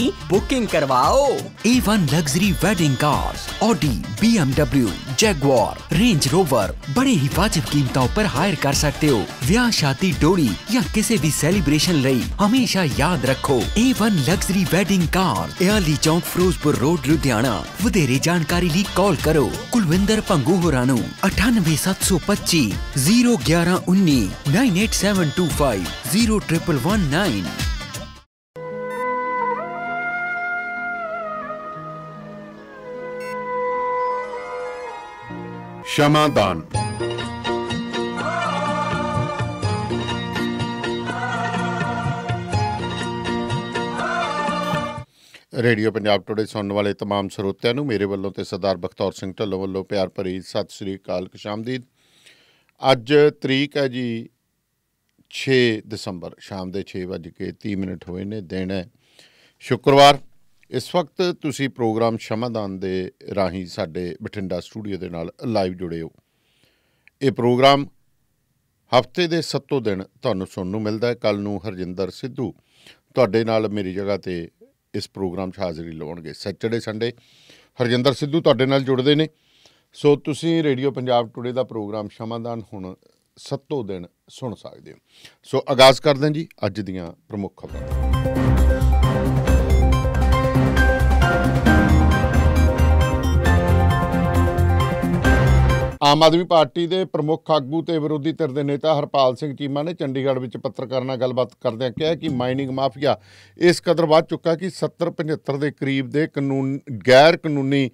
Booking करवाओ A one luxury wedding car Audi B MW Jaguar Range Rover बड़े ही वाजिब कीमतों पर हायर कर सकते हो ब्याह शादी डोरी या किसी भी सेलिब्रेशन लाई हमेशा याद रखो A one luxury wedding car Eli Chowk Ferozepur road Ludhiana वधेरे जानकारी ली कॉल करो कुलविंदर पंगू अठानवे सात सौ पच्चीस जीरो ग्यारह उन्नीस nine eight seven two five zero triple one nine Shamadan radio Punjab today ਸੁਣਨ ਵਾਲੇ तमाम ਸਰੋਤਿਆਂ ਨੂੰ ਮੇਰੇ ਵੱਲੋਂ ਤੇ ਸਰਦਾਰ ਬਖਤੌਰ ਸਿੰਘ ਢੱਲੋਂ ਵੱਲੋਂ ਪਿਆਰ ਭਰੀ ਸਤਿ ਸ੍ਰੀ ਅਕਾਲ ਖੁਸ਼ਾਮਦੀਦ ਅੱਜ ਤਰੀਕ ਹੈ ਜੀ 6 ਦਸੰਬਰ ਸ਼ਾਮ ਦੇ 6:30 ਮਿੰਟ ਹੋਏ ਨੇ ਦਿਨ ਹੈ ਸ਼ੁੱਕਰਵਾਰ ਇਸ ਵਕਤ ਤੁਸੀਂ ਪ੍ਰੋਗਰਾਮ ਸ਼ਮਾਦਾਨ ਦੇ ਰਾਹੀਂ ਸਾਡੇ ਬਠਿੰਡਾ ਸਟੂਡੀਓ ਦੇ ਨਾਲ ਲਾਈਵ ਜੁੜੇ ਹੋ ਇਹ ਪ੍ਰੋਗਰਾਮ ਹਫਤੇ ਦੇ 7 ਦਿਨ ਤੁਹਾਨੂੰ ਸੁਣਨ ਨੂੰ ਮਿਲਦਾ ਹੈ ਕੱਲ ਨੂੰ ਹਰਜਿੰਦਰ ਸਿੱਧੂ ਤੁਹਾਡੇ ਨਾਲ ਮੇਰੀ ਜਗ੍ਹਾ ਤੇ ਇਸ ਪ੍ਰੋਗਰਾਮ 'ਚ ਹਾਜ਼ਰੀ ਲਵਾਉਣਗੇ ਸੈਟਰਡੇ ਸੰਡੇ ਹਰਜਿੰਦਰ ਸਿੱਧੂ ਤੁਹਾਡੇ ਨਾਲ ਜੁੜਦੇ ਨੇ ਸੋ ਤੁਸੀਂ ਰੇਡੀਓ ਪੰਜਾਬ ਟੁਡੇ ਦਾ ਪ੍ਰੋਗਰਾਮ ਸ਼ਮਾਦਾਨ ਹੁਣ 7 ਦਿਨ ਸੁਣ ਸਕਦੇ ਹੋ ਸੋ ਆਗਾਜ਼ ਕਰਦੇ ਹਾਂ ਜੀ ਅੱਜ ਦੀਆਂ ਪ੍ਰਮੁੱਖ ਖਬਰਾਂ ਆਮ ਆਦਮੀ ਪਾਰਟੀ ਦੇ ਪ੍ਰਮੁੱਖ ਆਗੂ ਤੇ ਵਿਰੋਧੀ ਧਿਰ ਦੇ ਨੇਤਾ ਹਰਪਾਲ ਸਿੰਘ ਚੀਮਾ ਨੇ ਚੰਡੀਗੜ੍ਹ ਵਿੱਚ ਪੱਤਰਕਾਰਾਂ ਨਾਲ ਗੱਲਬਾਤ ਕਰਦਿਆਂ ਕਿਹਾ ਕਿ ਮਾਈਨਿੰਗ ਮਾਫੀਆ ਇਸ ਕਦਰ ਵੱਧ ਚੁੱਕਾ ਕਿ 70 75 ਦੇ ਕਰੀਬ ਦੇ ਕਾਨੂੰਨ ਗੈਰ ਕਾਨੂੰਨੀ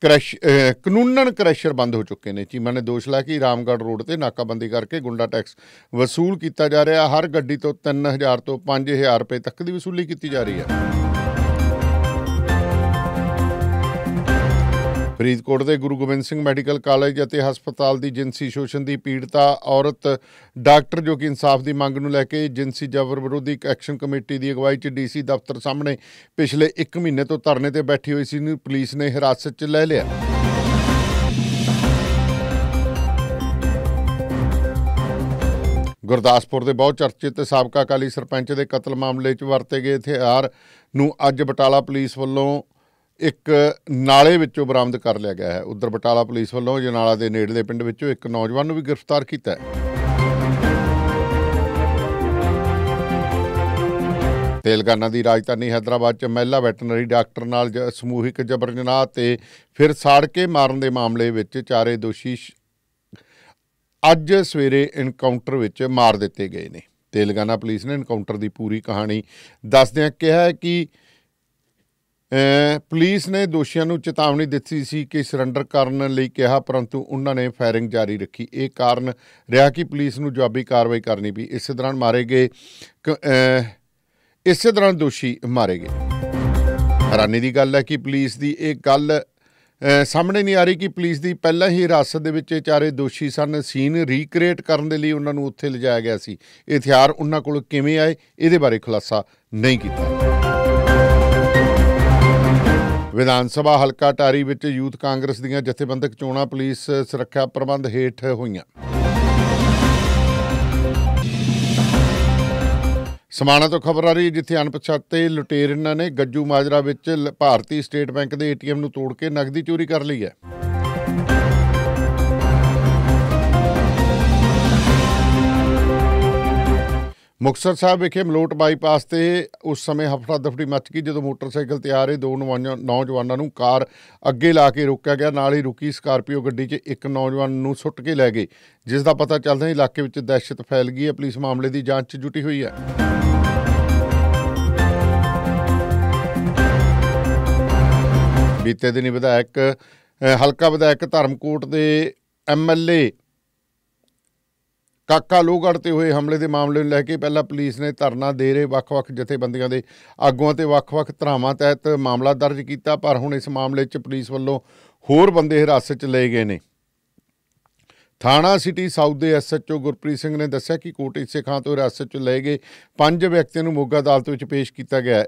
ਕ੍ਰੈਸ਼ ਕਾਨੂੰਨਨ ਕ੍ਰੈਸ਼ਰ ਬੰਦ ਹੋ ਚੁੱਕੇ ਨੇ ਚੀਮਾ ਨੇ ਦੋਸ਼ ਲਾਇਆ ਕਿ ਰਾਮਗੜ੍ਹ ਰੋਡ ਤੇ ਨਾਕਾਬੰਦੀ ਕਰਕੇ ਗੁੰਡਾ ਟੈਕਸ ਵਸੂਲ ਕੀਤਾ ਜਾ ਰਿਹਾ ਹਰ ਗੱਡੀ ਤੋਂ 3000 ਤੋਂ 5000 ਰੁਪਏ ਤੱਕ ਦੀ ਵਸੂਲੀ ਕੀਤੀ ਜਾ ਰਹੀ ਹੈ ਫਰੀਦਕੋਟ ਦੇ ਗੁਰੂ ਗੋਬਿੰਦ ਸਿੰਘ ਮੈਡੀਕਲ ਕਾਲਜ ਅਤੇ ਹਸਪਤਾਲ ਦੀ ਜਿੰਸੀ ਸ਼ੋਸ਼ਣ ਦੀ ਪੀੜਤਾ ਔਰਤ ਡਾਕਟਰ ਜੋ ਕਿ ਇਨਸਾਫ ਦੀ ਮੰਗ ਨੂੰ ਲੈ ਕੇ ਜਿੰਸੀ ਜਬਰ ਵਿਰੋਧੀ ਐਕਸ਼ਨ ਕਮੇਟੀ ਦੀ ਅਗਵਾਈ 'ਚ ਡੀਸੀ ਦਫ਼ਤਰ ਸਾਹਮਣੇ ਪਿਛਲੇ 1 ਮਹੀਨੇ ਤੋਂ ਧਰਨੇ ਤੇ ਬੈਠੀ ਹੋਈ ਸੀ ਨੂੰ ਪੁਲਿਸ ਨੇ ਹਿਰਾਸਤ 'ਚ ਲੈ ਲਿਆ ਗੁਰਦਾਸਪੁਰ ਦੇ ਬਹੁਤ ਚਰਚਿਤ ਸਾਬਕਾ ਕਾਲੀ ਸਰਪੰਚ ਦੇ ਕਤਲ ਮਾਮਲੇ 'ਚ ਵਰਤੇ ਗਏ ਹਥਿਆਰ ਨੂੰ ਅੱਜ ਬਟਾਲਾ ਪੁਲਿਸ ਵੱਲੋਂ ਇੱਕ ਨਾਲੇ ਵਿੱਚੋਂ ਬਰਾਮਦ ਕਰ ਲਿਆ ਗਿਆ ਹੈ ਉਧਰ ਬਟਾਲਾ ਪੁਲਿਸ ਵੱਲੋਂ ਜਨਾਲਾ ਦੇ ਨੇੜਲੇ ਪਿੰਡ ਵਿੱਚੋਂ ਇੱਕ ਨੌਜਵਾਨ ਨੂੰ ਵੀ ਗ੍ਰਿਫਤਾਰ ਕੀਤਾ ਹੈ ਤੇਲਗਾਨਾ ਦੀ ਰਾਜਧਾਨੀ ਹైదరాబాద్ 'ਚ ਮਹਿਲਾ ਵੈਟਰਨਰੀ ਡਾਕਟਰ ਨਾਲ ਸਮੂਹਿਕ ਜਬਰ ਜਨਾਹ ਤੇ ਫਿਰ ਸਾੜ ਕੇ ਮਾਰਨ ਦੇ ਮਾਮਲੇ ਵਿੱਚ ਚਾਰੇ ਦੋਸ਼ੀ ਅੱਜ ਸਵੇਰੇ ਇਨਕਾਊਂਟਰ ਵਿੱਚ ਮਾਰ ਦਿੱਤੇ ਗਏ ਨੇ ਤੇਲਗਾਨਾ ਪੁਲਿਸ ਨੇ ਇਨਕਾਊਂਟਰ ਦੀ ਪੂਰੀ ਕਹਾਣੀ ਦੱਸਦਿਆਂ ਕਿਹਾ ਹੈ ਕਿ ਪੁਲਿਸ ਨੇ ਦੋਸ਼ੀਆਂ ਨੂੰ ਚੇਤਾਵਨੀ ਦਿੱਤੀ ਸੀ ਕਿ ਸਰੈਂਡਰ ਕਰਨ ਲਈ ਕਿਹਾ ਪਰੰਤੂ ਉਹਨਾਂ ਨੇ ਫਾਇਰਿੰਗ ਜਾਰੀ ਰੱਖੀ ਇਹ ਕਾਰਨ ਰਿਹਾ ਕਿ ਪੁਲਿਸ ਨੂੰ ਜਵਾਬੀ ਕਾਰਵਾਈ ਕਰਨੀ ਪਈ ਇਸੇ ਦੌਰਾਨ ਮਾਰੇ ਗਏ ਇਸੇ ਦੌਰਾਨ ਦੋਸ਼ੀ ਮਾਰੇ ਗਏ ਹੈਰਾਨੀ ਦੀ ਗੱਲ ਹੈ ਕਿ ਪੁਲਿਸ ਦੀ ਇਹ ਗੱਲ ਸਾਹਮਣੇ ਨਹੀਂ ਆ ਰਹੀ ਕਿ ਪੁਲਿਸ ਦੀ ਪਹਿਲਾਂ ਹੀ ਹਿਰਾਸਤ ਦੇ ਵਿੱਚ ਚਾਰੇ ਦੋਸ਼ੀ ਸਨ ਸੀਨ ਰੀਕ੍ਰੀਏਟ ਕਰਨ ਦੇ ਲਈ ਉਹਨਾਂ ਨੂੰ ਉੱਥੇ ਲਿਜਾਇਆ ਗਿਆ ਸੀ ਇਹ ਹਥਿਆਰ ਉਹਨਾਂ ਕੋਲ ਕਿਵੇਂ ਆਏ ਇਹਦੇ ਬਾਰੇ ਖੁਲਾਸਾ ਨਹੀਂ ਕੀਤਾ ਵਿਧਾਨ ਸਭਾ ਹਲਕਾ ਟਾਰੀ ਵਿੱਚ ਯੂਥ ਕਾਂਗਰਸ ਦੀਆਂ ਜਥੇਬੰਦਕ ਚੋਣਾਂ ਪੁਲਿਸ ਸੁਰੱਖਿਆ ਪ੍ਰਬੰਧ ਹੇਠ ਹੋਈਆਂ ਸਮਾਣਾ ਤੋਂ ਖਬਰ ਆ ਰਹੀ ਜਿੱਥੇ ਅਣਪਛਾਤੇ ਲੁਟੇਰਿਆਂ ਨੇ ਗੱਜੂ ਮਾਜਰਾ ਵਿੱਚ ਭਾਰਤੀ ਸਟੇਟ ਬੈਂਕ ਦੇ ਏਟੀਐਮ ਨੂੰ ਤੋੜ ਕੇ ਨਕਦੀ ਚੋਰੀ ਕਰ ਲਈ ਹੈ ਮੁਕਸਰ ਸਾਹਿਬ ਵਿਖੇ ਮਲੋਟ ਬਾਈਪਾਸ ਤੇ ਉਸ ਸਮੇਂ ਹਫੜਾ ਦਫੜੀ ਮੱਚ ਗਈ ਜਦੋਂ ਮੋਟਰਸਾਈਕਲ ਤੇ ਆ ਰਹੇ ਦੋ ਨੌਜਵਾਨਾਂ ਨੂੰ ਕਾਰ ਅੱਗੇ ਲਾ ਕੇ ਰੋਕਿਆ ਗਿਆ ਨਾਲ ਹੀ ਰੁਕੀ ਸਕਾਰਪੀਓ ਗੱਡੀ 'ਚ ਇੱਕ ਨੌਜਵਾਨ ਨੂੰ ਸੁੱਟ ਕੇ ਲੈ ਗਏ ਜਿਸ ਦਾ ਪਤਾ ਚੱਲਦਾ ਹੀ ਇਲਾਕੇ ਵਿੱਚ ਦਹਿਸ਼ਤ ਫੈਲ ਗਈ ਹੈ ਪੁਲਿਸ ਮਾਮਲੇ ਦੀ ਜਾਂਚ 'ਚ ਜੁਟੀ ਹੋਈ ਹੈ ਬੀਤੇ ਦਿਨੀ ਵਿਧਾਇਕ ਹਲਕਾ ਵਿਧਾਇਕ ਧਰਮਕੋਟ ਦੇ ਐਮਐਲਏ ਕਾਕਾ ਲੋਗੜ ਤੇ ਹੋਏ ਹਮਲੇ ਦੇ ਮਾਮਲੇ ਨੂੰ ਲੈ ਕੇ ਪਹਿਲਾਂ ਪੁਲਿਸ ਨੇ ਧਰਨਾ ਦੇ ਰਹੇ ਵੱਖ-ਵੱਖ ਜਥੇਬੰਦੀਆਂ ਦੇ ਆਗੂਆਂ ਤੇ ਵੱਖ-ਵੱਖ ਧਰਾਵਾਂ ਤਹਿਤ ਮਾਮਲਾ ਦਰਜ ਕੀਤਾ ਪਰ ਹੁਣ ਇਸ ਮਾਮਲੇ 'ਚ ਪੁਲਿਸ ਵੱਲੋਂ ਹੋਰ ਬੰਦੇ ਹਿਰਾਸਤ 'ਚ ਲਏ ਗਏ ਨੇ ਥਾਣਾ ਸਿਟੀ ਸਾਊਥ ਦੇ ਐਸਐਚਓ ਗੁਰਪ੍ਰੀਤ ਸਿੰਘ ਨੇ ਦੱਸਿਆ ਕਿ ਕੋਟ ਇਸੇ ਖਾਂ ਤੋਂ ਹਿਰਾਸਤ 'ਚ ਲਏ ਗਏ ਪੰਜ ਵਿਅਕਤੀਆਂ ਨੂੰ ਮੋਗਾ ਅਦਾਲਤ ਵਿੱਚ ਪੇਸ਼ ਕੀਤਾ ਗਿਆ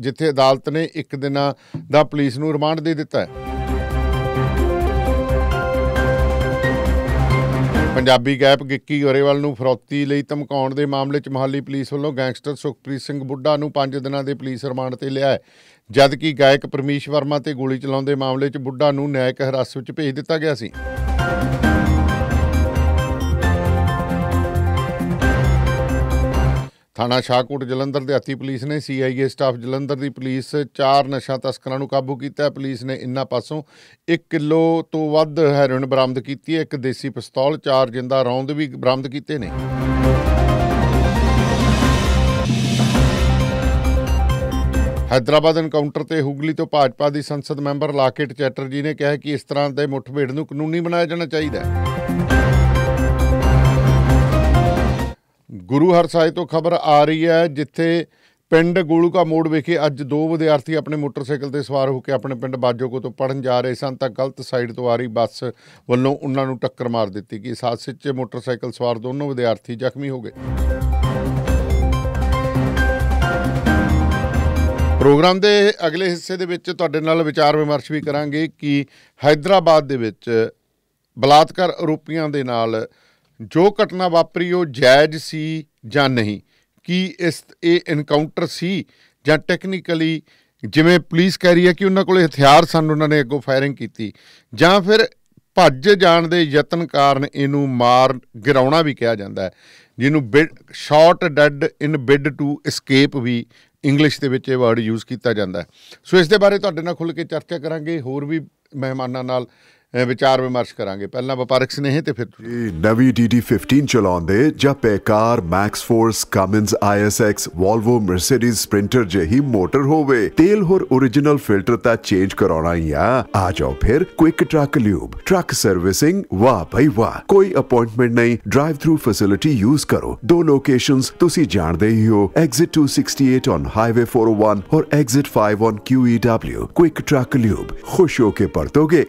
ਜਿੱਥੇ ਅਦਾਲਤ ਨੇ ਇੱਕ ਦਿਨਾਂ ਦਾ ਪੁਲਿਸ ਨੂੰ ਰਿਮਾਂਡ ਦੇ ਦਿੱਤਾ ਹੈ ਪੰਜਾਬੀ ਗਾਇਕ ਗਿੱਕੀ ਗੋਰੇਵਾਲ ਨੂੰ ਫਰੌਤੀ ਲਈ ਧਮਕਾਉਣ ਦੇ ਮਾਮਲੇ 'ਚ ਮਹਾਲੀ ਪੁਲਿਸ ਵੱਲੋਂ ਗੈਂਗਸਟਰ ਸੁਖਪ੍ਰੀਤ ਸਿੰਘ ਬੁੱਢਾ ਨੂੰ 5 ਦਿਨਾਂ ਦੇ ਪੁਲਿਸ ਰਿਮਾਂਡ ਤੇ ਲਿਆ ਹੈ ਜਦਕਿ ਗਾਇਕ ਪਰਮੇਸ਼ ਵਰਮਾ ਤੇ ਗੋਲੀ ਚਲਾਉਣ ਦੇ ਮਾਮਲੇ 'ਚ ਬੁੱਢਾ ਨੂੰ ਨਿਆਇਕ ਹਿਰਾਸਤ ਵਿੱਚ ਭੇਜ ਦਿੱਤਾ ਗਿਆ ਸੀ ਥਾਣਾ ਸ਼ਾਹਕੋਟ ਜਲੰਧਰ ਦੇ ਹੱਤੀ ਪੁਲਿਸ ਨੇ ਸੀਆਈਏ ਸਟਾਫ ਜਲੰਧਰ ਦੀ ਪੁਲਿਸ ਚਾਰ ਨਸ਼ਾ ਤਸਕਰਾਂ ਨੂੰ ਕਾਬੂ ਕੀਤਾ ਹੈ ਪੁਲਿਸ ਨੇ ਇੰਨਾ ਪਾਸੋਂ 1 ਕਿਲੋ ਤੋਂ ਵੱਧ ਹੈਰੋਇਨ ਬਰਾਮਦ ਕੀਤੀ ਹੈ ਇੱਕ ਦੇਸੀ ਪਿਸਤੌਲ ਚਾਰ ਜਿੰਦਾ ਰੌਂਦ ਵੀ ਬਰਾਮਦ ਕੀਤੇ ਨੇ ਹైదరాబాద్ ਐਨਕਾਊਂਟਰ ਤੇ ਹੁਗਲੀ ਤੋਂ ਭਾਜਪਾ ਦੀ ਸੰਸਦ ਮੈਂਬਰ ਲਾਕੇਟ ਚੈਟਰਜੀ ਨੇ ਕਿਹਾ ਕਿ ਇਸ ਤਰ੍ਹਾਂ ਦੇ ਮੁੱਠਭੇੜ ਨੂੰ ਕਾਨੂੰਨੀ ਬਣਾਇਆ ਜਾਣਾ ਚਾਹੀਦਾ ਹੈ ਗੁਰੂ ਹਰ ਤੋਂ ਖਬਰ ਆ ਰਹੀ ਹੈ ਜਿੱਥੇ ਪਿੰਡ ਗੋਲੂਕਾ ਮੋੜ ਵਿਖੇ ਅੱਜ ਦੋ ਵਿਦਿਆਰਥੀ ਆਪਣੇ ਮੋਟਰਸਾਈਕਲ ਤੇ ਸਵਾਰ ਹੋ ਕੇ ਆਪਣੇ ਪਿੰਡ ਬਾਜੋਕੋ ਤੋਂ ਪੜਨ ਜਾ ਰਹੇ ਸਨ ਤਾਂ ਗਲਤ ਸਾਈਡ ਤੋਂ ਆ ਰਹੀ ਬੱਸ ਵੱਲੋਂ ਉਹਨਾਂ ਨੂੰ ਟੱਕਰ ਮਾਰ ਦਿੱਤੀ ਕਿ ਸਾਥ ਵਿੱਚ 'ਚ ਮੋਟਰਸਾਈਕਲ ਸਵਾਰ ਦੋਨੋਂ ਵਿਦਿਆਰਥੀ ਜ਼ਖਮੀ ਹੋ ਗਏ ਪ੍ਰੋਗਰਾਮ ਦੇ ਅਗਲੇ ਹਿੱਸੇ ਦੇ ਵਿੱਚ ਤੁਹਾਡੇ ਨਾਲ ਵਿਚਾਰ ਵਿਮਰਸ਼ ਵੀ ਕਰਾਂਗੇ ਕਿ ਹైదరాబాద్ ਦੇ ਵਿੱਚ ਬਲਾਤਕਾਰ ਰੂਪੀਆਂ ਦੇ ਨਾਲ ਜੋ ਘਟਨਾ ਵਾਪਰੀ ਉਹ ਜਾਇਜ਼ ਸੀ ਜਾਂ ਨਹੀਂ ਕੀ ਇਸ ਇਹ ਇਨਕਾਊਂਟਰ ਸੀ ਜਾਂ ਟੈਕਨੀਕਲੀ ਜਿਵੇਂ ਪੁਲਿਸ ਕਹਿ ਰਹੀ ਹੈ ਕਿ ਉਹਨਾਂ ਕੋਲੇ ਹਥਿਆਰ ਸਨ ਉਹਨਾਂ ਨੇ ਅੱਗੋਂ ਫਾਇਰਿੰਗ ਕੀਤੀ ਜਾਂ ਫਿਰ ਭੱਜ ਜਾਣ ਦੇ ਯਤਨ ਕਾਰਨ ਇਹਨੂੰ ਮਾਰ ਗਿਰਾਉਣਾ ਵੀ ਕਿਹਾ ਜਾਂਦਾ ਹੈ ਜਿਹਨੂੰ shot dead in bid to escape ਵੀ ਇੰਗਲਿਸ਼ ਦੇ ਵਿੱਚ ਇਹ ਵਰਡ ਯੂਜ਼ ਕੀਤਾ ਜਾਂਦਾ ਸੋ ਇਸ ਦੇ ਬਾਰੇ ਤੁਹਾਡੇ ਨਾਲ ਖੁੱਲ ਕੇ ਚਰਚਾ ਕਰਾਂਗੇ ਹੋਰ ਵੀ ਮਹਿਮਾਨਾਂ ਨਾਲ ਵਿਚਾਰ ਵਿਮਰਸ਼ ਕਰਾਂਗੇ ਪਹਿਲਾਂ ਵਪਾਰਕ ਸਨੇਹ ਤੇ ਫਿਰ ਨਵੀਂ DD15 ਚਲਾਉਂਦੇ ਜਾਂ Paccar MaxxForce Cummins ISX Volvo Mercedes Sprinter ਜਿਹੀ ਮੋਟਰ ਹੋਵੇ ਤੇਲ ਹੋਰ origignal ਫਿਲਟਰ ਤਾਂ ਚੇਂਜ ਕਰਾਉਣਾ ਹੀ ਆ ਆ ਜਾਓ ਫਿਰ Quick Truck Lube truck servicing ਵਾਹ ਭਾਈ ਵਾਹ ਕੋਈ ਅਪਾਇੰਟਮੈਂਟ ਨਹੀਂ ਡਰਾਈਵ ਥਰੂ ਫੈਸਿਲਿਟੀ ਯੂਜ਼ ਕਰੋ ਦੋ ਲੋਕੇਸ਼ਨਸ ਤੁਸੀਂ ਜਾਣਦੇ ਹੀ ਹੋ ਐਗਜ਼ਿਟ 268 ਔਨ ਹਾਈਵੇ 401 ਔਰ exit 5 on QEW Quick Truck Lube ਖੁਸ਼ ਹੋ ਕੇ ਪਰਤੋਗੇ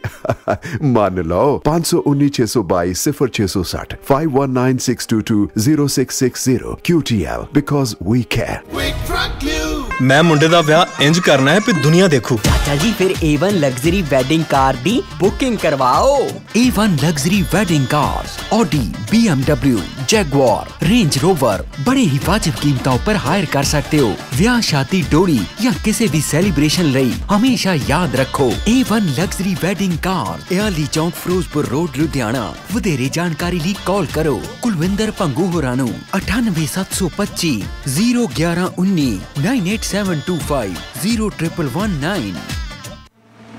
मान लाओ पाँच सौ उन्नीस छह सौ बाईस सिफर छह सौ साठ five one nine six two two zero six six zero Q T L because we care ਮੈਂ ਮੁੰਡੇ ਦਾ ਵਿਆਹ ਇੰਜ ਕਰਨਾ ਹੈ ਕਿ ਦੁਨੀਆ ਦੇਖੂ ਚਾਚਾ ਜੀ ਫਿਰ A1 ਲਗਜ਼ਰੀ ਵੈਡਿੰਗ ਕਾਰ ਦੀ ਬੁਕਿੰਗ ਕਰਵਾਓ A1 luxury wedding cars Audi BMW Jaguar Range Rover ਬੜੇ ਹੀ ਵਾਜਬ ਕੀਮਤਾਂ ਉੱਪਰ ਹਾਇਰ ਕਰ ਸਕਦੇ ਹੋ ਵਿਆਹ ਸ਼ਾਦੀ ਡੋਰੀ ਜਾਂ ਕਿਸੇ ਵੀ ਸੈਲੀਬ੍ਰੇਸ਼ਨ ਲਈ ਹਮੇਸ਼ਾ ਯਾਦ ਰੱਖੋ A1 ਲਗਜ਼ਰੀ ਵੈਡਿੰਗ ਕਾਰ ਏਅਰਲੀ ਚੌਂਕ ਫਿਰੋਜ਼ਪੁਰ ਰੋਡ ਲੁਧਿਆਣਾ ਵਧੇਰੇ ਜਾਣਕਾਰੀ ਲਈ ਕਾਲ ਕਰੋ ਕੁਲਵਿੰਦਰ ਪੰਗੂ ਹੋਰਾਂ ਨੂੰ 98725 01119 98 725 zero triple one nine.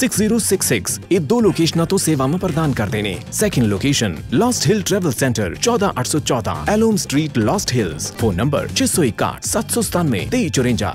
Six zero six six ये दो लोकेशन तो सेवा में प्रदान कर देने second location Lost Hill travel centre चौदह आठ सौ चौदह Elm street Lost Hills phone number छह सौ इक्याठ सात सौ सतानवे तेईस चौरेंजा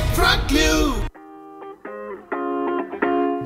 big truck, Lou.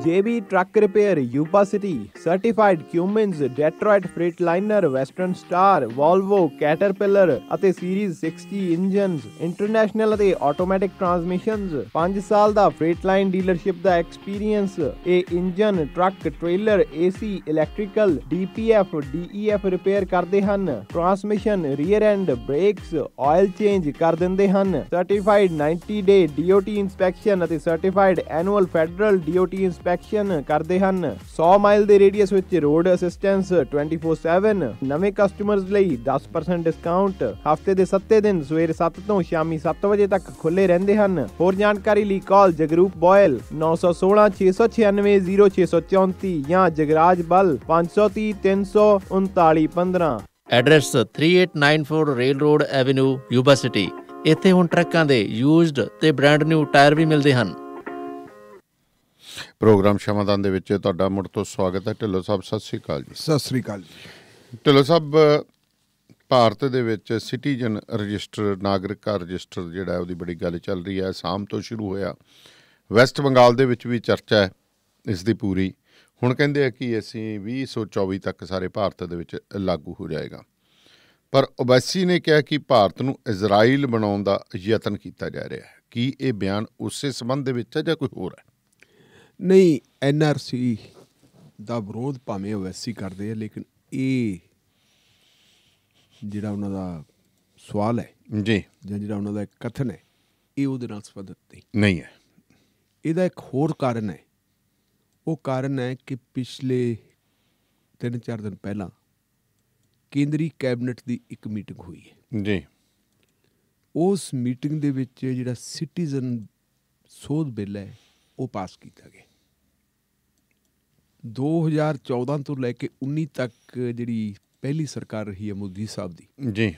JB Truck Repair, Yuba City, Certified Cummins, Detroit Freightliner, Western Star, Volvo, Caterpillar ਅਤੇ ਸੀਰੀਜ਼ 60 ਇੰਜਨਸ ਇੰਟਰਨੈਸ਼ਨਲ ਅਤੇ ਆਟੋਮੈਟਿਕ ਟਰਾਂਸਮਿਸ਼ਨਸ 5 ਸਾਲ ਦਾ ਫਰੇਟਲਾਈਨ ਡੀਲਰਸ਼ਿਪ ਦਾ ਐਕਸਪੀਰੀਅੰਸ ਇਹ engine truck trailer AC electrical DPF DEF repair ਕਰਦੇ ਹਨ transmission rear end brakes oil change ਕਰ ਦਿੰਦੇ ਹਨ ਸਰਟੀਫਾਈਡ 90 ਡੇ ਡੀਓਟੀ ਇਨਸਪੈਕਸ਼ਨ ਅਤੇ certified annual federal DOT inspection inspection ਕਰਦੇ ਹਨ 100 ਮਾਈਲ ਦੇ ਰੇਡੀਅਸ ਵਿੱਚ ਰੋਡ ਅਸਿਸਟੈਂਸ 24/7 ਨਵੇਂ ਕਸਟਮਰਜ਼ ਲਈ 10% ਡਿਸਕਾਊਂਟ ਹਫਤੇ ਦੇ 7 ਦਿਨ ਸਵੇਰ 7 ਤੋਂ ਸ਼ਾਮੀ 7 ਵਜੇ ਤੱਕ ਖੁੱਲੇ ਰਹਿੰਦੇ ਹਨ ਹੋਰ ਜਾਣਕਾਰੀ ਲਈ ਕਾਲ ਜਗਰੂਪ ਬੋਇਲ 9166960634 ਜਾਂ Jagraj Bal 53033915 address 3894 rail road avenue Yuba City ਇੱਥੇ ਹੁਣ ਟਰੱਕਾਂ ਦੇ ਯੂਜ਼ਡ ਤੇ ਬ੍ਰਾਂਡ ਨਿਊ ਟਾਇਰ ਵੀ ਮਿਲਦੇ ਹਨ ਪ੍ਰੋਗਰਾਮ ਸ਼ਮਾਦਾਨ ਦੇ ਵਿੱਚ ਤੁਹਾਡਾ ਮੁੜ ਤੋਂ ਸਵਾਗਤ ਹੈ ਢਿੱਲੋ ਸਾਹਿਬ ਸਤਿ ਸ੍ਰੀ ਅਕਾਲ ਜੀ ਸਤਿ ਸ੍ਰੀ ਅਕਾਲ ਜੀ ਢਿੱਲੋ ਸਾਹਿਬ ਭਾਰਤ ਦੇ ਵਿੱਚ ਸਿਟੀਜ਼ਨ ਰਜਿਸਟਰ ਨਾਗਰਿਕਾ ਰਜਿਸਟਰ ਜਿਹੜਾ ਉਹਦੀ ਬੜੀ ਗੱਲ ਚੱਲ ਰਹੀ ਹੈ ਸ਼ਾਮ ਤੋਂ ਸ਼ੁਰੂ ਹੋਇਆ ਵੈਸਟ ਬੰਗਾਲ ਦੇ ਵਿੱਚ ਵੀ ਚਰਚਾ ਹੈ ਇਸ ਦੀ ਪੂਰੀ ਹੁਣ ਕਹਿੰਦੇ ਆ ਕਿ ਅਸੀਂ 2024 ਤੱਕ ਸਾਰੇ ਭਾਰਤ ਦੇ ਵਿੱਚ ਲਾਗੂ ਹੋ ਜਾਏਗਾ ਪਰ ਓਬੈਸੀ ਨੇ ਕਿਹਾ ਕਿ ਭਾਰਤ ਨੂੰ ਇਜ਼ਰਾਈਲ ਬਣਾਉਣ ਦਾ ਯਤਨ ਕੀਤਾ ਜਾ ਰਿਹਾ ਹੈ ਕੀ ਇਹ ਬਿਆਨ ਉਸੇ ਸਬੰਧ ਦੇ ਵਿੱਚ ਹੈ ਜਾਂ ਕੋਈ ਹੋਰ ਹੈ ਨਹੀਂ ਐਨ ਆਰ ਸੀ ਦਾ ਵਿਰੋਧ ਭਾਵੇਂ ਐਸੀ ਕਰਦੇ ਆ ਲੇਕਿਨ ਇਹ ਜਿਹੜਾ ਉਹਨਾਂ ਦਾ ਸਵਾਲ ਹੈ ਜੀ ਜਾਂ ਜਿਹੜਾ ਉਹਨਾਂ ਦਾ ਕਥਨ ਹੈ ਇਹ ਉਹਦੇ ਨਾਲ ਸੰਬੰਧਿਤ ਨਹੀਂ ਨਹੀਂ ਹੈ ਇਹਦਾ ਇੱਕ ਹੋਰ ਕਾਰਨ ਹੈ ਉਹ ਕਾਰਨ ਹੈ ਕਿ ਪਿਛਲੇ 3-4 ਦਿਨ ਪਹਿਲਾਂ ਕੇਂਦਰੀ ਕੈਬਨਿਟ ਦੀ ਇੱਕ ਮੀਟਿੰਗ ਹੋਈ ਹੈ ਜੀ ਉਸ ਮੀਟਿੰਗ ਦੇ ਵਿੱਚ ਜਿਹੜਾ ਸਿਟੀਜ਼ਨ ਸੋਧ ਬਿੱਲ ਹੈ ਉਹ ਪਾਸ ਕੀਤਾ ਗਿਆ 2014 ਤੋਂ ਲੈ ਕੇ 19 ਤੱਕ ਜਿਹੜੀ ਪਹਿਲੀ ਸਰਕਾਰ ਰਹੀ ਹੈ ਮੋਦੀ ਸਾਹਿਬ ਦੀ ਜੀ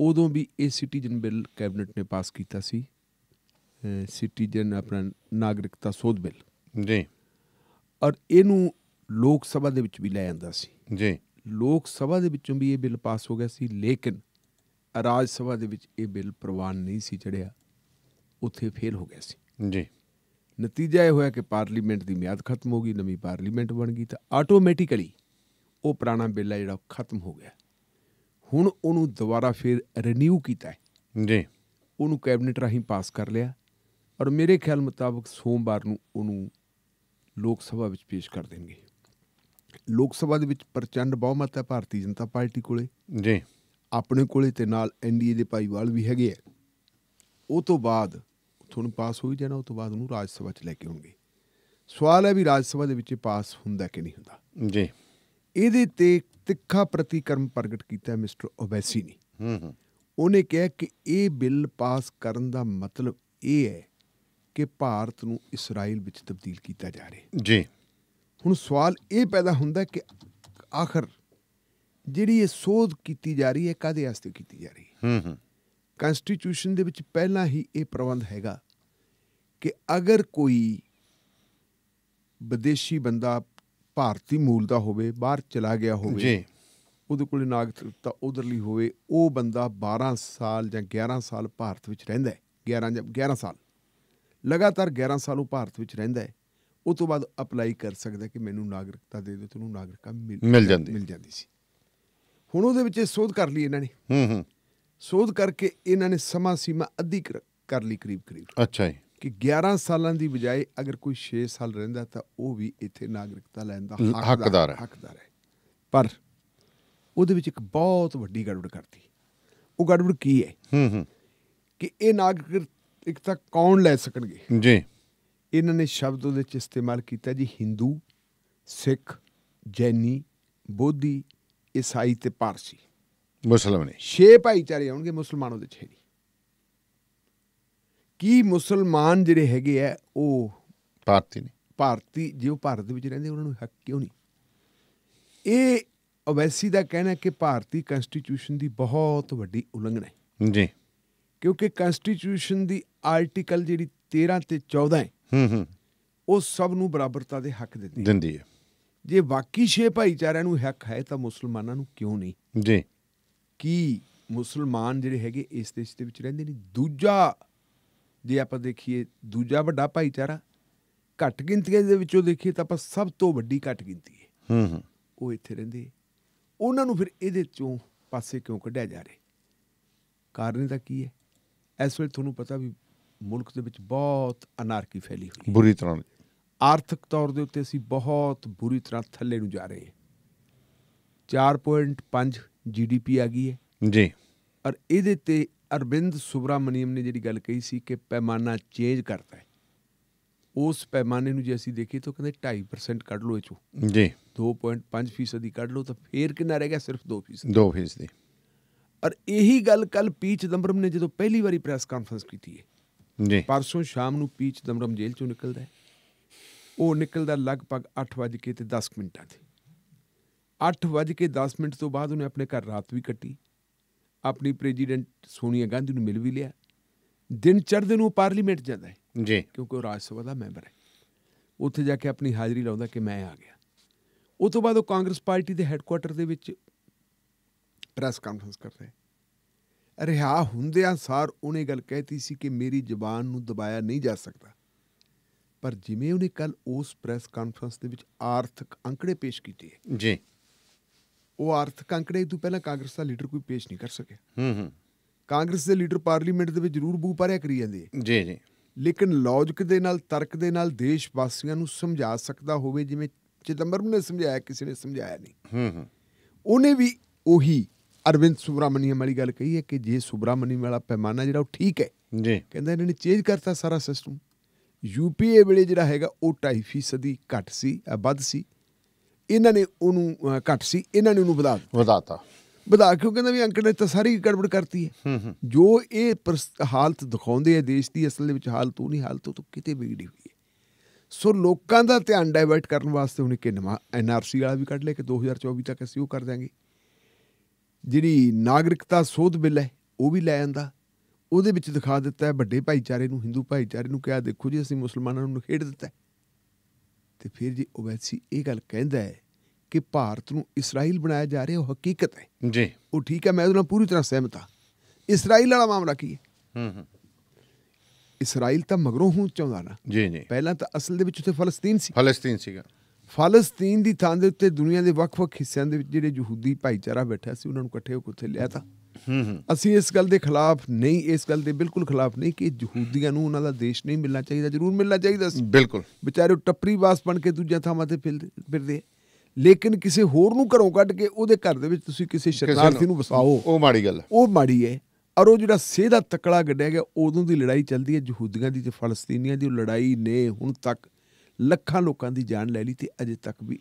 ਉਦੋਂ ਵੀ ਇਹ ਸਿਟੀਜ਼ਨ ਬਿੱਲ ਕੈਬਨਿਟ ਨੇ ਪਾਸ ਕੀਤਾ ਸੀ ਸਿਟੀਜ਼ਨ ਆਪਣਾ ਨਾਗਰਿਕਤਾ ਸੋਧ ਬਿੱਲ ਜੀ ਔਰ ਇਹਨੂੰ ਲੋਕ ਸਭਾ ਦੇ ਵਿੱਚ ਵੀ ਲੈ ਜਾਂਦਾ ਸੀ ਜੀ ਲੋਕ ਸਭਾ ਦੇ ਵਿੱਚੋਂ ਵੀ ਇਹ ਬਿੱਲ ਪਾਸ ਹੋ ਗਿਆ ਸੀ ਲੇਕਿਨ ਰਾਜ ਸਭਾ ਦੇ ਵਿੱਚ ਇਹ ਬਿੱਲ ਪ੍ਰਵਾਨ ਨਹੀਂ ਸੀ ਚੜਿਆ ਉੱਥੇ ਫੇਲ ਹੋ ਗਿਆ ਸੀ ਜੀ ਨਤੀਜਾ ਇਹ ਹੋਇਆ ਕਿ ਪਾਰਲੀਮੈਂਟ ਦੀ ਮਿਆਦ ਖਤਮ ਹੋ ਗਈ ਨਵੀਂ ਪਾਰਲੀਮੈਂਟ ਬਣ ਗਈ ਤਾਂ ਆਟੋਮੈਟਿਕਲੀ ਉਹ ਪੁਰਾਣਾ ਬਿੱਲ ਹੈ ਜਿਹੜਾ ਖਤਮ ਹੋ ਗਿਆ ਹੁਣ ਉਹਨੂੰ ਦੁਬਾਰਾ ਫਿਰ ਰੀਨਿਊ ਕੀਤਾ ਹੈ ਜੀ ਉਹਨੂੰ ਕੈਬਨਿਟ ਰਾਹੀਂ ਪਾਸ ਕਰ ਲਿਆ ਔਰ ਮੇਰੇ ਖਿਆਲ ਮੁਤਾਬਕ ਸੋਮਵਾਰ ਨੂੰ ਉਹਨੂੰ ਲੋਕ ਸਭਾ ਵਿੱਚ ਪੇਸ਼ ਕਰ ਦੇਣਗੇ ਲੋਕ ਸਭਾ ਦੇ ਵਿੱਚ ਪ੍ਰਚੰਡ ਬਹੁਮਤ ਹੈ ਭਾਰਤੀ ਜਨਤਾ ਪਾਰਟੀ ਕੋਲੇ ਜੀ ਆਪਣੇ ਕੋਲੇ ਤੇ ਨਾਲ ਐਨਡੀਏ ਦੇ ਭਾਈਵਾਲ ਵੀ ਹੈਗੇ ਆ ਉਹ ਤੋਂ ਬਾਅਦ ਤੁਹਾਨੂੰ ਪਾਸ ਹੋਈ ਜਾਣਾ ਉਸ ਤੋਂ ਬਾਅਦ ਉਹਨੂੰ ਰਾਜ ਸਭਾ 'ਚ ਲੈ ਕੇ ਆਉਣਗੇ ਸਵਾਲ ਹੈ ਵੀ ਰਾਜ ਸਭਾ ਦੇ ਵਿੱਚ ਪਾਸ ਹੁੰਦਾ ਕਿ ਨਹੀਂ ਹੁੰਦਾ ਜੀ ਇਹਦੇ ਤੇ ਤਿੱਖਾ ਪ੍ਰਤੀਕਰਮ ਪ੍ਰਗਟ ਕੀਤਾ ਮਿਸਟਰ ਓਬੈਸੀ ਨੇ ਹੂੰ ਹੂੰ ਉਹਨੇ ਕਿਹਾ ਕਿ ਇਹ ਬਿੱਲ ਪਾਸ ਕਰਨ ਦਾ ਮਤਲਬ ਇਹ ਹੈ ਕਿ ਭਾਰਤ ਨੂੰ ਇਸਰਾਈਲ ਵਿੱਚ ਤਬਦੀਲ ਕੀਤਾ ਜਾ ਰਿਹਾ ਜੀ ਹੁਣ ਸਵਾਲ ਇਹ ਪੈਦਾ ਹੁੰਦਾ ਕਿ ਆਖਰ ਜਿਹੜੀ ਇਹ ਸੋਧ ਕੀਤੀ ਜਾ ਰਹੀ ਹੈ ਕਾਦੇ ਵਾਸਤੇ ਕੀਤੀ ਜਾ ਰਹੀ ਹੈ ਹੂੰ ਹੂੰ ਕਨਸਟੀਟਿਊਸ਼ਨ ਦੇ ਵਿੱਚ ਪਹਿਲਾਂ ਹੀ ਇਹ ਪ੍ਰਬੰਧ ਹੈਗਾ ਕਿ ਅਗਰ ਕੋਈ ਵਿਦੇਸ਼ੀ ਬੰਦਾ ਭਾਰਤੀ ਮੂਲ ਦਾ ਹੋਵੇ ਬਾਹਰ ਚਲਾ ਗਿਆ ਹੋਵੇ ਜੀ ਉਹਦੇ ਕੋਲ ਨਾਗਰਿਕਤਾ ਉਧਰਲੀ ਹੋਵੇ ਉਹ ਬੰਦਾ 12 ਸਾਲ ਜਾਂ 11 ਸਾਲ ਭਾਰਤ ਵਿੱਚ ਰਹਿੰਦਾ ਹੈ 11 ਜਾਂ 11 ਸਾਲ ਲਗਾਤਾਰ 11 ਸਾਲ ਉਹ ਭਾਰਤ ਵਿੱਚ ਰਹਿੰਦਾ ਹੈ ਉਸ ਤੋਂ ਬਾਅਦ ਅਪਲਾਈ ਕਰ ਸਕਦਾ ਕਿ ਮੈਨੂੰ ਨਾਗਰਿਕਤਾ ਦੇ ਦਿਓ ਤੁਹਾਨੂੰ ਨਾਗਰਿਕਤਾ ਮਿਲ ਜਾਂਦੀ ਮਿਲ ਜਾਂਦੀ ਸੀ ਹੁਣ ਉਹਦੇ ਵਿੱਚ ਇਹ ਸੋਧ ਕਰ ਲਈ ਇਹਨਾਂ ਨੇ ਹੂੰ ਹੂੰ ਸੋਧ ਕਰਕੇ ਇਹਨਾਂ ਨੇ ਸਮਾਂ ਸੀਮਾ ਅਧਿਕ ਕਰ ਲਈ ਕਰੀਬ ਕਰੀਬ ਅੱਛਾ ਜੀ ਕਿ 11 ਸਾਲਾਂ ਦੀ ਬਜਾਏ ਅਗਰ ਕੋਈ 6 ਸਾਲ ਰਹਿੰਦਾ ਤਾਂ ਉਹ ਵੀ ਇੱਥੇ ਨਾਗਰਿਕਤਾ ਲੈਣ ਦਾ ਹੱਕਦਾਰ ਹੈ ਹੱਕਦਾਰ ਹੈ ਪਰ ਉਹਦੇ ਵਿੱਚ ਇੱਕ ਬਹੁਤ ਵੱਡੀ ਗੜਬੜ ਕਰਤੀ ਉਹ ਗੜਬੜ ਕੀ ਹੈ ਹੂੰ ਹੂੰ ਕਿ ਇਹ ਨਾਗਰਿਕਤਾ ਕੌਣ ਲੈ ਸਕਣਗੇ ਜੀ ਇਹਨਾਂ ਨੇ ਸ਼ਬਦ ਉਹਦੇ ਵਿੱਚ ਇਸਤੇਮਾਲ ਕੀਤਾ ਜੀ ਹਿੰਦੂ ਸਿੱਖ ਜੈਨੀ ਬੋਧੀ ਇਸਾਈ ਤੇ ਪਾਰਸੀ ਮੁਸਲਮਾਨ ਛੇ ਭਾਈਚਾਰੇ ਆਉਣਗੇ ਮੁਸਲਮਾਨ ਦੇ ਛੇ ਨਹੀਂ ਕੀ ਮੁਸਲਮਾਨ ਜਿਹੜੇ ਹੈਗੇ ਆ ਉਹ ਭਾਰਤੀ ਨੇ ਭਾਰਤੀ ਜੇ ਉਹ ਭਾਰਤ ਦੇ ਵਿੱਚ ਰਹਿੰਦੇ ਉਹਨਾਂ ਨੂੰ ਹੱਕ ਕਿਉਂ ਨਹੀਂ ਇਹ ਅਵੈਸੀ ਦਾ ਕਹਿਣਾ ਕਿ ਭਾਰਤੀ ਕਨਸਟੀਟਿਊਸ਼ਨ ਦੀ ਬਹੁਤ ਵੱਡੀ ਉਲੰਘਣਾ ਹੈ ਜੀ ਕਿਉਂਕਿ ਕਨਸਟੀਟਿਊਸ਼ਨ ਦੀ ਆਰਟੀਕਲ ਜਿਹੜੀ 13 ਤੇ 14 ਹੈ ਹੂੰ ਹੂੰ ਉਹ ਸਭ ਨੂੰ ਬਰਾਬਰਤਾ ਦੇ ਹੱਕ ਦਿੰਦੀ ਹੈ ਦਿੰਦੀ ਹੈ ਜੇ ਬਾਕੀ ਛੇ ਭਾਈਚਾਰਿਆਂ ਨੂੰ ਹੱਕ ਹੈ ਤਾਂ ਮੁਸਲਮਾਨਾਂ ਨੂੰ ਕਿਉਂ ਨਹੀਂ ਜੀ ਕਿ ਮੁਸਲਮਾਨ ਜਿਹੜੇ ਹੈਗੇ ਇਸ ਦੇਸ਼ ਦੇ ਵਿੱਚ ਰਹਿੰਦੇ ਨੇ ਦੂਜਾ ਜੇ ਆਪਾਂ ਦੇਖੀਏ ਦੂਜਾ ਵੱਡਾ ਭਾਈਚਾਰਾ ਘੱਟ ਗਿਣਤੀਆਂ ਦੇ ਵਿੱਚੋਂ ਦੇਖੀਏ ਤਾਂ ਆਪਾਂ ਸਭ ਤੋਂ ਵੱਡੀ ਘੱਟ ਗਿਣਤੀ ਹੈ ਹੂੰ ਹੂੰ ਉਹ ਇੱਥੇ ਰਹਿੰਦੇ ਉਹਨਾਂ ਨੂੰ ਫਿਰ ਇਹਦੇ ਚੋਂ ਪਾਸੇ ਕਿਉਂ ਕੱਢਿਆ ਜਾ ਰਿਹਾ ਕਾਰਨ ਤਾਂ ਕੀ ਹੈ ਇਸ ਵੇਲੇ ਤੁਹਾਨੂੰ ਪਤਾ ਵੀ ਮੁਲਕ ਦੇ ਵਿੱਚ ਬਹੁਤ ਅਨਾਰਕੀ ਫੈਲੀ ਹੋਈ ਹੈ ਬੁਰੀ ਤਰ੍ਹਾਂ ਆਰਥਿਕ ਤੌਰ ਦੇ ਉੱਤੇ ਅਸੀਂ ਬਹੁਤ ਬੁਰੀ ਤਰ੍ਹਾਂ ਥੱਲੇ ਨੂੰ ਜਾ ਰਹੇ ਹਾਂ 4.5 ਜੀਡੀਪੀ ਆ ਗਈ ਹੈ ਜੀ ਔਰ ਇਹਦੇ ਤੇ ਅਰਵਿੰਦ ਸੁਬਰਾਮਨੀਅਮ ਨੇ ਜਿਹੜੀ ਗੱਲ ਕਹੀ ਸੀ ਕਿ ਪੈਮਾਨਾ ਚੇਂਜ ਕਰਤਾ ਹੈ ਉਸ ਪੈਮਾਨੇ ਨੂੰ ਜੇ ਅਸੀਂ ਦੇਖੀਏ ਤਾਂ ਕਹਿੰਦੇ 2.5% ਕੱਢ ਲੋ ਇਹ ਚੋਂ ਜੀ 2.5% ਦੀ ਕੱਢ ਲੋ ਤਾਂ ਫੇਰ ਕਿੰਨਾ ਰਹਿ ਗਿਆ ਸਿਰਫ 2% 2% ਦੀ ਔਰ ਇਹੀ ਗੱਲ ਕੱਲ ਪੀਚ ਦੰਬਰਮ ਨੇ ਜਦੋਂ ਪਹਿਲੀ ਵਾਰੀ ਪ੍ਰੈਸ ਕਾਨਫਰੰਸ ਕੀਤੀ ਹੈ ਜੀ ਪਰਸੋਂ ਸ਼ਾਮ ਨੂੰ ਪੀਚ ਦੰਬਰਮ ਜੇਲ੍ਹ ਚੋਂ ਨਿਕਲਦਾ ਹੈ ਉਹ ਨਿਕਲਦਾ ਲਗਭਗ 8 ਵਜੇ ਤੇ 10 ਮਿੰਟਾਂ ਤੇ 8:10 ਤੋਂ ਬਾਅਦ ਉਹਨੇ ਆਪਣੇ ਘਰ ਰਾਤ ਵੀ ਕੱਟੀ ਆਪਣੀ ਪ੍ਰੈਜ਼ੀਡੈਂਟ ਸੋਨੀਆ ਗਾਂਧੀ ਨੂੰ ਮਿਲ ਵੀ ਲਿਆ ਦਿਨ ਚੜ੍ਹਦੇ ਨੂੰ ਪਾਰਲੀਮੈਂਟ ਜਾਂਦਾ ਹੈ ਜੀ ਕਿਉਂਕਿ ਉਹ ਰਾਜ ਸਭਾ ਦਾ ਮੈਂਬਰ ਹੈ ਉੱਥੇ ਜਾ ਕੇ ਆਪਣੀ ਹਾਜ਼ਰੀ ਲਾਉਂਦਾ ਕਿ ਮੈਂ ਆ ਗਿਆ ਉਸ ਤੋਂ ਬਾਅਦ ਉਹ ਕਾਂਗਰਸ ਪਾਰਟੀ ਦੇ ਹੈੱਡਕੁਆਰਟਰ ਦੇ ਵਿੱਚ ਪ੍ਰੈਸ ਕਾਨਫਰੰਸ ਕਰਦਾ ਹੈ ਰਿਹਾ ਹੁੰਦਿਆਂ ਸਾਰ ਉਹਨੇ ਗੱਲ ਕਹਿਤੀ ਸੀ ਕਿ ਮੇਰੀ ਜ਼ੁਬਾਨ ਨੂੰ ਦਬਾਇਆ ਨਹੀਂ ਜਾ ਸਕਦਾ ਪਰ ਜਿਵੇਂ ਉਹਨੇ ਕੱਲ ਉਸ ਪ੍ਰੈਸ ਕਾਨਫਰੰਸ ਦੇ ਵਿੱਚ ਆਰਥਿਕ ਅੰਕੜੇ ਪੇਸ਼ ਕੀਤੇ ਜੀ ਉਹ ਆਰਥ ਕਾਂਕੜੇ ਤੋਂ ਪਹਿਲਾਂ ਕਾਂਗਰਸ ਦਾ ਲੀਡਰ ਕੋਈ ਪੇਸ਼ ਨਹੀਂ ਕਰ ਸਕੇ ਹੂੰ ਹੂੰ ਕਾਂਗਰਸ ਦੇ ਲੀਡਰ ਪਾਰਲੀਮੈਂਟ ਦੇ ਵਿੱਚ ਜ਼ਰੂਰ ਬੂ ਪਾਰਿਆ ਕਰੀ ਜਾਂਦੇ ਜੀ ਜੀ ਲੇਕਿਨ ਲੌਜਿਕ ਦੇ ਨਾਲ ਤਰਕ ਦੇ ਨਾਲ ਦੇਸ਼ ਵਾਸੀਆਂ ਨੂੰ ਸਮਝਾ ਸਕਦਾ ਹੋਵੇ ਜਿਵੇਂ ਚਿਦੰਬਰਮ ਨੇ ਸਮਝਾਇਆ ਕਿਸੇ ਨੇ ਸਮਝਾਇਆ ਨਹੀਂ ਹੂੰ ਹੂੰ ਉਹਨੇ ਵੀ ਉਹੀ ਅਰਵਿੰਦ ਸੁਬਰਾਮਨੀਅਮ ਵਾਲੀ ਗੱਲ ਕਹੀ ਹੈ ਕਿ ਜੇ ਸੁਬਰਾਮਨੀਅਮ ਵਾਲਾ ਪੈਮਾਨਾ ਜਿਹੜਾ ਉਹ ਠੀਕ ਹੈ ਜੀ ਕਹਿੰਦਾ ਇਹਨਾਂ ਨੇ ਚੇਂਜ ਕਰਤਾ ਸਾਰਾ ਸਿਸਟਮ ਯੂਪੀਏ ਵੇਲੇ ਜਿਹੜਾ ਹੈਗਾ ਉਹ 2.5 ਦੀ ਘੱਟ ਸੀ ਵੱਧ ਸੀ ਇਹਨਾਂ ਨੇ ਉਹਨੂੰ ਘੱਟ ਸੀ ਇਹਨਾਂ ਨੇ ਉਹਨੂੰ ਵਧਾ ਵਧਾਤਾ ਵਧਾ ਕਿਉਂ ਕਹਿੰਦਾ ਵੀ ਅੰਕੜੇ ਤਾਂ ਸਾਰੀ ਗੜਬੜ ਕਰਤੀ ਹੈ ਜੋ ਇਹ ਹਾਲਤ ਦਿਖਾਉਂਦੇ ਆ ਦੇਸ਼ ਦੀ ਅਸਲ ਦੇ ਵਿੱਚ ਹਾਲਤ ਉਹ ਨਹੀਂ ਹਾਲਤ ਤਾਂ ਕਿਤੇ ਵਿਗੜੀ ਹੋਈ ਹੈ ਸੋ ਲੋਕਾਂ ਦਾ ਧਿਆਨ ਡਾਇਵਰਟ ਕਰਨ ਵਾਸਤੇ ਹੁਣ ਕਿ ਨਵਾਂ ਐਨਆਰਸੀ ਵਾਲਾ ਵੀ ਕੱਢ ਲਿਆ ਕਿ 2024 ਤੱਕ ਅਸੀਂ ਉਹ ਕਰ ਦਾਂਗੇ ਜਿਹੜੀ ਨਾਗਰਿਕਤਾ ਸੋਧ ਬਿੱਲ ਹੈ ਉਹ ਵੀ ਲੈ ਆਂਦਾ ਉਹਦੇ ਵਿੱਚ ਦਿਖਾ ਦਿੱਤਾ ਹੈ ਵੱਡੇ ਭਾਈਚਾਰੇ ਨੂੰ ਹਿੰਦੂ ਭਾਈਚਾਰੇ ਨੂੰ ਕਿਹਾ ਦੇਖੋ ਜੀ ਅਸੀਂ ਮੁਸਲਮਾਨਾਂ ਨੂੰ ਨਖੇੜ ਦਿੱਤਾ ਹੈ ਤੇ ਫਿਰ ਜੀ ਓਵੈਸੀ ਇਹ ਗੱਲ ਕਹਿੰਦਾ ਹੈ ਕਿ ਭਾਰਤ ਨੂੰ ਇਸਰਾਈਲ ਬਣਾਇਆ ਜਾ ਰਿਹਾ ਉਹ ਹਕੀਕਤ ਹੈ ਜੀ ਉਹ ਠੀਕ ਹੈ ਮੈਂ ਉਹਦੇ ਨਾਲ ਪੂਰੀ ਤਰ੍ਹਾਂ ਸਹਿਮਤ ਹਾਂ ਇਸਰਾਈਲ ਵਾਲਾ ਮਾਮਲਾ ਕੀ ਹੈ ਹੂੰ ਹੂੰ ਇਸਰਾਈਲ ਤਾਂ ਮਗਰੋਂ ਹੂੰ ਚਾਹੁੰਦਾ ਨਾ ਜੀ ਜੀ ਪਹਿਲਾਂ ਤਾਂ ਅਸਲ ਦੇ ਵਿੱਚ ਉੱਥੇ ਫਲਸਤੀਨ ਸੀ ਫਲਸਤੀਨ ਸੀਗਾ ਫਲਸਤੀਨ ਦੀ ਥਾਂ ਦੇ ਉੱਤੇ ਦੁਨੀਆ ਦੇ ਵੱਖ-ਵੱਖ ਹਿੱਸਿਆਂ ਦੇ ਵਿੱਚ ਜਿਹੜੇ ਯਹੂਦੀ ਭਾਈਚਾਰਾ ਬੈਠਾ ਸੀ ਉਹਨਾਂ ਨੂੰ ਇਕੱਠੇ ਹੋ ਕੇ ਉੱਥੇ ਲਿਆ ਤਾਂ ਅਸੀਂ ਇਸ ਗੱਲ ਦੇ ਖਿਲਾਫ ਨਹੀਂ ਇਸ ਗੱਲ ਦੇ ਬਿਲਕੁਲ ਖਿਲਾਫ ਨਹੀਂ ਕਿ ਯਹੂਦੀਆਂ ਨੂੰ ਉਹਨਾਂ ਦਾ ਦੇਸ਼ ਨਹੀਂ ਮਿਲਣਾ ਚਾਹੀਦਾ ਜ਼ਰੂਰ ਮਿਲਣਾ ਚਾਹੀਦਾ ਸੀ ਬਿਲਕੁਲ ਵਿਚਾਰੇ ਟੱਪਰੀ ਵਾਸ ਬਣ ਕੇ ਦੂਜੇ ਥਾਵਾਂ ਤੇ ਫਿਰਦੇ ਲੇਕਿਨ ਕਿਸੇ ਹੋਰ ਨੂੰ ਘਰੋਂ ਕੱਢ ਕੇ ਉਹਦੇ ਘਰ ਦੇ ਵਿੱਚ ਤੁਸੀਂ ਕਿਸੇ ਸ਼ਰਨਾਰਥੀ ਨੂੰ ਵਸਾਓ ਉਹ ਮਾੜੀ ਗੱਲ ਉਹ ਮਾੜੀ ਹੈ ਔਰ ਉਹ ਜਿਹੜਾ ਦਾ ਤਕੜਾ ਗੱਡਿਆ ਗਿਆ ਉਦੋਂ ਦੀ ਲੜਾਈ ਚੱਲਦੀ ਹੈ ਯਹੂਦੀਆਂ ਦੀ ਤੇ ਫਲਸਤੀਨੀਆਂ ਦੀ ਲੜਾਈ ਨੇ ਹੁਣ ਤੱਕ ਲੱਖਾਂ ਲੋਕਾਂ ਦੀ ਜਾਨ ਲੈ ਲਈ ਤੇ ਅਜੇ ਤੱਕ ਵੀ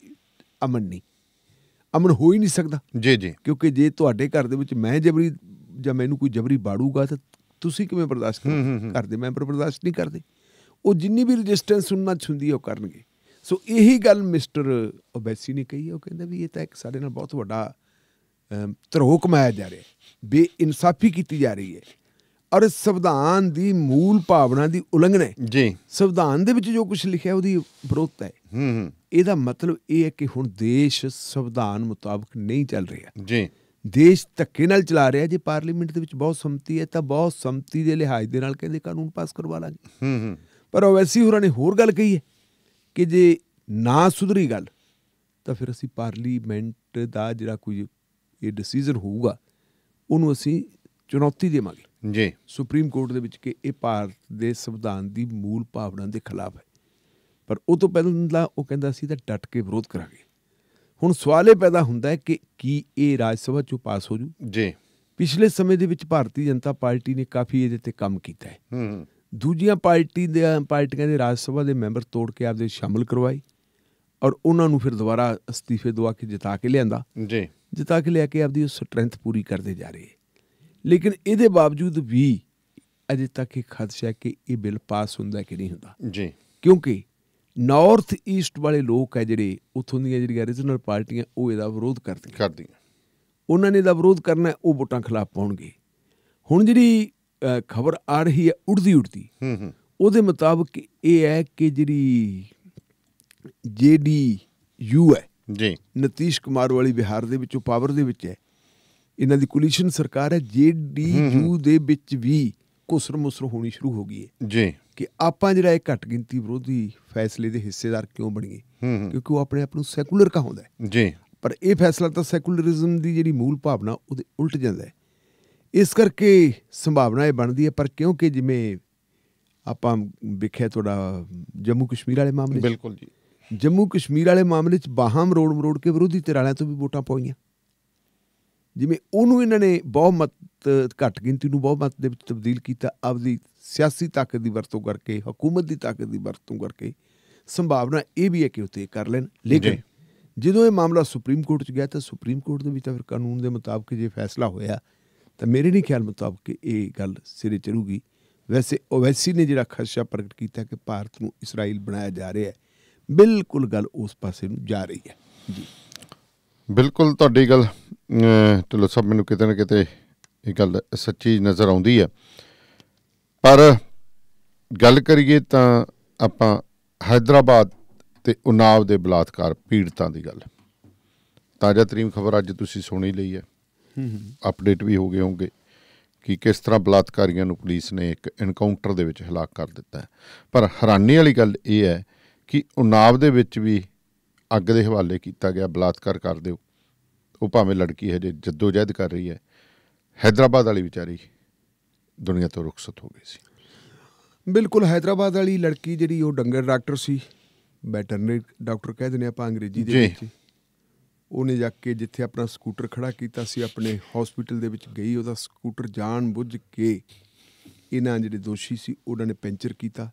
ਅਮਨ ਨਹੀਂ ਅਮਨ ਹੋ ਹੀ ਨਹੀਂ ਸਕਦਾ ਜੀ ਜੀ ਕਿਉਂਕਿ ਜੇ ਤੁਹਾਡੇ ਘਰ ਦੇ ਵਿੱਚ ਮੈਂ ਜਬਰੀ ਜਾਂ ਮੈਨੂੰ ਕੋਈ ਜਬਰੀ ਬਾੜੂਗਾ ਤਾਂ ਤੁਸੀਂ ਕਿਵੇਂ ਬਰਦਾਸ਼ਤ ਕਰੋਗੇ ਘਰ ਦੇ ਮੈਂਬਰ ਬਰਦਾਸ਼ਤ ਨਹੀਂ ਕਰਦੇ ਉਹ ਜਿੰਨੀ ਵੀ ਰੈਜ਼ਿਸਟੈਂਸ ਉਹਨਾਂ ਚ ਉਹ ਕਰਨਗੇ ਸੋ ਇਹੀ ਗੱਲ ਮਿਸਟਰ ਓਬੈਸੀ ਨੇ ਕਹੀ ਉਹ ਕਹਿੰਦਾ ਵੀ ਇਹ ਤਾਂ ਇੱਕ ਸਾਡੇ ਨਾਲ ਬਹੁਤ ਵੱਡਾ ਧਰੋਹ ਮਾਇਆ ਜਾ ਰਿਹਾ ਬੇਇਨਸਾਫੀ ਕੀਤੀ ਜਾ ਰਹੀ ਹੈ ਔਰ ਸੰਵਿਧਾਨ ਦੀ ਮੂਲ ਭਾਵਨਾ ਦੀ ਉਲੰਘਣਾ ਹੈ ਜੀ ਸੰਵਿਧਾਨ ਦੇ ਵਿੱਚ ਜੋ ਕੁਝ ਲਿਖਿਆ ਉਹਦੀ ਵਿਰੋਧਤਾ ਹੈ ਹੂੰ ਹੂੰ ਇਹਦਾ ਮਤਲਬ ਇਹ ਹੈ ਕਿ ਹੁਣ ਦੇਸ਼ ਸੰਵਿਧਾਨ ਮੁਤਾਬਕ ਨਹੀਂ ਚੱਲ ਰਿਹਾ ਜੀ ਦੇਸ਼ ਧੱਕੇ ਨਾਲ ਚਲਾ ਰਿਹਾ ਜੇ ਪਾਰਲੀਮੈਂਟ ਦੇ ਵਿੱਚ ਬਹੁਤ ਸੰਮਤੀ ਹੈ ਤਾਂ ਬਹੁਤ ਸੰਮਤੀ ਦੇ ਲਿਹਾਜ਼ ਦੇ ਨਾਲ ਕਹਿੰਦੇ ਕਾਨੂੰਨ ਪਾਸ ਕਰਵਾ ਲਾਂਗੇ ਹੂੰ ਹੂੰ ਪਰ ਉਹ ਓਵੈਸੀ ਹੋਰਾਂ ਨੇ ਹੋਰ ਗੱਲ ਕਹੀ ਹੈ ਕਿ ਜੇ ਨਾ ਸੁਧਰੀ ਗੱਲ ਤਾਂ ਫਿਰ ਅਸੀਂ ਪਾਰਲੀਮੈਂਟ ਦਾ ਜਿਹੜਾ ਕੋਈ ਇਹ ਡਿਸੀਜਨ ਹੋਊਗਾ ਉਹਨੂੰ ਅਸੀਂ ਚੁਣੌਤੀ ਦੇਵਾਂਗੇ ਜੀ ਸੁਪਰੀਮ ਕੋਰਟ ਦੇ ਵਿੱਚ ਕਿ ਇਹ ਭਾਰਤ ਦੇ ਸੰਵਿਧਾਨ ਦੀ ਮੂਲ ਭਾਵਨਾ ਦੇ ਖਿਲਾਫ ਹੈ ਪਰ ਉਹ ਤੋਂ ਪਹਿਲਾਂ ਉਹ ਕਹਿੰਦਾ ਸੀ ਤਾਂ ਡਟ ਕੇ ਵਿਰੋਧ ਕਰਾਂਗੇ ਹੁਣ ਸਵਾਲ ਇਹ ਪੈਦਾ ਹੁੰਦਾ ਹੈ ਕਿ ਕੀ ਇਹ ਰਾਜ ਸਭਾ ਚੋਂ ਪਾਸ ਹੋ ਜੂ ਜੀ ਪਿਛਲੇ ਸਮੇਂ ਦੇ ਵਿੱਚ ਭਾਰਤੀ ਜਨਤਾ ਪਾਰਟੀ ਨੇ ਕਾਫੀ ਇਹਦੇ ਤੇ ਕੰਮ ਕੀਤਾ ਹੈ ਹੂੰ ਦੂਜੀਆਂ ਪਾਰਟੀ ਦੇ ਪਾਰਟੀਆਂ ਦੇ ਰਾਜ ਸਭਾ ਦੇ ਮੈਂਬਰ ਤੋੜ ਕੇ ਆਪਦੇ ਸ਼ਾਮਲ ਕਰਵਾਏ ਔਰ ਉਹਨਾਂ ਨੂੰ ਫਿਰ ਦੁਬਾਰਾ ਅਸਤੀਫੇ ਦਵਾ ਕੇ ਜਿਤਾ ਕੇ ਲਿਆਂਦਾ ਜੀ ਜਿਤਾ ਕੇ ਲਿਆ ਕੇ ਆਪਦੀ ਉਹ ਸਟਰੈਂਥ ਪੂਰੀ ਕਰਦੇ ਜਾ ਰਹੇ ਲੇਕਿਨ ਇਹਦੇ ਬਾਵਜੂਦ ਵੀ ਅਜੇ ਤੱਕ ਇਹ ਖਦਸ਼ਾ ਕਿ ਇਹ ਬਿੱਲ ਪਾਸ ਹੁੰਦਾ ਕਿ ਨਹੀਂ ਹੁੰਦਾ ਜੀ ਕਿਉਂਕਿ ਨਾਰਥ ਈਸਟ ਵਾਲੇ ਲੋਕ ਹੈ ਜਿਹੜੇ ਉਥੋਂ ਦੀਆਂ ਜਿਹੜੀਆਂ ਰੀਜਨਲ ਪਾਰਟੀਆਂ ਉਹ ਇਹਦਾ ਵਿਰੋਧ ਕਰਦੀਆਂ ਕਰਦੀਆਂ ਉਹਨਾਂ ਨੇ ਇਹਦਾ ਵਿਰੋਧ ਕਰਨਾ ਉਹ ਵੋਟਾਂ ਖਿਲਾਫ ਪਾਉਣਗੇ ਹੁਣ ਜਿਹੜੀ ਖਬਰ ਆ ਰਹੀ ਹੈ ਉੜਦੀ ਉੜਦੀ ਹੂੰ ਹੂੰ ਉਹਦੇ ਮੁਤਾਬਕ ਇਹ ਹੈ ਕਿ ਜਿਹੜੀ ਜੀਡੀ ਯੂ ਹੈ ਜੀ ਨਤੀਸ਼ ਕੁਮਾਰ ਵਾਲੀ ਬਿਹਾਰ ਦੇ ਵਿੱਚੋਂ ਪਾਵਰ ਦੇ ਵਿੱਚ ਹੈ ਇਹਨਾਂ ਦੀ ਕੋਲੀਸ਼ਨ ਸਰਕਾਰ ਹੈ ਜੀਡੀ ਯੂ ਦੇ ਵਿੱਚ ਵੀ ਕੁਸਰ ਮੁਸਰ ਹੋਣੀ ਸ਼ੁਰੂ ਹੋ ਗਈ ਹੈ ਜੀ ਕਿ ਆਪਾਂ ਜਿਹੜਾ ਇਹ ਘੱਟ ਗਿਣਤੀ ਵਿਰੋਧੀ ਫੈਸਲੇ ਦੇ ਹਿੱਸੇਦਾਰ ਕਿਉਂ ਬਣੀਏ ਕਿਉਂਕਿ ਉਹ ਆਪਣੇ ਆਪ ਨੂੰ ਸੈਕੂਲਰ ਕਹਾਉਂਦਾ ਹੈ ਜੀ ਪਰ ਇਹ ਫੈਸਲਾ ਤਾਂ ਸੈਕੂਲਰਿਜ਼ਮ ਦੀ ਜਿਹੜੀ ਮੂਲ ਭਾਵਨਾ ਉਹਦੇ ਉਲਟ ਜਾਂਦਾ ਹੈ ਇਸ ਕਰਕੇ ਸੰਭਾਵਨਾ ਇਹ ਬਣਦੀ ਹੈ ਪਰ ਕਿਉਂਕਿ ਜਿਵੇਂ ਆਪਾਂ ਵਿਖਿਆ ਤੁਹਾਡਾ ਜੰਮੂ ਕਸ਼ਮੀਰ ਵਾਲੇ ਮਾਮਲੇ ਬਿਲਕੁਲ ਜੀ ਜੰਮੂ ਕਸ਼ਮੀਰ ਵਾਲੇ ਮਾਮਲੇ 'ਚ ਬਾਹਮ ਰੋਡ ਮਰੋੜ ਕੇ ਵਿਰੋਧੀ ਧਿਰਾਂ ਵਾਲਿਆਂ ਤੋਂ ਵੀ ਵੋਟਾਂ ਪਾਈਆਂ ਜਿਵੇਂ ਉਹਨੂੰ ਇਹਨਾਂ ਨੇ ਬਹੁਮਤ ਘੱਟ ਗਿਣਤੀ ਨੂੰ ਬਹੁਮਤ ਦੇ ਵਿੱਚ ਤਬਦੀਲ ਕੀਤਾ ਆਪਦੀ ਸਿਆਸੀ ਤਾਕਤ ਦੀ ਵਰਤੋਂ ਕਰਕੇ ਹਕੂਮਤ ਦੀ ਤਾਕਤ ਦੀ ਵਰਤੋਂ ਕਰਕੇ ਸੰਭਾਵਨਾ ਇਹ ਵੀ ਹੈ ਕਿ ਉਤੇ ਕਰ ਲੈਣ ਲੇਕਿਨ ਜਦੋਂ ਇਹ ਮਾਮਲਾ ਸੁਪਰੀਮ ਕੋਰਟ 'ਚ ਗਿਆ ਤਾਂ ਸੁਪਰੀਮ ਕੋਰਟ ਦੇ ਵਿੱਚ ਤਾਂ ਫਿਰ ਕਾਨੂੰਨ ਦੇ ਮੁਤਾਬਕ ਜੇ ਫੈਸਲਾ ਹੋਇਆ ਤਾਂ ਮੇਰੇ ਨਹੀਂ ਖਿਆਲ ਮੁਤਾਬਕ ਇਹ ਗੱਲ ਸਿਰੇ ਚੜੂਗੀ ਵੈਸੇ ਓਵੈਸੀ ਨੇ ਜਿਹੜਾ ਖਸ਼ਾ ਪ੍ਰਗਟ ਕੀਤਾ ਕਿ ਭਾਰਤ ਨੂੰ ਇਸਰਾਈਲ ਬਣਾਇਆ ਜਾ ਰਿਹਾ ਹੈ ਬਿਲਕੁਲ ਗੱਲ ਉਸ ਪਾਸੇ ਨੂੰ ਜਾ ਰਹੀ ਹੈ ਜੀ ਬਿਲਕੁਲ ਤੁਹਾਡੀ ਗੱਲ ਤੁਹਾਨੂੰ ਸਭ ਮੈਨੂੰ ਕਿਤੇ ਨਾ ਕਿਤੇ ਇਹ ਗੱਲ ਸੱਚੀ ਨਜ਼ਰ ਆਉਂਦੀ ਹੈ ਪਰ ਗੱਲ ਕਰੀਏ ਤਾਂ ਆਪਾਂ ਹైదరాబాద్ ਤੇ ਉਨਾਵ ਦੇ ਬਲਾਤਕਾਰ ਪੀੜਤਾਂ ਦੀ ਗੱਲ ਤਾਜ਼ਾ ਤਰੀਨ ਖਬਰ ਅੱਜ ਤੁਸੀਂ ਸੁਣੀ ਲਈ ਹੈ ਅਪਡੇਟ ਵੀ ਹੋ ਗਏ ਹੋਗੇ ਕਿ ਕਿਸ ਤਰ੍ਹਾਂ ਬਲਾਤਕਾਰੀਆਂ ਨੂੰ ਪੁਲਿਸ ਨੇ ਇੱਕ ਐਨਕਾਊਂਟਰ ਦੇ ਵਿੱਚ ਹਲਾਕ ਕਰ ਦਿੱਤਾ ਹੈ ਪਰ ਹੈਰਾਨੀ ਵਾਲੀ ਗੱਲ ਇਹ ਹੈ ਕਿ ਉਨਾਵ ਦੇ ਵਿੱਚ ਵੀ ਅੱਗ ਦੇ ਹਵਾਲੇ ਕੀਤਾ ਗਿਆ ਬਲਾਤਕਾਰ ਕਰ ਦਿਓ ਉਹ ਭਾਵੇਂ ਲੜਕੀ ਹਜੇ ਜੱਦੋ ਜਹਿਦ ਕਰ ਰਹੀ ਹੈ ਹైదరాబాద్ ਵਾਲੀ ਵਿਚਾਰੀ ਦੁਨੀਆ ਤੋਂ ਰੁਖਸਤ ਹੋ ਗਈ ਸੀ ਬਿਲਕੁਲ ਹైదరాబాద్ ਵਾਲੀ ਲੜਕੀ ਜਿਹੜੀ ਉਹ ਡੰਗਰ ਡਾਕਟਰ ਸੀ ਬੈਟਰਨਰੀ ਡਾਕਟਰ ਕਹਿ ਦਿੰਦੇ ਆਪਾਂ ਅੰਗਰੇਜ਼ੀ ਦੇ ਵਿੱਚ ਉਹਨੇ ਜਾ ਕੇ ਜਿੱਥੇ ਆਪਣਾ ਸਕੂਟਰ ਖੜਾ ਕੀਤਾ ਸੀ ਆਪਣੇ ਹਸਪੀਟਲ ਦੇ ਵਿੱਚ ਗਈ ਉਹਦਾ ਸਕੂਟਰ ਜਾਣ ਬੁੱਝ ਕੇ ਇਹਨਾਂ ਜਿਹੜੇ ਦੋਸ਼ੀ ਸੀ ਉਹਨਾਂ ਨੇ ਪੈਂਚਰ ਕੀਤਾ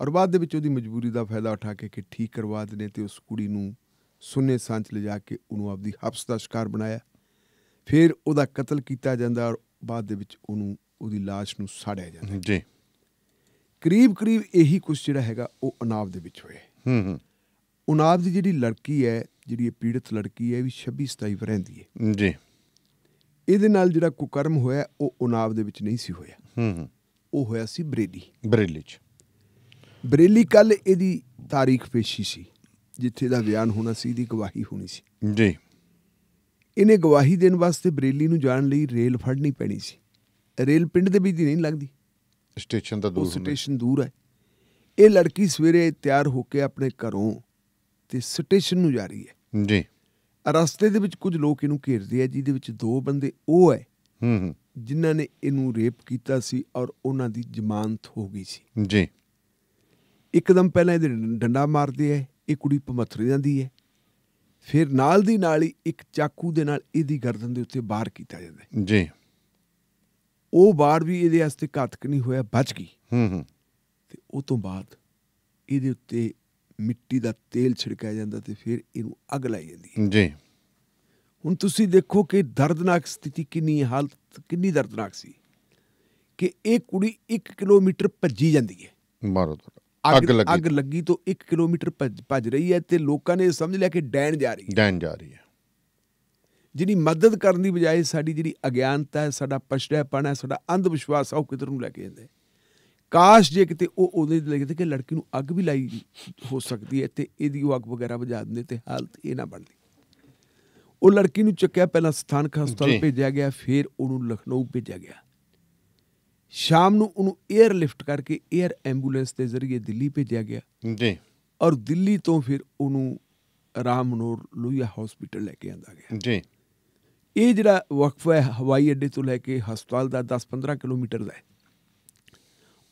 ਔਰ ਬਾਅਦ ਦੇ ਵਿੱਚ ਉਹਦੀ ਮਜਬੂਰੀ ਦਾ ਫਾਇਦਾ ਉਠਾ ਕੇ ਕਿ ਠੀਕ ਕਰਵਾ ਦਿੰਦੇ ਤੇ ਉਸ ਕੁੜੀ ਨੂੰ ਸੁੰਨੇ ਸਾਂਚ ਲਿਜਾ ਕੇ ਉਹਨੂੰ ਆਪਦੀ ਹਬਸ ਦਾ ਸ਼ਿਕਾਰ ਬਣਾਇਆ ਫਿਰ ਉਹਦਾ ਕਤਲ ਕੀਤਾ ਜਾਂਦਾ ਔਰ ਬਾਅਦ ਦੇ ਵਿੱਚ ਉਹਨੂੰ ਉਹਦੀ লাশ ਨੂੰ ਸਾੜਿਆ ਜਾਂਦਾ ਜੀ ਕਰੀਬ ਕਰੀਬ ਇਹੀ ਕੁਝ ਜਿਹੜਾ ਹੈਗਾ ਉਹ ਅਨਾਬ ਦੇ ਵਿੱਚ ਹੋਇਆ ਹੂੰ ਹੂੰ ਉਨਾਬ ਦੀ ਜਿਹੜੀ ਲੜਕੀ ਹੈ ਜਿਹੜੀ ਇਹ ਪੀੜਤ ਲੜਕੀ ਹੈ ਵੀ 26 27 ਰਹਿੰਦੀ ਹੈ ਜੀ ਇਹਦੇ ਨਾਲ ਜਿਹੜਾ ਕੁਕਰਮ ਹੋਇਆ ਉਹ ਉਨਾਬ ਦੇ ਵਿੱਚ ਨਹੀਂ ਸੀ ਹੋਇਆ ਹੂੰ ਹੂੰ ਉਹ ਹੋਇਆ ਸੀ ਬਰੇਲੀ ਬਰੇਲੀ ਚ ਬਰੇਲੀ ਕੱਲ ਇਹਦੀ ਤਾਰੀਖ ਪੇਸ਼ੀ ਸੀ ਜਿੱਥੇ ਦਾ ਬਿਆਨ ਹੋਣਾ ਸੀ ਦੀ ਗਵਾਹੀ ਹੋਣੀ ਸੀ ਜੀ ਇਹਨੇ ਗਵਾਹੀ ਦੇਣ ਵਾਸਤੇ ਬਰੇਲੀ ਨੂੰ ਜਾਣ ਲਈ ਰੇਲ ਫੜਨੀ ਪੈਣੀ ਸੀ ਰੇਲ ਪਿੰਡ ਦੇ ਵਿੱਚ ਨਹੀਂ ਲੱਗਦੀ ਸਟੇਸ਼ਨ ਤਾਂ ਦੂਰ ਹੈ ਸਟੇਸ਼ਨ ਦੂਰ ਹੈ ਇਹ ਲੜਕੀ ਸਵੇਰੇ ਤਿਆਰ ਹੋ ਕੇ ਆਪਣੇ ਘਰੋਂ ਤੇ ਸਟੇਸ਼ਨ ਨੂੰ ਜਾ ਰਹੀ ਹੈ ਜੀ ਰਸਤੇ ਦੇ ਵਿੱਚ ਕੁਝ ਲੋਕ ਇਹਨੂੰ ਘੇਰਦੇ ਆ ਜਿਹਦੇ ਵਿੱਚ ਦੋ ਬੰਦੇ ਉਹ ਹੈ ਹੂੰ ਹੂੰ ਜਿਨ੍ਹਾਂ ਨੇ ਇਹਨੂੰ ਰੇਪ ਕੀਤਾ ਸੀ ਔਰ ਉਹਨਾਂ ਦੀ ਜ਼ਮਾਨਤ ਹੋ ਗਈ ਸੀ ਜੀ ਇੱਕਦਮ ਪਹਿਲਾਂ ਇਹਦੇ ਡੰਡਾ ਮਾਰਦੇ ਐ ਇਹ ਕੁੜੀ ਪਮਥਰੀ ਜਾਂਦੀ ਐ ਫਿਰ ਨਾਲ ਦੀ ਨਾਲ ਹੀ ਇੱਕ ਚਾਕੂ ਦੇ ਨਾਲ ਇਹਦੀ ਗਰਦਨ ਦੇ ਉੱਤੇ ਬਾਹਰ ਕੀਤਾ ਜਾਂਦਾ ਜੀ ਉਹ ਬਾੜ ਵੀ ਇਹਦੇ ਵਾਸਤੇ ਘਾਤਕ ਨਹੀਂ ਹੋਇਆ ਬਚ ਗਈ ਹੂੰ ਹੂੰ ਤੇ ਉਹ ਤੋਂ ਬਾਅਦ ਇਹਦੇ ਉੱਤੇ ਮਿੱਟੀ ਦਾ ਤੇਲ ਛਿੜਕਿਆ ਜਾਂਦਾ ਤੇ ਫਿਰ ਇਹਨੂੰ ਅੱਗ ਲਾਈ ਜਾਂਦੀ ਹੈ ਜੀ ਹੁਣ ਤੁਸੀਂ ਦੇਖੋ ਕਿ ਦਰਦਨਾਕ ਸਥਿਤੀ ਕਿੰਨੀ ਹਾਲਤ ਕਿੰਨੀ ਦਰਦਨਾਕ ਸੀ ਕਿ ਇਹ ਕੁੜੀ 1 ਕਿਲੋਮੀਟਰ ਭੱਜੀ ਜਾਂਦੀ ਹੈ ਮਾਰੋ ਅੱਗ ਲੱਗੀ ਅੱਗ ਲੱਗੀ ਤੋਂ 1 ਕਿਲੋਮੀਟਰ ਭੱਜ ਰਹੀ ਹੈ ਤੇ ਲੋਕਾਂ ਨੇ ਸਮਝ ਲਿਆ ਕਿ ਡੈਣ ਜਾ ਰਹੀ ਹੈ ਡੈਣ ਜਾ ਰਹੀ ਹੈ ਜਿਹੜੀ ਮਦਦ ਕਰਨ ਦੀ ਬਜਾਏ ਸਾਡੀ ਜਿਹੜੀ ਅਗਿਆਨਤਾ ਹੈ ਸਾਡਾ ਪਛੜਾਪਣ ਹੈ ਸਾਡਾ ਅੰਧ ਵਿਸ਼ਵਾਸ ਆ ਉਹ ਕਿਧਰ ਨੂੰ ਲੈ ਕੇ ਜਾਂਦਾ ਹੈ ਕਾਸ਼ ਜੇ ਕਿਤੇ ਉਹ ਉਹਦੇ ਲਈ ਕਿਤੇ ਕਿ ਲੜਕੀ ਨੂੰ ਅੱਗ ਵੀ ਲਾਈ ਹੋ ਸਕਦੀ ਹੈ ਤੇ ਇਹਦੀ ਉਹ ਅੱਗ ਵਗੈਰਾ ਬੁਝਾ ਦਿੰਦੇ ਤੇ ਹਾਲਤ ਇਹ ਨਾ ਬਣਦੀ ਉਹ ਲੜਕੀ ਨੂੰ ਚੱਕਿਆ ਪਹਿਲਾਂ ਸਥਾਨਕ ਹਸਪਤਾਲ ਭੇਜਿਆ ਗਿਆ ਫਿਰ ਉਹਨੂੰ ਲਖਨਊ ਭੇਜਿਆ ਗਿਆ ਸ਼ਾਮ ਨੂੰ ਉਹਨੂੰ 에ਅਰ ਲਿਫਟ ਕਰਕੇ 에ਅਰ ਐਂਬੂਲੈਂਸ ਦੇ ਜ਼ਰੀਏ ਦਿੱਲੀ ਭੇਜਿਆ ਗਿਆ ਜੀ ਔਰ ਦਿੱਲੀ ਤੋਂ ਫਿਰ ਉਹਨੂੰ ਰਾਮਨੂਰ ਲੋਹੀਆ ਹਸਪੀਟਲ ਲੈ ਕੇ ਆਂਦਾ ਗਿਆ ਜੀ ਇਹ ਜਿਹੜਾ ਵਕਫਾ ਹੈ ਹਵਾਈ ਅੱਡੇ ਤੋਂ ਲੈ ਕੇ ਹਸਪਤਾਲ ਦਾ 10-15 ਕਿਲੋਮੀਟਰ ਦਾ ਹੈ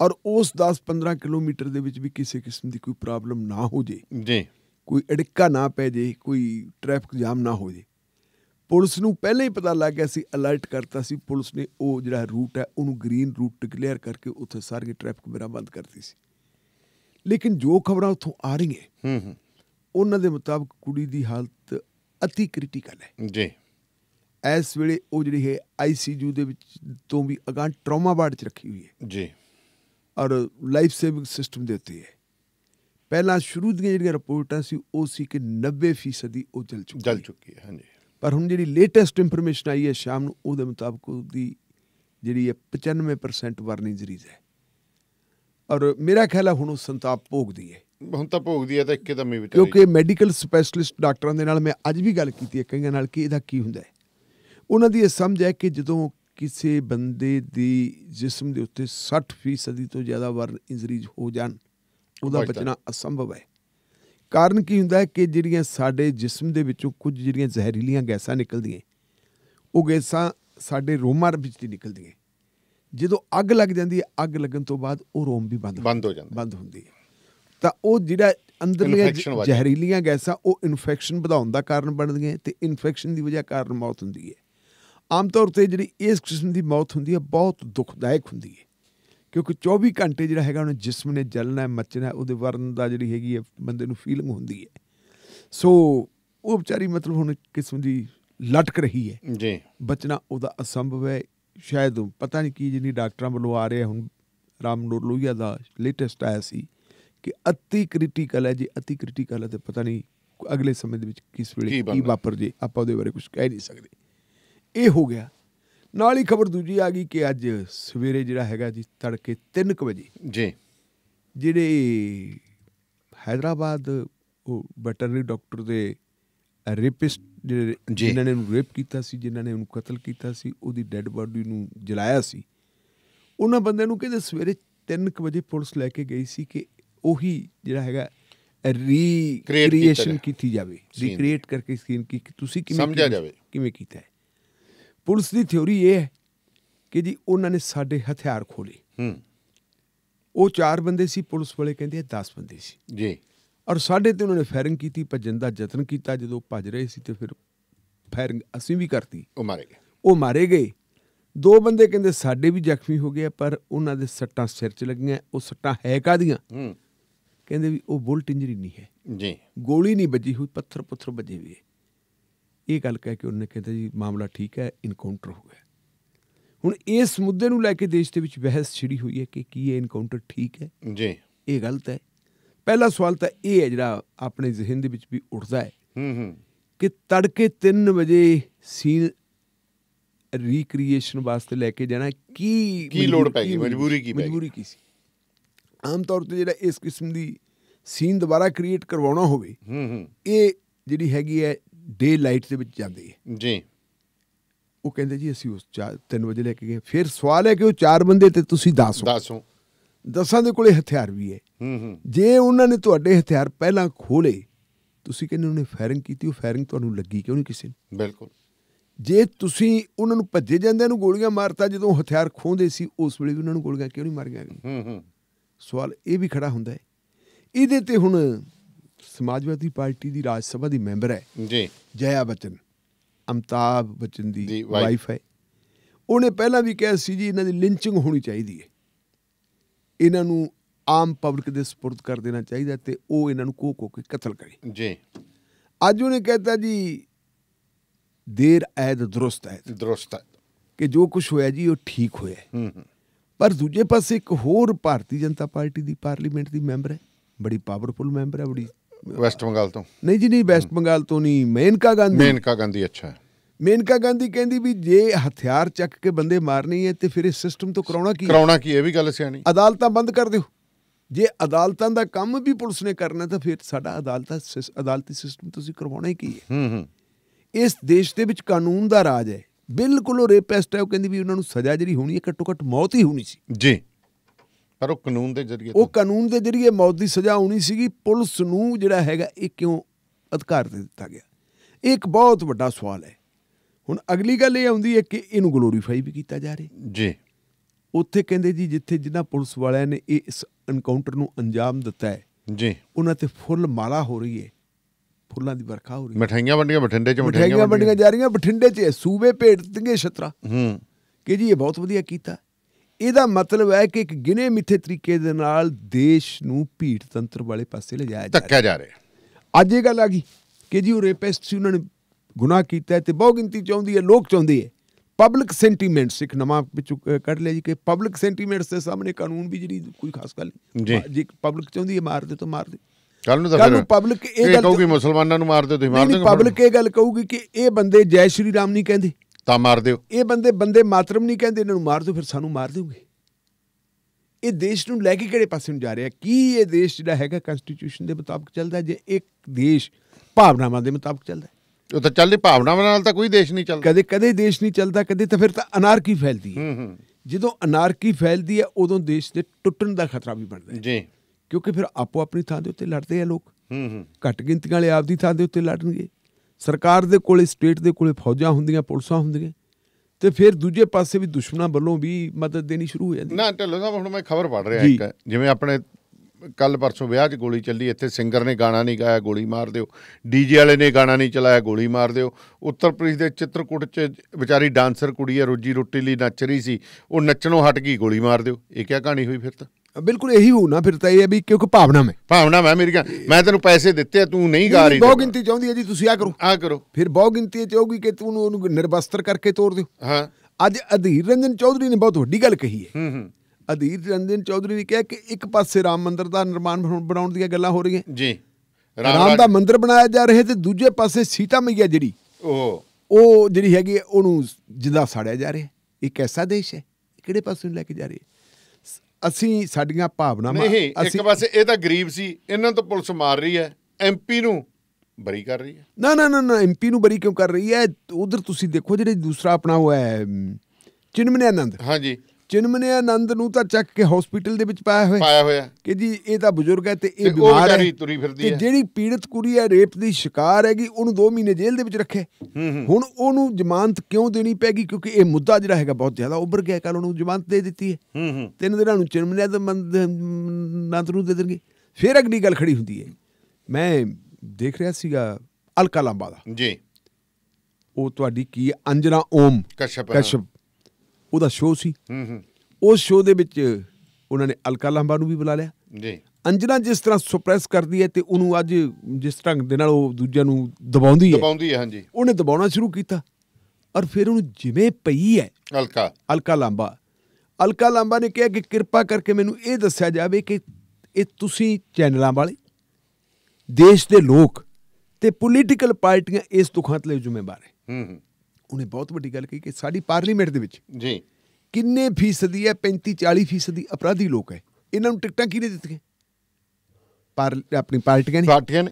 ਔਰ ਉਸ 10-15 ਕਿਲੋਮੀਟਰ ਦੇ ਵਿੱਚ ਵੀ ਕਿਸੇ ਕਿਸਮ ਦੀ ਕੋਈ ਪ੍ਰੋਬਲਮ ਨਾ ਹੋ ਜੇ ਜੀ ਕੋਈ ਅੜਿੱਕਾ ਨਾ ਪੈ ਜੇ ਕੋਈ ਟ੍ਰੈਫਿਕ ਜਾਮ ਨਾ ਹੋ ਜੇ ਪੁਲਿਸ ਨੂੰ ਪਹਿਲਾਂ ਹੀ ਪਤਾ ਲੱਗ ਗਿਆ ਸੀ ਅਲਰਟ ਕਰਤਾ ਸੀ ਪੁਲਿਸ ਨੇ ਉਹ ਜਿਹੜਾ ਰੂਟ ਹੈ ਉਹਨੂੰ ਗ੍ਰੀਨ ਰੂਟ ਡਿਕਲੇਅਰ ਕਰਕੇ ਉੱਥੇ ਸਾਰੀ ਟ੍ਰੈਫਿਕ ਮੇਰਾ ਬੰਦ ਕਰਤੀ ਸੀ ਲੇਕਿਨ ਜੋ ਖਬਰਾਂ ਉੱਥੋਂ ਆ ਰਹੀਆਂ ਹੂੰ ਹੂੰ ਉਹਨਾਂ ਦੇ ਮੁਤਾਬਕ ਕੁੜੀ ਦੀ ਹਾਲਤ ਅਤੀ ਕ੍ਰਿਟੀਕਲ ਹੈ ਜੀ ਇਸ ਵੇਲੇ ਉਹ ਜਿਹੜੀ ਹੈ ਆਈਸੀਯੂ ਦੇ ਵਿੱਚ ਤੋਂ ਵੀ ਅਗਾਂ ਟਰਾਮਾ ਵਾਰਡ 'ਚ ਰੱਖੀ ਹੋਈ ਹੈ ਜੀ ਔਰ ਲਾਈਫ ਸੇਵਿੰਗ ਸਿਸਟਮ ਦੇ ਉੱਤੇ ਹੈ ਪਹਿਲਾਂ ਸ਼ੁਰੂ ਦੀਆਂ ਜਿਹੜੀਆਂ ਰਿਪੋਰਟਾਂ ਸੀ ਉਹ ਸੀ ਕਿ 90% ਫੀਸਦੀ ਉਹ ਜਲ ਚੁੱਕੀ ਜਲ ਚੁੱਕੀ ਹੈ ਹਾਂਜੀ ਪਰ ਹੁਣ ਜਿਹੜੀ ਲੇਟੈਸਟ ਇਨਫੋਰਮੇਸ਼ਨ ਆਈ ਹੈ ਸ਼ਾਮ ਨੂੰ ਉਹਦੇ ਮੁਤਾਬਕ ਉਹਦੀ ਜਿਹੜੀ ਹੈ 95% ਵਰਨੀ ਜ਼ਰੀਜ਼ ਹੈ ਔਰ ਮੇਰਾ ਖਿਆਲ ਹੈ ਹੁਣ ਉਹ ਸੰਤਾਪ ਭੋਗਦੀ ਹੈ ਹੁਣ ਤਾਂ ਭੋਗਦੀ ਹੈ ਤਾਂ ਇੱਕੇ ਦਮ ਹੀ ਵਿਚਾਰੀ ਕਿਉਂਕਿ ਮੈਡੀਕਲ ਸਪੈਸ਼ਲਿਸਟ ਡਾਕਟਰਾਂ ਦੇ ਨਾਲ ਮੈਂ ਅੱਜ ਵੀ ਗੱਲ ਕੀਤੀ ਹੈ ਕਈਆਂ ਨਾਲ ਕਿ ਇਹਦਾ ਕੀ ਹੁੰਦਾ ਹੈ ਉਹਨਾਂ ਦੀ ਇਹ ਸਮਝ ਹੈ ਕਿ ਜਦੋਂ ਕਿਸੇ ਬੰਦੇ ਦੀ ਜਿਸਮ ਦੇ ਉੱਤੇ 60% ਤੋਂ ਜ਼ਿਆਦਾ ਵਰਨ ਇੰਜਰੀਜ਼ ਹੋ ਜਾਣ ਉਹਦਾ ਬਚਣਾ ਅਸੰਭਵ ਹੈ ਕਾਰਨ ਕੀ ਹੁੰਦਾ ਹੈ ਕਿ ਜਿਹੜੀਆਂ ਸਾਡੇ ਜਿਸਮ ਦੇ ਵਿੱਚੋਂ ਕੁਝ ਜਿਹੜੀਆਂ ਜ਼ਹਿਰੀਲੀਆਂ ਗੈਸਾਂ ਨਿਕਲਦੀਆਂ ਉਹ ਗੈਸਾਂ ਸਾਡੇ ਰੋਮਾਂ ਵਿੱਚ ਦੀ ਨਿਕਲਦੀਆਂ ਜਦੋਂ ਅੱਗ ਲੱਗ ਜਾਂਦੀ ਹੈ ਅੱਗ ਲੱਗਣ ਤੋਂ ਬਾਅਦ ਉਹ ਰੋਮ ਵੀ ਬੰਦ ਬੰਦ ਹੋ ਜਾਂਦਾ ਬੰਦ ਹੁੰਦੀ ਹੈ ਤਾਂ ਉਹ ਜਿਹੜਾ ਅੰਦਰਲੀਆਂ ਜ਼ਹਿਰੀਲੀਆਂ ਗੈਸਾਂ ਉਹ ਇਨਫੈਕਸ਼ਨ ਵਧਾਉਣ ਦਾ ਕਾਰਨ ਬਣਦੀਆਂ ਤੇ ਇਨਫੈਕਸ਼ਨ ਦੀ ਵਜ੍ਹਾ ਕਾਰਨ ਮੌਤ ਹੁੰਦੀ ਹੈ ਆਮ ਤੌਰ ਤੇ ਜਿਹੜੀ ਇਸ ਕਿਸਮ ਦੀ ਮੌਤ ਹੁੰਦੀ ਹੈ ਬਹੁਤ ਦੁਖਦਾਇਕ ਹੁੰਦੀ ਹੈ ਕਿਉਂਕਿ 24 ਘੰਟੇ ਜਿਹੜਾ ਹੈਗਾ ਉਹਨੇ ਜਿਸਮ ਨੇ ਜਲਣਾ ਹੈ ਮੱਚਣਾ ਉਹਦੇ ਵਰਨ ਦਾ ਜਿਹੜੀ ਹੈਗੀ ਹੈ ਬੰਦੇ ਨੂੰ ਫੀਲਿੰਗ ਹੁੰਦੀ ਹੈ ਸੋ ਉਹ ਵਿਚਾਰੀ ਮਤਲਬ ਹੁਣ ਕਿਸਮ ਦੀ ਲਟਕ ਰਹੀ ਹੈ ਜੀ ਬਚਣਾ ਉਹਦਾ ਅਸੰਭਵ ਹੈ ਸ਼ਾਇਦ ਪਤਾ ਨਹੀਂ ਕੀ ਜਿੰਨੀ ਡਾਕਟਰਾਂ ਵੱਲੋਂ ਆ ਰਿਹਾ ਹੁਣ ਰਾਮ ਲੋਹੀਆ ਦਾ ਲੇਟੈਸਟ ਆਇਆ ਸੀ ਕਿ ਅਤੀ ਕ੍ਰਿਟੀਕਲ ਹੈ ਜੀ ਅਤੀ ਕ੍ਰਿਟੀਕਲ ਹੈ ਤੇ ਪਤਾ ਨਹੀਂ ਅਗਲੇ ਸਮੇਂ ਦੇ ਵਿੱਚ ਕਿਸ ਵੇਲੇ ਕੀ ਵਾਪਰ ਜੇ ਆਪਾਂ ਉਹਦੇ ਬਾਰੇ ਕੁਝ ਕਹਿ ਨਹੀਂ ਸਕਦੇ ਇਹ ਹੋ ਗਿਆ ਨਾਲ ਹੀ ਖਬਰ ਦੂਜੀ ਆ ਗਈ ਕਿ ਅੱਜ ਸਵੇਰੇ ਜਿਹੜਾ ਹੈਗਾ ਜੀ ਤੜਕੇ 3:00 ਵਜੇ ਜੀ ਜਿਹੜੇ ਹైదరాబాద్ ਉਹ ਵੈਟਰਨਰੀ ਡਾਕਟਰ ਦੇ ਰੇਪਿਸਟ ਜਿਨ੍ਹਾਂ ਨੇ ਉਹਨੂੰ ਰੇਪ ਕੀਤਾ ਸੀ ਜਿਨ੍ਹਾਂ ਨੇ ਉਹਨੂੰ ਕਤਲ ਕੀਤਾ ਸੀ ਉਹਦੀ ਡੈੱਡ ਬਾਡੀ ਨੂੰ ਜਲਾਇਆ ਸੀ ਉਹਨਾਂ ਬੰਦੇ ਨੂੰ ਕਹਿੰਦੇ ਸਵੇਰੇ 3:00 ਵਜੇ ਪੁਲਿਸ ਲੈ ਕੇ ਗਈ ਸੀ ਕਿ ਉਹੀ ਜਿਹੜਾ ਹੈਗਾ ਰੀਕ੍ਰੀਏਸ਼ਨ ਕੀਤੀ ਜਾਵੇ ਰੀਕ੍ਰੀਏਟ ਕਰਕੇ ਸੀਨ ਕੀ ਤੁਸੀਂ ਕਿਵੇਂ ਸਮਝਿਆ ਜਾਵੇ ਕਿਵੇਂ ਕੀਤਾ ਹੈ ਪੁਲਿਸ ਦੀ ਥਿਉਰੀ ਇਹ ਹੈ ਕਿ ਜੀ ਉਹਨਾਂ ਨੇ ਸਾਡੇ ਹਥਿਆਰ ਖੋਲੇ ਹੂੰ ਉਹ ਚਾਰ ਬੰਦੇ ਸੀ ਪੁਲਿਸ ਵਾਲੇ ਕਹਿੰਦੇ 10 ਬੰਦੇ ਸੀ ਜੀ ਔਰ ਸਾਡੇ ਤੇ ਉਹਨਾਂ ਨੇ ਫਾਇਰਿੰਗ ਕੀਤੀ ਭੱਜਣ ਦਾ ਯਤਨ ਕੀਤਾ ਜਦੋਂ ਭੱਜ ਰਹੇ ਸੀ ਤੇ ਫਿਰ ਫਾਇਰਿੰਗ ਅਸੀਂ ਵੀ ਕਰਤੀ ਉਹ ਮਾਰੇ ਗਏ ਉਹ ਮਾਰੇ ਗਏ ਦੋ ਬੰਦੇ ਕਹਿੰਦੇ ਸਾਡੇ ਵੀ ਜ਼ਖਮੀ ਹੋ ਗਏ ਪਰ ਉਹਨਾਂ ਦੇ ਸੱਟਾਂ ਸਿਰ 'ਚ ਲੱਗੀਆਂ ਉਹ ਸੱਟਾਂ ਹੈ ਕਾਦੀਆਂ ਹੂੰ ਕਹਿੰਦੇ ਵੀ ਉਹ ਬੁਲਟ ਇੰਜਰੀ ਨਹੀਂ ਹੈ ਜੀ ਗੋਲੀ ਨਹੀਂ ਵੱਜੀ ਹੋਈ ਪੱਥਰ ਪੁੱਥਰ ਵੱਜੇ ਹੋਏ ਇਹ ਗੱਲ ਕਹਿ ਕੇ ਉਹਨੇ ਕਹਿੰਦਾ ਜੀ ਮਾਮਲਾ ਠੀਕ ਹੈ ਇਨਕਾਊਂਟਰ ਹੋ ਗਿਆ ਹੁਣ ਇਸ ਮੁੱਦੇ ਨੂੰ ਲੈ ਕੇ ਦੇਸ਼ ਦੇ ਵਿੱਚ ਬਹਿਸ ਛਿੜੀ ਹੋਈ ਹੈ ਕਿ ਕੀ ਇਹ ਇਨਕਾਊਂਟਰ ਠੀਕ ਹੈ ਜੀ ਇਹ ਗਲਤ ਹੈ ਪਹਿਲਾ ਸਵਾਲ ਤਾਂ ਇਹ ਹੈ ਜਿਹੜਾ ਆਪਣੇ ਜ਼ਿਹਨ ਦੇ ਵਿੱਚ ਵੀ ਉੱਠਦਾ ਹੈ ਹੂੰ ਹੂੰ ਕਿ ਤੜਕੇ 3 ਵਜੇ ਸੀਨ ਰੀਕ੍ਰੀਏਸ਼ਨ ਵਾਸਤੇ ਲੈ ਕੇ ਜਾਣਾ ਕੀ ਕੀ ਲੋੜ ਪੈ ਗਈ ਮਜਬੂਰੀ ਕੀ ਪੈ ਮਜਬੂਰੀ ਕੀ ਸੀ ਆਮ ਤੌਰ ਤੇ ਜਿਹੜਾ ਇਸ ਕਿਸਮ ਦੀ ਸੀਨ ਦੁਬਾਰਾ ਕ੍ਰੀਏਟ ਕਰਵਾਉਣਾ ਹੋਵੇ ਹੂੰ ਹੂੰ ਇਹ ਜਿਹੜੀ ਹੈਗੀ ਹੈ ਡੇ ਲਾਈਟ ਦੇ ਵਿੱਚ ਜਾਂਦੀ ਹੈ ਜੀ ਉਹ ਕਹਿੰਦੇ ਜੀ ਅਸੀਂ ਉਸ 3 ਵਜੇ ਲੈ ਕੇ ਗਏ ਫਿਰ ਸਵਾਲ ਹੈ ਕਿ ਉਹ 4 ਬੰਦੇ ਤੇ ਤੁਸੀਂ ਦੱਸੋ ਦੱਸੋ ਦਸਾਂ ਦੇ ਕੋਲੇ ਹਥਿਆਰ ਵੀ ਹੈ ਹੂੰ ਹੂੰ ਜੇ ਉਹਨਾਂ ਨੇ ਤੁਹਾਡੇ ਹਥਿਆਰ ਪਹਿਲਾਂ ਖੋਲੇ ਤੁਸੀਂ ਕਹਿੰਦੇ ਉਹਨੇ ਫਾਇਰਿੰਗ ਕੀਤੀ ਉਹ ਫਾਇਰਿੰਗ ਤੁਹਾਨੂੰ ਲੱਗੀ ਕਿਉਂ ਨਹੀਂ ਕਿਸੇ ਨੂੰ ਬਿਲਕੁਲ ਜੇ ਤੁਸੀਂ ਉਹਨਾਂ ਨੂੰ ਭੱਜੇ ਜਾਂਦੇ ਨੂੰ ਗੋਲੀਆਂ ਮਾਰਤਾ ਜਦੋਂ ਹਥਿਆਰ ਖੋਹਦੇ ਸੀ ਉਸ ਵੇਲੇ ਵੀ ਉਹਨਾਂ ਨੂੰ ਗੋਲੀਆਂ ਕਿਉਂ ਨਹੀਂ ਮਾਰੀਆਂ ਹੂੰ ਹੂੰ ਸਵਾਲ ਇਹ ਵੀ ਖੜਾ ਹੁੰਦਾ ਹੈ ਇਹਦੇ ਤੇ ਹੁਣ ਸਮਾਜਵਾਦੀ ਪਾਰਟੀ ਦੀ ਰਾਜ ਸਭਾ ਦੀ ਮੈਂਬਰ ਹੈ ਜੀ ਜਯਾ ਬਚਨ ਅਮਤਾਬ ਬਚਨ ਦੀ ਵਾਈਫ ਹੈ ਉਹਨੇ ਪਹਿਲਾਂ ਵੀ ਕਿਹਾ ਸੀ ਜੀ ਇਹਨਾਂ ਦੀ ਲਿੰਚਿੰਗ ਹੋਣੀ ਚਾਹੀਦੀ ਹੈ ਇਹਨਾਂ ਨੂੰ ਆਮ ਪਬਲਿਕ ਦੇ ਸਪੁਰਦ ਕਰ ਦੇਣਾ ਚਾਹੀਦਾ ਤੇ ਉਹ ਇਹਨਾਂ ਨੂੰ ਕੋ ਕੋ ਕੇ ਕਤਲ ਕਰੇ ਜੀ ਅੱਜ ਉਹਨੇ ਕਹਿਤਾ ਜੀ ਦੇਰ ਐਦ ਦਰੁਸਤ ਹੈ ਦਰੁਸਤ ਹੈ ਕਿ ਜੋ ਕੁਝ ਹੋਇਆ ਜੀ ਉਹ ਠੀਕ ਹੋਇਆ ਹੂੰ ਪਰ ਦੂਜੇ ਪਾਸੇ ਇੱਕ ਹੋਰ ਭਾਰਤੀ ਜਨਤਾ ਪਾਰਟੀ ਦੀ ਪਾਰਲੀਮੈਂਟ ਦੀ ਮੈਂਬਰ ਹੈ ਬੜੀ ਪਾਵਰਫੁਲ ਮੈਂਬਰ ਹੈ ਬੜੀ ਵੈਸਟ ਬੰਗਾਲ ਤੋਂ ਨਹੀਂ ਜੀ ਨਹੀਂ ਵੈਸਟ ਬੰਗਾਲ ਤੋਂ ਨਹੀਂ ਮੇਨਕਾ ਗਾਂਧੀ ਮੇਨਕਾ ਗਾਂਧੀ ਅੱਛਾ ਮੇਨਕਾ ਗਾਂਧੀ ਕਹਿੰਦੀ ਵੀ ਜੇ ਹਥਿਆਰ ਚੱਕ ਕੇ ਬੰਦੇ ਮਾਰਨੇ ਹੈ ਤੇ ਫਿਰ ਇਸ ਸਿਸਟਮ ਤੋਂ ਕਰਾਉਣਾ ਕੀ ਕਰਾਉਣਾ ਕੀ ਇਹ ਵੀ ਗੱਲ ਸਿਆਣੀ ਅਦਾਲਤਾਂ ਬੰਦ ਕਰ ਦਿਓ ਜੇ ਅਦਾਲਤਾਂ ਦਾ ਕੰਮ ਵੀ ਪੁਲਿਸ ਨੇ ਕਰਨਾ ਤਾਂ ਫਿਰ ਸਾਡਾ ਅਦਾਲਤਾਂ ਅਦਾਲਤੀ ਸਿਸਟਮ ਤੁਸੀਂ ਕਰਵਾਉਣਾ ਹੀ ਕੀ ਹੈ ਹੂੰ ਹੂੰ ਇਸ ਦੇਸ਼ ਦੇ ਵਿੱਚ ਕਾਨੂੰਨ ਦਾ ਰਾਜ ਹੈ ਬਿਲਕੁਲ ਉਹ ਰੇਪਿਸਟ ਹੈ ਉਹ ਕਹਿੰਦੀ ਵੀ ਉਹਨਾਂ ਨੂੰ ਸਜ਼ਾ ਜਿਹੜੀ ਹੋਣੀ ਹੈ ਘੱਟੋ ਘੱਟ ਮੌਤ ਹੀ ਹੋਣੀ ਸੀ ਜੀ ਪਰ ਉਹ ਕਾਨੂੰਨ ਦੇ ਜ਼ਰੀਏ ਉਹ ਕਾਨੂੰਨ ਦੇ ਜ਼ਰੀਏ ਮੌਤ ਦੀ ਸਜ਼ਾ ਹੋਣੀ ਸੀਗੀ ਪੁਲਿਸ ਨੂੰ ਜਿਹੜਾ ਹੈਗਾ ਇਹ ਕਿਉਂ ਅਧਿਕਾਰ ਦੇ ਦਿੱਤਾ ਗਿਆ ਇਹ ਇੱਕ ਬਹੁਤ ਵੱਡਾ ਸਵਾਲ ਹੈ ਹੁਣ ਅਗਲੀ ਗੱਲ ਇਹ ਆਉਂਦੀ ਹੈ ਕਿ ਇਹਨੂੰ ਗਲੋਰੀਫਾਈ ਵੀ ਕੀਤਾ ਜਾ ਰਿਹਾ ਜੀ ਉੱਥੇ ਕਹਿੰਦੇ ਜੀ ਜਿੱਥੇ ਜਿੰਨਾ ਪੁਲਿਸ ਵਾਲਿਆਂ ਨੇ ਇਸ ਐਨਕਾਊਂਟਰ ਨੂੰ ਅੰਜਾਮ ਦਿੱਤਾ ਹੈ ਜੀ ਉਹਨਾਂ ਤੇ ਫੁੱਲ ਮਾਲਾ ਹੋ ਰਹੀ ਹੈ ਫੁੱਲਾਂ ਦੀ ਵਰਖਾ ਹੋ ਰਹੀ ਹੈ ਮਠਾਈਆਂ ਵੰਡੀਆਂ ਬਠਿੰਡੇ ਚ ਮਠਾਈਆਂ ਵੰਡੀਆਂ ਜਾ ਰਹੀਆਂ ਬਠਿੰਡੇ ਚ ਸੂਬੇ ਭੇਟ ਦਿੰਗੇ ਛਤਰਾ ਹੂੰ ਕਿ ਜੀ ਇਹ ਬਹੁਤ ਵਧੀਆ ਕੀਤਾ ਇਹਦਾ ਮਤਲਬ ਹੈ ਕਿ ਇੱਕ ਗਿਨੇ ਮਿੱਥੇ ਤਰੀਕੇ ਦੇ ਨਾਲ ਦੇਸ਼ ਨੂੰ ਭੀੜ ਤੰਤਰ ਵਾਲੇ ਪਾਸੇ ਲਿਜਾਇਆ ਜਾ ਰਿਹਾ ਧੱਕਿਆ ਜਾ ਰਿਹਾ ਅੱਜ ਇਹ ਗੱਲ ਆ ਗਈ ਕਿ ਜੀ ਉਹ ਰੇਪਿਸਟ ਸੀ ਉਹਨਾਂ ਨੇ ਗੁਨਾਹ ਕੀਤਾ ਤੇ ਬਹੁ ਗਿਣਤੀ ਚਾਹੁੰਦੀ ਹੈ ਲੋਕ ਚਾਹੁੰਦੇ ਹੈ ਪਬਲਿਕ ਸੈਂਟੀਮੈਂਟਸ ਇੱਕ ਨਵਾਂ ਵਿੱਚ ਕੱਢ ਲਿਆ ਜੀ ਕਿ ਪਬਲਿਕ ਸੈਂਟੀਮੈਂਟਸ ਦੇ ਸਾਹਮਣੇ ਕਾਨੂੰਨ ਵੀ ਜਿਹੜੀ ਕੋਈ ਖਾਸ ਗੱਲ ਨਹੀਂ ਪਬਲਿਕ ਚਾਹੁੰਦੀ ਹੈ ਮਾਰ ਦੇ ਤਾਂ ਮਾਰ ਦੇ ਕੱਲ ਨੂੰ ਤਾਂ ਫਿਰ ਪਬਲਿਕ ਇਹ ਗੱਲ ਕਹੂਗੀ ਮੁਸਲਮਾਨਾਂ ਨੂੰ ਮਾਰ ਦੇ ਤੁਸੀਂ ਮਾਰ ਦੇ ਪਬਲਿਕ ਇਹ ਗੱਲ ਕਹੂਗੀ ਕਿ ਇਹ ਬੰਦੇ ਜੈ ਸ਼੍ਰੀ ਰਾਮ ਨਹੀਂ ਕਹਿੰਦੇ ਤਾਂ ਮਾਰ ਦਿਓ ਇਹ ਬੰਦੇ ਬੰਦੇ ਮਾਤਰਮ ਨਹੀਂ ਕਹਿੰਦੇ ਇਹਨਾਂ ਨੂੰ ਮਾਰ ਦਿਓ ਫਿਰ ਸਾਨੂੰ ਮਾਰ ਦਿਓਗੇ ਇਹ ਦੇਸ਼ ਨੂੰ ਲੈ ਕੇ ਕਿਹੜੇ ਪਾਸੇ ਨੂੰ ਜਾ ਰਿਹਾ ਕੀ ਇਹ ਦੇਸ਼ ਜਿਹੜਾ ਹੈਗਾ ਕਨਸਟੀਟਿਊਸ਼ਨ ਦੇ ਮੁਤਾਬਕ ਚੱਲਦਾ ਜੇ ਇੱਕ ਦੇਸ਼ ਭਾਵਨਾਵਾਂ ਦੇ ਮੁਤਾਬਕ ਚੱਲਦਾ ਉਹ ਤਾਂ ਚੱਲਦੀ ਭਾਵਨਾਵਾਂ ਨਾਲ ਤਾਂ ਕੋਈ ਦੇਸ਼ ਨਹੀਂ ਚੱਲਦਾ ਕਦੇ ਕਦੇ ਦੇਸ਼ ਨਹੀਂ ਚੱਲਦਾ ਕਦੇ ਤਾਂ ਫਿਰ ਤਾਂ ਅਨਾਰਕੀ ਫੈਲਦੀ ਹੈ ਜਦੋਂ ਅਨਾਰਕੀ ਫੈਲਦੀ ਹੈ ਉਦੋਂ ਦੇਸ਼ ਦੇ ਟੁੱਟਣ ਦਾ ਖਤਰਾ ਵੀ ਬਣਦਾ ਹੈ ਜੀ ਕਿਉਂਕਿ ਫਿਰ ਆਪੋ ਆਪਣੀ ਥਾਂ ਦੇ ਉੱਤੇ ਲੜਦੇ ਆ ਲੋਕ ਹੂੰ ਹੂੰ ਘੱਟ ਗਿੰਤੀਆਂ ਵਾਲੇ ਆਪਦੀ ਥਾਂ ਦੇ ਉੱਤੇ ਲੜਨਗੇ ਸਰਕਾਰ ਦੇ ਕੋਲੇ ਸਟੇਟ ਦੇ ਕੋਲੇ ਫੌਜਾਂ ਹੁੰਦੀਆਂ ਪੁਲਿਸਾਂ ਹੁੰਦੀਆਂ ਤੇ ਫਿਰ ਦੂਜੇ ਪਾਸੇ ਵੀ ਦੁਸ਼ਮਣਾਂ ਵੱਲੋਂ ਵੀ ਮਦਦ ਦੇਣੀ ਸ਼ੁਰੂ ਹੋ ਜਾਂਦੀ ਨਾ ਢੱਲੋ ਸਾਹਿਬ ਹੁਣ ਮੈਂ ਖਬਰ ਪੜ ਰਿਹਾ ਇੱਕ ਜਿਵੇਂ ਆਪਣੇ ਕੱਲ ਪਰਸੋਂ ਵਿਆਹ 'ਚ ਗੋਲੀ ਚੱਲੀ ਇੱਥੇ ਸਿੰਗਰ ਨੇ ਗਾਣਾ ਨਹੀਂ ਗਾਇਆ ਗੋਲੀ ਮਾਰ ਦਿਓ ਡੀਜੇ ਵਾਲੇ ਨੇ ਗਾਣਾ ਨਹੀਂ ਚਲਾਇਆ ਗੋਲੀ ਮਾਰ ਦਿਓ ਉੱਤਰ ਪ੍ਰਦੇਸ਼ ਦੇ ਚਿੱਤਰਕੂਟ 'ਚ ਵਿਚਾਰੀ ਡਾਂਸਰ ਕੁੜੀ ਹੈ ਰੋਜੀ ਰੋਟੀ ਲਈ ਨੱਚ ਰਹੀ ਸੀ ਉਹ ਨੱਚਣੋਂ ਹਟ ਗਈ ਗੋਲੀ ਮਾਰ ਦਿਓ ਇਹ ਕਿਆ ਕਹਾਣੀ ਹੋਈ ਫਿਰ ਤਾਂ ਬਿਲਕੁਲ ਇਹੀ ਹੋ ਨਾ ਫਿਰ ਤਾਂ ਇਹ ਹੈ ਵੀ ਕਿਉਂਕਿ ਭਾਵਨਾ ਮੈਂ ਭਾਵਨਾ ਮੈਂ ਮੇਰੀ ਮੈਂ ਤੈਨੂੰ ਪੈਸੇ ਦਿੱਤੇ ਆ ਤੂੰ ਨਹੀਂ ਗਾ ਰਹੀ ਬਹੁ ਗਿਣਤੀ ਚਾਹੁੰਦੀ ਹੈ ਜੀ ਤੁਸੀਂ ਆ ਕਰੋ ਆ ਕਰੋ ਫਿਰ ਬਹੁ ਗਿਣਤੀ ਚਾਹੂਗੀ ਕਿ ਤੂੰ ਉਹਨੂੰ ਨਿਰਵਸਤਰ ਕਰਕੇ ਤੋੜ ਦਿਓ ਹਾਂ ਅੱਜ ਅਧੀਰ ਰੰਜਨ ਚੌਧਰੀ ਨੇ ਬਹੁਤ ਵੱਡੀ ਗੱਲ ਕਹੀ ਹੈ ਹੂੰ ਹੂੰ ਅਧੀਰ ਰੰਜਨ ਚੌਧਰੀ ਨੇ ਕਿਹਾ ਕਿ ਇੱਕ ਪਾਸੇ ਰਾਮ ਮੰਦਰ ਦਾ ਨਿਰਮਾਣ ਬਣਾਉਣ ਦੀਆਂ ਗੱਲਾਂ ਹੋ ਰਹੀਆਂ ਜੀ ਰਾਮ ਦਾ ਮੰਦਰ ਬਣਾਇਆ ਜਾ ਰਿਹਾ ਤੇ ਦੂਜੇ ਪਾਸੇ ਸੀਤਾ ਮਈਆ ਜਿਹੜੀ ਉਹ ਉਹ ਜਿਹੜੀ ਹੈਗੀ ਉਹਨੂੰ ਜਿੰਦਾ ਸਾੜਿਆ ਜਾ ਰਿਹਾ ਇਹ ਕਿਹੜਾ ਦੇਸ਼ ਹੈ ਕਿਹੜੇ ਪਾਸੇ ਨੂੰ ਲੈ ਕੇ ਜਾ ਰਹੀ ਹੈ ਅਸੀਂ ਸਾਡੀਆਂ ਭਾਵਨਾਵਾਂ ਨਹੀਂ ਇੱਕ ਪਾਸੇ ਇਹ ਤਾਂ ਗਰੀਬ ਸੀ ਇਹਨਾਂ ਤੋਂ ਪੁਲਿਸ ਮਾਰ ਰਹੀ ਹੈ ਐਮਪੀ ਨੂੰ ਬਰੀ ਕਰ ਰਹੀ ਹੈ ਨਾ ਨਾ ਨਾ ਨਾ ਐਮਪੀ ਨੂੰ ਬਰੀ ਕਿਉਂ ਕਰ ਰਹੀ ਹੈ ਉਧਰ ਤੁਸੀਂ ਦੇਖੋ ਜਿਹੜੇ ਦੂਸਰਾ ਆਪਣਾ ਹੋਇਆ ਹੈ ਚਿੰਮਨੇ ਆਨੰਦ ਹਾਂਜੀ ਚਿਨਮਨੇ ਆਨੰਦ ਨੂੰ ਤਾਂ ਚੱਕ ਕੇ ਹਸਪੀਟਲ ਦੇ ਵਿੱਚ ਪਾਇਆ ਹੋਇਆ ਪਾਇਆ ਹੋਇਆ ਕਿ ਜੀ ਇਹ ਤਾਂ ਬਜ਼ੁਰਗ ਹੈ ਤੇ ਇਹ ਬਿਮਾਰ ਹੈ ਤੇ ਜਿਹੜੀ ਪੀੜਤ ਕੁੜੀ ਹੈ ਰੇਪ ਦੀ ਸ਼ਿਕਾਰ ਹੈਗੀ ਉਹਨੂੰ 2 ਮਹੀਨੇ ਜੇਲ੍ਹ ਦੇ ਵਿੱਚ ਰੱਖੇ ਹੁਣ ਉਹਨੂੰ ਜ਼ਮਾਨਤ ਕਿਉਂ ਦੇਣੀ ਪੈਗੀ ਕਿਉਂਕਿ ਇਹ ਮੁੱਦਾ ਜਿਹੜਾ ਹੈਗਾ ਬਹੁਤ ਜ਼ਿਆਦਾ ਉੱਭਰ ਗਿਆ ਕੱਲ ਉਹਨੂੰ ਜ਼ਮਾਨਤ ਦੇ ਦਿੱਤੀ ਹੈ ਤਿੰਨ ਦਿਨਾਂ ਨੂੰ ਚਿਨਮਨੇ ਆਨੰਦ ਨੂੰ ਦੇ ਦੇਣਗੇ ਫਿਰ ਅਗਲੀ ਗੱਲ ਖੜੀ ਹੁੰਦੀ ਹੈ ਮੈਂ ਦੇਖ ਰਿਹਾ ਸੀਗਾ ਅਲਕਾ ਲਾਂਬਾ ਦਾ ਜੀ ਉਹ ਤੁਹਾਡੀ ਕੀ ਅੰਜਨਾ ਓਮ ਕਸ਼ਪ ਕਸ਼ਪ ਉਹਦਾ ਸ਼ੋਅ ਸੀ ਹੂੰ ਹੂੰ ਉਸ ਸ਼ੋਅ ਦੇ ਵਿੱਚ ਉਹਨਾਂ ਨੇ ਅਲਕਾ ਲੰਬਾ ਨੂੰ ਵੀ ਬੁਲਾ ਲਿਆ ਜੀ ਅੰਜਨਾ ਜਿਸ ਤਰ੍ਹਾਂ ਸੁਪਰੈਸ ਕਰਦੀ ਹੈ ਤੇ ਉਹਨੂੰ ਅੱਜ ਜਿਸ ਢੰਗ ਦੇ ਨਾਲ ਉਹ ਦੂਜਿਆਂ ਨੂੰ ਦਬਾਉਂਦੀ ਹੈ ਦਬਾਉਂਦੀ ਹੈ ਹਾਂਜੀ ਉਹਨੇ ਦਬਾਉਣਾ ਸ਼ੁਰੂ ਕੀਤਾ ਔਰ ਫਿਰ ਉਹਨੂੰ ਜਿਵੇਂ ਪਈ ਹੈ ਅਲਕਾ ਅਲਕਾ ਲੰਬਾ ਅਲਕਾ ਲੰਬਾ ਨੇ ਕਿਹਾ ਕਿ ਕਿਰਪਾ ਕਰਕੇ ਮੈਨੂੰ ਇਹ ਦੱਸਿਆ ਜਾਵੇ ਕਿ ਇਹ ਤੁਸੀਂ ਚੈਨਲਾਂ ਵਾਲੇ ਦੇਸ਼ ਦੇ ਲੋਕ ਤੇ ਪੋਲੀਟੀਕਲ ਪਾਰਟੀਆਂ ਇਸ ਦੁਖਾਂਤ ਲਈ ਜ਼ਿੰਮੇਵਾਰ ਹੈ ਹੂੰ ਹੂੰ ਉਹਨੇ ਬਹੁਤ ਵੱਡੀ ਗੱਲ ਕਹੀ ਕਿ ਸਾਡੀ ਪਾਰਲੀਮੈਂਟ ਦੇ ਵਿੱਚ ਜੀ ਕਿੰਨੇ ਫੀਸਦੀ ਹੈ 35 40% ਫੀਸਦੀ ਅਪਰਾਧੀ ਲੋਕ ਹੈ ਇਹਨਾਂ ਨੂੰ ਟਿਕਟਾਂ ਕਿਹਨੇ ਦਿੱਤੀਆਂ ਪਰ ਆਪਣੀ ਪਾਰਟੀਆਂ ਨੇ ਪਾਰਟੀਆਂ ਨੇ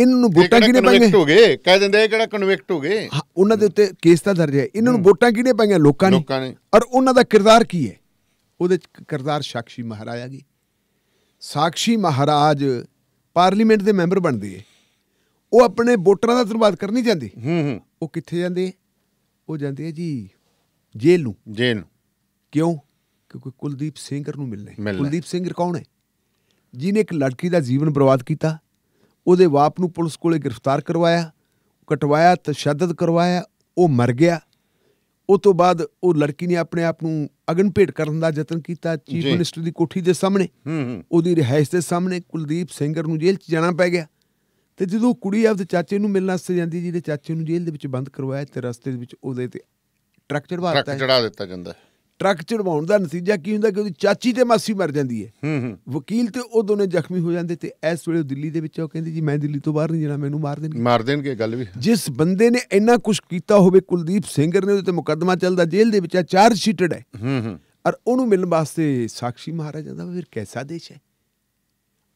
ਇਹਨਾਂ ਨੂੰ ਵੋਟਾਂ ਕਿਹਨੇ ਪਾਈਆਂ ਹੋ ਗਏ ਕਹਿ ਦਿੰਦੇ ਇਹ ਕਿਹੜਾ ਕਨਵਿਕਟ ਹੋ ਗਏ ਉਹਨਾਂ ਦੇ ਉੱਤੇ ਕੇਸ ਤਾਂ ਦਰਜ ਹੈ ਇਹਨਾਂ ਨੂੰ ਵੋਟਾਂ ਕਿਹਨੇ ਪਾਈਆਂ ਲੋਕਾਂ ਨੇ ਲੋਕਾਂ ਨੇ ਔਰ ਉਹਨਾਂ ਦਾ ਕਿਰਦਾਰ ਕੀ ਹੈ ਉਹਦੇ ਚ ਕਿਰਦਾਰ ਸਾਖੀ ਮਹਾਰਾਜ ਆ ਗਈ ਸਾਖੀ ਮਹਾਰਾਜ ਪਾਰਲੀਮੈਂਟ ਦੇ ਮੈਂਬਰ ਬਣਦੇ ਆ ਉਹ ਆਪਣੇ ਵੋਟਰਾਂ ਦਾ ਧੰਨਵਾਦ ਕਰਨੀ ਜਾਂਦੇ ਹੂੰ ਹੂੰ ਉਹ ਕਿੱਥੇ ਜਾਂਦੇ ਉਹ ਜਾਂਦੀ ਹੈ ਜੀ ਜੇਲ੍ਹ ਨੂੰ ਜੇਲ੍ਹ ਨੂੰ ਕਿਉਂ ਕਿਉਂਕਿ ਕੁਲਦੀਪ ਸਿੰਘਰ ਨੂੰ ਮਿਲਨੇ ਕੁਲਦੀਪ ਸਿੰਘਰ ਕੌਣ ਹੈ ਜਿਨੇ ਇੱਕ ਲੜਕੀ ਦਾ ਜੀਵਨ ਬਰਬਾਦ ਕੀਤਾ ਉਹਦੇ ਬਾਪ ਨੂੰ ਪੁਲਿਸ ਕੋਲੇ ਗ੍ਰਿਫਤਾਰ ਕਰਵਾਇਆ ਕਟਵਾਇਆ ਤਸ਼ੱਦਦ ਕਰਵਾਇਆ ਉਹ ਮਰ ਗਿਆ ਉਸ ਤੋਂ ਬਾਅਦ ਉਹ ਲੜਕੀ ਨੇ ਆਪਣੇ ਆਪ ਨੂੰ ਅਗਨ ਭੇਟ ਕਰਨ ਦਾ ਯਤਨ ਕੀਤਾ ਚੀਫ ਮਿਨਿਸਟਰ ਦੀ ਕੋਠੀ ਦੇ ਸਾਹਮਣੇ ਉਹਦੀ ਰਿਹਾਇਸ਼ ਦੇ ਸਾਹਮਣੇ ਕੁਲਦੀਪ ਸਿੰਘਰ ਨੂੰ ਜੇਲ੍ਹ 'ਚ ਜਾਣਾ ਪੈ ਗਿਆ ਤੇ ਜਦੋਂ ਕੁੜੀ ਆਪਦੇ ਚਾਚੇ ਨੂੰ ਮਿਲਣ ਆਸਤੇ ਜਾਂਦੀ ਜਿਹਦੇ ਚਾਚੇ ਨੂੰ ਜੇਲ੍ਹ ਦੇ ਵਿੱਚ ਬੰਦ ਕਰਵਾਇਆ ਤੇ ਰਸਤੇ ਦੇ ਵਿੱਚ ਉਹਦੇ ਤੇ ਟਰੱਕ ਚੜਵਾ ਦਿੱਤਾ ਟਰੱਕ ਚੜਾ ਦਿੱਤਾ ਜਾਂਦਾ ਹੈ ਟਰੱਕ ਚੜਵਾਉਣ ਦਾ ਨਤੀਜਾ ਕੀ ਹੁੰਦਾ ਕਿ ਉਹਦੀ ਚਾਚੀ ਤੇ ਮਾਸੀ ਮਰ ਜਾਂਦੀ ਹੈ ਹੂੰ ਹੂੰ ਵਕੀਲ ਤੇ ਉਹ ਦੋਨੇ ਜ਼ਖਮੀ ਹੋ ਜਾਂਦੇ ਤੇ ਇਸ ਵੇਲੇ ਉਹ ਦਿੱਲੀ ਦੇ ਵਿੱਚ ਉਹ ਕਹਿੰਦੀ ਜੀ ਮੈਂ ਦਿੱਲੀ ਤੋਂ ਬਾਹਰ ਨਹੀਂ ਜਾਣਾ ਮੈਨੂੰ ਮਾਰ ਦੇਣਗੇ ਮਾਰ ਦੇਣਗੇ ਗੱਲ ਵੀ ਜਿਸ ਬੰਦੇ ਨੇ ਇੰਨਾ ਕੁਝ ਕੀਤਾ ਹੋਵੇ ਕੁਲਦੀਪ ਸਿੰਘ ਨੇ ਉਹਦੇ ਤੇ ਮੁਕੱਦਮਾ ਚੱਲਦਾ ਜੇਲ੍ਹ ਦੇ ਵਿੱਚ ਆ ਚਾਰਜ ਸ਼ੀਟਡ ਹੈ ਹੂੰ ਹੂੰ ਔਰ ਉਹਨੂੰ ਮਿਲਣ ਵਾਸਤੇ ਸਾਖੀ ਮਹਾਰਾਜ ਜਾਂਦਾ ਫਿਰ ਕਿਹਦਾ ਦੇਸ਼ ਹੈ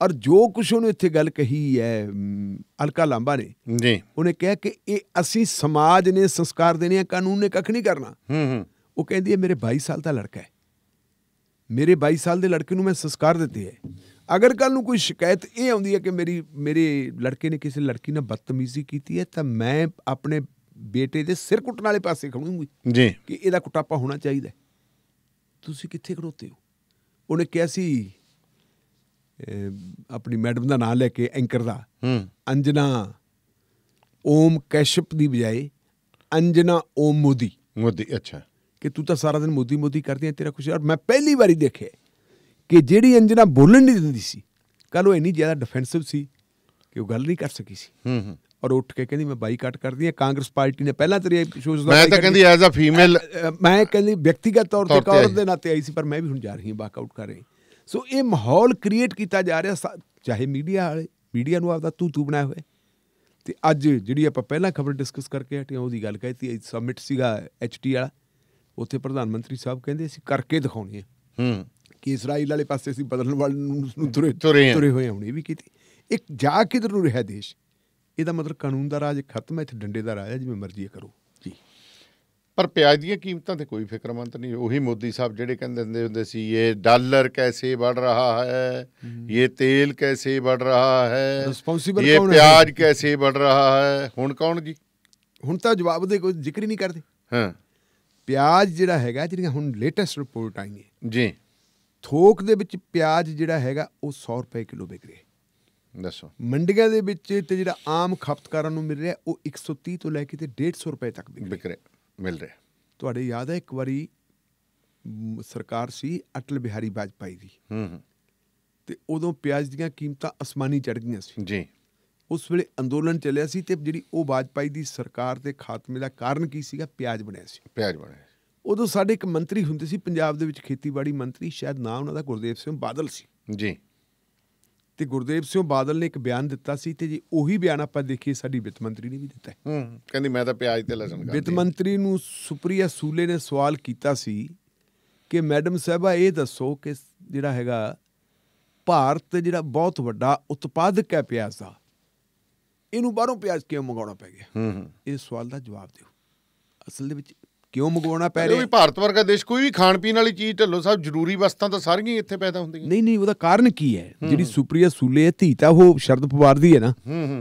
ਔਰ ਜੋ ਕੁਛ ਉਹਨੇ ਇੱਥੇ ਗੱਲ ਕਹੀ ਹੈ ਅਲਕਾ ਲਾਂਬਾ ਨੇ ਜੀ ਉਹਨੇ ਕਿਹਾ ਕਿ ਇਹ ਅਸੀਂ ਸਮਾਜ ਨੇ ਸੰਸਕਾਰ ਦੇਣੇ ਆ ਕਾਨੂੰਨ ਨੇ ਕੱਖ ਨਹੀਂ ਕਰਨਾ ਹੂੰ ਹੂੰ ਉਹ ਕਹਿੰਦੀ ਹੈ ਮੇਰੇ 22 ਸਾਲ ਦਾ ਲੜਕਾ ਹੈ ਮੇਰੇ 22 ਸਾਲ ਦੇ ਲੜਕੇ ਨੂੰ ਮੈਂ ਸੰਸਕਾਰ ਦਿੱਤੇ ਹੈ ਅਗਰ ਕੱਲ ਨੂੰ ਕੋਈ ਸ਼ਿਕਾਇਤ ਇਹ ਆਉਂਦੀ ਹੈ ਕਿ ਮੇਰੀ ਮੇਰੇ ਲੜਕੇ ਨੇ ਕਿਸੇ ਲੜਕੀ ਨਾਲ ਬਦਤਮੀਜ਼ੀ ਕੀਤੀ ਹੈ ਤਾਂ ਮੈਂ ਆਪਣੇ ਬੇਟੇ ਦੇ ਸਿਰ ਕੁੱਟਣ ਵਾਲੇ ਪਾਸੇ ਖੜੂੰਗੀ ਜੀ ਕਿ ਇਹਦਾ ਕੁਟਾਪਾ ਹੋਣਾ ਚਾਹੀਦਾ ਤੁਸੀਂ ਕਿੱਥੇ ਖੜੋਤੇ ਹੋ ਉਹਨੇ ਕਿਹਾ ਸੀ ਆਪਣੀ ਮੈਡਮ ਦਾ ਨਾਮ ਲੈ ਕੇ ਐਂਕਰ ਦਾ ਅੰਜਨਾ ਓਮ ਕੈਸ਼ਪ ਦੀ ਬਜਾਏ ਅੰਜਨਾ ਓਮ ਮੋਦੀ ਮੋਦੀ ਅੱਛਾ ਕਿ ਤੂੰ ਤਾਂ ਸਾਰਾ ਦਿਨ ਮੋਦੀ ਮੋਦੀ ਕਰਦੀ ਐ ਤੇਰਾ ਕੁਝ ਔਰ ਮੈਂ ਪਹਿਲੀ ਵਾਰੀ ਦੇਖਿਆ ਕਿ ਜਿਹੜੀ ਅੰਜਨਾ ਬੋਲਣ ਨਹੀਂ ਦਿੰਦੀ ਸੀ ਕੱਲ ਉਹ ਇੰਨੀ ਜ਼ਿਆਦਾ ਡਿਫੈਂਸਿਵ ਸੀ ਕਿ ਉਹ ਗੱਲ ਨਹੀਂ ਕਰ ਸਕੀ ਸੀ ਹੂੰ ਹੂੰ ਔਰ ਉੱਠ ਕੇ ਕਹਿੰਦੀ ਮੈਂ ਬਾਈਕਾਟ ਕਰਦੀ ਹਾਂ ਕਾਂਗਰਸ ਪਾਰਟੀ ਨੇ ਪਹਿਲਾਂ ਤੇਰੀ ਸ਼ੋਜ਼ ਦਾ ਮੈਂ ਤਾਂ ਕਹਿੰਦੀ ਐਜ਼ ਅ ਫੀਮੇਲ ਮੈਂ ਕਹਿੰਦੀ ਵਿਅਕਤੀਗਤ ਤੌਰ ਤੇ ਕੌਰ ਦੇ ਨਾਤੇ ਆਈ ਸੀ ਪਰ ਮੈਂ ਵੀ ਹੁਣ ਜਾ ਰਹੀ ਹਾਂ ਬਾਕਆਊਟ ਕਰ ਰਹੀ ਹਾਂ ਸੋ ਇਹ ਮਾਹੌਲ ਕ੍ਰੀਏਟ ਕੀਤਾ ਜਾ ਰਿਹਾ ਚਾਹੇ ਮੀਡੀਆ ਵਾਲੇ ਮੀਡੀਆ ਨੂੰ ਆਪਦਾ ਤੂ ਤੂ ਬਣਾਇਆ ਹੋਇਆ ਤੇ ਅੱਜ ਜਿਹੜੀ ਆਪਾਂ ਪਹਿਲਾਂ ਖਬਰ ਡਿਸਕਸ ਕਰਕੇ ਹਟਿਆ ਉਹਦੀ ਗੱਲ ਕਹੀਤੀ ਸਬਮਿਟ ਸੀਗਾ ਐਚਟੀ ਵਾਲਾ ਉੱਥੇ ਪ੍ਰਧਾਨ ਮੰਤਰੀ ਸਾਹਿਬ ਕਹਿੰਦੇ ਅਸੀਂ ਕਰਕੇ ਦਿਖਾਉਣੀ ਹੈ ਹੂੰ ਕਿ ਇਸਰਾਈਲ ਵਾਲੇ ਪਾਸੇ ਅਸੀਂ ਬਦਲਣ ਵਾਲ ਨੂੰ ਤੁਰੇ ਤੁਰੇ ਹੋਏ ਹੁਣ ਇਹ ਵੀ ਕੀਤੀ ਇੱਕ ਜਾ ਕਿਧਰ ਨੂੰ ਰਿਹਾ ਦੇਸ਼ ਇਹਦਾ ਮਤਲਬ ਕਾਨੂੰਨ ਦਾ ਰਾਜ ਖਤਮ ਹੈ ਇੱਥੇ ਡੰਡੇ ਦਾ ਰਾਜ ਹੈ ਜਿਵੇਂ ਮਰਜ਼ੀ ਕਰੋ ਪਰ ਪਿਆਜ਼ ਦੀਆਂ ਕੀਮਤਾਂ ਤੇ ਕੋਈ ਫਿਕਰਮੰਦ ਨਹੀਂ ਉਹੀ ਮੋਦੀ ਸਾਹਿਬ ਜਿਹੜੇ ਕਹਿੰਦੇ ਹੁੰਦੇ ਹੁੰਦੇ ਸੀ ਇਹ ਡਾਲਰ ਕੈਸੇ ਵੱਧ ਰਹਾ ਹੈ ਇਹ ਤੇਲ ਕੈਸੇ ਵੱਧ ਰਹਾ ਹੈ ਰਿਸਪੌਂਸੀਬਲ ਕੌਣ ਹੈ ਇਹ ਪਿਆਜ਼ ਕੈਸੇ ਵੱਧ ਰਹਾ ਹੈ ਹੁਣ ਕੌਣ ਜੀ ਹੁਣ ਤਾਂ ਜਵਾਬ ਦੇ ਕੋਈ ਜ਼ਿਕਰ ਹੀ ਨਹੀਂ ਕਰਦੇ ਹਾਂ ਪਿਆਜ਼ ਜਿਹੜਾ ਹੈਗਾ ਜਿਹੜੀਆਂ ਹੁਣ ਲੇਟੈਸਟ ਰਿਪੋਰਟ ਆਈਆਂ ਜੀ ਥੋਕ ਦੇ ਵਿੱਚ ਪਿਆਜ਼ ਜਿਹੜਾ ਹੈਗਾ ਉਹ 100 ਰੁਪਏ ਕਿਲੋ ਵਿਕ ਰਿਹਾ ਦੱਸੋ ਮੰਡੀਆਂ ਦੇ ਵਿੱਚ ਤੇ ਜਿਹੜਾ ਆਮ ਖਪਤਕਾਰਾਂ ਨੂੰ ਮਿਲ ਰਿਹਾ ਉਹ 130 ਤੋਂ ਲੈ ਕੇ ਤੇ 150 ਰੁਪਏ ਤੱਕ ਵਿਕ ਰਿਹਾ ਮਿਲ ਰਿਹਾ ਤੁਹਾਡੇ ਯਾਦ ਹੈ ਇੱਕ ਵਾਰੀ ਸਰਕਾਰ ਸੀ ਅਟਲ ਬਿਹਾਰੀ ਵਾਜਪਾਈ ਦੀ ਹੂੰ ਹੂੰ ਤੇ ਉਦੋਂ ਪਿਆਜ਼ ਦੀਆਂ ਕੀਮਤਾਂ ਅਸਮਾਨੀ ਚੜ ਗਈਆਂ ਸੀ ਜੀ ਉਸ ਵੇਲੇ ਅੰਦੋਲਨ ਚੱਲਿਆ ਸੀ ਤੇ ਜਿਹੜੀ ਉਹ ਵਾਜਪਾਈ ਦੀ ਸਰਕਾਰ ਤੇ ਖਾਤਮੇ ਦਾ ਕਾਰਨ ਕੀ ਸੀਗਾ ਪਿਆਜ਼ ਬਣਿਆ ਸੀ ਪਿਆਜ਼ ਬਣਿਆ ਉਦੋਂ ਸਾਡੇ ਇੱਕ ਮੰਤਰੀ ਹੁੰਦੇ ਸੀ ਪੰਜਾਬ ਦੇ ਵਿੱਚ ਖੇਤੀਬਾੜੀ ਮੰਤਰੀ ਸ਼ਾਇਦ ਨਾਮ ਉਹਨਾਂ ਦਾ ਗੁਰਦੇਵ ਸਿੰਘ ਬਾਦਲ ਸੀ ਜੀ ਤੇ ਗੁਰਦੇਵ ਸਿੰਘ ਬਾਦਲ ਨੇ ਇੱਕ ਬਿਆਨ ਦਿੱਤਾ ਸੀ ਤੇ ਜੀ ਉਹੀ ਬਿਆਨ ਆਪਾਂ ਦੇਖੀ ਸਾਡੀ ਵਿੱਤ ਮੰਤਰੀ ਨੇ ਵੀ ਦਿੱਤਾ ਹੂੰ ਕਹਿੰਦੀ ਮੈਂ ਤਾਂ ਪਿਆਜ ਤੇ ਲਸਣ ਕਰਦੀ ਵਿੱਤ ਮੰਤਰੀ ਨੂੰ ਸੁਪਰੀਆ ਸੂਲੇ ਨੇ ਸਵਾਲ ਕੀਤਾ ਸੀ ਕਿ ਮੈਡਮ ਸਹਿਬਾ ਇਹ ਦੱਸੋ ਕਿ ਜਿਹੜਾ ਹੈਗਾ ਭਾਰਤ ਜਿਹੜਾ ਬਹੁਤ ਵੱਡਾ ਉਤਪਾਦਕ ਹੈ ਪਿਆਜ਼ ਦਾ ਇਹਨੂੰ ਬਾਹਰੋਂ ਪਿਆਜ਼ ਕਿਉਂ ਮੰਗਾਉਣਾ ਪੈ ਗਿਆ ਹੂੰ ਹੂੰ ਇਹ ਸਵਾਲ ਦਾ ਜਵਾਬ ਦਿਓ ਅਸਲ ਦੇ ਵਿੱਚ ਕਿਉਂ ਮੰਗਵਾਉਣਾ ਪੈ ਰਿਹਾ ਉਹ ਵੀ ਭਾਰਤ ਵਰਗਾ ਦੇਸ਼ ਕੋਈ ਵੀ ਖਾਣ ਪੀਣ ਵਾਲੀ ਚੀਜ਼ ਢੱਲੋ ਸਾਹਿਬ ਜ਼ਰੂਰੀ ਵਸਤਾਂ ਤਾਂ ਸਾਰੀਆਂ ਇੱਥੇ ਪੈਦਾ ਹੁੰਦੀਆਂ ਨਹੀਂ ਨਹੀਂ ਉਹਦਾ ਕਾਰਨ ਕੀ ਹੈ ਜਿਹੜੀ ਸੁਪਰੀਆ ਸੂਲੇ ਹੈ ਧੀ ਤਾਂ ਉਹ ਸ਼ਰਦ ਪਵਾਰ ਦੀ ਹੈ ਨਾ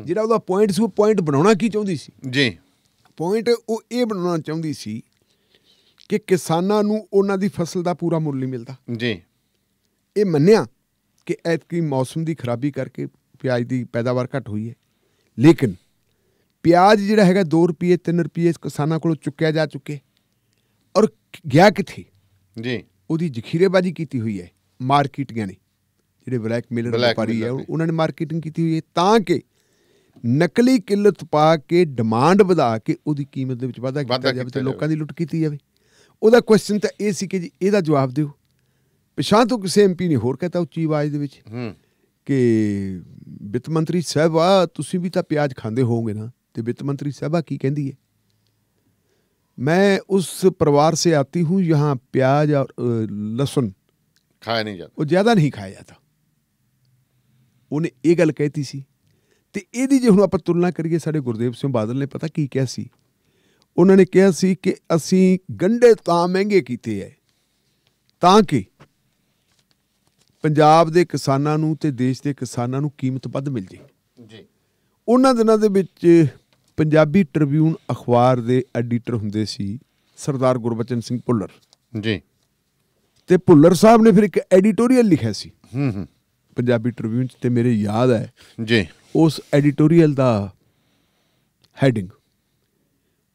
ਜਿਹੜਾ ਉਹਦਾ ਪੁਆਇੰਟ ਸੀ ਉਹ ਪੁਆਇੰਟ ਬਣਾਉਣਾ ਕੀ ਚਾਹੁੰਦੀ ਸੀ ਜੀ ਪੁਆਇੰਟ ਉਹ ਇਹ ਬਣਾਉਣਾ ਚਾਹੁੰਦੀ ਸੀ ਕਿ ਕਿਸਾਨਾਂ ਨੂੰ ਉਹਨਾਂ ਦੀ ਫਸਲ ਦਾ ਪੂਰਾ ਮੁੱਲ ਨਹੀਂ ਮਿਲਦਾ ਜੀ ਇਹ ਮੰਨਿਆ ਕਿ ਐਤਕੀ ਮੌਸਮ ਦੀ ਖਰਾਬੀ ਕਰਕੇ ਪਿਆਜ਼ ਦੀ ਪੈਦਾਵਾਰ ਘਟ ਹੋਈ ਹੈ ਲੇਕਿਨ ਪਿਆਜ਼ ਜਿਹੜਾ ਹੈਗਾ 2 ਰੁਪਏ 3 ਰੁਪਏ ਕਿਸਾਨਾਂ ਕੋਲੋਂ ਚੁੱਕਿਆ ਜਾ ਚੁੱਕੇ ਗਿਆ ਕਿੱਥੇ ਜੀ ਉਹਦੀ ਜ਼ਖੀਰੇਬਾਜ਼ੀ ਕੀਤੀ ਹੋਈ ਹੈ ਮਾਰਕੀਟ ਨੇ ਜਿਹੜੇ ਬਲੈਕ ਮਿਲਰ ਵਪਾਰੀ ਹੈ ਉਹਨਾਂ ਨੇ ਮਾਰਕੀਟਿੰਗ ਕੀਤੀ ਹੋਈ ਹੈ ਤਾਂ ਕਿ ਨਕਲੀ ਕਿਲਤ ਪਾ ਕੇ ਡਿਮਾਂਡ ਵਧਾ ਕੇ ਉਹਦੀ ਕੀਮਤ ਦੇ ਵਿੱਚ ਵਾਧਾ ਕੀਤਾ ਜਾਵੇ ਤੇ ਲੋਕਾਂ ਦੀ ਲੁੱਟ ਕੀਤੀ ਜਾਵੇ ਉਹਦਾ ਕੁਐਸਚਨ ਤਾਂ ਇਹ ਸੀ ਕਿ ਜੀ ਇਹਦਾ ਜਵਾਬ ਦਿਓ ਪਿਛਾਂ ਤੋਂ ਕਿਸੇ ਐਮਪੀ ਨੇ ਹੋਰ ਕਹਤਾ ਉੱਚੀ ਆਵਾਜ਼ ਦੇ ਵਿੱਚ ਕਿ ਵਿੱਤ ਮੰਤਰੀ ਸਹਿਬਾ ਤੁਸੀਂ ਵੀ ਤਾਂ ਪਿਆਜ਼ ਖਾਂਦੇ ਹੋਵੋਗੇ ਨਾ ਤੇ ਵਿੱਤ ਮੰਤਰੀ ਸਹਿਬਾ ਕੀ ਕਹਿੰਦੀ ਹੈ ਮੈਂ ਉਸ ਪਰਿਵਾਰ ਸੇ ਆਤੀ ਹੂੰ ਯਹਾਂ ਪਿਆਜ਼ ਔਰ ਲਸਣ ਖਾਇਆ ਨਹੀਂ ਜਾਂਦਾ ਉਹ ਜ਼ਿਆਦਾ ਨਹੀਂ ਖਾਇਆ ਜਾਂਦਾ ਉਹਨੇ ਇਹ ਗੱਲ ਕਹਿਤੀ ਸੀ ਤੇ ਇਹਦੀ ਜੇ ਹੁਣ ਆਪਾਂ ਤੁਲਨਾ ਕਰੀਏ ਸਾਡੇ ਗੁਰਦੇਵ ਸਿੰਘ ਬਾਦਲ ਨੇ ਪਤਾ ਕੀ ਕਿਹਾ ਸੀ ਉਹਨਾਂ ਨੇ ਕਿਹਾ ਸੀ ਕਿ ਅਸੀਂ ਗੰਡੇ ਤਾਂ ਮਹਿੰਗੇ ਕੀਤੇ ਐ ਤਾਂ ਕਿ ਪੰਜਾਬ ਦੇ ਕਿਸਾਨਾਂ ਨੂੰ ਤੇ ਦੇਸ਼ ਦੇ ਕਿਸਾਨਾਂ ਨੂੰ ਕੀਮਤ ਵੱਧ ਮਿਲ ਜੇ ਜੀ ਉਹਨਾਂ ਦਿਨਾਂ ਦੇ ਵਿੱਚ ਪੰਜਾਬੀ ਟ੍ਰਿਬਿਊਨ ਅਖਬਾਰ ਦੇ ਐਡੀਟਰ ਹੁੰਦੇ ਸੀ ਸਰਦਾਰ ਗੁਰਬਚਨ ਸਿੰਘ ਭੁੱਲਰ ਜੀ ਤੇ ਭੁੱਲਰ ਸਾਹਿਬ ਨੇ ਫਿਰ ਇੱਕ ਐਡੀਟੋਰੀਅਲ ਲਿਖਿਆ ਸੀ ਹੂੰ ਹੂੰ ਪੰਜਾਬੀ ਟ੍ਰਿਬਿਊਨ ਤੇ ਮੇਰੇ ਯਾਦ ਹੈ ਜੀ ਉਸ ਐਡੀਟੋਰੀਅਲ ਦਾ ਹੈਡਿੰਗ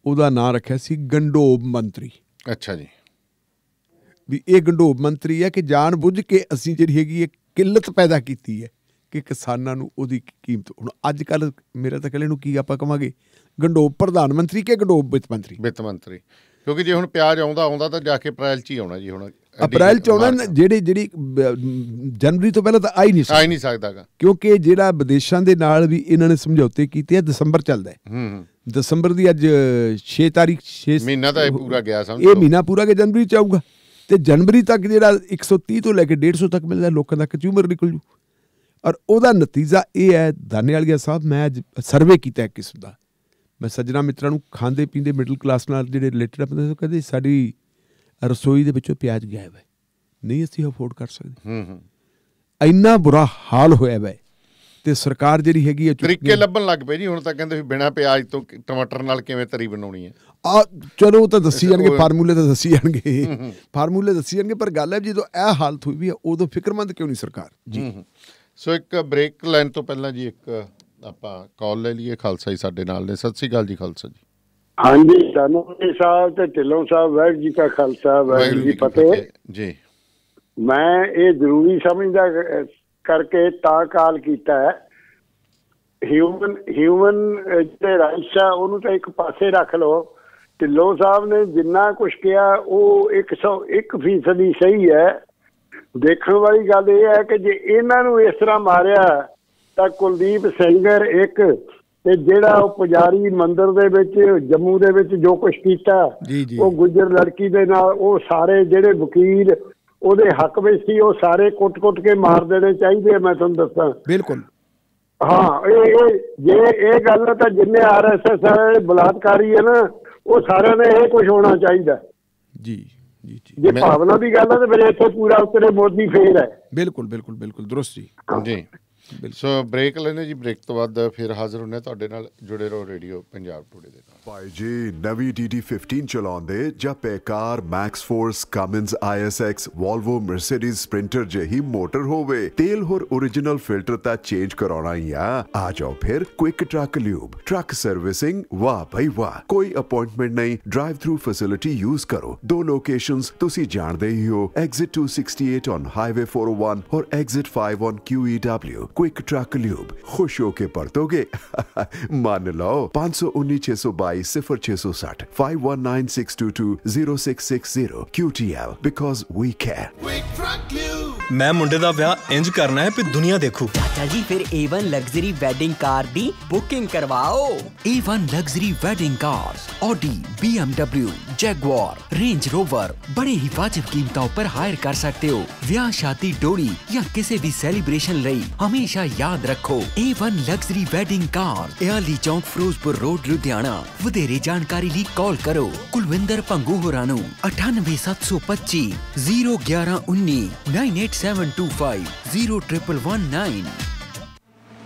ਉਹਦਾ ਨਾਂ ਰੱਖਿਆ ਸੀ ਗੰਡੋਬ ਮੰਤਰੀ ਅੱਛਾ ਜੀ ਵੀ ਇਹ ਗੰਡੋਬ ਮੰਤਰੀ ਹੈ ਕਿ ਜਾਣ ਬੁੱਝ ਕੇ ਅਸੀਂ ਜਿਹੜੀ ਹੈਗੀ ਇਹ ਕਿੱਲਤ ਪੈਦਾ ਕੀਤੀ ਹੈ ਕਿ ਕਿਸਾਨਾਂ ਨੂੰ ਉਹਦੀ ਕੀਮਤ ਹੁਣ ਅੱਜ ਕੱਲ ਮੇਰਾ ਤਾਂ ਕਹਿੰਦੇ ਨੂੰ ਕੀ ਆਪਾਂ ਕਵਾਂਗੇ ਗੰਡੋਬ ਪ੍ਰਧਾਨ ਮੰਤਰੀ ਕਿ ਗੰਡੋਬ ਵਿੱਤ ਮੰਤਰੀ ਵਿੱਤ ਮੰਤਰੀ ਕਿਉਂਕਿ ਜੇ ਹੁਣ ਪਿਆਜ਼ ਆਉਂਦਾ ਆਉਂਦਾ ਤਾਂ ਜਾ ਕੇ ਅਪ੍ਰੈਲ 'ਚ ਹੀ ਆਉਣਾ ਜੀ ਹੁਣ ਅਪ੍ਰੈਲ 'ਚ ਆਉਣਾ ਜਿਹੜੇ ਜਿਹੜੀ ਜਨਵਰੀ ਤੋਂ ਪਹਿਲਾਂ ਤਾਂ ਆ ਹੀ ਨਹੀਂ ਸਕਦਾ ਆ ਹੀ ਨਹੀਂ ਸਕਦਾਗਾ ਕਿਉਂਕਿ ਜਿਹੜਾ ਵਿਦੇਸ਼ਾਂ ਦੇ ਨਾਲ ਵੀ ਇਹਨਾਂ ਨੇ ਸਮਝੌਤੇ ਕੀਤੇ ਆ ਦਸੰਬਰ ਚੱਲਦਾ ਹੈ ਹੂੰ ਦਸੰਬਰ ਦੀ ਅੱਜ 6 ਤਾਰੀਖ 6 ਮਹੀਨਾ ਤਾਂ ਇਹ ਪੂਰਾ ਗਿਆ ਸਮਝੋ ਇਹ ਮਹੀਨਾ ਪੂਰਾ ਕੇ ਜਨਵਰੀ 'ਚ ਆਊਗਾ ਤੇ ਜਨਵਰੀ ਤੱਕ ਜਿਹੜਾ 130 ਤੋਂ ਲੈ ਕੇ 150 ਤੱਕ ਮਿਲਦਾ ਲੋਕਾਂ ਦਾ ਕੰਜ਼ਿਊਮਰ ਨਿਕਲ ਜੂ ਔਰ ਉਹਦਾ ਨਤੀਜਾ ਇਹ ਹੈ ਦਾਨੇਵਾਲੀਆ ਸਾਹਿਬ ਮੈਂ ਅੱਜ ਸਰਵੇ ਕੀਤਾ ਕਿਸਮ ਦਾ ਮੈਂ ਸੱਜਣਾ ਮਿੱਤਰਾਂ ਨੂੰ ਖਾਂਦੇ ਪੀਂਦੇ ਮਿਡਲ ਕਲਾਸ ਨਾਲ ਜਿਹੜੇ ਰਿਲੇਟਡ ਆਪਣੇ ਬੰਦੇ ਕਹਿੰਦੇ ਸਾਡੀ ਰਸੋਈ ਦੇ ਵਿੱਚੋਂ ਪਿਆਜ਼ ਗਾਇਬ ਹੈ ਨਹੀਂ ਅਸੀਂ ਅਫੋਰਡ ਕਰ ਸਕਦੇ ਹੂੰ ਹੂੰ ਇੰਨਾ ਬੁਰਾ ਹਾਲ ਹੋਇਆ ਵੈ ਤੇ ਸਰਕਾਰ ਜਿਹੜੀ ਹੈਗੀ ਹੈ ਤਰੀਕੇ ਲੱਭਣ ਲੱਗ ਪਏ ਜੀ ਹੁਣ ਤਾਂ ਕਹਿੰਦੇ ਵੀ ਬਿਨਾ ਪਿਆਜ਼ ਤੋਂ ਟਮਾਟਰ ਨਾਲ ਕਿਵੇਂ ਤਰੀ ਬਣਾਉਣੀ ਹੈ ਆ ਚਲੋ ਉਹ ਤਾਂ ਦੱਸੀ ਜਾਣਗੇ ਫਾਰਮੂਲੇ ਤਾਂ ਦੱਸੀ ਜਾਣਗੇ ਫਾਰਮੂਲੇ ਦੱਸੀ ਜਾਣਗੇ ਪਰ ਗੱਲ ਹੈ ਜਦੋਂ ਇਹ ਹਾਲਤ ਹੋਈ ਵੀ ਹੈ ਉਦੋਂ ਫਿਕਰਮੰਦ ਕਿਉਂ ਨਹੀਂ ਸਰਕਾਰ ਜੀ ਹੂੰ ਹੂੰ ਸੋ ਇੱਕ ਬ੍ਰੇਕ ਲੈਣ ਤੋਂ ਪਹਿਲਾਂ ਜੀ ਇੱਕ ਆਪਾਂ ਕਾਲ ਲੈ ਲਈਏ ਖਾਲਸਾ ਜੀ ਸਾਡੇ ਨਾਲ ਨੇ ਸਤਿ ਸ੍ਰੀ ਅਕਾਲ ਜੀ ਖਾਲਸਾ ਜੀ ਹਾਂਜੀ ਜੀ ਸਾਹਿਬ ਤੇ ਢਿੱਲੋਂ ਸਾਹਿਬ ਵੈਰ ਜੀ ਦਾ ਖਾਲਸਾ ਵੈਰ ਜੀ ਪਤੇ ਜੀ ਮੈਂ ਇਹ ਜ਼ਰੂਰੀ ਸਮਝਦਾ ਕਰਕੇ ਤਾਂ ਕਾਲ ਕੀਤਾ ਹੈ ਹਿਊਮਨ ਹਿਊਮਨ ਜਿਹੜੇ ਰਾਇਸ਼ਾ ਉਹਨੂੰ ਤਾਂ ਇੱਕ ਪਾਸੇ ਰੱਖ ਲਓ ਢਿੱਲੋਂ ਸਾਹਿਬ ਨੇ ਜਿੰਨਾ ਕੁਝ ਕਿਹਾ ਉਹ 101% ਸਹੀ ਹੈ ਦੇਖਣ ਵਾਲੀ ਗੱਲ ਇਹ ਹੈ ਕਿ ਜੇ ਇਹਨਾਂ ਨੂੰ ਇਸ ਤਰ੍ਹਾਂ ਮਾਰਿਆ ਤਾਂ ਕੁਲਦੀਪ ਸਿੰਘਰ ਇੱਕ ਤੇ ਜਿਹੜਾ ਉਹ ਪੁਜਾਰੀ ਮੰਦਿਰ ਦੇ ਵਿੱਚ ਜੰਮੂ ਦੇ ਵਿੱਚ ਜੋ ਕੁਝ ਕੀਤਾ ਉਹ ਗੁੱਜਰ ਲੜਕੀ ਦੇ ਨਾਲ ਉਹ ਸਾਰੇ ਜਿਹੜੇ ਵਕੀਲ ਉਹਦੇ ਹੱਕ ਵਿੱਚ ਸੀ ਉਹ ਸਾਰੇ ਕੁੱਟ-ਕੁੱਟ ਕੇ ਮਾਰ ਦੇਣੇ ਚਾਹੀਦੇ ਮੈਂ ਤੁਹਾਨੂੰ ਦੱਸਾਂ ਬਿਲਕੁਲ ਹਾਂ ਇਹ ਜੇ ਇਹ ਗੱਲ ਤਾਂ ਜਿੰਨੇ ਆਰਐਸਐਸ ਵਾਲੇ ਬਲਾਤਕਾਰੀ ਹੈ ਨਾ ਉਹ ਸਾਰਿਆਂ ਨੇ ਇਹ ਕੁਝ ਹੋਣਾ ਚਾਹੀਦਾ ਜੀ ਜੀ ਜੀ ਜੇ ਭਾਵਨਾ ਦੀ ਗੱਲ ਹੈ ਤੇ ਮੇਰੇ ਇੱਥੇ ਪੂਰਾ ਉਸਰੇ ਮੋਦੀ ਫੇਰ ਹੈ ਬਿਲਕੁਲ ਬਿਲਕੁਲ ਬਿਲਕੁਲ ਦਰਸਤ ਜੀ ਜੀ ਸੋ ਬ੍ਰੇਕ ਲੈਣੇ ਜੀ ਬ੍ਰੇਕ ਤੋਂ ਬਾਅਦ ਫਿਰ ਹਾਜ਼ਰ ਹੁੰਨੇ ਤੁਹਾਡੇ ਨਾਲ ਜੁੜੇ ਰਹੋ ਰੇਡੀਓ ਪੰਜਾਬ ਟੂਡੇ ਦੇ ਨਾਲ ਭਾਈ ਜੀ ਨਵੀਂ TT15 ਚਲਾਉਣ ਦੇ ਜਾਂ Paccar MaxxForce Cummins ISX Volvo Mercedes Sprinter ਜਹੀ ਮੋਟਰ ਹੋਵੇ ਤੇਲ ਹੋਰ origignal ਫਿਲਟਰ ਤਾਂ ਚੇਂਜ ਕਰਾਉਣਾ ਹੀ ਆ ਆ ਜਾਓ ਫਿਰ Quick Truck Lube truck servicing वाह भाई वाह कोई अपॉइंटमेंट नहीं ड्राइव थ्रू फैसिलिटी यूज करो दो लोकेशन तुसी जानते ही हो एग्जिट 268 ऑन हाईवे 401 और exit 5 on QEW Quick Truck Lube खुश होके परतोगे मान लो 519 622 Mumbai 01660 519622 0660 QTL because we care. We truck you. ਮੈਂ ਮੁੰਡੇ ਦਾ ਵਿਆਹ ਇੰਜ ਕਰਨਾ ਹੈ ਕਿ ਦੁਨੀਆ ਦੇਖੂ ਚਾਚਾ ਜੀ ਫਿਰ A1 ਲਗਜ਼ਰੀ ਵੈਡਿੰਗ ਕਾਰ ਦੀ ਬੁਕਿੰਗ ਕਰਵਾਓ A1 luxury wedding cars Audi BMW Jaguar Range Rover ਬੜੇ ਹੀ ਵਾਜਬ ਕੀਮਤਾਂ ਉੱਪਰ ਹਾਇਰ ਕਰ ਸਕਦੇ ਹੋ ਵਿਆਹ ਸ਼ਾਦੀ ਡੋਰੀ ਜਾਂ ਕਿਸੇ ਵੀ ਸੈਲੀਬ੍ਰੇਸ਼ਨ ਲਈ ਹਮੇਸ਼ਾ ਯਾਦ ਰੱਖੋ A1 ਲਗਜ਼ਰੀ ਵੈਡਿੰਗ ਕਾਰ ਏਅਲੀ ਚੌਂਕ ਫਿਰੋਜ਼ਪੁਰ ਰੋਡ ਲੁਧਿਆਣਾ ਵਧੇਰੇ ਜਾਣਕਾਰੀ ਲਈ ਕਾਲ ਕਰੋ ਕੁਲਵਿੰਦਰ ਪੰਗੂ ਹੋਰਾਂ ਨੂੰ 98725 01119 98 8725 0119.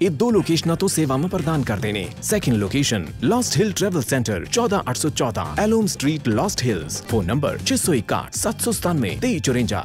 ये दो लोकेशन तो सेवा में प्रदान कर देने second location Lost Hill travel centre चौदह आठ सौ चौदह Elm street Lost Hills phone number छह सौ इक्का सात सौ सतानवे तेईस चौरेंजा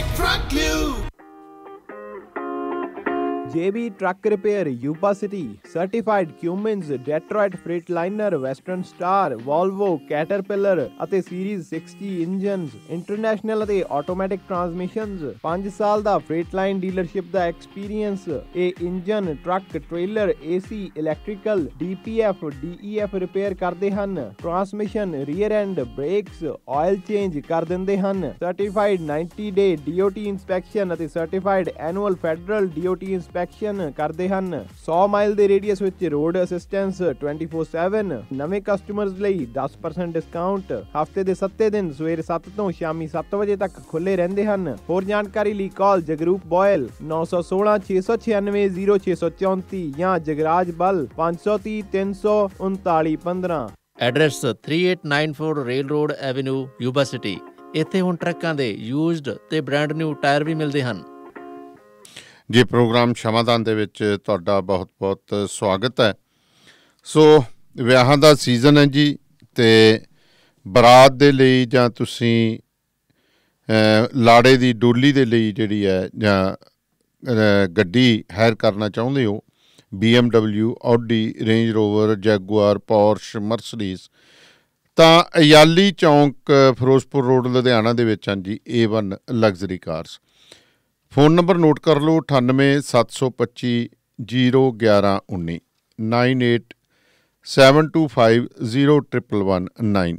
Franklin. JB Truck Repair, Yuba City, Certified Cummins, Detroit Freightliner, Western Star, Volvo, Caterpillar ਅਤੇ ਸੀਰੀਜ਼ 60 ਇੰਜਨਸ, ਇੰਟਰਨੈਸ਼ਨਲ ਅਤੇ ਆਟੋਮੈਟਿਕ ਟਰਾਂਸਮਿਸ਼ਨਸ, 5 ਸਾਲ ਦਾ ਫ੍ਰੇਟਲਾਈਨ ਡੀਲਰਸ਼ਿਪ ਦਾ ਐਕਸਪੀਰੀਅੰਸ, ਇਹ engine, truck, trailer, AC, electrical, DPF, DEF repair ਕਰਦੇ ਹਨ। Transmission, rear end, brakes, oil change ਕਰ ਦਿੰਦੇ ਹਨ। ਸਰਟੀਫਾਈਡ 90 ਡੇ DOT ਇਨਸਪੈਕਸ਼ਨ ਅਤੇ certified annual federal DOT inspection inspection ਕਰਦੇ ਹਨ 100 ਮਾਈਲ ਦੇ ਰੇਡੀਅਸ ਵਿੱਚ ਰੋਡ ਅਸਿਸਟੈਂਸ 24/7 ਨਵੇਂ ਕਸਟਮਰਜ਼ ਲਈ 10% ਡਿਸਕਾਊਂਟ ਹਫਤੇ ਦੇ 7 ਦਿਨ ਸਵੇਰ 7 ਤੋਂ ਸ਼ਾਮੀ 7 ਵਜੇ ਤੱਕ ਖੁੱਲੇ ਰਹਿੰਦੇ ਹਨ ਹੋਰ ਜਾਣਕਾਰੀ ਲਈ ਕਾਲ ਜਗਰੂਪ ਬੋਇਲ 9166960634 ਜਾਂ Jagraj Bal 53033915 address 3894 rail road avenue Yuba City ਇੱਥੇ ਹੁਣ ਟਰੱਕਾਂ ਦੇ ਯੂਜ਼ਡ ਤੇ ਬ੍ਰਾਂਡ ਨਿਊ ਟਾਇਰ ਵੀ ਮਿਲਦੇ ਹਨ ਜੀ ਪ੍ਰੋਗਰਾਮ ਸ਼ਮਾਦਾਨ ਦੇ ਵਿੱਚ ਤੁਹਾਡਾ ਬਹੁਤ-ਬਹੁਤ ਸਵਾਗਤ ਹੈ ਸੋ ਵਿਆਹਾਂ ਦਾ ਸੀਜ਼ਨ ਹੈ ਜੀ ਤੇ ਬਰਾਤ ਦੇ ਲਈ ਜਾਂ ਤੁਸੀਂ ਲਾੜੇ ਦੀ ਡੋਲੀ ਦੇ ਲਈ ਜਿਹੜੀ ਹੈ ਜਾਂ ਗੱਡੀ ਹਾਇਰ ਕਰਨਾ ਚਾਹੁੰਦੇ ਹੋ BMW Audi Range Rover Jaguar Porsche Mercedes ਤਾਂ ਅਯਾਲੀ ਚੌਂਕ ਫਿਰੋਜ਼ਪੁਰ ਰੋਡ ਲੁਧਿਆਣਾ ਦੇ ਵਿੱਚ ਹਨ ਜੀ A1 luxury cars phone number note ਕਰ ਲਓ 98725 9872501119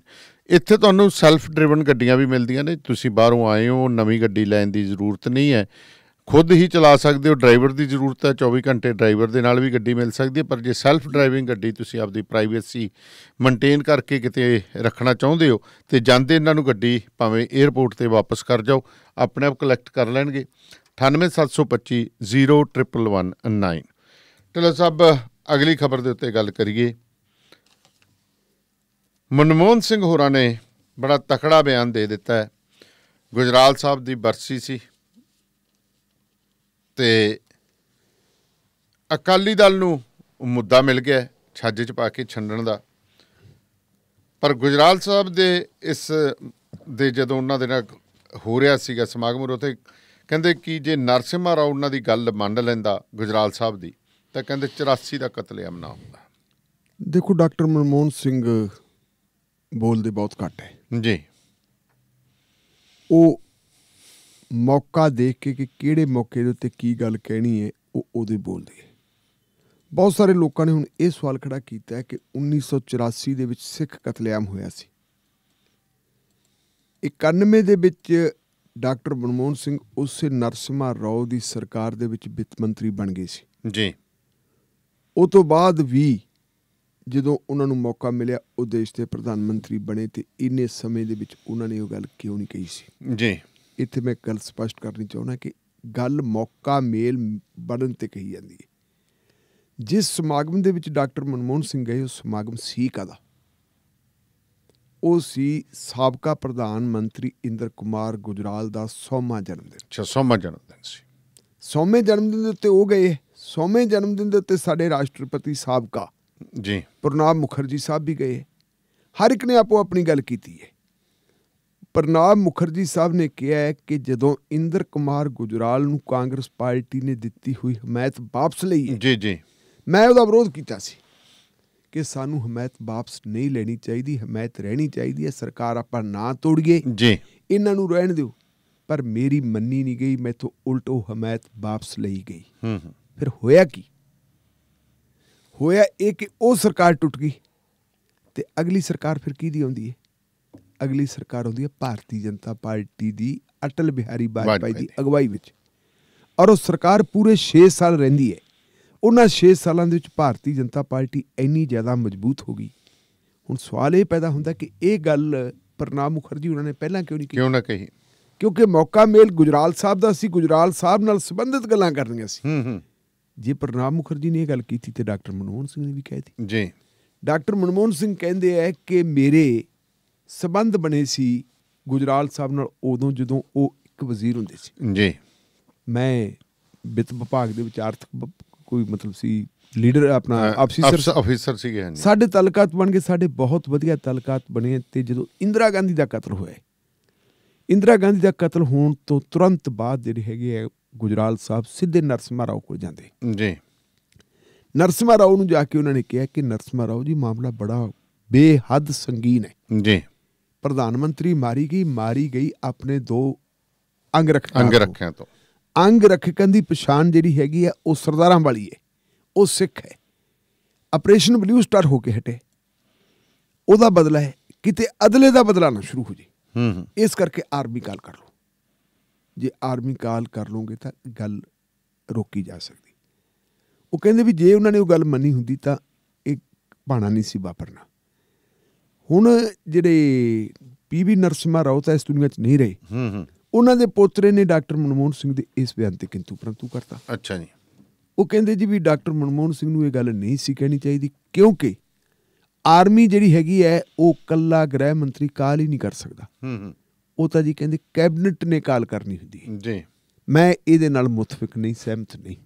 ਇੱਥੇ ਤੁਹਾਨੂੰ ਸੈਲਫ ਡਰਾਈਵਨ ਗੱਡੀਆਂ ਵੀ ਮਿਲਦੀਆਂ ਨੇ ਤੁਸੀਂ ਬਾਹਰੋਂ ਆਏ ਹੋ ਨਵੀਂ ਗੱਡੀ ਲੈਣ ਦੀ ਜ਼ਰੂਰਤ ਨਹੀਂ ਹੈ ਖੁਦ ਹੀ ਚਲਾ ਸਕਦੇ ਹੋ ਡਰਾਈਵਰ ਦੀ ਜ਼ਰੂਰਤ ਹੈ 24 ਘੰਟੇ ਡਰਾਈਵਰ ਦੇ ਨਾਲ ਵੀ ਗੱਡੀ ਮਿਲ ਸਕਦੀ ਹੈ ਪਰ ਜੇ ਸੈਲਫ ਡਰਾਈਵਿੰਗ ਗੱਡੀ ਤੁਸੀਂ ਆਪਦੀ ਪ੍ਰਾਈਵੇਸੀ ਮੇਨਟੇਨ ਕਰਕੇ ਕਿਤੇ ਰੱਖਣਾ ਚਾਹੁੰਦੇ ਹੋ ਤੇ ਜਾਂਦੇ ਇਹਨਾਂ ਨੂੰ ਗੱਡੀ ਭਾਵੇਂ 에어ਪੋਰਟ ਤੇ ਵਾਪਸ ਕਰ ਜਾਓ ਆਪਣੇ ਆਪ ਕਲੈਕਟ ਕਰ ਲੈਣਗੇ 9872501119 ਚਲੋ ਸਭ ਅਗਲੀ ਖਬਰ ਦੇ ਉੱਤੇ ਗੱਲ ਕਰੀਏ ਮਨਮੋਹਨ ਸਿੰਘ ਹੋਰਾਂ ਨੇ ਬੜਾ ਤਕੜਾ ਬਿਆਨ ਦੇ ਦਿੱਤਾ ਹੈ ਗੁਜਰਾਲ ਸਾਹਿਬ ਦੀ ਬਰਸੀ ਸੀ ਤੇ ਅਕਾਲੀ ਦਲ ਨੂੰ ਮੁੱਦਾ ਮਿਲ ਗਿਆ ਛੱਜ 'ਚ ਪਾ ਕੇ ਛੰਡਣ ਦਾ ਪਰ ਗੁਜਰਾਲ ਸਾਹਿਬ ਦੇ ਇਸ ਦੇ ਜਦੋਂ ਉਹਨਾਂ ਦੇ ਨਾਲ ਹੋ ਰਿਹਾ ਸੀਗਾ ਸਮਾਗਮ ਤੇ ਕਹਿੰਦੇ ਕਿ ਜੇ ਨਰਸਿਮਾ ਰਾਓ ਉਹਨਾਂ ਦੀ ਗੱਲ ਮੰਨ ਲੈਂਦਾ ਗੁਜਰਾਲ ਸਾਹਿਬ ਦੀ ਤਾਂ ਕਹਿੰਦੇ 84 ਦਾ ਕਤਲੇਆਮ ਨਾ ਹੁੰਦਾ ਦੇਖੋ ਡਾਕਟਰ ਮਨਮੋਹਨ ਸਿੰਘ ਬੋਲਦੇ ਬਹੁਤ ਘੱਟ ਹੈ ਜੀ ਉਹ ਮੌਕਾ ਦੇਖ ਕੇ ਕਿ ਕਿਹੜੇ ਮੌਕੇ ਦੇ ਉੱਤੇ ਕੀ ਗੱਲ ਕਹਿਣੀ ਹੈ ਉਹ ਉਹਦੇ ਬੋਲਦੇ ਹੈ ਬਹੁਤ ਸਾਰੇ ਲੋਕਾਂ ਨੇ ਹੁਣ ਇਹ ਸਵਾਲ ਖੜਾ ਕੀਤਾ ਹੈ ਕਿ 1984 ਦੇ ਵਿੱਚ ਸਿੱਖ ਕਤਲੇਆਮ ਹੋਇਆ ਸੀ 91 ਦੇ ਵਿੱਚ ਡਾਕਟਰ ਬਨਮੋਹਨ ਸਿੰਘ ਉਸੇ ਨਰਸਿਮਾ ਰਾਓ ਦੀ ਸਰਕਾਰ ਦੇ ਵਿੱਚ ਵਿੱਤ ਮੰਤਰੀ ਬਣ ਗਏ ਸੀ ਜੀ ਉਹ ਤੋਂ ਬਾਅਦ ਵੀ ਜਦੋਂ ਉਹਨਾਂ ਨੂੰ ਮੌਕਾ ਮਿਲਿਆ ਉਹ ਦੇਸ਼ ਦੇ ਪ੍ਰਧਾਨ ਮੰਤਰੀ ਬਣੇ ਤੇ ਇੰਨੇ ਸਮੇਂ ਦੇ ਵਿੱਚ ਉਹਨਾਂ ਨੇ ਉਹ ਗੱਲ ਕਿਉਂ ਨਹੀਂ ਕਹੀ ਸੀ ਜੀ ਇੱਥੇ ਮੈਂ ਗੱਲ ਸਪਸ਼ਟ ਕਰਨੀ ਚਾਹੁੰਦਾ ਕਿ ਗੱਲ ਮੌਕਾ ਮੇਲ ਬਣਨ ਤੇ ਕਹੀ ਜਾਂਦੀ ਹੈ ਜਿਸ ਸਮਾਗਮ ਦੇ ਵਿੱਚ ਡਾਕਟਰ ਮਨਮੋਹਨ ਸਿੰਘ ਗਏ ਉਹ ਸਮਾਗਮ ਸੀ ਦਾ ਉਹ ਸੀ ਸਾਬਕਾ ਪ੍ਰਧਾਨ ਮੰਤਰੀ ਇੰਦਰ ਕੁਮਾਰ ਗੁਜਰਾਲ ਦਾ 100ਵਾਂ ਜਨਮ ਦਿਨ ਅੱਛਾ 100ਵਾਂ ਜਨਮ ਦਿਨ ਸੀ 100ਵੇਂ ਜਨਮ ਦਿਨ ਦੇ ਉੱਤੇ ਉਹ ਗਏ 100ਵੇਂ ਜਨਮ ਦਿਨ ਦੇ ਉੱਤੇ ਸਾਡੇ ਰਾਸ਼ਟਰਪਤੀ ਸਾਬਕਾ ਜੀ ਪ੍ਰਣਾਬ ਮੁਖਰਜੀ ਸਾਹਿਬ ਵੀ ਗਏ ਹਰ ਇੱਕ ਨੇ ਆਪੋ ਆਪਣੀ ਗੱਲ ਕੀਤੀ ਹੈ ਪ੍ਰਣਾਬ ਮੁਖਰਜੀ ਸਾਹਿਬ ਨੇ ਕਿਹਾ ਹੈ ਕਿ ਜਦੋਂ ਇੰਦਰ ਕੁਮਾਰ ਗੁਜਰਾਲ ਨੂੰ ਕਾਂਗਰਸ ਪਾਰਟੀ ਨੇ ਦਿੱਤੀ ਹੋਈ ਹਮਾਇਤ ਵਾਪਸ ਲਈ ਜੀ ਜੀ ਮੈਂ ਉਹਦਾ ਵਿਰੋਧ ਕੀਤਾ ਸੀ ਕਿ ਸਾਨੂੰ ਹਮਾਇਤ ਵਾਪਸ ਨਹੀਂ ਲੈਣੀ ਚਾਹੀਦੀ ਹਮਾਇਤ ਰਹਿਣੀ ਚਾਹੀਦੀ ਹੈ ਸਰਕਾਰ ਆਪਾਂ ਨਾ ਤੋੜੀਏ ਜੀ ਇਹਨਾਂ ਨੂੰ ਰਹਿਣ ਦਿਓ ਪਰ ਮੇਰੀ ਮੰਨੀ ਨਹੀਂ ਗਈ ਮੈਥੋਂ ਉਲਟੋ ਹਮਾਇਤ ਵਾਪਸ ਲਈ ਗਈ ਹੂੰ ਫਿਰ ਹੋਇਆ ਕੀ ਹੋਇਆ ਇਹ ਕਿ ਉਹ ਸਰਕਾਰ ਟੁੱਟ ਗਈ ਤੇ ਅਗਲੀ ਸਰਕਾਰ ਫਿਰ ਕੀ ਦੀ ਆਉਂਦੀ ਹੈ ਅਗਲੀ ਸਰਕਾਰ ਆਉਂਦੀ ਹੈ ਭਾਰਤੀ ਜਨਤਾ ਪਾਰਟੀ ਦੀ ਅਟਲ ਬਿਹਾਰੀ ਵਾਜਪਾਈ ਦੀ ਅਗਵਾਈ ਵਿੱਚ ਔਰ ਉਹ ਸਰਕਾਰ ਪੂਰੇ 6 ਸਾਲ ਰਹਿੰਦੀ ਹੈ ਉਹਨਾਂ 6 ਸਾਲਾਂ ਦੇ ਵਿੱਚ ਭਾਰਤੀ ਜਨਤਾ ਪਾਰਟੀ ਇੰਨੀ ਜ਼ਿਆਦਾ ਮਜ਼ਬੂਤ ਹੋ ਗਈ ਹੁਣ ਸਵਾਲ ਇਹ ਪੈਦਾ ਹੁੰਦਾ ਕਿ ਇਹ ਗੱਲ ਪ੍ਰਣਾਮ ਮੁਖਰਜੀ ਉਹਨਾਂ ਨੇ ਪਹਿਲਾਂ ਕਿਉਂ ਨਹੀਂ ਕੀਤੀ ਕਿਉਂ ਨਾ ਕਹੀ ਕਿਉਂਕਿ ਮੌਕਾ ਮੇਲ ਗੁਜਰਾਲ ਸਾਹਿਬ ਦਾ ਸੀ ਗੁਜਰਾਲ ਸਾਹਿਬ ਨਾਲ ਸੰਬੰਧਿਤ ਗੱਲਾਂ ਕਰਨੀਆਂ ਸੀ ਹੂੰ ਹੂੰ ਜੇ ਪ੍ਰਣਾਮ ਮੁਖਰਜੀ ਨੇ ਇਹ ਗੱਲ ਕੀਤੀ ਤੇ ਡਾਕਟਰ ਮਨਮੋਹਨ ਸਿੰਘ ਨੇ ਵੀ ਕਹਿਤੀ ਜੀ ਡਾਕਟਰ ਮਨਮੋਹਨ ਸਿੰਘ ਕਹਿੰਦੇ ਐ ਕਿ ਮੇਰੇ ਸਬੰਧ ਬਣੇ ਸੀ ਗੁਜਰਾਲ ਸਾਹਿਬ ਨਾਲ ਉਦੋਂ ਜਦੋਂ ਉਹ ਇੱਕ ਵਜ਼ੀਰ ਹੁੰਦੇ ਸੀ ਜੀ ਮੈਂ ਵਿੱਤ ਵਿਭਾਗ ਦੇ ਵਿਚਾਰਤਕ ਕੋਈ ਮਤਲਬ ਸੀ ਲੀਡਰ ਆਪਣਾ ਅਫਸਰ ਅਫਸਰ ਸੀਗੇ ਹਾਂਜੀ ਸਾਡੇ ਤਲਕਾਤ ਬਣ ਕੇ ਸਾਡੇ ਬਹੁਤ ਵਧੀਆ ਤਲਕਾਤ ਬਣੇ ਤੇ ਜਦੋਂ ਇੰਦਰਾ ਗਾਂਧੀ ਦਾ ਕਤਲ ਹੋਇਆ ਇੰਦਰਾ ਗਾਂਧੀ ਦਾ ਕਤਲ ਹੋਣ ਤੋਂ ਤੁਰੰਤ ਬਾਅਦ ਜਿਹੜੇ ਹੈਗੇ ਆ ਗੁਜਰਾਲ ਸਾਹਿਬ ਸਿੱਧੇ ਨਰਸਮਾ ਰਾਓ ਕੋਲ ਜਾਂਦੇ ਜੀ ਨਰਸਮਾ ਰਾਓ ਨੂੰ ਜਾ ਕੇ ਉਹਨਾਂ ਨੇ ਕਿਹਾ ਕਿ ਨਰਸਮਾ ਰਾਓ ਜੀ ਮਾਮਲਾ ਬੜਾ ਬੇਹੱਦ ਸੰਗੀਨ ਹੈ ਜੀ ਪ੍ਰਧਾਨ ਮੰਤਰੀ ਮਾਰੀ ਗਈ ਮਾਰੀ ਗਈ ਆਪਣੇ ਦੋ ਅੰਗ ਰੱਖਿਆ ਅੰਗ ਰੱਖਿਆ ਤੋਂ ਅੰਗ ਰੱਖਕਨ ਦੀ ਪਛਾਣ ਜਿਹੜੀ ਹੈਗੀ ਆ ਉਹ ਸਰਦਾਰਾਂ ਵਾਲੀ ਹੈ ਉਹ ਸਿੱਖ ਹੈ ਆਪਰੇਸ਼ਨ ਬਲੂ ਸਟਾਰ ਹੋ ਕੇ ਹਟੇ ਉਹਦਾ ਬਦਲਾ ਹੈ ਕਿਤੇ ਅਦਲੇ ਦਾ ਬਦਲਾ ਨਾ ਸ਼ੁਰੂ ਹੋ ਜੇ ਹੂੰ ਇਸ ਕਰਕੇ ਆਰਮੀ ਕਾਲ ਕਰ ਲੋ ਜੇ ਆਰਮੀ ਕਾਲ ਕਰ ਲੋਗੇ ਤਾਂ ਗੱਲ ਰੋਕੀ ਜਾ ਸਕਦੀ ਉਹ ਕਹਿੰਦੇ ਵੀ ਜੇ ਉਹਨਾਂ ਨੇ ਉਹ ਗੱਲ ਮੰਨੀ ਹੁੰਦੀ ਤਾਂ ਇਹ ਬਾਣਾ ਨਹੀਂ ਸੀ ਵਾਪਰਨਾ ਹੁਣ ਜਿਹੜੇ ਪੀਵੀ ਨਰਸਮਾ ਰਾਉ ਇਸ ਦੁਨੀਆ 'ਚ ਨਹੀਂ ਰਹੇ ਹੂੰ ਹੂੰ ਉਹਨਾਂ ਦੇ ਪੋਤਰੇ ਨੇ ਡਾਕਟਰ ਮਨਮੋਹਨ ਸਿੰਘ ਦੇ ਇਸ ਬਿਆਨ ਤੇ ਕਿੰਤੂ ਪਰੰਤੂ ਕਰਤਾ ਅੱਛਾ ਜੀ ਉਹ ਕਹਿੰਦੇ ਜੀ ਵੀ ਡਾਕਟਰ ਮਨਮੋਹਨ ਸਿੰਘ ਨੂੰ ਇਹ ਗੱਲ ਨਹੀਂ ਸੀ ਕਹਿਣੀ ਚਾਹੀਦੀ ਕਿਉਂਕਿ ਆਰਮੀ ਜਿਹੜੀ ਹੈਗੀ ਹੈ ਉਹ ਕੱਲਾ ਗ੍ਰਹਿ ਮੰਤਰੀ ਕਾਲ ਹੀ ਨਹੀਂ ਕਰ ਸਕਦਾ ਹੂੰ ਹੂੰ ਉਹ ਤਾਂ ਜੀ ਕਹਿੰਦੇ ਕੈਬਨਿਟ ਨੇ ਕਾਲ ਕਰਨੀ ਹੁੰਦੀ ਹੈ ਜੀ ਮੈਂ ਇਹਦੇ ਨਾਲ ਮੁਤਫਿਕ ਨਹੀਂ ਸਹਿਮਤ ਨਹੀਂ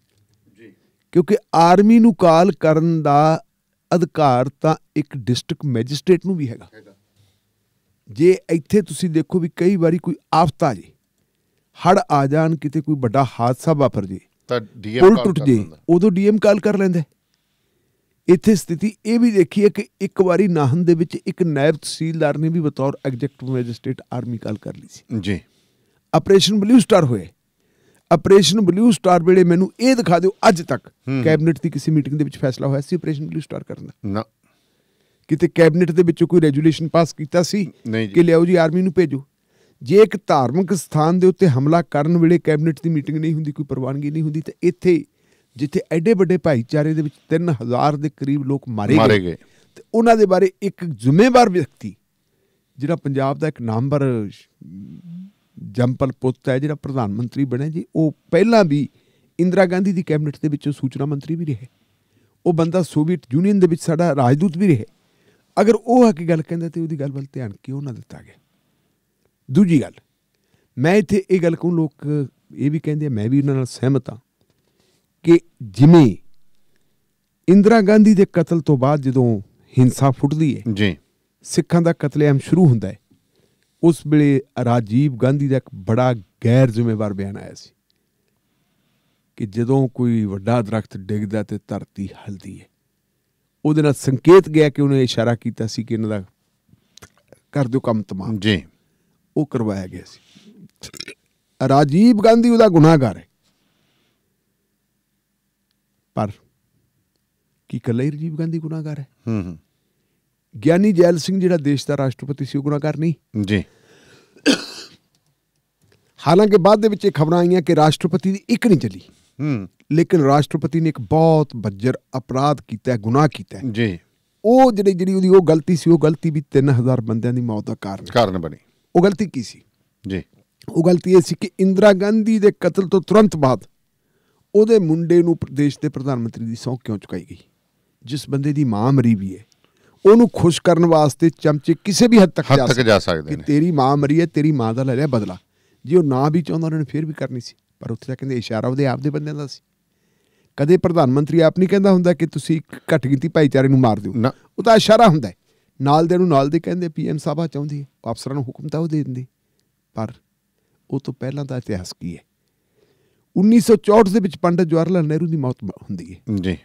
ਜੀ ਕਿਉਂਕਿ ਆਰਮੀ ਨੂੰ ਕਾਲ ਕਰਨ ਦਾ ਅਧਿਕਾਰ ਤਾਂ ਇੱਕ ਡਿਸਟ੍ਰਿਕਟ ਮੈਜਿਸਟ੍ਰੇਟ ਨੂੰ ਵੀ ਹੈਗਾ ਜੇ ਇੱਥੇ ਤੁਸੀਂ ਦੇਖੋ ਵੀ ਕਈ ਵਾਰੀ ਕੋਈ ਆਫਤਾ ਜੀ ਹੜ ਆ ਜਾਣ ਕਿਤੇ ਕੋਈ ਵੱਡਾ ਹਾਦਸਾ ਵਾਪਰ ਜੇ ਤਾਂ ਡੀਐਮ ਕਾਲ ਟੁੱਟ ਜੇ ਉਦੋਂ ਡੀਐਮ ਕਾਲ ਕਰ ਲੈਂਦਾ ਇੱਥੇ ਸਥਿਤੀ ਇਹ ਵੀ ਦੇਖੀ ਹੈ ਕਿ ਇੱਕ ਵਾਰੀ ਨਾਹਨ ਦੇ ਵਿੱਚ ਇੱਕ ਨਾਇਬ ਤਹਿਸੀਲਦਾਰ ਨੇ ਵੀ ਬਤੌਰ ਐਗਜ਼ੈਕਟਿਵ ਮੈਜਿਸਟ੍ਰੇਟ ਆਰਮੀ ਕਾਲ ਕਰ ਲਈ ਸੀ ਜੀ ਆਪਰੇਸ਼ਨ ਬਲੂ ਸਟਾਰ ਹੋਏ ਆਪਰੇਸ਼ਨ ਬਲੂ ਸਟਾਰ ਵੇਲੇ ਮੈਨੂੰ ਇਹ ਦਿਖਾ ਦਿਓ ਅੱਜ ਤੱਕ ਕੈਬਨਿਟ ਦੀ ਕਿਸੇ ਮੀਟਿੰਗ ਦੇ ਵਿੱਚ ਫੈਸਲਾ ਹੋਇਆ ਸੀ ਆਪਰੇਸ਼ਨ ਬਲੂ ਸਟਾਰ ਕਰਨ ਦਾ ਨਾ ਕਿਤੇ ਕੈਬਨਿਟ ਦੇ ਵਿੱਚ ਕੋਈ ਰੈਜੂਲੇਸ਼ਨ ਪਾਸ ਕੀਤਾ ਸੀ ਕਿ ਲਿਓ ਜੀ ਆਰਮੀ ਨੂੰ ਭੇਜੋ ਜੇ ਇੱਕ ਧਾਰਮਿਕ ਸਥਾਨ ਦੇ ਉੱਤੇ ਹਮਲਾ ਕਰਨ ਵੇਲੇ ਕੈਬਨਿਟ ਦੀ ਮੀਟਿੰਗ ਨਹੀਂ ਹੁੰਦੀ ਕੋਈ ਪ੍ਰਵਾਨਗੀ ਨਹੀਂ ਹੁੰਦੀ ਤੇ ਇੱਥੇ ਜਿੱਥੇ ਐਡੇ ਵੱਡੇ ਭਾਈਚਾਰੇ ਦੇ ਵਿੱਚ 3000 ਦੇ ਕਰੀਬ ਲੋਕ ਮਾਰੇ ਗਏ ਤੇ ਉਹਨਾਂ ਦੇ ਬਾਰੇ ਇੱਕ ਜ਼ਿੰਮੇਵਾਰ ਵਿਅਕਤੀ ਜਿਹੜਾ ਪੰਜਾਬ ਦਾ ਇੱਕ ਨਾਮਵਰ ਜੰਪਲ ਪੁੱਤ ਹੈ ਜਿਹੜਾ ਪ੍ਰਧਾਨ ਮੰਤਰੀ ਬਣਿਆ ਜੀ ਉਹ ਪਹਿਲਾਂ ਵੀ ਇੰਦਰਾ ਗਾਂਧੀ ਦੀ ਕੈਬਨਿਟ ਦੇ ਵਿੱਚੋਂ ਸੂਚਨਾ ਮੰਤਰੀ ਵੀ ਰਿਹਾ ਉਹ ਬੰਦਾ ਸੋਵੀਅਤ ਯੂਨੀਅਨ ਦੇ ਵਿੱਚ ਸਾਡਾ ਰਾਜਦੂਤ ਵੀ ਰਿਹਾ ਅਗਰ ਉਹ ਆ ਕੇ ਗੱਲ ਕਹਿੰਦਾ ਤੇ ਉਹਦੀ ਗੱਲ ਵੱਲ ਧਿਆਨ ਕਿਉਂ ਨਾ ਦਿੱਤਾ ਗਿਆ ਦੂਜੀ ਗੱਲ ਮੈਂ ਇੱਥੇ ਇਹ ਗੱਲ ਕਹੂੰ ਲੋਕ ਇਹ ਵੀ ਕਹਿੰਦੇ ਮੈਂ ਵੀ ਉਹਨਾਂ ਨਾਲ ਸਹਿਮਤ ਹਾਂ ਕਿ ਜਿਵੇਂ ਇੰਦਰਾ ਗਾਂਧੀ ਦੇ ਕਤਲ ਤੋਂ ਬਾਅਦ ਜਦੋਂ ਹਿੰਸਾ ਫੁੱਟਦੀ ਹੈ ਜੀ ਸਿੱਖਾਂ ਦਾ ਕਤਲੇਆਮ ਸ਼ੁਰੂ ਹੁੰਦਾ ਹੈ ਉਸ ਵੇਲੇ ਰਾਜੀਵ ਗਾਂਧੀ ਦਾ ਇੱਕ ਬੜਾ ਗੈਰ ਜ਼ਿੰਮੇਵਾਰ ਬਿਆਨ ਆਇਆ ਸੀ ਕਿ ਜਦੋਂ ਕੋਈ ਵੱਡਾ ਦਰਖਤ ਡਿੱਗਦਾ ਤੇ ਧਰਤੀ ਹਲਦੀ ਹੈ ਉਹਦੇ ਨਾਲ ਸੰਕੇਤ ਗਿਆ ਕਿ ਉਹਨੇ ਇਸ਼ਾਰਾ ਕੀਤਾ ਸੀ ਕਿ ਇਹਨਾਂ ਦਾ ਕਰ ਦਿਓ ਕੰਮ ਤਮਾਮ ਜੀ ਉਹ ਕਰਵਾਇਆ ਗਿਆ ਸੀ ਰਾਜੀਵ ਗਾਂਧੀ ਉਹਦਾ ਗੁਨਾਹਗਾਰ ਹੈ ਪਰ ਕੀ ਕੱਲਾ ਰਾਜੀਵ ਗਾਂਧੀ ਗੁਨਾਹਗਾਰ ਹੈ ਹੂੰ ਹੂੰ ਗਿਆਨੀ ਜੈਲ ਸਿੰਘ ਜਿਹੜਾ ਦੇਸ਼ ਦਾ ਰਾਸ਼ਟਰਪਤੀ ਸੀ ਉਹ ਗੁਨਾਹਗਾਰ ਨਹੀਂ ਜੀ ਹਾਲਾਂਕਿ ਬਾਅਦ ਦੇ ਵਿੱਚ ਇਹ ਖਬਰਾਂ ਆਈਆਂ ਕਿ ਰਾਸ਼ਟਰਪਤੀ ਦੀ ਇੱਕ ਨਹੀਂ ਚੱਲੀ ਹੂੰ ਲੇਕਿਨ ਰਾਸ਼ਟਰਪਤੀ ਨੇ ਇੱਕ ਬਹੁਤ ਬੱਜਰ ਅਪਰਾਧ ਕੀਤਾ ਹੈ ਗੁਨਾਹ ਕੀਤਾ ਹੈ ਜੀ ਉਹ ਜਿਹੜੀ ਜਿਹੜੀ ਉਹਦੀ ਉਹ ਗਲਤੀ ਸੀ ਉਹ ਗਲਤੀ ਵੀ 3000 ਬੰਦਿਆਂ ਦੀ ਮੌਤ ਦਾ ਕਾਰਨ ਕਾਰਨ ਬਣੀ ਉਹ ਗਲਤੀ ਕੀ ਸੀ ਜੀ ਉਹ ਗਲਤੀ ਇਹ ਸੀ ਕਿ ਇੰਦਰਾ ਗਾਂਧੀ ਦੇ ਕਤਲ ਤੋਂ ਤੁਰੰਤ ਬਾਅਦ ਉਹਦੇ ਮੁੰਡੇ ਨੂੰ ਪ੍ਰਦੇਸ਼ ਦੇ ਪ੍ਰਧਾਨ ਮੰਤਰੀ ਦੀ ਸੌਂ ਕਿਉਂ ਚੁਕਾਈ ਗਈ ਜਿਸ ਬੰਦੇ ਦੀ ਮਾਂ ਮਰੀ ਵੀ ਹੈ ਉਹਨੂੰ ਖੁਸ਼ ਕਰਨ ਵਾਸਤੇ ਚਮਚੇ ਕਿਸੇ ਵੀ ਹੱਦ ਤੱਕ ਜਾ ਸਕਦੇ ਨੇ ਕਿ ਤੇਰੀ ਮਾਂ ਮਰੀ ਹੈ ਤੇਰੀ ਮਾਂ ਦਾ ਲੈ ਲਿਆ ਬਦਲਾ ਜੇ ਉਹ ਨਾ ਵੀ ਚਾਹੁੰਦਾ ਉਹਨਾਂ ਨੇ ਫੇਰ ਵੀ ਕਰਨੀ ਸੀ ਪਰ ਉੱਥੇ ਤਾਂ ਕਹਿੰਦੇ ਇਸ਼ਾਰਾ ਉਹਦੇ ਆਪ ਦੇ ਬੰਦਿਆਂ ਦਾ ਸੀ ਕਦੇ ਪ੍ਰਧਾਨ ਮੰਤਰੀ ਆਪ ਨਹੀਂ ਕਹਿੰਦਾ ਹੁੰਦਾ ਕਿ ਤੁਸੀਂ ਘਟ ਗਿਣਤੀ ਭਾਈਚਾਰੇ ਨੂੰ ਮਾਰ ਦਿਓ ਉਹ ਤਾਂ ਇਸ਼ਾਰਾ ਹੁੰਦਾ ਹੈ ਨਾਲ ਦੇ ਨੂੰ ਨਾਲ ਦੇ ਕਹਿੰਦੇ ਪੀਐਮ ਸਾਹਿਬਾ ਚਾਹੁੰਦੀ ਅਫਸਰਾਂ ਨੂੰ ਹੁਕਮ ਤਾਂ ਉਹ ਦੇ ਦਿੰਦੀ ਪਰ ਉਹ ਤੋਂ ਪਹਿਲਾਂ ਦਾ ਇਤਿਹਾਸ ਕੀ ਹੈ 1964 ਦੇ ਵਿੱਚ ਪੰਡਤ ਜਵਾਹਰ ਲਾਲ ਨਹਿਰੂ ਦੀ ਮੌਤ ਹੁੰਦੀ ਹੈ ਜੀ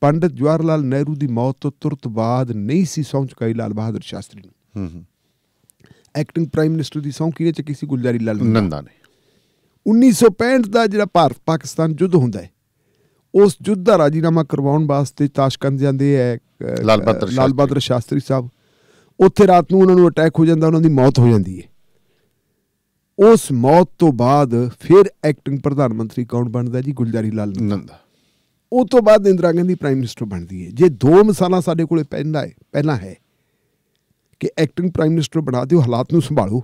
ਪੰਡਤ ਜਵਾਹਰ ਲਾਲ ਨਹਿਰੂ ਦੀ ਮੌਤ ਤੋਂ ਤੁਰਤ ਬਾਅਦ ਨਹੀਂ ਸੀ ਸੌਂਚ ਕਈ ਲਾਲ ਬਹਾਦਰ ਸ਼ਾਸਤਰੀ ਨੂੰ ਹੂੰ ਹੂੰ ਐਕਟਿੰਗ ਪ੍ਰਾਈਮ ਮਿਨਿਸਟਰ ਦੀ ਸੌਂ ਕਿਹਨੇ ਚ ਕਿਸੇ ਗੁਲਜ਼ਾਰੀ ਲਾਲ ਨੰਦਾ ਨੇ 1965 ਦਾ ਜਿਹੜਾ ਭਾਰਤ ਪਾਕਿਸਤਾਨ ਜੁੱਧ ਹੁੰਦਾ ਹੈ ਉਸ ਜੁੱਧ ਦਾ ਰਾਜੀਨਾਮਾ ਕਰਵਾਉਣ ਵਾਸਤੇ ਤਾਸ਼ਕੰਦ ਜਾਂਦੇ ਐ ਲਾਲ ਬਹਾਦਰ ਸ਼ਾਸਤਰੀ ਸਾਹਿਬ ਉੱਥੇ ਰਾਤ ਨੂੰ ਉਹਨਾਂ ਨੂੰ ਅਟੈਕ ਹੋ ਜਾਂਦਾ ਉਹਨਾਂ ਦੀ ਮੌਤ ਹੋ ਜਾਂਦੀ ਹੈ ਉਸ ਮੌਤ ਤੋਂ ਬਾਅਦ ਫਿਰ ਐਕਟਿੰਗ ਪ੍ਰਧਾਨ ਮੰਤਰੀ ਕੌਣ ਬਣਦਾ ਜੀ ਗੁਲਜ਼ਾਰੀ ਲਾਲ ਨੰਦਾ ਉਹ ਤੋਂ ਬਾਅਦ ਇੰਦਰਾ ਗਾਂਧੀ ਪ੍ਰਾਈਮ ਮਿਨਿਸਟਰ ਬਣਦੀ ਹੈ ਜੇ ਦੋ ਮਸਾਲਾ ਸਾਡੇ ਕੋਲੇ ਪੈਂਦਾ ਹੈ ਪਹਿਲਾ ਹੈ ਕਿ ਐਕਟਿੰਗ ਪ੍ਰਾਈਮ ਮਿਨਿਸਟਰ ਬਣਾ ਦਿਓ ਹਾਲਾਤ ਨੂੰ ਸੰਭਾਲੋ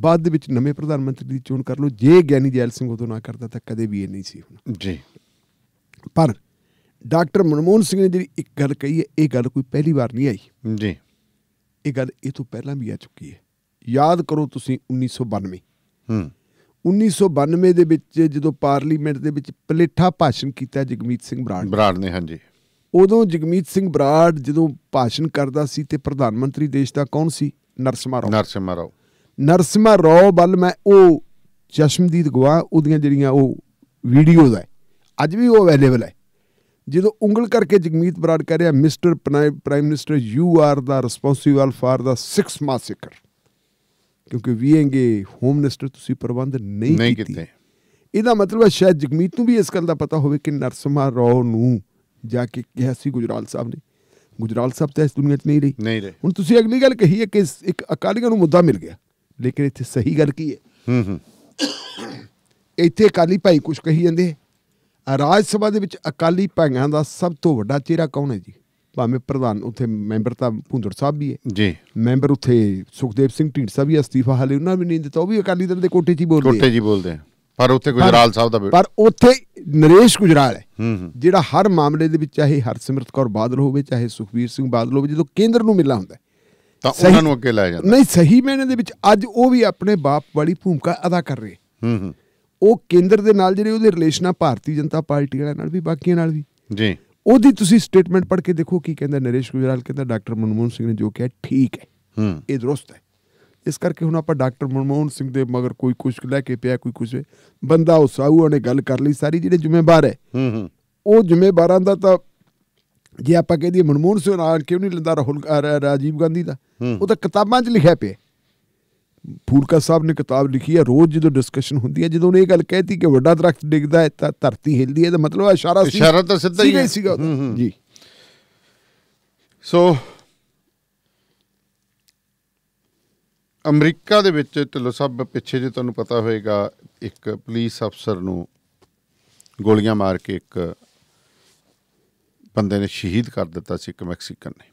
ਬਾਅਦ ਦੇ ਵਿੱਚ ਨਵੇਂ ਪ੍ਰਧਾਨ ਮੰਤਰੀ ਦੀ ਚੋਣ ਕਰ ਲਓ ਜੇ ਗਿਆਨੀ ਜੈਲ ਸਿੰਘ ਉਦੋਂ ਨਾ ਕਰਦਾ ਤਾਂ ਕਦੇ ਵੀ ਇਹ ਨਹੀਂ ਸੀ ਹੁਣ ਜੀ ਪਰ ਡਾਕਟਰ ਮਨਮੋਹਨ ਸਿੰਘ ਨੇ ਜਿਹੜੀ ਇੱਕ ਗੱਲ ਕਹੀ ਹੈ ਇਹ ਗੱਲ ਕੋਈ ਪਹਿਲੀ ਵਾਰ ਨਹੀਂ ਆਈ ਜੀ ਇਹ ਗੱਲ ਇਹ ਤੋਂ ਪਹਿਲਾਂ ਵੀ ਆ ਚੁੱਕੀ ਹੈ ਯਾਦ ਕਰੋ ਤੁਸੀਂ 1992 ਹੂੰ 1992 ਦੇ ਵਿੱਚ ਜਦੋਂ ਪਾਰਲੀਮੈਂਟ ਦੇ ਵਿੱਚ ਪਲੇਠਾ ਭਾਸ਼ਣ ਕੀਤਾ ਜਗਮੀਤ ਸਿੰਘ ਬਰਾੜ ਬਰਾੜ ਨੇ ਹਾਂਜੀ ਉਦੋਂ ਜਗਮੀਤ ਸਿੰਘ ਬਰਾੜ ਜਦੋਂ ਭਾਸ਼ਣ ਕਰਦਾ ਸੀ ਤੇ ਪ੍ਰਧਾਨ ਮੰਤਰੀ ਦੇਸ਼ ਦਾ ਕੌਣ ਸੀ ਨਰਸਿਮਾ ਰਾਓ ਨਰਸਿਮਾ ਰਾਓ ਨਰਸਿਮਾ ਰਾਓ ਬਲ ਮੈਂ ਉਹ ਚਸ਼ਮਦੀਦ ਗਵਾ ਉਹਦੀਆਂ ਜਿਹੜੀਆਂ ਉਹ ਵੀਡੀਓਜ਼ ਹੈ ਅੱਜ ਵੀ ਉਹ ਅਵੇਲੇਬਲ ਹੈ ਜਦੋਂ ਉਂਗਲ ਕਰਕੇ ਜਗਮੀਤ ਬਰਾੜ ਕਹਿ ਰਿਹਾ mister prime minister you are the responsible for the 6 massacre ਕਿਉਂਕਿ ਵੀਏਂਗੇ ਹੋਮ ਮਿਨਿਸਟਰ ਤੁਸੀਂ ਪ੍ਰਬੰਧ ਨਹੀਂ ਕੀਤੇ ਇਹਦਾ ਮਤਲਬ ਹੈ ਸ਼ਾਇਦ ਜਗਮੀਤ ਨੂੰ ਵੀ ਇਸ ਗੱਲ ਦਾ ਪਤਾ ਹੋਵੇ ਕਿ ਨਰਸਮਾ ਰਾਓ ਨੂੰ ਜਾ ਕੇ ਕਿਹਾ ਸੀ ਗੁਜਰਾਲ ਸਾਹਿਬ ਨੇ ਗੁਜਰਾਲ ਸਾਹਿਬ ਤਾਂ ਇਸ ਦੁਨੀਆ 'ਚ ਨਹੀਂ ਰਹੀ ਨਹੀਂ ਰਹੀ ਹੁਣ ਤੁਸੀਂ ਅਗਲੀ ਗੱਲ ਕਹੀ ਹੈ ਕਿ ਇੱਕ ਅਕਾਲੀਆਂ ਨੂੰ ਮੁੱਦਾ ਮਿਲ ਗਿਆ ਲੇਕਿਨ ਇੱਥੇ ਸਹੀ ਗੱਲ ਕੀ ਹੈ ਹੂੰ ਹੂੰ ਇੱਥੇ ਅਕਾਲੀ ਭਾਈ ਕੁਝ ਕਹੀ ਜਾਂਦੇ ਰਾਜ ਸਭਾ ਦੇ ਵਿੱਚ ਅਕਾਲੀ ਭਾਈਆਂ ਦਾ ਸਭ ਤੋਂ ਵੱਡਾ ਚਿਹਰਾ ਕੌਣ ਹੈ ਜੀ ਭਾਵੇਂ ਪ੍ਰਧਾਨ ਉੱਥੇ ਮੈਂਬਰ ਤਾਂ ਭੁੰਦੜ ਸਾਹਿਬ ਵੀ ਹੈ ਜੀ ਮੈਂਬਰ ਉੱਥੇ ਸੁਖਦੇਵ ਸਿੰਘ ਢੀਂਡਸਾ ਵੀ ਅਸਤੀਫਾ ਹਾਲੇ ਉਹਨਾਂ ਵੀ ਨਹੀਂ ਦਿੱਤਾ ਉਹ ਵੀ ਅਕਾਲੀ ਦਲ ਦੇ ਕੋਟੇ 'ਚ ਹੀ ਬੋਲਦੇ ਕੋਟੇ 'ਚ ਹੀ ਬੋਲਦੇ ਪਰ ਉੱਥੇ ਗੁਜਰਾਲ ਸਾਹਿਬ ਦਾ ਪਰ ਉੱਥੇ ਨਰੇਸ਼ ਗੁਜਰਾਲ ਹੈ ਜਿਹੜਾ ਹਰ ਮਾਮਲੇ ਦੇ ਵਿੱਚ ਚਾਹੇ ਹਰਸਿਮਰਤ ਕੌਰ ਬਾਦਲ ਹੋਵੇ ਚਾਹੇ ਸੁਖਵੀਰ ਸਿੰਘ ਬਾਦਲ ਹੋਵੇ ਜਦੋਂ ਕੇਂਦਰ ਨੂੰ ਮਿਲਣਾ ਹੁੰਦਾ ਤਾਂ ਉਹਨਾਂ ਨੂੰ ਅੱਗੇ ਲਾਇਆ ਜਾਂਦਾ ਨਹੀਂ ਸਹੀ ਮੈਨੇ ਦੇ ਵਿੱਚ ਅੱਜ ਉਹ ਵੀ ਆਪਣੇ ਬਾਪ ਵਾਲੀ ਭੂਮਿਕਾ ਅਦਾ ਕਰ ਰਹੇ ਹੂੰ ਹੂੰ ਉਹ ਕੇਂਦਰ ਦੇ ਨਾਲ ਜਿਹੜੇ ਉਹਦੇ ਰਿਲੇਸ਼ਨ ਆ ਭਾਰਤੀ ਜਨਤਾ ਪਾਰਟੀ ਵਾਲਿਆਂ ਨਾਲ ਵੀ ਬਾਕੀਆਂ ਨਾਲ ਵੀ ਜੀ ਉਹਦੀ ਤੁਸੀਂ ਸਟੇਟਮੈਂਟ ਪੜ੍ਹ ਕੇ ਦੇਖੋ ਕੀ ਕਹਿੰਦਾ ਨਰੇਸ਼ ਗੁਜਰਾਲ ਕਹਿੰਦਾ ਡਾਕਟਰ ਮਨਮੋਹਨ ਸਿੰਘ ਨੇ ਜੋ ਕਿਹਾ ਠੀਕ ਹੈ ਹੂੰ ਇਹ ਦਰਸਤ ਹੈ ਇਸ ਕਰਕੇ ਹੁਣ ਆਪਾਂ ਡਾਕਟਰ ਮਨਮੋਹਨ ਸਿੰਘ ਦੇ ਮਗਰ ਕੋਈ ਕੁਝ ਲੈ ਕੇ ਪਿਆ ਕੋਈ ਕੁਝ ਬੰਦਾ ਉਹ ਸਾਹੂ ਉਹਨੇ ਗੱਲ ਕਰ ਲਈ ਸਾਰੀ ਜਿਹੜੇ ਜ਼ਿੰਮੇਵਾਰ ਹੈ ਹੂੰ ਹੂੰ ਉਹ ਜ਼ਿੰਮੇਵਾਰਾਂ ਦਾ ਤਾਂ ਜੇ ਆਪਾਂ ਕਹਦੇ ਮਨਮੋਹਨ ਸਿੰਘ ਨਾਲ ਕਿਉਂ ਨਹੀਂ ਲੰਦਾ ਰਾਹੁਲ ਰਾਜੀਵ ਗਾਂਧੀ ਦਾ ਉਹ ਤਾਂ ਕਿਤਾਬਾਂ 'ਚ ਲਿਖਿਆ ਪਿਆ ਪੂਰਕਾ ਸਾਹਿਬ ਨੇ ਕਿਤਾਬ ਲਿਖੀ ਹੈ ਰੋਜ਼ ਜਦੋਂ ਡਿਸਕਸ਼ਨ ਹੁੰਦੀ ਹੈ ਜਦੋਂ ਉਹਨੇ ਇਹ ਗੱਲ ਕਹਿਤੀ ਕਿ ਵੱਡਾ ਦਰਖਤ ਡਿੱਗਦਾ ਹੈ ਤਾਂ ਧਰਤੀ ਹਿਲਦੀ ਹੈ ਤਾਂ ਮਤਲਬ ਇਸ਼ਾਰਾ ਸੀ ਇਸ਼ਾਰਾ ਤਾਂ ਸਿੱਧਾ ਹੀ ਸੀਗਾ ਜੀ ਸੋ ਅਮਰੀਕਾ ਦੇ ਵਿੱਚ ਤੁਹਾਨੂੰ ਸਭ ਪਿੱਛੇ ਜੇ ਤੁਹਾਨੂੰ ਪਤਾ ਹੋਵੇਗਾ ਇੱਕ ਪੁਲਿਸ ਅਫਸਰ ਨੂੰ ਗੋਲੀਆਂ ਮਾਰ ਕੇ ਇੱਕ ਬੰਦੇ ਨੇ ਸ਼ਹੀਦ ਕਰ ਦਿੱਤਾ ਸੀ ਇੱਕ ਮੈਕਸੀਕਨ ਨੇ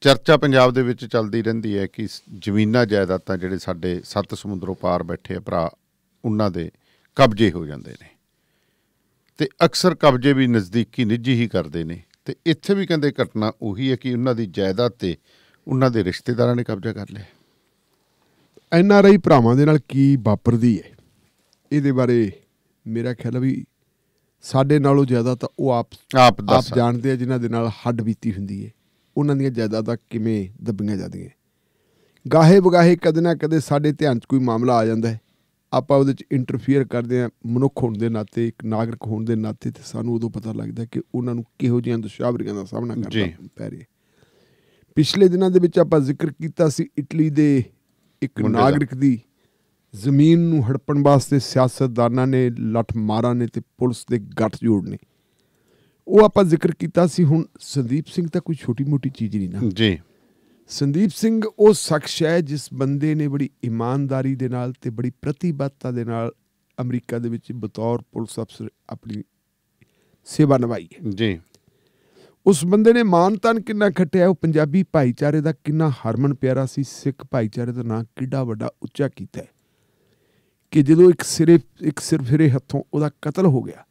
ਚਰਚਾ ਪੰਜਾਬ ਦੇ ਵਿੱਚ ਚੱਲਦੀ ਰਹਿੰਦੀ ਹੈ ਕਿ ਜ਼ਮੀਨਾਂ ਜਾਇਦਾਦਾਂ ਜਿਹੜੇ ਸਾਡੇ ਸੱਤ ਸਮੁੰਦਰੋਂ ਪਾਰ ਬੈਠੇ ਆ ਭਰਾ ਉਹਨਾਂ ਦੇ ਕਬਜ਼ੇ ਹੋ ਜਾਂਦੇ ਨੇ ਤੇ ਅਕਸਰ ਕਬਜ਼ੇ ਵੀ ਨਜ਼ਦੀਕੀ ਨਿੱਜੀ ਹੀ ਕਰਦੇ ਨੇ ਤੇ ਇੱਥੇ ਵੀ ਕਹਿੰਦੇ ਘਟਨਾ ਉਹੀ ਹੈ ਕਿ ਉਹਨਾਂ ਦੀ ਜਾਇਦਾਦ ਤੇ ਉਹਨਾਂ ਦੇ ਰਿਸ਼ਤੇਦਾਰਾਂ ਨੇ ਕਬਜ਼ਾ ਕਰ ਲਿਆ ਐਨ ਆਰ ਆਈ ਭਰਾਵਾਂ ਦੇ ਨਾਲ ਕੀ ਵਾਪਰਦੀ ਹੈ ਇਹਦੇ ਬਾਰੇ ਮੇਰਾ ਖਿਆਲ ਵੀ ਸਾਡੇ ਨਾਲੋਂ ਜ਼ਿਆਦਾ ਤਾਂ ਉਹ ਆਪ ਆਪ ਜਾਣਦੇ ਆ ਜਿਨ੍ਹਾਂ ਦੇ ਨਾਲ ਹੱਡ ਬੀਤੀ ਹੁੰਦੀ ਹੈ ਉਹਨਾਂ ਦੀਆਂ ਜਾਇਦਾਦਾਂ ਕਿਵੇਂ ਦੱਬੀਆਂ ਜਾਂਦੀਆਂ ਗਾਹੇ ਬਗਾਹੇ ਕਦੇ ਨਾ ਕਦੇ ਸਾਡੇ ਧਿਆਨ 'ਚ ਕੋਈ ਮਾਮਲਾ ਆ ਜਾਂਦਾ ਹੈ ਆਪਾਂ ਉਹਦੇ 'ਚ ਇੰਟਰਫੀਅਰ ਕਰਦੇ ਆ ਮਨੁੱਖ ਹੋਣ ਦੇ ਨਾਤੇ ਇੱਕ ਨਾਗਰਿਕ ਹੋਣ ਦੇ ਨਾਤੇ ਤੇ ਸਾਨੂੰ ਉਦੋਂ ਪਤਾ ਲੱਗਦਾ ਕਿ ਉਹਨਾਂ ਨੂੰ ਕਿਹੋ ਜਿਹੀਆਂ ਦੁਸ਼ਾਵਰੀਆਂ ਦਾ ਸਾਹਮਣਾ ਕਰਨਾ ਪੈ ਰਿਹਾ ਪਿਛਲੇ ਦਿਨਾਂ ਦੇ ਵਿੱਚ ਆਪਾਂ ਜ਼ਿਕਰ ਕੀਤਾ ਸੀ ਇਟਲੀ ਦੇ ਇੱਕ ਨਾਗਰਿਕ ਦੀ ਜ਼ਮੀਨ ਨੂੰ ਹੜਪਣ ਵਾਸਤੇ ਸਿਆਸਤਦਾਨਾਂ ਨੇ ਲੱਠ ਮਾਰਾਂ ਨੇ ਤੇ ਪੁਲਿਸ ਦੇ ਗੱਠ ਜੋੜ ਨੇ ਉਹ ਆਪਾਂ ਜ਼ਿਕਰ ਕੀਤਾ ਸੀ ਹੁਣ ਸੰਦੀਪ ਸਿੰਘ ਤਾਂ ਕੋਈ ਛੋਟੀ-ਮੋਟੀ ਚੀਜ਼ ਨਹੀਂ ਨਾ ਜੀ ਸੰਦੀਪ ਸਿੰਘ ਉਹ ਸ਼ਖਸ ਹੈ ਜਿਸ ਬੰਦੇ ਨੇ ਬੜੀ ਇਮਾਨਦਾਰੀ ਦੇ ਨਾਲ ਤੇ ਬੜੀ ਪ੍ਰਤੀਬੱਧਤਾ ਦੇ ਨਾਲ ਅਮਰੀਕਾ ਦੇ ਵਿੱਚ ਬਤੌਰ ਪੁਲਿਸ ਅਫਸਰ ਆਪਣੀ ਸੇਵਾ ਨਿਭਾਈ ਹੈ ਜੀ ਉਸ ਬੰਦੇ ਨੇ ਮਾਨਤਨ ਕਿੰਨਾ ਖੱਟਿਆ ਉਹ ਪੰਜਾਬੀ ਭਾਈਚਾਰੇ ਦਾ ਕਿੰਨਾ ਹਰਮਨ ਪਿਆਰਾ ਸੀ ਸਿੱਖ ਭਾਈਚਾਰੇ ਦਾ ਨਾਂ ਕਿੱਡਾ ਵੱਡਾ ਉੱਚਾ ਕੀਤਾ ਕਿ ਜਦੋਂ ਇੱਕ ਸਿਰੇ ਇੱਕ ਸਿਰ ਫਿਰੇ ਹੱਥੋਂ ਉਹਦਾ ਕਤਲ ਹੋ ਗਿਆ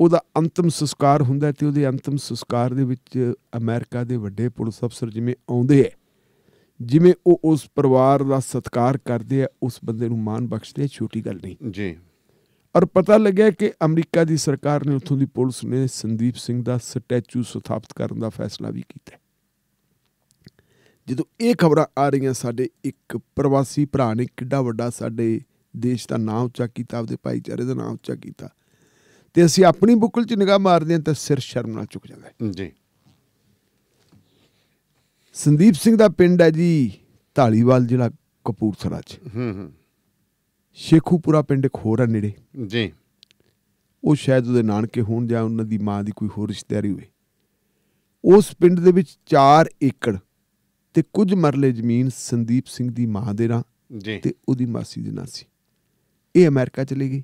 ਉਹਦਾ ਅੰਤਮ ਸੰਸਕਾਰ ਹੁੰਦਾ ਤੇ ਉਹਦੇ ਅੰਤਮ ਸੰਸਕਾਰ ਦੇ ਵਿੱਚ ਅਮਰੀਕਾ ਦੇ ਵੱਡੇ ਪੁਲਿਸ ਅਫਸਰ ਜਿਵੇਂ ਆਉਂਦੇ ਐ ਜਿਵੇਂ ਉਹ ਉਸ ਪਰਿਵਾਰ ਦਾ ਸਤਿਕਾਰ ਕਰਦੇ ਐ ਉਸ ਬੰਦੇ ਨੂੰ ਮਾਣ ਬਖਸ਼ਦੇ ਛੋਟੀ ਗੱਲ ਨਹੀਂ ਜੀ ਔਰ ਪਤਾ ਲੱਗਿਆ ਕਿ ਅਮਰੀਕਾ ਦੀ ਸਰਕਾਰ ਨੇ ਉੱਥੋਂ ਦੀ ਪੁਲਿਸ ਨੇ ਸੰਦੀਪ ਸਿੰਘ ਦਾ ਸਟੈਚੂ ਸਥਾਪਿਤ ਕਰਨ ਦਾ ਫੈਸਲਾ ਵੀ ਕੀਤਾ ਜਦੋਂ ਇਹ ਖਬਰਾਂ ਆ ਰਹੀਆਂ ਸਾਡੇ ਇੱਕ ਪ੍ਰਵਾਸੀ ਭਰਾ ਨੇ ਕਿੱਡਾ ਵੱਡਾ ਸਾਡੇ ਦੇਸ਼ ਦਾ ਨਾਮ ਉੱਚਾ ਕੀਤਾ ਆਪਦੇ ਭਾਈਚਾਰੇ ਦਾ ਨਾਮ ਉੱਚਾ ਕੀਤਾ ਤੇ ਅਸੀਂ ਆਪਣੀ ਬੁੱਕਲ 'ਚ ਨਿਗਾਹ ਮਾਰਦੇ ਹਾਂ ਤਾਂ ਸਿਰ ਸ਼ਰਮ ਨਾਲ ਝੁਕ ਜਾਂਦਾ ਜੀ ਸੰਦੀਪ ਸਿੰਘ ਦਾ ਪਿੰਡ ਹੈ ਜੀ ਢਾਲੀਵਾਲ ਜਿਹੜਾ ਕਪੂਰਥਲਾ 'ਚ ਹੂੰ ਹੂੰ ਸ਼ੇਖੂਪੁਰਾ ਪਿੰਡ ਇੱਕ ਹੋਰ ਹੈ ਨੇੜੇ ਜੀ ਉਹ ਸ਼ਾਇਦ ਉਹਦੇ ਨਾਨਕੇ ਹੋਣ ਜਾਂ ਉਹਨਾਂ ਦੀ ਮਾਂ ਦੀ ਕੋਈ ਹੋਰ ਰਿਸ਼ਤੇਦਾਰੀ ਹੋਵੇ ਉਸ ਪਿੰਡ ਦੇ ਵਿੱਚ 4 ਏਕੜ ਤੇ ਕੁਝ ਮਰਲੇ ਜ਼ਮੀਨ ਸੰਦੀਪ ਸਿੰਘ ਦੀ ਮਾਂ ਦੇ ਨਾਂ ਜੀ ਤੇ ਉਹਦੀ ਮਾਸੀ ਦੇ ਨਾਂ ਸੀ ਇਹ ਅਮਰੀਕਾ ਚਲੀ ਗਈ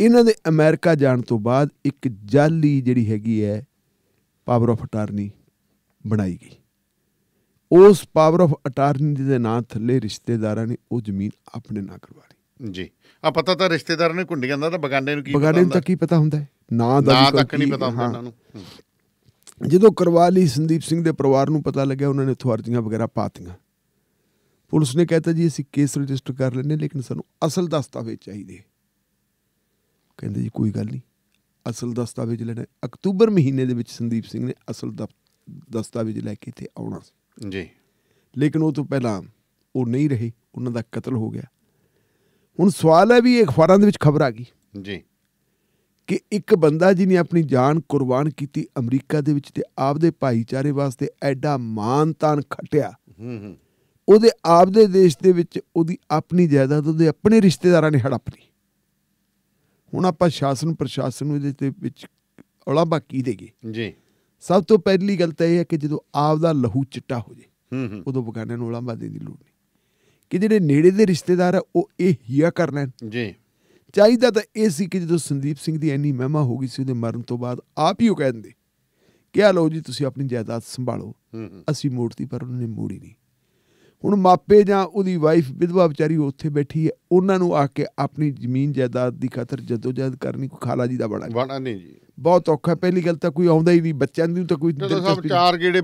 ਇਹਨਾਂ ਦੇ ਅਮਰੀਕਾ ਜਾਣ ਤੋਂ ਬਾਅਦ ਇੱਕ ਜਾਲੀ ਜਿਹੜੀ ਹੈਗੀ ਹੈ ਪਾਵਰ ਆਫ ਅਟਾਰਨੀ ਬਣਾਈ ਗਈ ਉਸ ਪਾਵਰ ਆਫ ਅਟਾਰਨੀ ਦੇ ਨਾਂ ਥੱਲੇ ਰਿਸ਼ਤੇਦਾਰਾਂ ਨੇ ਉਹ ਜ਼ਮੀਨ ਆਪਣੇ ਨਾਂ ਕਰਵਾ ਲਈ ਜੀ ਆ ਪਤਾ ਤਾਂ ਰਿਸ਼ਤੇਦਾਰਾਂ ਨੇ ਕੁੰਡੀਆਂ ਦਾ ਤਾਂ ਬਗਾਨੇ ਨੂੰ ਕੀ ਪਤਾ ਹੁੰਦਾ ਬਗਾਨੇ ਨੂੰ ਤਾਂ ਕੀ ਪਤਾ ਹੁੰਦਾ ਹੈ ਨਾਂ ਦਾ ਨਾਂ ਤੱਕ ਨਹੀਂ ਪਤਾ ਹੁੰਦਾ ਉਹਨਾਂ ਨੂੰ ਜਦੋਂ ਕਰਵਾ ਲਈ ਸੰਦੀਪ ਸਿੰਘ ਦੇ ਪਰਿਵਾਰ ਨੂੰ ਪਤਾ ਲੱਗਿਆ ਉਹਨਾਂ ਨੇ ਉੱਥੋਂ ਅਰਜ਼ੀਆਂ ਵਗੈਰਾ ਪਾਤੀਆਂ ਪੁਲਿਸ ਨੇ ਕਹਿਤਾ ਜੀ ਅਸੀਂ ਕੇਸ ਰਜਿਸਟਰ ਕਰ ਲੈਨੇ ਲੇਕਿਨ ਸਾਨੂੰ ਅਸਲ ਦਸਤਾਵੇਜ਼ ਚਾਹੀਦੇ ਕਹਿੰਦੇ ਜੀ ਕੋਈ ਗੱਲ ਨਹੀਂ ਅਸਲ ਦਸਤਾਵੇਜ਼ ਲੈਣਾ ਅਕਤੂਬਰ ਮਹੀਨੇ ਦੇ ਵਿੱਚ ਸੰਦੀਪ ਸਿੰਘ ਨੇ ਅਸਲ ਦਸਤਾਵੇਜ਼ ਲੈ ਕੇ ਇੱਥੇ ਆਉਣਾ ਸੀ ਜੀ ਲੇਕਿਨ ਉਹ ਤੋਂ ਪਹਿਲਾਂ ਉਹ ਨਹੀਂ ਰਹੇ ਉਹਨਾਂ ਦਾ ਕਤਲ ਹੋ ਗਿਆ ਹੁਣ ਸਵਾਲ ਹੈ ਵੀ ਅਖਬਾਰਾਂ ਦੇ ਵਿੱਚ ਖਬਰ ਆ ਗਈ ਜੀ ਕਿ ਇੱਕ ਬੰਦਾ ਜਿਹਨੇ ਆਪਣੀ ਜਾਨ ਕੁਰਬਾਨ ਕੀਤੀ ਅਮਰੀਕਾ ਦੇ ਵਿੱਚ ਤੇ ਆਪਦੇ ਭਾਈਚਾਰੇ ਵਾਸਤੇ ਐਡਾ ਮਾਨ-ਤਾਨ ਖਟਿਆ ਹੂੰ ਹੂੰ ਉਹਦੇ ਆਪਦੇ ਦੇਸ਼ ਦੇ ਵਿੱਚ ਉਹਦੀ ਆਪਣੀ ਜਾਇਦਾਦ ਉਹਦੇ ਆਪਣੇ ਰਿਸ਼ਤੇਦਾਰਾਂ ਨੇ ਹੜੱਪ ਲਈ ਹੁਣ ਆਪਾਂ ਸ਼ਾਸਨ ਪ੍ਰਸ਼ਾਸਨ ਨੂੰ ਇਹਦੇ ਵਿੱਚ ਔਲਾਬਾ ਕੀ ਦੇਗੇ ਜੀ ਸਭ ਤੋਂ ਪਹਿਲੀ ਗੱਲ ਤਾਂ ਇਹ ਹੈ ਕਿ ਜਦੋਂ ਆਪ ਦਾ ਲਹੂ ਚਿੱਟਾ ਹੋ ਜੇ ਹੂੰ ਹੂੰ ਉਦੋਂ ਬਗਾਨਿਆਂ ਨੂੰ ਔਲਾਬਾ ਬਾਦੇ ਦੀ ਲੋੜ ਨਹੀਂ ਕਿ ਜਿਹੜੇ ਨੇੜੇ ਦੇ ਰਿਸ਼ਤੇਦਾਰ ਆ ਉਹ ਇਹ ਹਿਆ ਕਰ ਲੈਣ ਜੀ ਚਾਹੀਦਾ ਤਾਂ ਇਹ ਸੀ ਕਿ ਜਦੋਂ ਸੰਦੀਪ ਸਿੰਘ ਦੀ ਐਨੀ ਮਹਿਮਾ ਹੋ ਗਈ ਸੀ ਉਹਦੇ ਮਰਨ ਤੋਂ ਬਾਅਦ ਆਪ ਹੀ ਉਹ ਕਹਿੰਦੇ ਕਿ ਆ ਲਓ ਜੀ ਤੁਸੀਂ ਆਪਣੀ ਜਾਇਦਾਦ ਸੰਭਾਲੋ ਅਸੀਂ ਮੋੜਤੀ ਪਰ ਉਹਨੇ ਮੋੜੀ ਨਹੀਂ ਹੁਣ ਮਾਪੇ ਜਾਂ ਉਹਦੀ ਵਾਈਫ ਵਿਧਵਾ ਵਿਚਾਰੀ ਉੱਥੇ ਬੈਠੀ ਹੈ ਉਹਨਾਂ ਨੂੰ ਆ ਕੇ ਆਪਣੀ ਜ਼ਮੀਨ ਜਾਇਦਾਦ ਦੀ ਖਾਤਰ ਜਦੋਜਹਿਦ ਕਰਨੀ ਕੋਈ ਖਾਲਾ ਜੀ ਦਾ ਬਣਾ ਬਣਾ ਨਹੀਂ ਜੀ ਬਹੁਤ ਔਖਾ ਪਹਿਲੀ ਗੱਲ ਤਾਂ ਕੋਈ ਆਉਂਦਾ ਹੀ ਨਹੀਂ ਬੱਚਿਆਂ ਨੂੰ ਤਾਂ ਕੋਈ ਨਹੀਂ ਚਾਰ ਜਿਹੜੇ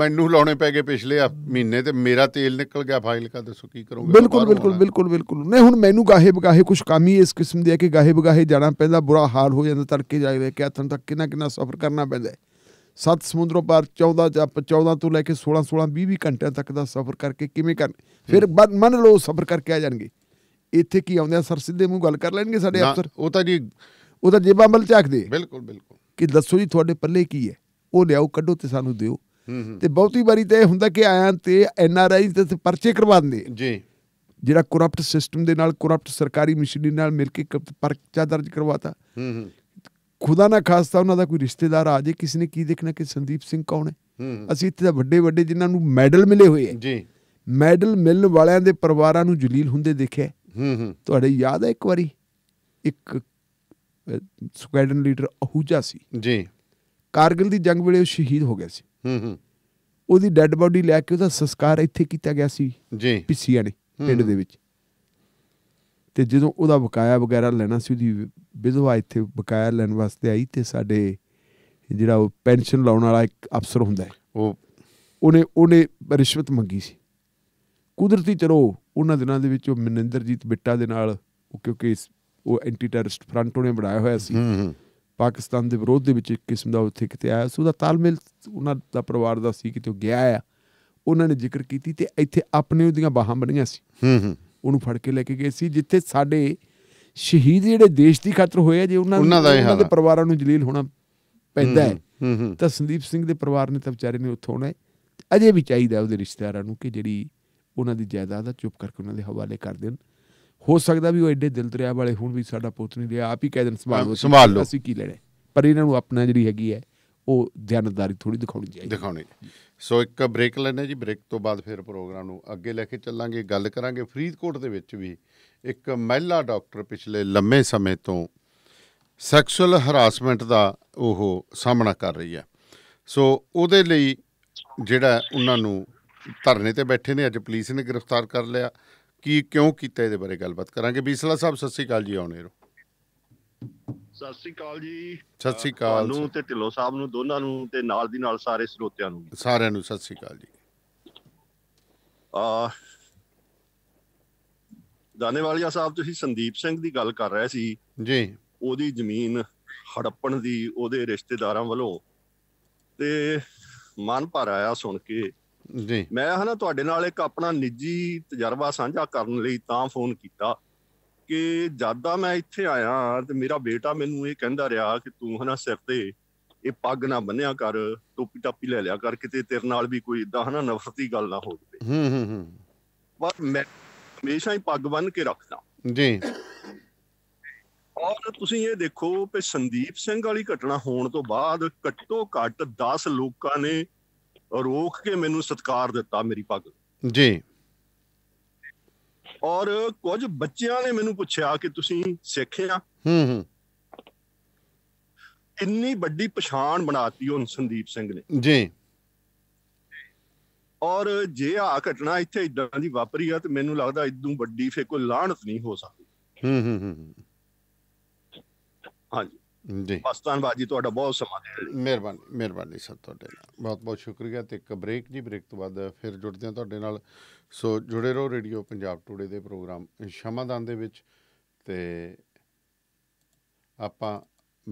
ਮੈਨੂੰ ਲਾਉਣੇ ਪੈ ਗਏ ਪਿਛਲੇ ਮਹੀਨੇ ਤੇ ਮੇਰਾ ਤੇਲ ਨਿਕਲ ਗਿਆ ਫਾਈਲ ਕਾ ਦੱਸੋ ਕੀ ਕਰੂੰਗਾ ਬਿਲਕੁਲ ਬਿਲਕੁਲ ਬਿਲਕੁਲ ਬਿਲਕੁਲ ਨਹੀਂ ਹੁਣ ਮੈਨੂੰ ਗਾਹੇ ਬਗਾਹੇ ਕੁਝ ਕੰਮ ਹੀ ਇਸ ਕਿਸਮ ਦੇ ਹੈ ਕਿ ਗਾਹੇ ਬਗਾਹੇ ਜਾਣਾ ਪੈਂਦਾ ਬੁਰਾ ਹਾਲ ਹੋ ਜਾਂਦਾ ਤੜਕੇ ਜਾਏ ਕਿ ਹੱਥਾਂ ਤੱਕ ਕਿੰਨਾ ਕਿੰਨਾ ਸਫ਼ਰ ਕਰਨਾ ਪੈਂਦਾ ਹੈ ਸੱਤ ਸਮੁੰਦਰੋਂ ਪਾਰ 14 ਜਾਂ 14 ਤੋਂ ਲੈ ਕੇ 16 16 20 20 ਘੰਟਿਆਂ ਤੱਕ ਦਾ ਸਫ਼ਰ ਕਰਕੇ ਕਿਵੇਂ ਕਰਨ ਫਿਰ ਮੰਨ ਲਓ ਸਫ਼ਰ ਕਰਕੇ ਆ ਜਾਣਗੇ ਇੱਥੇ ਕੀ ਆਉਂਦੇ ਆ ਸਰ ਸਿੱਧੇ ਮੂੰਹ ਗੱਲ ਕਰ ਲੈਣਗੇ ਸਾਡੇ ਅਫਸਰ ਉਹ ਤਾਂ ਜੀ ਉਹ ਤਾਂ ਜੇਬਾਂ ਮਲ ਝਾਕਦੇ ਬਿਲਕੁਲ ਬਿਲਕੁਲ ਕਿ ਦੱਸੋ ਜੀ ਤੁਹਾਡੇ ਪੱਲੇ ਕੀ ਹੈ ਉਹ ਲਿਆਓ ਕੱਢੋ ਤੇ ਸਾਨੂੰ ਦਿਓ ਤੇ ਬਹੁਤੀ ਵਾਰੀ ਤੇ ਹੁੰਦਾ ਕਿ ਆਇਆਂ ਤੇ ਐਨ ਆਰ ਆਈ ਤੇ ਪਰਚੇ ਕਰਵਾ ਦਿੰਦੇ ਜੀ ਜਿਹੜਾ ਕਰਪਟ ਸਿਸਟਮ ਦੇ ਨਾਲ ਕਰਪਟ ਸਰਕਾਰੀ ਮਸ਼ੀਨਰੀ ਨਾਲ ਮਿਲ ਕੇ ਪਰਚਾ ਦਰਜ ਕਰਵਾਤਾ ਹੂੰ ਹੂੰ ਖੁਦਾ ਨਾ ਖਾਸਤਾ ਉਹਨਾਂ ਦਾ ਕੋਈ ਰਿਸ਼ਤੇਦਾਰ ਆ ਜੇ ਕਿਸੇ ਨੇ ਕੀ ਦੇਖਣਾ ਕਿ ਸੰਦੀਪ ਸਿੰਘ ਕੌਣ ਹੈ ਅਸੀਂ ਇੱਥੇ ਤਾਂ ਵੱਡੇ ਵੱਡੇ ਜਿਨ੍ਹਾਂ ਨੂੰ ਮੈਡਲ ਮਿਲੇ ਹੋਏ ਹੈ ਜੀ ਮੈਡਲ ਮਿਲਣ ਵਾਲਿਆਂ ਦੇ ਪਰਿਵਾਰਾਂ ਨੂੰ ਜਲੀਲ ਹੁੰਦੇ ਦੇਖਿਆ ਹੂੰ ਹੂੰ ਤੁਹਾਡੇ ਯਾਦ ਹੈ ਇੱਕ ਵਾਰੀ ਇੱਕ ਸਕੁਐਡਨ ਲੀਡਰ ਅਹੂਜਾ ਸੀ ਜੀ ਕਾਰਗਿਲ ਦੀ ਜੰਗ ਵੇਲੇ ਉਹ ਸ਼ਹੀਦ ਹੋ ਗਿਆ ਸੀ ਹੂੰ ਹੂੰ ਉਹਦੀ ਡੈੱਡ ਬਾਡੀ ਲੈ ਕੇ ਉਹਦਾ ਸੰਸਕਾਰ ਇੱਥੇ ਕੀਤਾ ਗਿਆ ਸੀ ਜੀ ਪਿੱਸੀਆਂ ਨੇ ਪਿੰਡ ਦੇ ਵਿੱਚ ਤੇ ਜਦੋਂ ਉਹਦਾ ਬਕਾਇਆ ਵਗੈਰਾ ਲੈਣਾ ਸੀ ਉਹਦੀ ਵਿਧਵਾ ਇੱਥੇ ਬਕਾਇਆ ਲੈਣ ਵਾਸਤੇ ਆਈ ਤੇ ਸਾਡੇ ਜਿਹੜਾ ਉਹ ਪੈਨਸ਼ਨ ਲਾਉਣ ਵਾਲਾ ਇੱਕ ਅਫਸਰ ਹੁੰਦਾ ਹੈ ਉਹ ਉਹਨੇ ਉਹਨੇ ਰਿਸ਼ਵਤ ਮੰਗੀ ਸੀ ਕੁਦਰਤੀ ਚਲੋ ਉਹਨਾਂ ਦਿਨਾਂ ਦੇ ਵਿੱਚ ਉਹ ਮਨਿੰਦਰਜੀਤ ਬਿੱਟਾ ਦੇ ਨਾਲ ਉਹ ਕਿਉਂਕਿ ਉਹ ਐਂਟੀ ਟੈਰਰਿਸਟ ਫਰੰਟ ਉਹਨੇ ਬਣਾਇਆ ਹੋਇਆ ਸੀ ਪਾਕਿਸਤਾਨ ਦੇ ਵਿਰੋਧ ਦੇ ਵਿੱਚ ਇੱਕ ਕਿਸਮ ਦਾ ਉੱਥੇ ਕਿਤੇ ਆਇਆ ਸੀ ਉਹਦਾ ਤਾਲਮੇਲ ਉਹਨਾਂ ਦਾ ਪਰਿਵਾਰ ਦਾ ਸੀ ਕਿਤੇ ਗਿਆ ਆ ਉਹਨਾਂ ਨੇ ਜ਼ਿਕਰ ਕੀਤੀ ਤੇ ਇੱਥੇ ਆਪਣੇ ਉਹਦੀਆਂ ਬਾਹਾਂ ਬਣੀਆਂ ਸੀ ਹੂੰ ਹੂੰ ਉਹਨੂੰ ਫੜ ਕੇ ਲੈ ਕੇ ਗਏ ਸੀ ਜਿੱਥੇ ਸਾਡੇ ਸ਼ਹੀਦ ਜਿਹੜੇ ਦੇਸ਼ ਦੀ ਖਾਤਰ ਹੋਏ ਆ ਜੇ ਉਹਨਾਂ ਉਹਨਾਂ ਦੇ ਪਰਿਵਾਰਾਂ ਨੂੰ ਜਲੀਲ ਹੋਣਾ ਪੈਂਦਾ ਹੈ ਤਾਂ ਸੰਦੀਪ ਸਿੰਘ ਦੇ ਪਰਿਵਾਰ ਨੇ ਤਾਂ ਵਿਚਾਰੇ ਨੇ ਉੱਥੋਂ ਨੇ ਅਜੇ ਵੀ ਚਾਹੀਦਾ ਉਹਦੇ ਰਿਸ਼ਤੇਦਾਰਾਂ ਨੂੰ ਕਿ ਜਿਹੜੀ ਉਹਨਾਂ ਦੀ ਜਾਇਦਾਦ ਆ ਚੁੱਪ ਕਰਕੇ ਉਹਨਾਂ ਦੇ ਹਵਾਲੇ ਕਰ ਦੇਣ ਹੋ ਸਕਦਾ ਵੀ ਉਹ ਐਡੇ ਦਿਲ ਦਰਿਆ ਵਾਲੇ ਹੁਣ ਵੀ ਸਾਡਾ ਪੁੱਤ ਨਹੀਂ ਰਿਹਾ ਆਪ ਹੀ ਕਹਿ ਦੇਣ ਸੰਭਾਲ ਲਓ ਅਸੀਂ ਕੀ ਲੈਣਾ ਪਰ ਇਹਨਾਂ ਨੂੰ ਆਪਣਾ ਜਿਹੜੀ ਹੈਗੀ ਹੈ ਉਹ ਧਿਆਨਦਾਰੀ ਥੋੜੀ ਦਿਖਾਉਣੀ ਚਾਹੀਦੀ ਦਿਖਾਉਣੀ ਸੋ ਇੱਕ ਬ੍ਰੇਕ ਲੈਣੇ ਜੀ ਬ੍ਰੇਕ ਤੋਂ ਬਾਅਦ ਫਿਰ ਪ੍ਰੋਗਰਾਮ ਨੂੰ ਅੱਗੇ ਲੈ ਕੇ ਚੱਲਾਂਗੇ ਗੱਲ ਕਰਾਂਗੇ ਫਰੀਦਕੋਟ ਦੇ ਵਿੱਚ ਵੀ ਇੱਕ ਮਹਿਲਾ ਡਾਕਟਰ ਪਿਛਲੇ ਲੰਮੇ ਸਮੇਂ ਤੋਂ ਸੈਕਸ਼ੂਅਲ ਹਰਾਸਮੈਂਟ ਦਾ ਉਹ ਸਾਹਮਣਾ ਕਰ ਰਹੀ ਹੈ ਸੋ ਉਹਦੇ ਲਈ ਜਿਹੜਾ ਉਹਨਾਂ ਨੂੰ ਧਰਨੇ ਤੇ ਬੈਠੇ ਨੇ ਅੱਜ ਪੁਲਿਸ ਨੇ ਗ੍ਰਿਫਤਾਰ ਕਰ ਲਿਆ ਕੀ ਕਿਉਂ ਕੀਤਾ ਇਹਦੇ ਬਾਰੇ ਗੱਲਬਾਤ ਕਰਾਂਗੇ ਬੀਸਲਾ ਸਾਹਿਬ ਸਤਿ ਸ੍ਰੀ ਅਕਾਲ ਜੀ ਆਉਣੇ ਰੋ ਸਤਿ ਸ੍ਰੀ ਅਕਾਲ ਜੀ ਸਤਿ ਸ੍ਰੀ ਅਕਾਲ ਤੁਹਾਨੂੰ ਤੇ ਢਿੱਲੋ ਸਾਹਿਬ ਨੂੰ ਦੋਨਾਂ ਨੂੰ ਤੇ ਨਾਲ ਦੀ ਨਾਲ ਸਾਰੇ ਸਰੋਤਿਆਂ ਨੂੰ ਸਾਰਿਆਂ ਨੂੰ ਸਤਿ ਸ੍ਰੀ ਅਕਾਲ ਜੀ ਆ ਦਾਨੇਵਾਲੀਆ ਸਾਹਿਬ ਤੁਸੀਂ ਸੰਦੀਪ ਸਿੰਘ ਦੀ ਗੱਲ ਕਰ ਰਹੇ ਸੀ ਜੀ ਉਹਦੀ ਜ਼ਮੀਨ ਹੜੱਪਣ ਦੀ ਉਹਦੇ ਰਿਸ਼ਤੇਦਾਰਾਂ ਵੱਲੋਂ ਤੇ ਮਨ ਭਰ ਆਇਆ ਸੁਣ ਕੇ ਜੀ ਮੈਂ ਹਨਾ ਤੁਹਾਡੇ ਨਾਲ ਇੱਕ ਆਪਣਾ ਨਿੱਜੀ ਤਜਰਬਾ ਸਾਂਝਾ ਕਰਨ ਲਈ ਤਾਂ ਫੋਨ ਕੀਤਾ ਕਿ ਜਦਾਂ ਮੈਂ ਇੱਥੇ ਆਇਆ ਤੇ ਮੇਰਾ ਬੇਟਾ ਮੈਨੂੰ ਇਹ ਕਹਿੰਦਾ ਰਿਹਾ ਕਿ ਤੂੰ ਹਨਾ ਸਿਰ ਤੇ ਇਹ ਪੱਗ ਨਾ ਬੰਨਿਆ ਕਰ ਟੋਪੀ ਟਾਪੀ ਲੈ ਲਿਆ ਕਰ ਕਿਤੇ ਤੇਰੇ ਨਾਲ ਵੀ ਕੋਈ ਇਦਾਂ ਹਨਾ ਨਫ਼ਰਤੀ ਗੱਲ ਨਾ ਹੋ ਜਵੇ ਹੂੰ ਹੂੰ ਹੂੰ ਪਰ ਮੈਂ ਹਮੇਸ਼ਾ ਹੀ ਪੱਗ ਬੰਨ ਕੇ ਰੱਖਦਾ ਜੀ ਔਰ ਤੁਸੀਂ ਇਹ ਦੇਖੋ ਕਿ ਸੰਦੀਪ ਸਿੰਘ ਵਾਲੀ ਘਟਨਾ ਹੋਣ ਤੋਂ ਬਾਅਦ ਘੱਟੋ ਘੱਟ 10 ਲੋਕਾਂ ਨੇ ਰੋਕ ਕੇ ਮੈਨੂੰ ਸਤਕਾਰ ਦਿੱਤਾ ਮੇਰੀ ਪੱਗ ਜੀ ਔਰ ਕੁਝ ਬੱਚਿਆਂ ਨੇ ਮੈਨੂੰ ਪੁੱਛਿਆ ਕਿ ਤੁਸੀਂ ਸਿੱਖ ਆ ਹੂੰ ਹੂੰ ਇੰਨੀ ਵੱਡੀ ਪਛਾਣ ਬਣਾਤੀ ਉਹ ਸੰਦੀਪ ਸਿੰਘ ਨੇ ਜੀ ਔਰ ਜੇ ਆ ਘਟਨਾ ਇੱਥੇ ਇਦਾਂ ਦੀ ਵਾਪਰੀ ਆ ਤੇ ਮੈਨੂੰ ਲੱਗਦਾ ਇਦੋਂ ਵੱਡੀ ਫੇ ਕੋਈ ਲਾਹਣਤ ਨਹੀਂ ਹੋ ਸਕਦੀ ਹੂੰ ਹੂੰ ਹੂੰ ਹਾਂਜੀ ਜੀ ਬਾਜੀ ਤੁਹਾਡਾ ਬਹੁਤ ਸਮਾਂ ਦੇ ਲਈ ਮਿਹਰਬਾਨੀ ਮਿਹਰਬਾਨੀ ਸਰ ਤੁਹਾਡੇ ਨਾਲ ਬਹੁਤ ਬਹੁਤ ਸ਼ੁਕਰੀਆ ਤੇ ਇੱਕ ਬ੍ਰੇਕ ਜੀ ਬ੍ਰੇਕ ਤੋਂ ਬਾਅਦ ਫਿਰ ਜੁੜਦੇ ਹਾਂ ਤੁਹਾਡੇ ਨਾਲ ਸੋ ਜੁੜੇ ਰਹੋ ਰੇਡੀਓ ਪੰਜਾਬ ਟੂਡੇ ਦੇ ਪ੍ਰੋਗਰਾਮ ਸ਼ਮਾਦਾਨ ਦੇ ਵਿੱਚ ਤੇ ਆਪਾਂ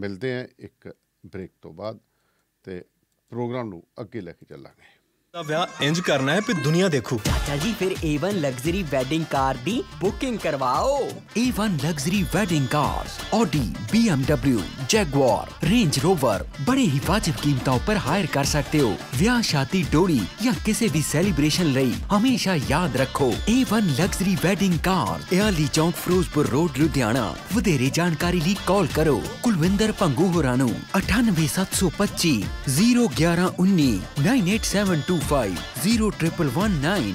ਮਿਲਦੇ ਹਾਂ ਇੱਕ ਬ੍ਰੇਕ ਤੋਂ ਬਾਅਦ ਤੇ ਪ੍ਰੋਗਰਾਮ ਨੂੰ ਅੱਗੇ ਲੈ ਕੇ ਚੱਲਾਂਗੇ इंज करना है फिर दुनिया देखो चाचा जी फिर A one luxury wedding car दी बुकिंग करवाओ A one luxury wedding car Audi B MW Jaguar Range Rover बड़े ही वाजिब कीमतों पर हायर कर सकते हो ब्याह शादी डोरी या किसी भी सेलिब्रेशन लाई हमेशा याद रखो A one luxury wedding car Eli Chowk Ferozepur road Ludhiana वधेरे जानकारी ली कॉल करो कुलविंदर पंगू होरानू अठानवे सात सौ पच्चीस जीरो ग्यारह उन्नीस nine eight seven two 75 triple one nine.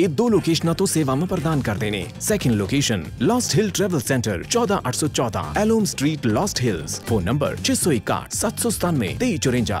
ए दो लोकेशन तो सेवा में प्रदान कर देने second location Lost Hill travel centre चौदह आठ सौ चौदह Elm street Lost Hills phone number छह सौ इक्का सात सौ स्थानवे तेई चुरेंजा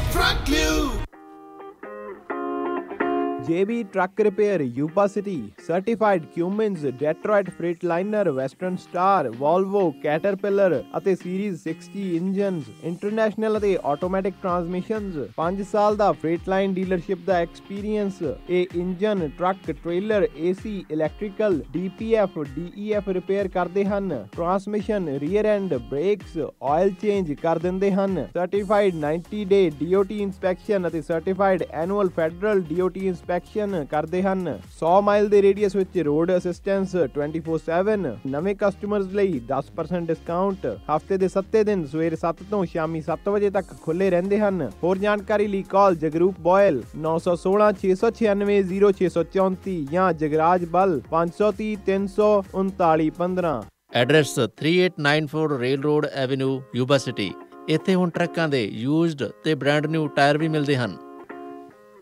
Franklin. JB repair Yuba City certified Certified Cummins, Detroit liner Western Star Volvo Caterpillar ਅਤੇ ਸੀਰੀਜ਼ 60 ਇੰਜਨਸ ਇੰਟਰਨੈਸ਼ਨਲ ਅਤੇ ਆਟੋਮੈਟਿਕ ਟਰਾਂਸਮਿਸ਼ਨਸ 5 ਸਾਲ ਦਾ ਲਾਈਨ ਡੀਲਰਸ਼ਿਪ ਦਾ ਐਕਸਪੀਰੀਅੰਸ ਇਹ engine truck trailer AC electrical DPF DEF repair ਕਰਦੇ ਹਨ transmission rear end brakes oil change ਕਰ ਦਿੰਦੇ ਹਨ ਸਰਟੀਫਾਈਡ 90 ਡੇ ਡੀਓਟੀ ਇਨਸਪੈਕਸ਼ਨ ਅਤੇ certified annual federal DOT inspection action ਕਰਦੇ ਹਨ 100 ਮਾਈਲ ਦੇ ਰੇਡੀਅਸ ਵਿੱਚ ਰੋਡ ਅਸਿਸਟੈਂਸ 24/7 ਨਵੇਂ ਕਸਟਮਰਜ਼ ਲਈ 10% ਡਿਸਕਾਊਂਟ ਹਫਤੇ ਦੇ 7 ਦਿਨ ਸਵੇਰ 7 ਤੋਂ ਸ਼ਾਮੀ 7 ਵਜੇ ਤੱਕ ਖੁੱਲੇ ਰਹਿੰਦੇ ਹਨ ਹੋਰ ਜਾਣਕਾਰੀ ਲਈ ਕਾਲ ਜਗਰੂਪ ਬੋਇਲ 916-696-0634 ਜਾਂ Jagraj Bal 530349 address 3894 rail road avenue Yuba City ਇੱਥੇ ਹੁਣ ਟਰੱਕਾਂ ਦੇ ਯੂਜ਼ਡ ਤੇ ਬ੍ਰਾਂਡ ਨਿਊ ਟਾਇਰ ਵੀ ਮਿਲਦੇ ਹਨ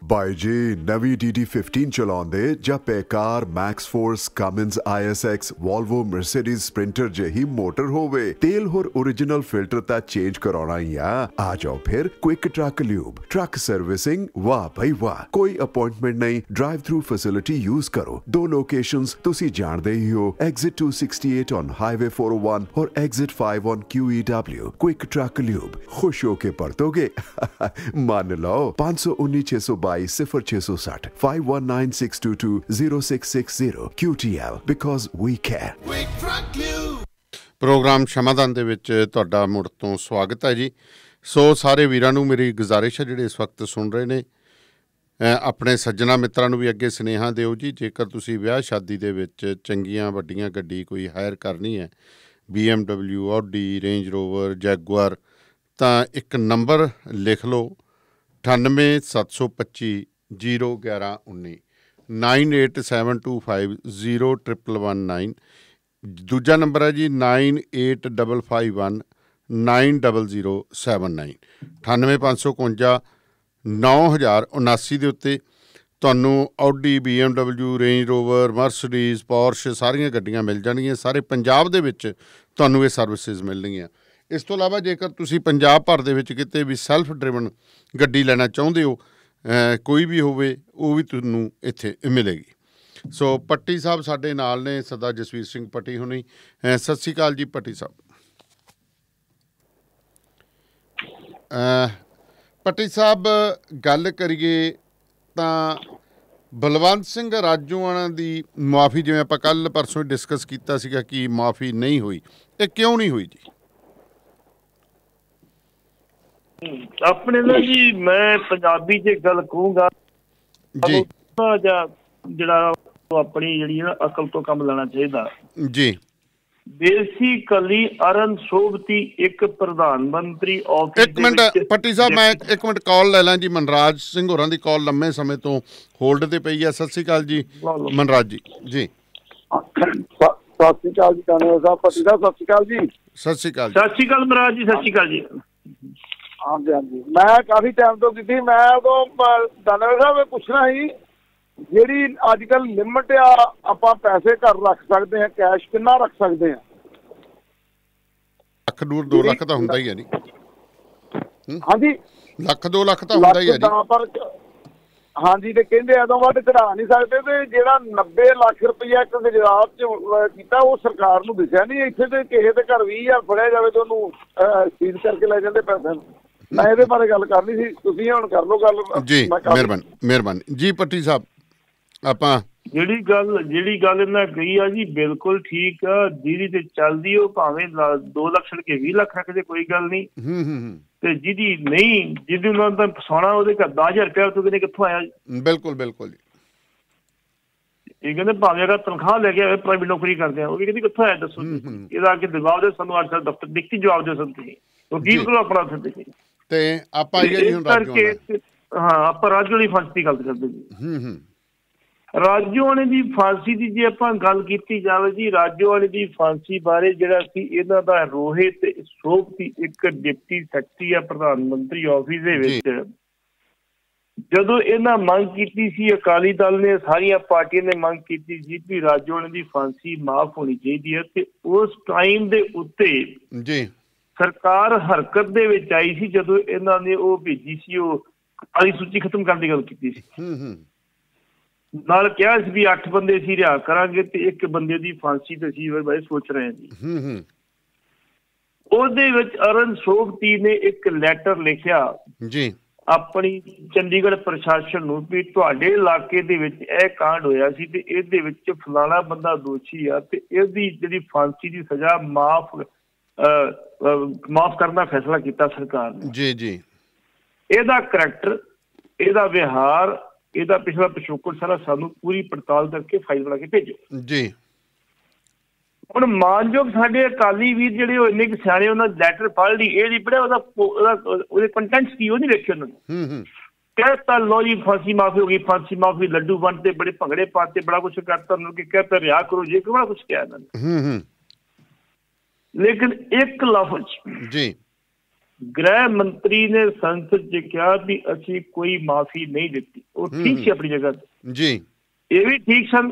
ਬਾਈਜੀ ਨਵੀਂ DD15 ਚਲਾਉਂਦੇ ਜਾਂ Paccar MaxxForce Cummins ISX Volvo Mercedes Sprinter ਜਿਹੀ ਮੋਟਰ ਹੋਵੇ ਤੇਲ ਹੋਰ origignal ਫਿਲਟਰ ਤਾਂ ਚੇਂਜ ਕਰਾਉਣਾ ਹੀ ਆ ਆ ਜਾਓ ਫਿਰ Quick Truck Lube truck servicing ਵਾਹ ਭਾਈ ਵਾਹ ਕੋਈ ਅਪਾਇੰਟਮੈਂਟ ਨਹੀਂ ਡਰਾਈਵ ਥਰੂ ਫੈਸਿਲਿਟੀ ਯੂਜ਼ ਕਰੋ ਦੋ ਲੋਕੇਸ਼ਨਸ ਤੁਸੀਂ ਜਾਣਦੇ ਹੀ ਹੋ ਐਗਜ਼ਿਟ 268 ਔਨ ਹਾਈਵੇ 401 ਔਰ exit 5 on QEW Quick Truck Lube ਖੁਸ਼ ਹੋ ਕੇ ਪਰਤੋਗੇ ਮੰਨ ਲਓ 519 612 5196220660 QTL because we care programme Shamadan ਦੇ ਵਿੱਚ ਤੁਹਾਡਾ ਮੁੜ ਤੋਂ ਸਵਾਗਤ ਹੈ ਜੀ ਸੋ ਸਾਰੇ ਵੀਰਾਂ ਨੂੰ ਮੇਰੀ ਗੁਜ਼ਾਰਿਸ਼ ਹੈ ਜਿਹੜੇ ਇਸ ਵਕਤ ਸੁਣ ਰਹੇ ਨੇ ਆਪਣੇ ਸੱਜਣਾ ਮਿੱਤਰਾਂ ਨੂੰ ਵੀ ਅੱਗੇ ਸਨੇਹਾ ਦਿਓ ਜੀ ਜੇਕਰ ਤੁਸੀਂ ਵਿਆਹ ਸ਼ਾਦੀ ਦੇ ਵਿੱਚ ਚੰਗੀਆਂ ਵੱਡੀਆਂ ਗੱਡੀ ਕੋਈ ਹਾਇਰ ਕਰਨੀ ਹੈ BMW Audi Range Rover Jaguar ਤਾਂ ਇੱਕ ਨੰਬਰ ਲਿਖ ਲਓ 9872501119 ਦੂਜਾ ਨੰਬਰ ਹੈ ਜੀ 9855190079 98559 ਦੇ ਉੱਤੇ ਤੁਹਾਨੂੰ Audi BMW Range Rover Mercedes Porsche ਸਾਰੀਆਂ ਗੱਡੀਆਂ ਮਿਲ ਜਾਣਗੀਆਂ ਸਾਰੇ ਪੰਜਾਬ ਦੇ ਵਿੱਚ ਤੁਹਾਨੂੰ ਇਹ ਸਰਵਿਸਿਜ਼ ਮਿਲਣਗੀਆਂ ਇਸ ਤੋਂ ਇਲਾਵਾ ਜੇਕਰ ਤੁਸੀਂ ਪੰਜਾਬ ਭਰ ਦੇ ਵਿੱਚ ਕਿਤੇ ਵੀ ਸੈਲਫ ਡਰਾਈਵਨ ਗੱਡੀ ਲੈਣਾ ਚਾਹੁੰਦੇ ਹੋ ਕੋਈ ਵੀ ਹੋਵੇ ਉਹ ਵੀ ਤੁਹਾਨੂੰ ਇੱਥੇ ਮਿਲੇਗੀ ਸੋ ਪੱਟੀ ਸਾਹਿਬ ਸਾਡੇ ਨਾਲ ਨੇ ਸਦਾ ਜਸਵੀਰ ਸਿੰਘ ਪੱਟੀ ਹੁਣੀ ਸਤਿ ਸ੍ਰੀ ਅਕਾਲ ਜੀ ਪੱਟੀ ਸਾਹਿਬ ਪੱਟੀ ਸਾਹਿਬ ਗੱਲ ਕਰੀਏ ਤਾਂ ਬਲਵੰਤ ਸਿੰਘ ਰਾਜੂਆਣਾ ਦੀ ਮਾਫੀ ਜਿਵੇਂ ਆਪਾਂ ਕੱਲ ਪਰਸੋਂ ਡਿਸਕਸ ਕੀਤਾ ਸੀਗਾ ਕਿ ਮਾਫੀ ਨਹੀਂ ਹੋਈ ਇਹ ਕਿਉਂ ਨਹੀਂ ਹੋਈ ਜੀ ਆਪਣੇ ਨਾਲ ਜੀ ਮੈਂ ਪੰਜਾਬੀ 'ਚ ਗੱਲ ਕਰੂੰਗਾ ਜੀ ਜਿਹੜਾ ਆਪਣੀ ਜਿਹੜੀ ਨਾ ਅਕਲ ਤੋਂ ਕੰਮ ਲੈਣਾ ਚਾਹੀਦਾ ਜੀ ਬੇਸਿਕਲੀ ਅਰਨ ਸੋਭਤੀ ਇੱਕ ਪ੍ਰਧਾਨ ਮੰਤਰੀ ਆਫਿਸ ਇੱਕ ਮਿੰਟ ਪੱਟੀ ਸਾਹਿਬ ਮੈਂ ਇੱਕ ਮਿੰਟ ਕਾਲ ਲੈ ਲਾਂ ਜੀ ਮਨਰਾਜ ਸਿੰਘ ਹੋਰਾਂ ਦੀ ਕਾਲ ਲੰਮੇ ਸਮੇਂ ਤੋਂ ਹੋਲਡ ਤੇ ਪਈ ਆ ਸਤਿ ਸ੍ਰੀ ਅਕਾਲ ਜੀ ਮਨਰਾਜ ਜੀ ਜੀ ਸਤਿ ਸ੍ਰੀ ਅਕਾਲ ਜੀ ਕਾਨੂੰਨ ਸਾਹਿਬ ਪੱਟੀ ਸਾਹਿਬ ਸਤਿ ਸ੍ਰੀ ਅਕਾਲ ਜੀ ਸਤਿ ਸ੍ਰੀ ਅਕਾਲ ਸਤਿ ਸ੍ਰੀ ਅਕਾਲ ਮਨਰਾਜ ਜੀ ਸਤਿ ਸ੍ਰੀ ਅਕਾਲ ਜੀ ਹਾਂਜੀ ਹਾਂਜੀ ਮੈਂ ਕਾਫੀ ਟਾਈਮ ਤੋਂ ਕੀਤੀ ਮੈਂ ਉਦੋਂ ਦਾਨਵ ਸਾਹਿਬ ਪੁੱਛਣਾ ਸੀ ਜਿਹੜੀ ਅੱਜ ਕੱਲ ਲਿਮਟ ਆ ਆਪਾਂ ਪੈਸੇ ਘਰ ਰੱਖ ਸਕਦੇ ਆ ਕੈਸ਼ ਕਿੰਨਾ ਰੱਖ ਸਕਦੇ ਆ ਲੱਖ ਦੂਰ 2 ਲੱਖ ਤਾਂ ਹੁੰਦਾ ਹੀ ਹੈ ਨਹੀਂ ਹਾਂਜੀ ਲੱਖ 2 ਲੱਖ ਤਾਂ ਹੁੰਦਾ ਹੀ ਹੈ ਜੀ ਪਰ ਹਾਂਜੀ ਤੇ ਕਹਿੰਦੇ ਐਦੋਂ ਵੱਧ ਚੜਾ ਨਹੀਂ ਸਕਦੇ ਤੇ ਜਿਹੜਾ 90 ਲੱਖ ਰੁਪਇਆ ਇੱਕ ਗੁਜਰਾਤ ਚ ਕੀਤਾ ਉਹ ਸਰਕਾਰ ਨੂੰ ਦਿਖਿਆ ਨਹੀਂ ਇੱਥੇ ਤੇ ਕਿਸੇ ਦੇ ਘਰ 20000 ਫੜਿਆ ਜਾਵੇ ਤੇ ਉਹਨੂੰ ਸੀਜ਼ ਕਰਕੇ ਲੈ ਜਾਂਦੇ ਪੈਸੇ ਨੂੰ ਮੈਂ ਇਹਦੇ ਬਾਰੇ ਗੱਲ ਕਰਨੀ ਸੀ ਤੁਸੀਂ ਹੁਣ ਕਰ ਲਓ ਗੱਲ ਜੀ ਮਿਹਰਬਾਨ ਮਿਹਰਬਾਨ ਜੀ ਪੱਟੀ ਸਾਹਿਬ ਆਪਾਂ ਜਿਹੜੀ ਗੱਲ ਜਿਹੜੀ ਗੱਲ ਇਹਨਾਂ ਕਹੀ ਆ ਜੀ ਬਿਲਕੁਲ ਠੀਕ ਆ ਜਿਹਦੀ ਤੇ ਚੱਲਦੀ ਉਹ ਭਾਵੇਂ 2 ਲੱਖ ਛੜ ਕੇ 20 ਲੱਖ ਦੇ ਕੋਈ ਗੱਲ ਨਹੀਂ ਹੂੰ ਹੂੰ ਤੇ ਜਿਹਦੀ ਨਹੀਂ ਜਿਹਦੀ ਉਹਨਾਂ ਦਾ ਫਸਾਣਾ ਉਹਦੇ ਘਰ 10000 ਰੁਪਏ ਤੋਂ ਕਿਨੇ ਕਿੱਥੋਂ ਆਇਆ ਬਿਲਕੁਲ ਬਿਲਕੁਲ ਇਹ ਕਹਿੰਦੇ ਭਾਵੇਂ ਅਗਰ ਤਨਖਾਹ ਲੈ ਕੇ ਆਵੇ ਪ੍ਰਾਈਵੇਟ ਨੌਕਰੀ ਕਰਦੇ ਆ ਉਹ ਵੀ ਕਹਿੰਦੀ ਕਿੱਥੋਂ ਆਇਆ ਦੱਸੋ ਇਹਦਾ ਕਿ ਦਿਵਾਉ ਦੇ ਸਾਨੂੰ ਅੱਜ ਦਫ਼ਤਰ ਦਿੱਤੀ ਜਵਾਬ ਦੇ ਸੰਤੇ ਉਹ ਕੀ ਕੋਲ ਆਪਣਾ ਸੰਤੇ ਤੇ ਆਪਾਂ ਇਹ ਨਹੀਂ ਹੁੰਦਾ ਕਿਉਂ ਹਾਂ ਆਪਾਂ ਰਾਜੂ ਵਾਲੀ ਫਾਂਸੀ ਦੀ ਗੱਲ ਕਰਦੇ ਜੀ ਹੂੰ ਹੂੰ ਰਾਜੂ ਵਾਲੇ ਦੀ ਫਾਂਸੀ ਦੀ ਜੇ ਆਪਾਂ ਗੱਲ ਕੀਤੀ ਜਾਵੇ ਜੀ ਰਾਜੂ ਵਾਲੇ ਦੀ ਫਾਂਸੀ ਬਾਰੇ ਜਿਹੜਾ ਸੀ ਇਹਨਾਂ ਦਾ ਰੋਹੇ ਤੇ ਦੀ ਇੱਕ ਡਿਪਟੀ ਸੈਕਟਰੀ ਆ ਪ੍ਰਧਾਨ ਮੰਤਰੀ ਆਫਿਸ ਦੇ ਵਿੱਚ ਜਦੋਂ ਇਹਨਾਂ ਮੰਗ ਕੀਤੀ ਸੀ ਅਕਾਲੀ ਦਲ ਨੇ ਸਾਰੀਆਂ ਪਾਰਟੀਆਂ ਨੇ ਮੰਗ ਕੀਤੀ ਸੀ ਕਿ ਰਾਜੂ ਵਾਲੇ ਦੀ ਫਾਂਸੀ ਮਾਫ ਹੋਣੀ ਚਾਹੀਦੀ ਹੈ ਤੇ ਉਸ ਟਾਈਮ ਦੇ ਉੱਤੇ ਜੀ ਸਰਕਾਰ ਹਰਕਤ ਦੇ ਵਿੱਚ ਆਈ ਸੀ ਜਦੋਂ ਇਹਨਾਂ ਨੇ ਉਹ ਭੇਜੀ ਸੀ ਉਹ ਕਾਲੀ ਸੂਚੀ ਖਤਮ ਕਰਨ ਦੀ ਗੱਲ ਕੀਤੀ ਸੀ ਹੂੰ ਹੂੰ ਨਾਲ ਕਿਹਾ ਸੀ ਵੀ 8 ਬੰਦੇ ਸੀ ਰਿਹਾ ਕਰਾਂਗੇ ਤੇ ਇੱਕ ਬੰਦੇ ਦੀ ਫਾਂਸੀ ਤੇ ਸੀ ਬਾਈ ਸੋਚ ਰਹੇ ਹਾਂ ਜੀ ਹੂੰ ਹੂੰ ਉਹਦੇ ਵਿੱਚ ਅਰਨ ਸੋਭਤੀ ਨੇ ਇੱਕ ਲੈਟਰ ਲਿਖਿਆ ਜੀ ਆਪਣੀ ਚੰਡੀਗੜ੍ਹ ਪ੍ਰਸ਼ਾਸਨ ਨੂੰ ਵੀ ਤੁਹਾਡੇ ਇਲਾਕੇ ਦੇ ਵਿੱਚ ਇਹ ਕਾਂਡ ਹੋਇਆ ਸੀ ਤੇ ਇਹਦੇ ਵਿੱਚ ਫਲਾਣਾ ਬੰਦਾ ਦੋਸ਼ੀ ਆ ਤੇ ਇਹਦੀ ਜਿਹੜੀ ਫਾਂਸੀ ਦੀ ਸਜ਼ਾ ਮਾਫ ਮਾਫ ਕਰਨ ਦਾ ਫੈਸਲਾ ਕੀਤਾ ਸਰਕਾਰ ਨੇ ਜੀ ਜੀ ਇਹਦਾ ਕੈਰੈਕਟਰ ਇਹਦਾ ਵਿਹਾਰ ਇਹਦਾ ਪਿਛਲਾ ਪਿਛੋਕੜ ਸਾਰਾ ਸਾਨੂੰ ਪੂਰੀ ਪੜਤਾਲ ਕਰਕੇ ਫਾਈਲ ਬਣਾ ਕੇ ਭੇਜੋ ਜੀ ਹੁਣ ਮਾਨਯੋਗ ਸਾਡੇ ਅਕਾਲੀ ਵੀਰ ਜਿਹੜੇ ਉਹ ਇੰਨੇ ਸਿਆਣੇ ਉਹਨਾਂ ਲੈਟਰ ਪੜ੍ਹ ਲਈ ਇਹ ਨਹੀਂ ਪੜਿਆ ਉਹਦਾ ਉਹਦੇ ਕੰਟੈਂਟਸ ਕੀ ਉਹ ਨਹੀਂ ਵੇਖਿਆ ਉਹਨਾਂ ਨੇ ਹੂੰ ਹੂੰ ਕਹਤਾ ਲੋ ਜੀ ਫਾਂਸੀ ਮਾਫੀ ਹੋ ਗਈ ਫਾਂਸੀ ਮਾਫੀ ਲੱਡੂ ਵੰਡਦੇ ਬੜੇ ਭੰਗੜੇ ਪਾਤੇ ਬੜਾ ਕੁਝ ਕਰਤਾ ਉਹਨਾਂ ਨੂੰ ਕਿ ਕਹਤਾ ਰਿਆ ਕਰੋ ਜੇ ਕਿ ਕੁਝ ਕਿਹਾ ਇਹਨਾਂ ਨੇ ਹੂੰ ਹੂੰ ਲੇਕਿਨ ਇੱਕ ਲਫ਼ਜ਼ ਜੀ ਗ੍ਰਹਿ ਮੰਤਰੀ ਨੇ ਸੰਸਦ 'ਚ ਕਿਹਾ ਵੀ ਅਸੀਂ ਕੋਈ ਮਾਫੀ ਨਹੀਂ ਦਿੱਤੀ ਉਹ ਠੀਕ ਸੀ ਆਪਣੀ ਜਗ੍ਹਾ ਤੇ ਜੀ ਇਹ ਵੀ ਠੀਕ ਸਨ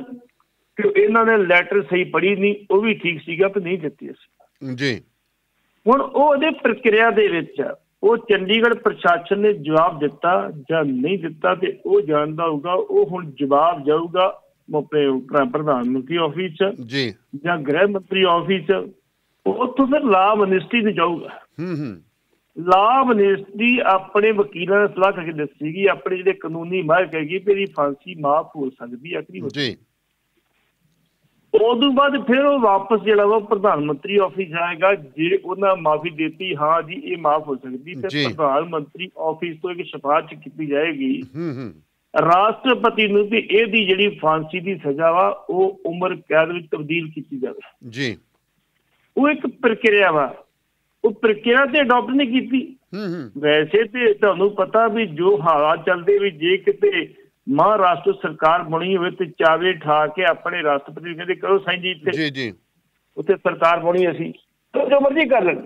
ਕਿ ਇਹਨਾਂ ਨੇ ਲੈਟਰ ਸਹੀ ਪੜ੍ਹੀ ਨਹੀਂ ਉਹ ਵੀ ਠੀਕ ਸੀਗਾ ਪਰ ਨਹੀਂ ਦਿੱਤੀ ਅਸੀਂ ਜੀ ਹੁਣ ਉਹ ਉਹਦੇ ਪ੍ਰਕਿਰਿਆ ਦੇ ਵਿੱਚ ਉਹ ਚੰਡੀਗੜ੍ਹ ਪ੍ਰਸ਼ਾਸਨ ਨੇ ਜਵਾਬ ਦਿੱਤਾ ਜਾਂ ਨਹੀਂ ਦਿੱਤਾ ਤੇ ਉਹ ਜਾਣਦਾ ਹੋਊਗਾ ਉਹ ਹੁਣ ਜਵਾਬ ਜਾਊਗਾ ਮੋਪੇ ਪ੍ਰਧਾਨ ਮੰਤਰੀ ਆਫਿਸ ਜੀ ਜਾਂ ਗ੍ਰਹਿ ਮੰਤਰੀ ਆਫਿਸ ਉੱਥੋਂ ਫਿਰ ਲਾਭ ਅਨਿਸ਼ਟੀ ਤੇ ਜਾਊਗਾ ਹੂੰ ਹੂੰ ਲਾਭ ਆਪਣੇ ਵਕੀਲਾਂ ਨਾਲ ਸਲਾਹ ਕਰਕੇ ਦੱਸੀ ਕਿ ਆਪਣੇ ਜਿਹੜੇ ਕਾਨੂੰਨੀ ਮਾਹਰ ਕਹੇਗੀ ਤੇਰੀ ਫਾਂਸੀ ਮਾਫ ਹੋ ਸਕਦੀ ਹੈ ਕਿ ਜੀ ਉਦੋਂ ਬਾਅਦ ਫਿਰ ਉਹ ਵਾਪਸ ਜਿਹੜਾ ਉਹ ਪ੍ਰਧਾਨ ਮੰਤਰੀ ਆਫਿਸ ਜਾਏਗਾ ਜੇ ਉਹਨਾਂ ਮਾਫੀ ਦਿੱਤੀ ਹਾਂ ਜੀ ਇਹ ਮਾਫ ਹੋ ਸਕਦੀ ਤੇ ਪ੍ਰਧਾਨ ਮੰਤਰੀ ਆਫਿਸ ਤੋਂ ਇੱਕ ਸ਼ਿਫਾਰਿਸ਼ ਕੀਤੀ ਜਾਏਗੀ ਹੂੰ ਹੂੰ ਰਾਸ਼ਟਰਪਤੀ ਨੂੰ ਵੀ ਇਹਦੀ ਜਿਹੜੀ ਫਾਂਸੀ ਦੀ ਸਜ਼ਾ ਵਾ ਉਹ ਉਮਰ ਕੈਦ ਵਿੱਚ ਤਬਦੀਲ ਕੀਤੀ ਜਾਵੇ ਜੀ ਉਹ ਇੱਕ ਪ੍ਰਕਿਰਿਆ ਵਾ ਉਹ ਪ੍ਰਕਿਰਿਆ ਤੇ ਡਾਕਟਰ ਨੇ ਕੀਤੀ ਹੂੰ ਹੂੰ ਵੈਸੇ ਤੇ ਤੁਹਾਨੂੰ ਪਤਾ ਵੀ ਜੋ ਹਾਲਾਤ ਚੱਲਦੇ ਵੀ ਜੇ ਕਿਤੇ ਮਹਾਰਾਸ਼ਟਰ ਸਰਕਾਰ ਬਣੀ ਹੋਵੇ ਤੇ ਚਾਵੇ ਠਾ ਕੇ ਆਪਣੇ ਰਾਸ਼ਟਰਪਤੀ ਕਹਿੰਦੇ ਕਰੋ ਸਾਈਂ ਜੀ ਇੱਥੇ ਜੀ ਜੀ ਉੱਥੇ ਸਰਕਾਰ ਬਣੀ ਅਸੀਂ ਜੋ ਮਰਜ਼ੀ ਕਰ ਲੈਣ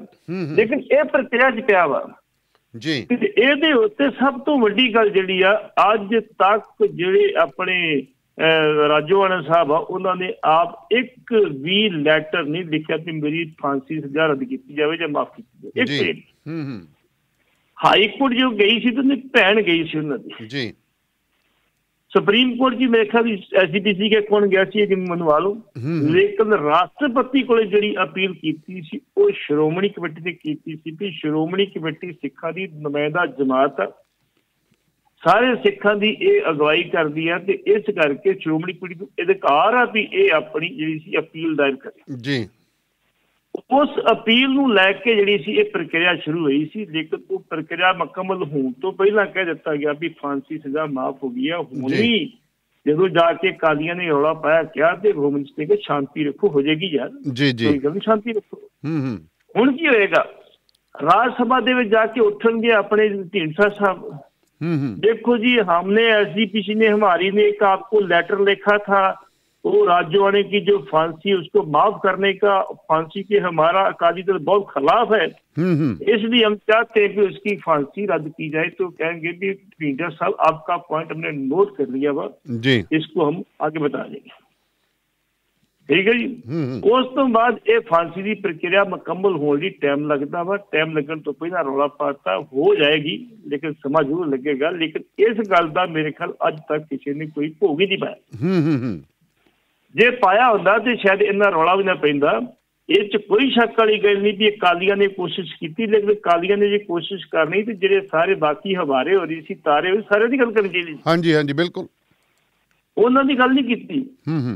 ਲੇਕਿਨ ਇਹ ਪ੍ਰਕਿਰਿਆ ਚ ਪਿਆ ਵਾ ਜੀ ਇਹਦੇ ਉੱਤੇ ਸਭ ਤੋਂ ਵੱਡੀ ਗੱਲ ਜਿਹੜੀ ਆ ਅੱਜ ਤੱਕ ਜਿਹੜੇ ਆਪਣੇ ਰਾਜੋਵਾਲਾ ਸਾਹਿਬ ਆ ਉਹਨਾਂ ਨੇ ਆਪ ਇੱਕ ਵੀ ਲੈਟਰ ਨਹੀਂ ਲਿਖਿਆ ਕਿ ਮੇਰੀ ਫਾਂਸੀ ਸਜ਼ਾ ਰੱਦ ਕੀਤੀ ਜਾਵੇ ਜਾਂ ਮਾਫ ਕੀਤੀ ਜਾਵੇ ਇੱਕ ਵੀ ਹਾਈ ਕੋਰਟ ਜੋ ਗਈ ਸੀ ਨਹੀਂ ਭੈਣ ਗਈ ਸੀ ਉਹਨਾਂ ਦੀ ਜੀ ਸੁਪਰੀਮ ਕੋਰਟ ਜੀ ਮੇਰੇ ਖਿਆਲ ਐਸਜੀਪੀਸੀ ਕੇ ਕੋਣ ਗਿਆ ਸੀ ਕਿ ਮਨਵਾ ਲਓ ਲੇਕਿਨ ਰਾਸ਼ਟਰਪਤੀ ਕੋਲੇ ਜਿਹੜੀ ਅਪੀਲ ਕੀਤੀ ਸੀ ਉਹ ਸ਼੍ਰੋਮਣੀ ਕਮੇਟੀ ਨੇ ਕੀਤੀ ਸੀ ਕਿ ਸ਼੍ਰੋਮਣੀ ਕਮੇਟੀ ਸਿੱਖਾਂ ਦੀ ਨੁਮਾਇੰਦਾ ਜਮਾਤ ਹੈ ਸਾਰੇ ਸਿੱਖਾਂ ਦੀ ਇਹ ਅਗਵਾਈ ਕਰਦੀ ਆ ਤੇ ਇਸ ਕਰਕੇ ਸ਼੍ਰੋਮਣੀ ਕਮੇਟੀ ਨੂੰ ਅਧਿਕਾਰ ਆ ਵੀ ਇਹ ਆਪਣੀ ਜਿਹੜੀ ਸੀ ਅਪੀਲ ਦਾਇਰ ਕਰੇ ਜੀ ਉਸ ਅਪੀਲ ਨੂੰ ਲੈ ਕੇ ਜਿਹੜੀ ਸੀ ਇਹ ਪ੍ਰਕਿਰਿਆ ਸ਼ੁਰੂ ਹੋਈ ਸੀ ਲੇਕਿਨ ਉਹ ਪ੍ਰਕਿਰਿਆ ਮੁਕੰਮਲ ਹੋਣ ਤੋਂ ਪਹਿਲਾਂ ਕਹਿ ਦਿੱਤਾ ਗਿਆ ਵੀ ਫਾਂਸੀ ਸਜ਼ਾ ਮਾਫ ਹੋ ਗਈ ਆ ਹੁਣ ਜਦੋਂ ਜਾ ਕੇ ਕਾਲੀਆਂ ਨੇ ਰੌਲਾ ਪਾਇਆ ਕਿਹਾ ਤੇ ਗੋਮਨ ਸਿੰਘ ਕਿ ਸ਼ਾਂਤੀ ਰੱਖੋ ਹੋ ਜਾਏਗੀ ਯਾਰ ਜੀ ਜੀ ਕੋਈ ਗੱਲ ਸ਼ਾਂਤੀ ਰੱਖੋ ਹੂੰ ਹੂੰ ਹੁਣ ਕੀ ਹੋਏਗਾ ਰਾਜ ਸਭਾ ਦੇ ਵਿੱਚ ਜਾ ਕੇ ਉੱਠਣਗੇ ਆਪਣੇ ਢੀਂਡਸਾ ਸਾਹਿਬ हम्म, हम्म। देखो जी हमने एस सी ने हमारी ने एक आपको लेटर लिखा था वो राजवाणी की जो फांसी उसको माफ करने का फांसी के हमारा अकाली दल बहुत खिलाफ है हम्म, इसलिए हम चाहते हैं कि उसकी फांसी रद्द की जाए तो कहेंगे भी साहब आपका पॉइंट हमने नोट कर लिया हुआ इसको हम आगे बता देंगे ਠੀਕ ਹੈ ਜੀ ਉਸ ਤੋਂ ਬਾਅਦ ਇਹ ਫਾਂਸੀ ਦੀ ਪ੍ਰਕਿਰਿਆ ਮੁਕੰਮਲ ਹੋਣ ਲਈ ਟਾਈਮ ਲੱਗਦਾ ਵਾ ਟਾਈਮ ਲੱਗਣ ਤੋਂ ਪਹਿਲਾਂ ਰੌਲਾ ਪਾਤਾ ਹੋ ਜਾਏਗੀ ਲੇਕਿਨ ਸਮਾਂ ਜ਼ਰੂਰ ਲੱਗੇਗਾ ਲੇਕਿਨ ਇਸ ਗੱਲ ਦਾ ਮੇਰੇ ਖਿਆਲ ਅੱਜ ਤੱਕ ਕਿਸੇ ਨੇ ਕੋਈ ਭੋਗ ਹੀ ਨਹੀਂ ਪਾਇਆ ਜੇ ਪਾਇਆ ਹੁੰਦਾ ਤੇ ਸ਼ਾਇਦ ਇੰਨਾ ਰੌਲਾ ਵੀ ਨਾ ਪੈਂਦਾ ਇਹ ਚ ਕੋਈ ਸ਼ੱਕ ਵਾਲੀ ਗੱਲ ਨਹੀਂ ਵੀ ਕਾਲੀਆਂ ਨੇ ਕੋਸ਼ਿਸ਼ ਕੀਤੀ ਲੇਕਿਨ ਕਾਲੀਆਂ ਨੇ ਜੇ ਕੋਸ਼ਿਸ਼ ਕਰਨੀ ਤੇ ਜਿਹੜੇ ਸਾਰੇ ਬਾਕੀ ਹਵਾਰੇ ਹੋ ਰਹੀ ਸੀ ਤਾਰੇ ਉਹ ਸਾਰੇ ਦੀ ਗੱਲ ਕਰਨੀ ਚਾਹੀਦੀ ਹਾਂਜੀ ਹਾਂਜੀ ਬਿਲਕੁਲ ਉਹਨਾਂ ਦੀ ਗੱਲ ਨਹੀਂ ਕੀਤੀ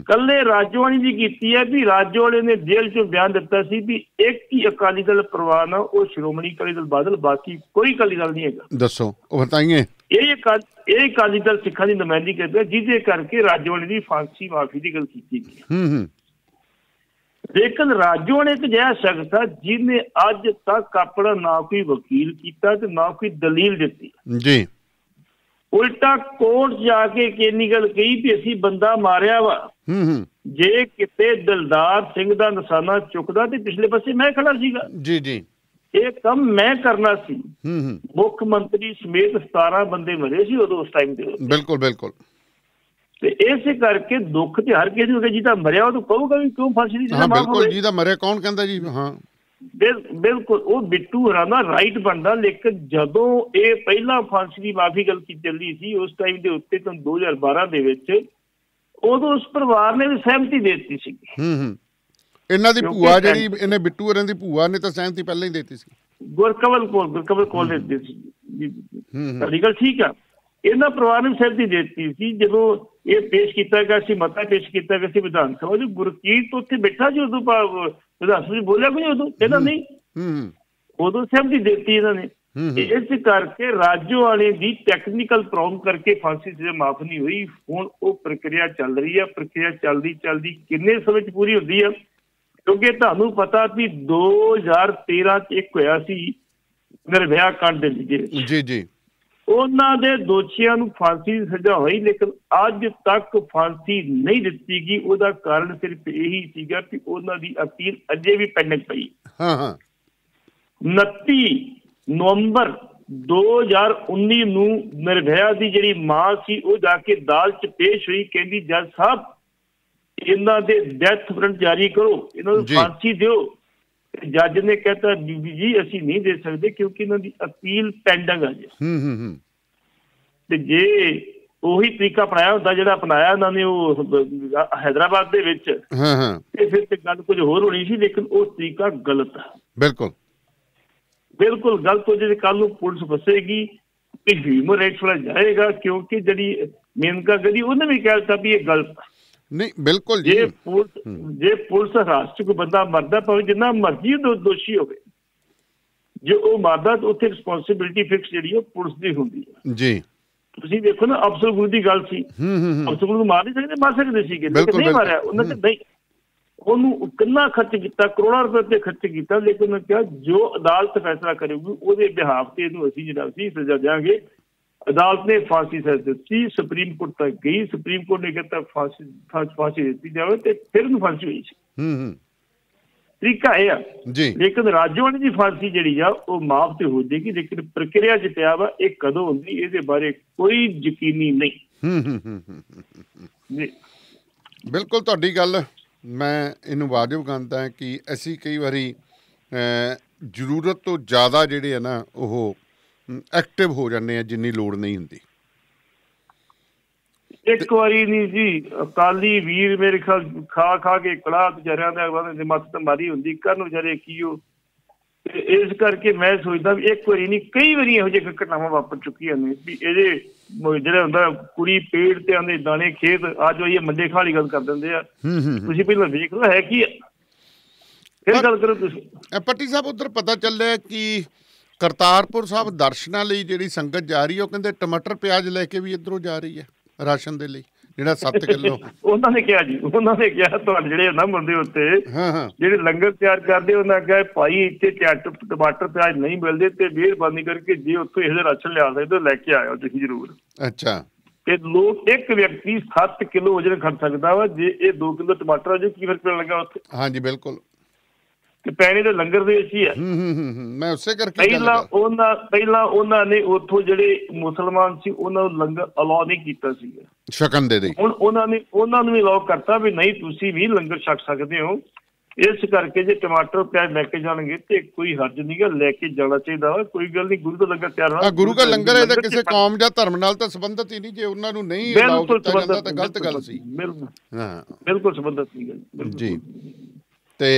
ਕੱਲੇ ਰਾਜੋਵਾਲੀ ਦੀ ਕੀਤੀ ਹੈ ਵੀ ਰਾਜੋਵਾਲੇ ਨੇ ਜੇਲ੍ਹ ਚੋਂ ਬਿਆਨ ਦਿੱਤਾ ਸੀ ਵੀ ਇੱਕ ਹੀ ਅਕਾਲੀ ਦਲ ਪ੍ਰਵਾਨ ਆ ਉਹ ਸ਼੍ਰੋਮਣੀ ਅਕਾਲੀ ਦਲ ਬਾਦਲ ਬਾਕੀ ਕੋਈ ਅਕਾਲੀ ਦਲ ਨਹੀਂ ਹੈਗਾ ਦੱਸੋ ਉਹ ਬਤਾਈਏ ਇਹ ਇਹ ਅਕਾਲੀ ਦਲ ਸਿੱਖਾਂ ਦੀ ਕਰਦੇ ਕਰਦਾ ਜਿਹਦੇ ਕਰਕੇ ਰਾਜੋਵਾਲੇ ਦੀ ਫਾਂਸੀ ਮਾਫੀ ਦੀ ਗੱਲ ਕੀਤੀ ਗਈ ਹੂੰ ਹੂੰ ਲੇਕਿਨ ਰਾਜੋ ਨੇ ਜਿਹੜਾ ਸ਼ਖਸ ਆ ਜਿਹਨੇ ਅੱਜ ਤੱਕ ਆਪਣਾ ਨਾ ਕੋਈ ਵਕੀਲ ਕੀਤਾ ਤੇ ਨਾ ਕੋਈ ਦਲੀਲ ਦਿੱਤੀ ਜੀ ਉਲਟਾ ਕੋਰਟ ਜਾ ਕੇ ਗੱਲ ਕਹੀ ਵੀ ਅਸੀਂ ਬੰਦਾ ਮਾਰਿਆ ਵਾ ਹੂੰ ਹੂੰ ਜੇ ਕਿਤੇ ਦਿਲਦਾਰ ਸਿੰਘ ਦਾ ਨਿਸ਼ਾਨਾ ਚੁੱਕਦਾ ਤੇ ਪਿਛਲੇ ਪਾਸੇ ਮੈਂ ਖੜਾ ਸੀਗਾ ਜੀ ਜੀ ਇਹ ਕੰਮ ਮੈਂ ਕਰਨਾ ਸੀ ਹੂੰ ਹੂੰ ਮੁੱਖ ਮੰਤਰੀ ਸਮੇਤ 17 ਬੰਦੇ ਮਰੇ ਸੀ ਉਦੋਂ ਉਸ ਟਾਈਮ ਤੇ ਬਿਲਕੁਲ ਬਿਲਕੁਲ ਤੇ ਇਸੇ ਕਰਕੇ ਦੁੱਖ ਤੇ ਹਰ ਕਿਸੇ ਨੂੰ ਜਿਹਦਾ ਮਰਿਆ ਉਹ ਤੂੰ ਕਹੂਗਾ ਵੀ ਕਿਉਂ ਫਾਸ਼ੀ ਦੀ ਸਜ਼ਾ ਮਾਫ ਹੋਵੇ ਬਿਲਕੁਲ ਜਿਹਦਾ ਮਰਿਆ ਕੌਣ ਕਹਿੰਦਾ ਜੀ ਹਾਂ ਬਿਲਕੁਲ ਉਹ ਬਿੱਟੂ ਹਰਾ ਦਾ ਰਾਈਟ ਬੰਦਾ ਲੇਕਿਨ ਜਦੋਂ ਇਹ ਪਹਿਲਾਂ ਫਾਂਸੀ ਦੀ ਮਾਫੀ ਗੱਲ ਕੀਤੀ ਚੱਲੀ ਸੀ ਉਸ ਟਾਈਮ ਦੇ ਉੱਤੇ ਤਾਂ 2012 ਦੇ ਵਿੱਚ ਉਦੋਂ ਉਸ ਪਰਿਵਾਰ ਨੇ ਵੀ ਸਹਿਮਤੀ ਦੇ ਦਿੱਤੀ ਸੀ ਹੂੰ ਹੂੰ ਇਹਨਾਂ ਦੀ ਭੂਆ ਜਿਹੜੀ ਇਹਨੇ ਬਿੱਟੂ ਹਰਾਂ ਦੀ ਭੂਆ ਨੇ ਤਾਂ ਸਹਿਮਤੀ ਪਹਿਲਾਂ ਹੀ ਦਿੱਤੀ ਸੀ ਗੁਰਕਵਲ ਕੋਲ ਗੁਰਕਵਲ ਕੋਲ ਦੇ ਦਿੱਤੀ ਸੀ ਹੂੰ ਹੂੰ ਠੀਕ ਆ ਇਹਨਾਂ ਪ੍ਰਵਾਨ ਸਿਰ ਦੀ ਦਿੱਤੀ ਸੀ ਜਦੋਂ ਇਹ ਪੇਸ਼ ਕੀਤਾ ਗਿਆ ਸੀ ਮਤਾ ਪੇਸ਼ ਕੀਤਾ ਗਿਆ ਸੀ ਵਿਧਾਨ ਸਭਾ ਦੇ ਗੁਰਕੀਰਤ ਉੱਥੇ ਬੈਠਾ ਸੀ ਉਦੋਂ ਵਿਧਾਨ ਸਭਾ ਬੋਲਿਆ ਕੋਈ ਉਦੋਂ ਇਹਦਾ ਨਹੀਂ ਹੂੰ ਉਦੋਂ ਸਿਰ ਦੀ ਦਿੱਤੀ ਇਹਨਾਂ ਨੇ ਇਸ ਕਰਕੇ ਰਾਜੂ ਵਾਲੇ ਦੀ ਟੈਕਨੀਕਲ ਪ੍ਰੋਬਲਮ ਕਰਕੇ ਫਾਂਸੀ ਜੇ ਮਾਫ ਨਹੀਂ ਹੋਈ ਹੁਣ ਉਹ ਪ੍ਰਕਿਰਿਆ ਚੱਲ ਰਹੀ ਹੈ ਪ੍ਰਕਿਰਿਆ ਚੱਲਦੀ ਚੱਲਦੀ ਕਿੰਨੇ ਸਮੇਂ ਚ ਪੂਰੀ ਹੁੰਦੀ ਹੈ ਕਿਉਂਕਿ ਤੁਹਾਨੂੰ ਪਤਾ ਵੀ 2013 ਚ ਇੱਕ ਹੋਇਆ ਸੀ ਨਿਰਭਿਆ ਕਾਂਡ ਦੇ ਵਿੱਚ ਜੀ ਜੀ ਉਹਨਾਂ ਦੇ ਦੋਸ਼ੀਆਂ ਨੂੰ ਫਾਂਸੀ ਦੀ ਸਜ਼ਾ ਹੋਈ ਲੇਕਿਨ ਅੱਜ ਤੱਕ ਫਾਂਸੀ ਨਹੀਂ ਦਿੱਤੀ ਗਈ ਉਹਦਾ ਕਾਰਨ ਸਿਰਫ ਇਹੀ ਸੀਗਾ ਕਿ ਉਹਨਾਂ ਦੀ ਅਪੀਲ ਅਜੇ ਵੀ ਪੈਂਡਿੰਗ ਪਈ ਹਾਂ ਹਾਂ 29 ਨਵੰਬਰ 2019 ਨੂੰ ਨਿਰਭਇਆ ਦੀ ਜਿਹੜੀ ਮਾਂ ਸੀ ਉਹ ਜਾ ਕੇ ਦਾਲ 'ਚ ਪੇਸ਼ ਹੋਈ ਕਹਿੰਦੀ ਜੱਜ ਸਾਹਿਬ ਇਹਨਾਂ ਦੇ ਡੈਥ ਵਾਰੰਟ ਜਾਰੀ ਕਰੋ ਇਹਨਾਂ ਨੂੰ ਫਾਂਸੀ ਦਿਓ ਜੱਜ ਨੇ ਕਹਿਤਾ ਬੀਬੀ ਜੀ ਅਸੀਂ ਨਹੀਂ ਦੇ ਸਕਦੇ ਕਿਉਂਕਿ ਇਹਨਾਂ ਦੀ ਅਪੀਲ ਪੈਂਡਿੰਗ ਹੈ ਜੀ ਹੂੰ ਹੂੰ ਹੂੰ ਤੇ ਜੇ ਉਹੀ ਤਰੀਕਾ ਅਪਣਾਇਆ ਹੁੰਦਾ ਜਿਹੜਾ ਅਪਣਾਇਆ ਉਹਨਾਂ ਨੇ ਉਹ ਹైదరాబాద్ ਦੇ ਵਿੱਚ ਹਾਂ ਹਾਂ ਤੇ ਫਿਰ ਤੇ ਗੱਲ ਕੁਝ ਹੋਰ ਹੋਣੀ ਸੀ ਲੇਕਿਨ ਉਹ ਤਰੀਕਾ ਗਲਤ ਹੈ ਬਿਲਕੁਲ ਬਿਲਕੁਲ ਗਲਤ ਹੋ ਜੇ ਕੱਲ ਨੂੰ ਪੁਲਿਸ ਫਸੇਗੀ ਤੇ ਹਿਊਮਨ ਰਾਈਟਸ ਵਾਲਾ ਜਾਏਗਾ ਕਿਉਂਕਿ ਜਿਹੜੀ ਮੇਨਕਾ ਗਦੀ ਉਹਨੇ ਵੀ ਕਹਿਤਾ ਵੀ ਇਹ ਗਲਤ ਹੈ ਨਹੀਂ ਬਿਲਕੁਲ ਜੀ ਜੇ ਪੁਲਿਸ ਜੇ ਪੁਲਿਸ ਰਾਸ਼ਟਰ ਕੋ ਬੰਦਾ ਮਰਦਾ ਭਾਵੇਂ ਜਿੰਨਾ ਮਰਜ਼ੀ ਦੋਸ਼ੀ ਹੋਵੇ ਜੇ ਉਹ ਮਰਦਾ ਤਾਂ ਉੱਥੇ ਰਿਸਪੌਂਸਿਬਿਲਟੀ ਫਿਕਸ ਜਿਹੜੀ ਉਹ ਪੁਲਿਸ ਦੀ ਹੁੰਦੀ ਹੈ ਜੀ ਤੁਸੀਂ ਵੇਖੋ ਨਾ ਅਫਸਰ ਗੁਰੂ ਦੀ ਗੱਲ ਸੀ ਅਫਸਰ ਗੁਰੂ ਮਾਰ ਨਹੀਂ ਸਕਦੇ ਮਾਰ ਸਕਦੇ ਸੀ ਕਿ ਨਹੀਂ ਮਾਰਿਆ ਉਹਨਾਂ ਨੇ ਨਹੀਂ ਉਹਨੂੰ ਕਿੰਨਾ ਖਰਚ ਕੀਤਾ ਕਰੋੜਾਂ ਰੁਪਏ ਤੇ ਖਰਚ ਕੀਤਾ ਲੇਕਿਨ ਉਹ ਕਿਹਾ ਜੋ ਅਦਾਲਤ ਫੈਸਲਾ ਕਰੇਗੀ ਉਹਦੇ ਬਿਹਾਫ ਤੇ ਇਹਨੂੰ ਅਸੀਂ ਜਿਹੜਾ ਸੀ ਸਜ਼ਾ ਦੇਵਾਂਗੇ ਅਦਾਲਤ ਨੇ ਫਾਂਸੀ ਸਜ਼ਾ ਦਿੱਤੀ ਸੁਪਰੀਮ ਕੋਰਟ ਤੱਕ ਗਈ ਸੁਪਰੀਮ ਕੋਰਟ ਨੇ ਕਿਹਾ ਫਾਂਸੀ ਫਾਂਸੀ ਦਿੱਤੀ ਜਾਵੇ ਤੇ ਫਿਰ ਨੂੰ ਫਾਂਸੀ ਹੋਈ ਸੀ ਹੂੰ ਹੂੰ ਤਰੀਕਾ ਇਹ ਆ ਜੀ ਲੇਕਿਨ ਰਾਜੋਵਾਨੀ ਦੀ ਫਾਂਸੀ ਜਿਹੜੀ ਆ ਉਹ ਮਾਫ ਤੇ ਹੋ ਜੇਗੀ ਲੇਕਿਨ ਪ੍ਰਕਿਰਿਆ ਚ ਪਿਆ ਵਾ ਇਹ ਕਦੋਂ ਹੁੰਦੀ ਇਹਦੇ ਬਾਰੇ ਕੋਈ ਯਕੀਨੀ ਨਹੀਂ ਹੂੰ ਹੂੰ ਹੂੰ ਬਿਲਕੁਲ ਤੁਹਾਡੀ ਗੱਲ ਮੈਂ ਇਹਨੂੰ ਵਾਜਬ ਗੰਨਦਾ ਕਿ ਅਸੀਂ ਕਈ ਵਾਰੀ ਜ਼ਰੂਰਤ ਤੋਂ ਜ਼ਿਆਦਾ ਜਿਹੜੇ ਆ ਨਾ ਉਹ ਐਕਟਿਵ ਹੋ ਜਾਂਦੇ ਆ ਜਿੰਨੀ ਲੋੜ ਨਹੀਂ ਹੁੰਦੀ ਇੱਕ ਵਾਰੀ ਨਹੀਂ ਜੀ ਅਕਾਲੀ ਵੀਰ ਮੇਰੇ ਖਾ ਖਾ ਖਾ ਕੇ ਕਲਾ ਵਿਚਾਰਿਆਂ ਦੇ ਅਗਵਾਂ ਦੇ ਮੱਤ ਤੰਬਾਰੀ ਹੁੰਦੀ ਕਰਨ ਵਿਚਾਰੇ ਕੀ ਉਹ ਇਸ ਕਰਕੇ ਮੈਂ ਸੋਚਦਾ ਵੀ ਇੱਕ ਵਾਰੀ ਨਹੀਂ ਕਈ ਵਾਰੀ ਇਹੋ ਜਿਹੇ ਘਟਨਾਵਾਂ ਵਾਪਰ ਚੁੱਕੀਆਂ ਨੇ ਵੀ ਇਹਦੇ ਜਿਹੜੇ ਹੁੰਦਾ ਕੁੜੀ ਪੇੜ ਤੇ ਆਂਦੇ ਦਾਣੇ ਖੇਤ ਆ ਜੋ ਇਹ ਮੰਡੇ ਖਾਲੀ ਗੱਲ ਕਰ ਦਿੰਦੇ ਆ ਤੁਸੀਂ ਪਹਿਲਾਂ ਦੇਖ ਲਓ ਹੈ ਕੀ ਫਿਰ ਗੱਲ ਕਰੋ ਤੁਸੀਂ ਪੱਟੀ ਸਾਹਿਬ ਉਧਰ ਪਤਾ ਚੱਲਿਆ ਕਿ ਕਰਤਾਰਪੁਰ ਸਾਹਿਬ ਦਰਸ਼ਨਾਂ ਲਈ ਜਿਹੜੀ ਸੰਗਤ ਜਾ ਰਹੀ ਹੈ ਉਹ ਕਹਿੰਦੇ ਟਮਾਟਰ ਪਿਆਜ਼ ਲੈ ਕੇ ਵੀ ਇਧਰੋਂ ਜਾ ਰਹੀ ਹੈ ਰਾਸ਼ਨ ਦੇ ਲਈ ਜਿਹੜਾ 7 ਕਿਲੋ ਉਹਨਾਂ ਨੇ ਕਿਹਾ ਜੀ ਉਹਨਾਂ ਨੇ ਕਿਹਾ ਤੁਹਾਡੇ ਜਿਹੜੇ ਨਾ ਬੰਦੇ ਉੱਤੇ ਜਿਹੜੇ ਲੰਗਰ ਤਿਆਰ ਕਰਦੇ ਉਹਨਾਂ ਕਹੇ ਭਾਈ ਇੱਥੇ ਟਮਾਟਰ ਪਿਆਜ਼ ਨਹੀਂ ਮਿਲਦੇ ਤੇ ਮਿਹਰਬਾਨੀ ਕਰਕੇ ਜੇ ਉੱਥੋਂ ਇਹਦੇ ਰਾਸ਼ਨ ਲਿਆ ਸਕਦੇ ਲੈ ਕੇ ਆਇਓ ਤੁਸੀਂ ਜ਼ਰੂਰ ਅੱਛਾ ਇਹ ਲੋਕ ਇੱਕ ਵਿਅਕਤੀ 7 ਕਿਲੋ ਵਜਨ ਖਰਚ ਸਕਦਾ ਵਾ ਜੇ ਇਹ 2 ਕਿਲੋ ਟਮਾਟਰ ਆ ਜੇ ਕੀ ਫਰਕ ਪੈਣ ਲੱਗਾ ਉੱਥੇ ਹਾਂਜੀ ਬਿਲਕੁਲ ਤੇ ਪੈਣੇ ਤਾਂ ਲੰਗਰ ਦੇ ਵਿੱਚ ਹੀ ਆ ਮੈਂ ਉਸੇ ਕਰਕੇ ਪਹਿਲਾਂ ਉਹਨਾਂ ਪਹਿਲਾਂ ਉਹਨਾਂ ਨੇ ਉੱਥੋਂ ਜਿਹੜੇ ਮੁਸਲਮਾਨ ਸੀ ਉਹਨਾਂ ਨੂੰ ਲੰਗਰ ਅਲਾਉ ਨਹੀਂ ਕੀਤਾ ਸੀ ਸ਼ਕਨ ਦੇ ਦੇ ਹੁਣ ਉਹਨਾਂ ਨੇ ਉਹਨਾਂ ਨੂੰ ਵੀ ਅਲਾਉ ਕਰਤਾ ਵੀ ਨਹੀਂ ਤੁਸੀਂ ਵੀ ਲੰਗਰ ਛਕ ਸਕਦੇ ਹੋ ਇਸ ਕਰਕੇ ਜੇ ਟਮਾਟਰ ਪਿਆਜ਼ ਲੈ ਕੇ ਜਾਣਗੇ ਤੇ ਕੋਈ ਹਰਜ ਨਹੀਂ ਲੈ ਕੇ ਜਾਣਾ ਚਾਹੀਦਾ ਕੋਈ ਗੱਲ ਨਹੀਂ ਗੁਰੂ ਦਾ ਲੰਗਰ ਤਿਆਰ ਹੋਣਾ ਗੁਰੂ ਦਾ ਲੰਗਰ ਇਹਦਾ ਕਿਸੇ ਕੌਮ ਜਾਂ ਧਰਮ ਨਾਲ ਤਾਂ ਸੰਬੰਧਤ ਹੀ ਨਹੀਂ ਜੇ ਉਹਨਾਂ ਨੂੰ ਨਹੀਂ ਅਲਾਉ ਕੀਤਾ ਜਾਂਦਾ ਤਾਂ ਗਲਤ ਗੱਲ ਸੀ ਬਿਲਕੁਲ ਹਾਂ ਬਿਲਕੁਲ ਸੰਬੰਧਤ ਨਹੀਂ ਜੀ ਤੇ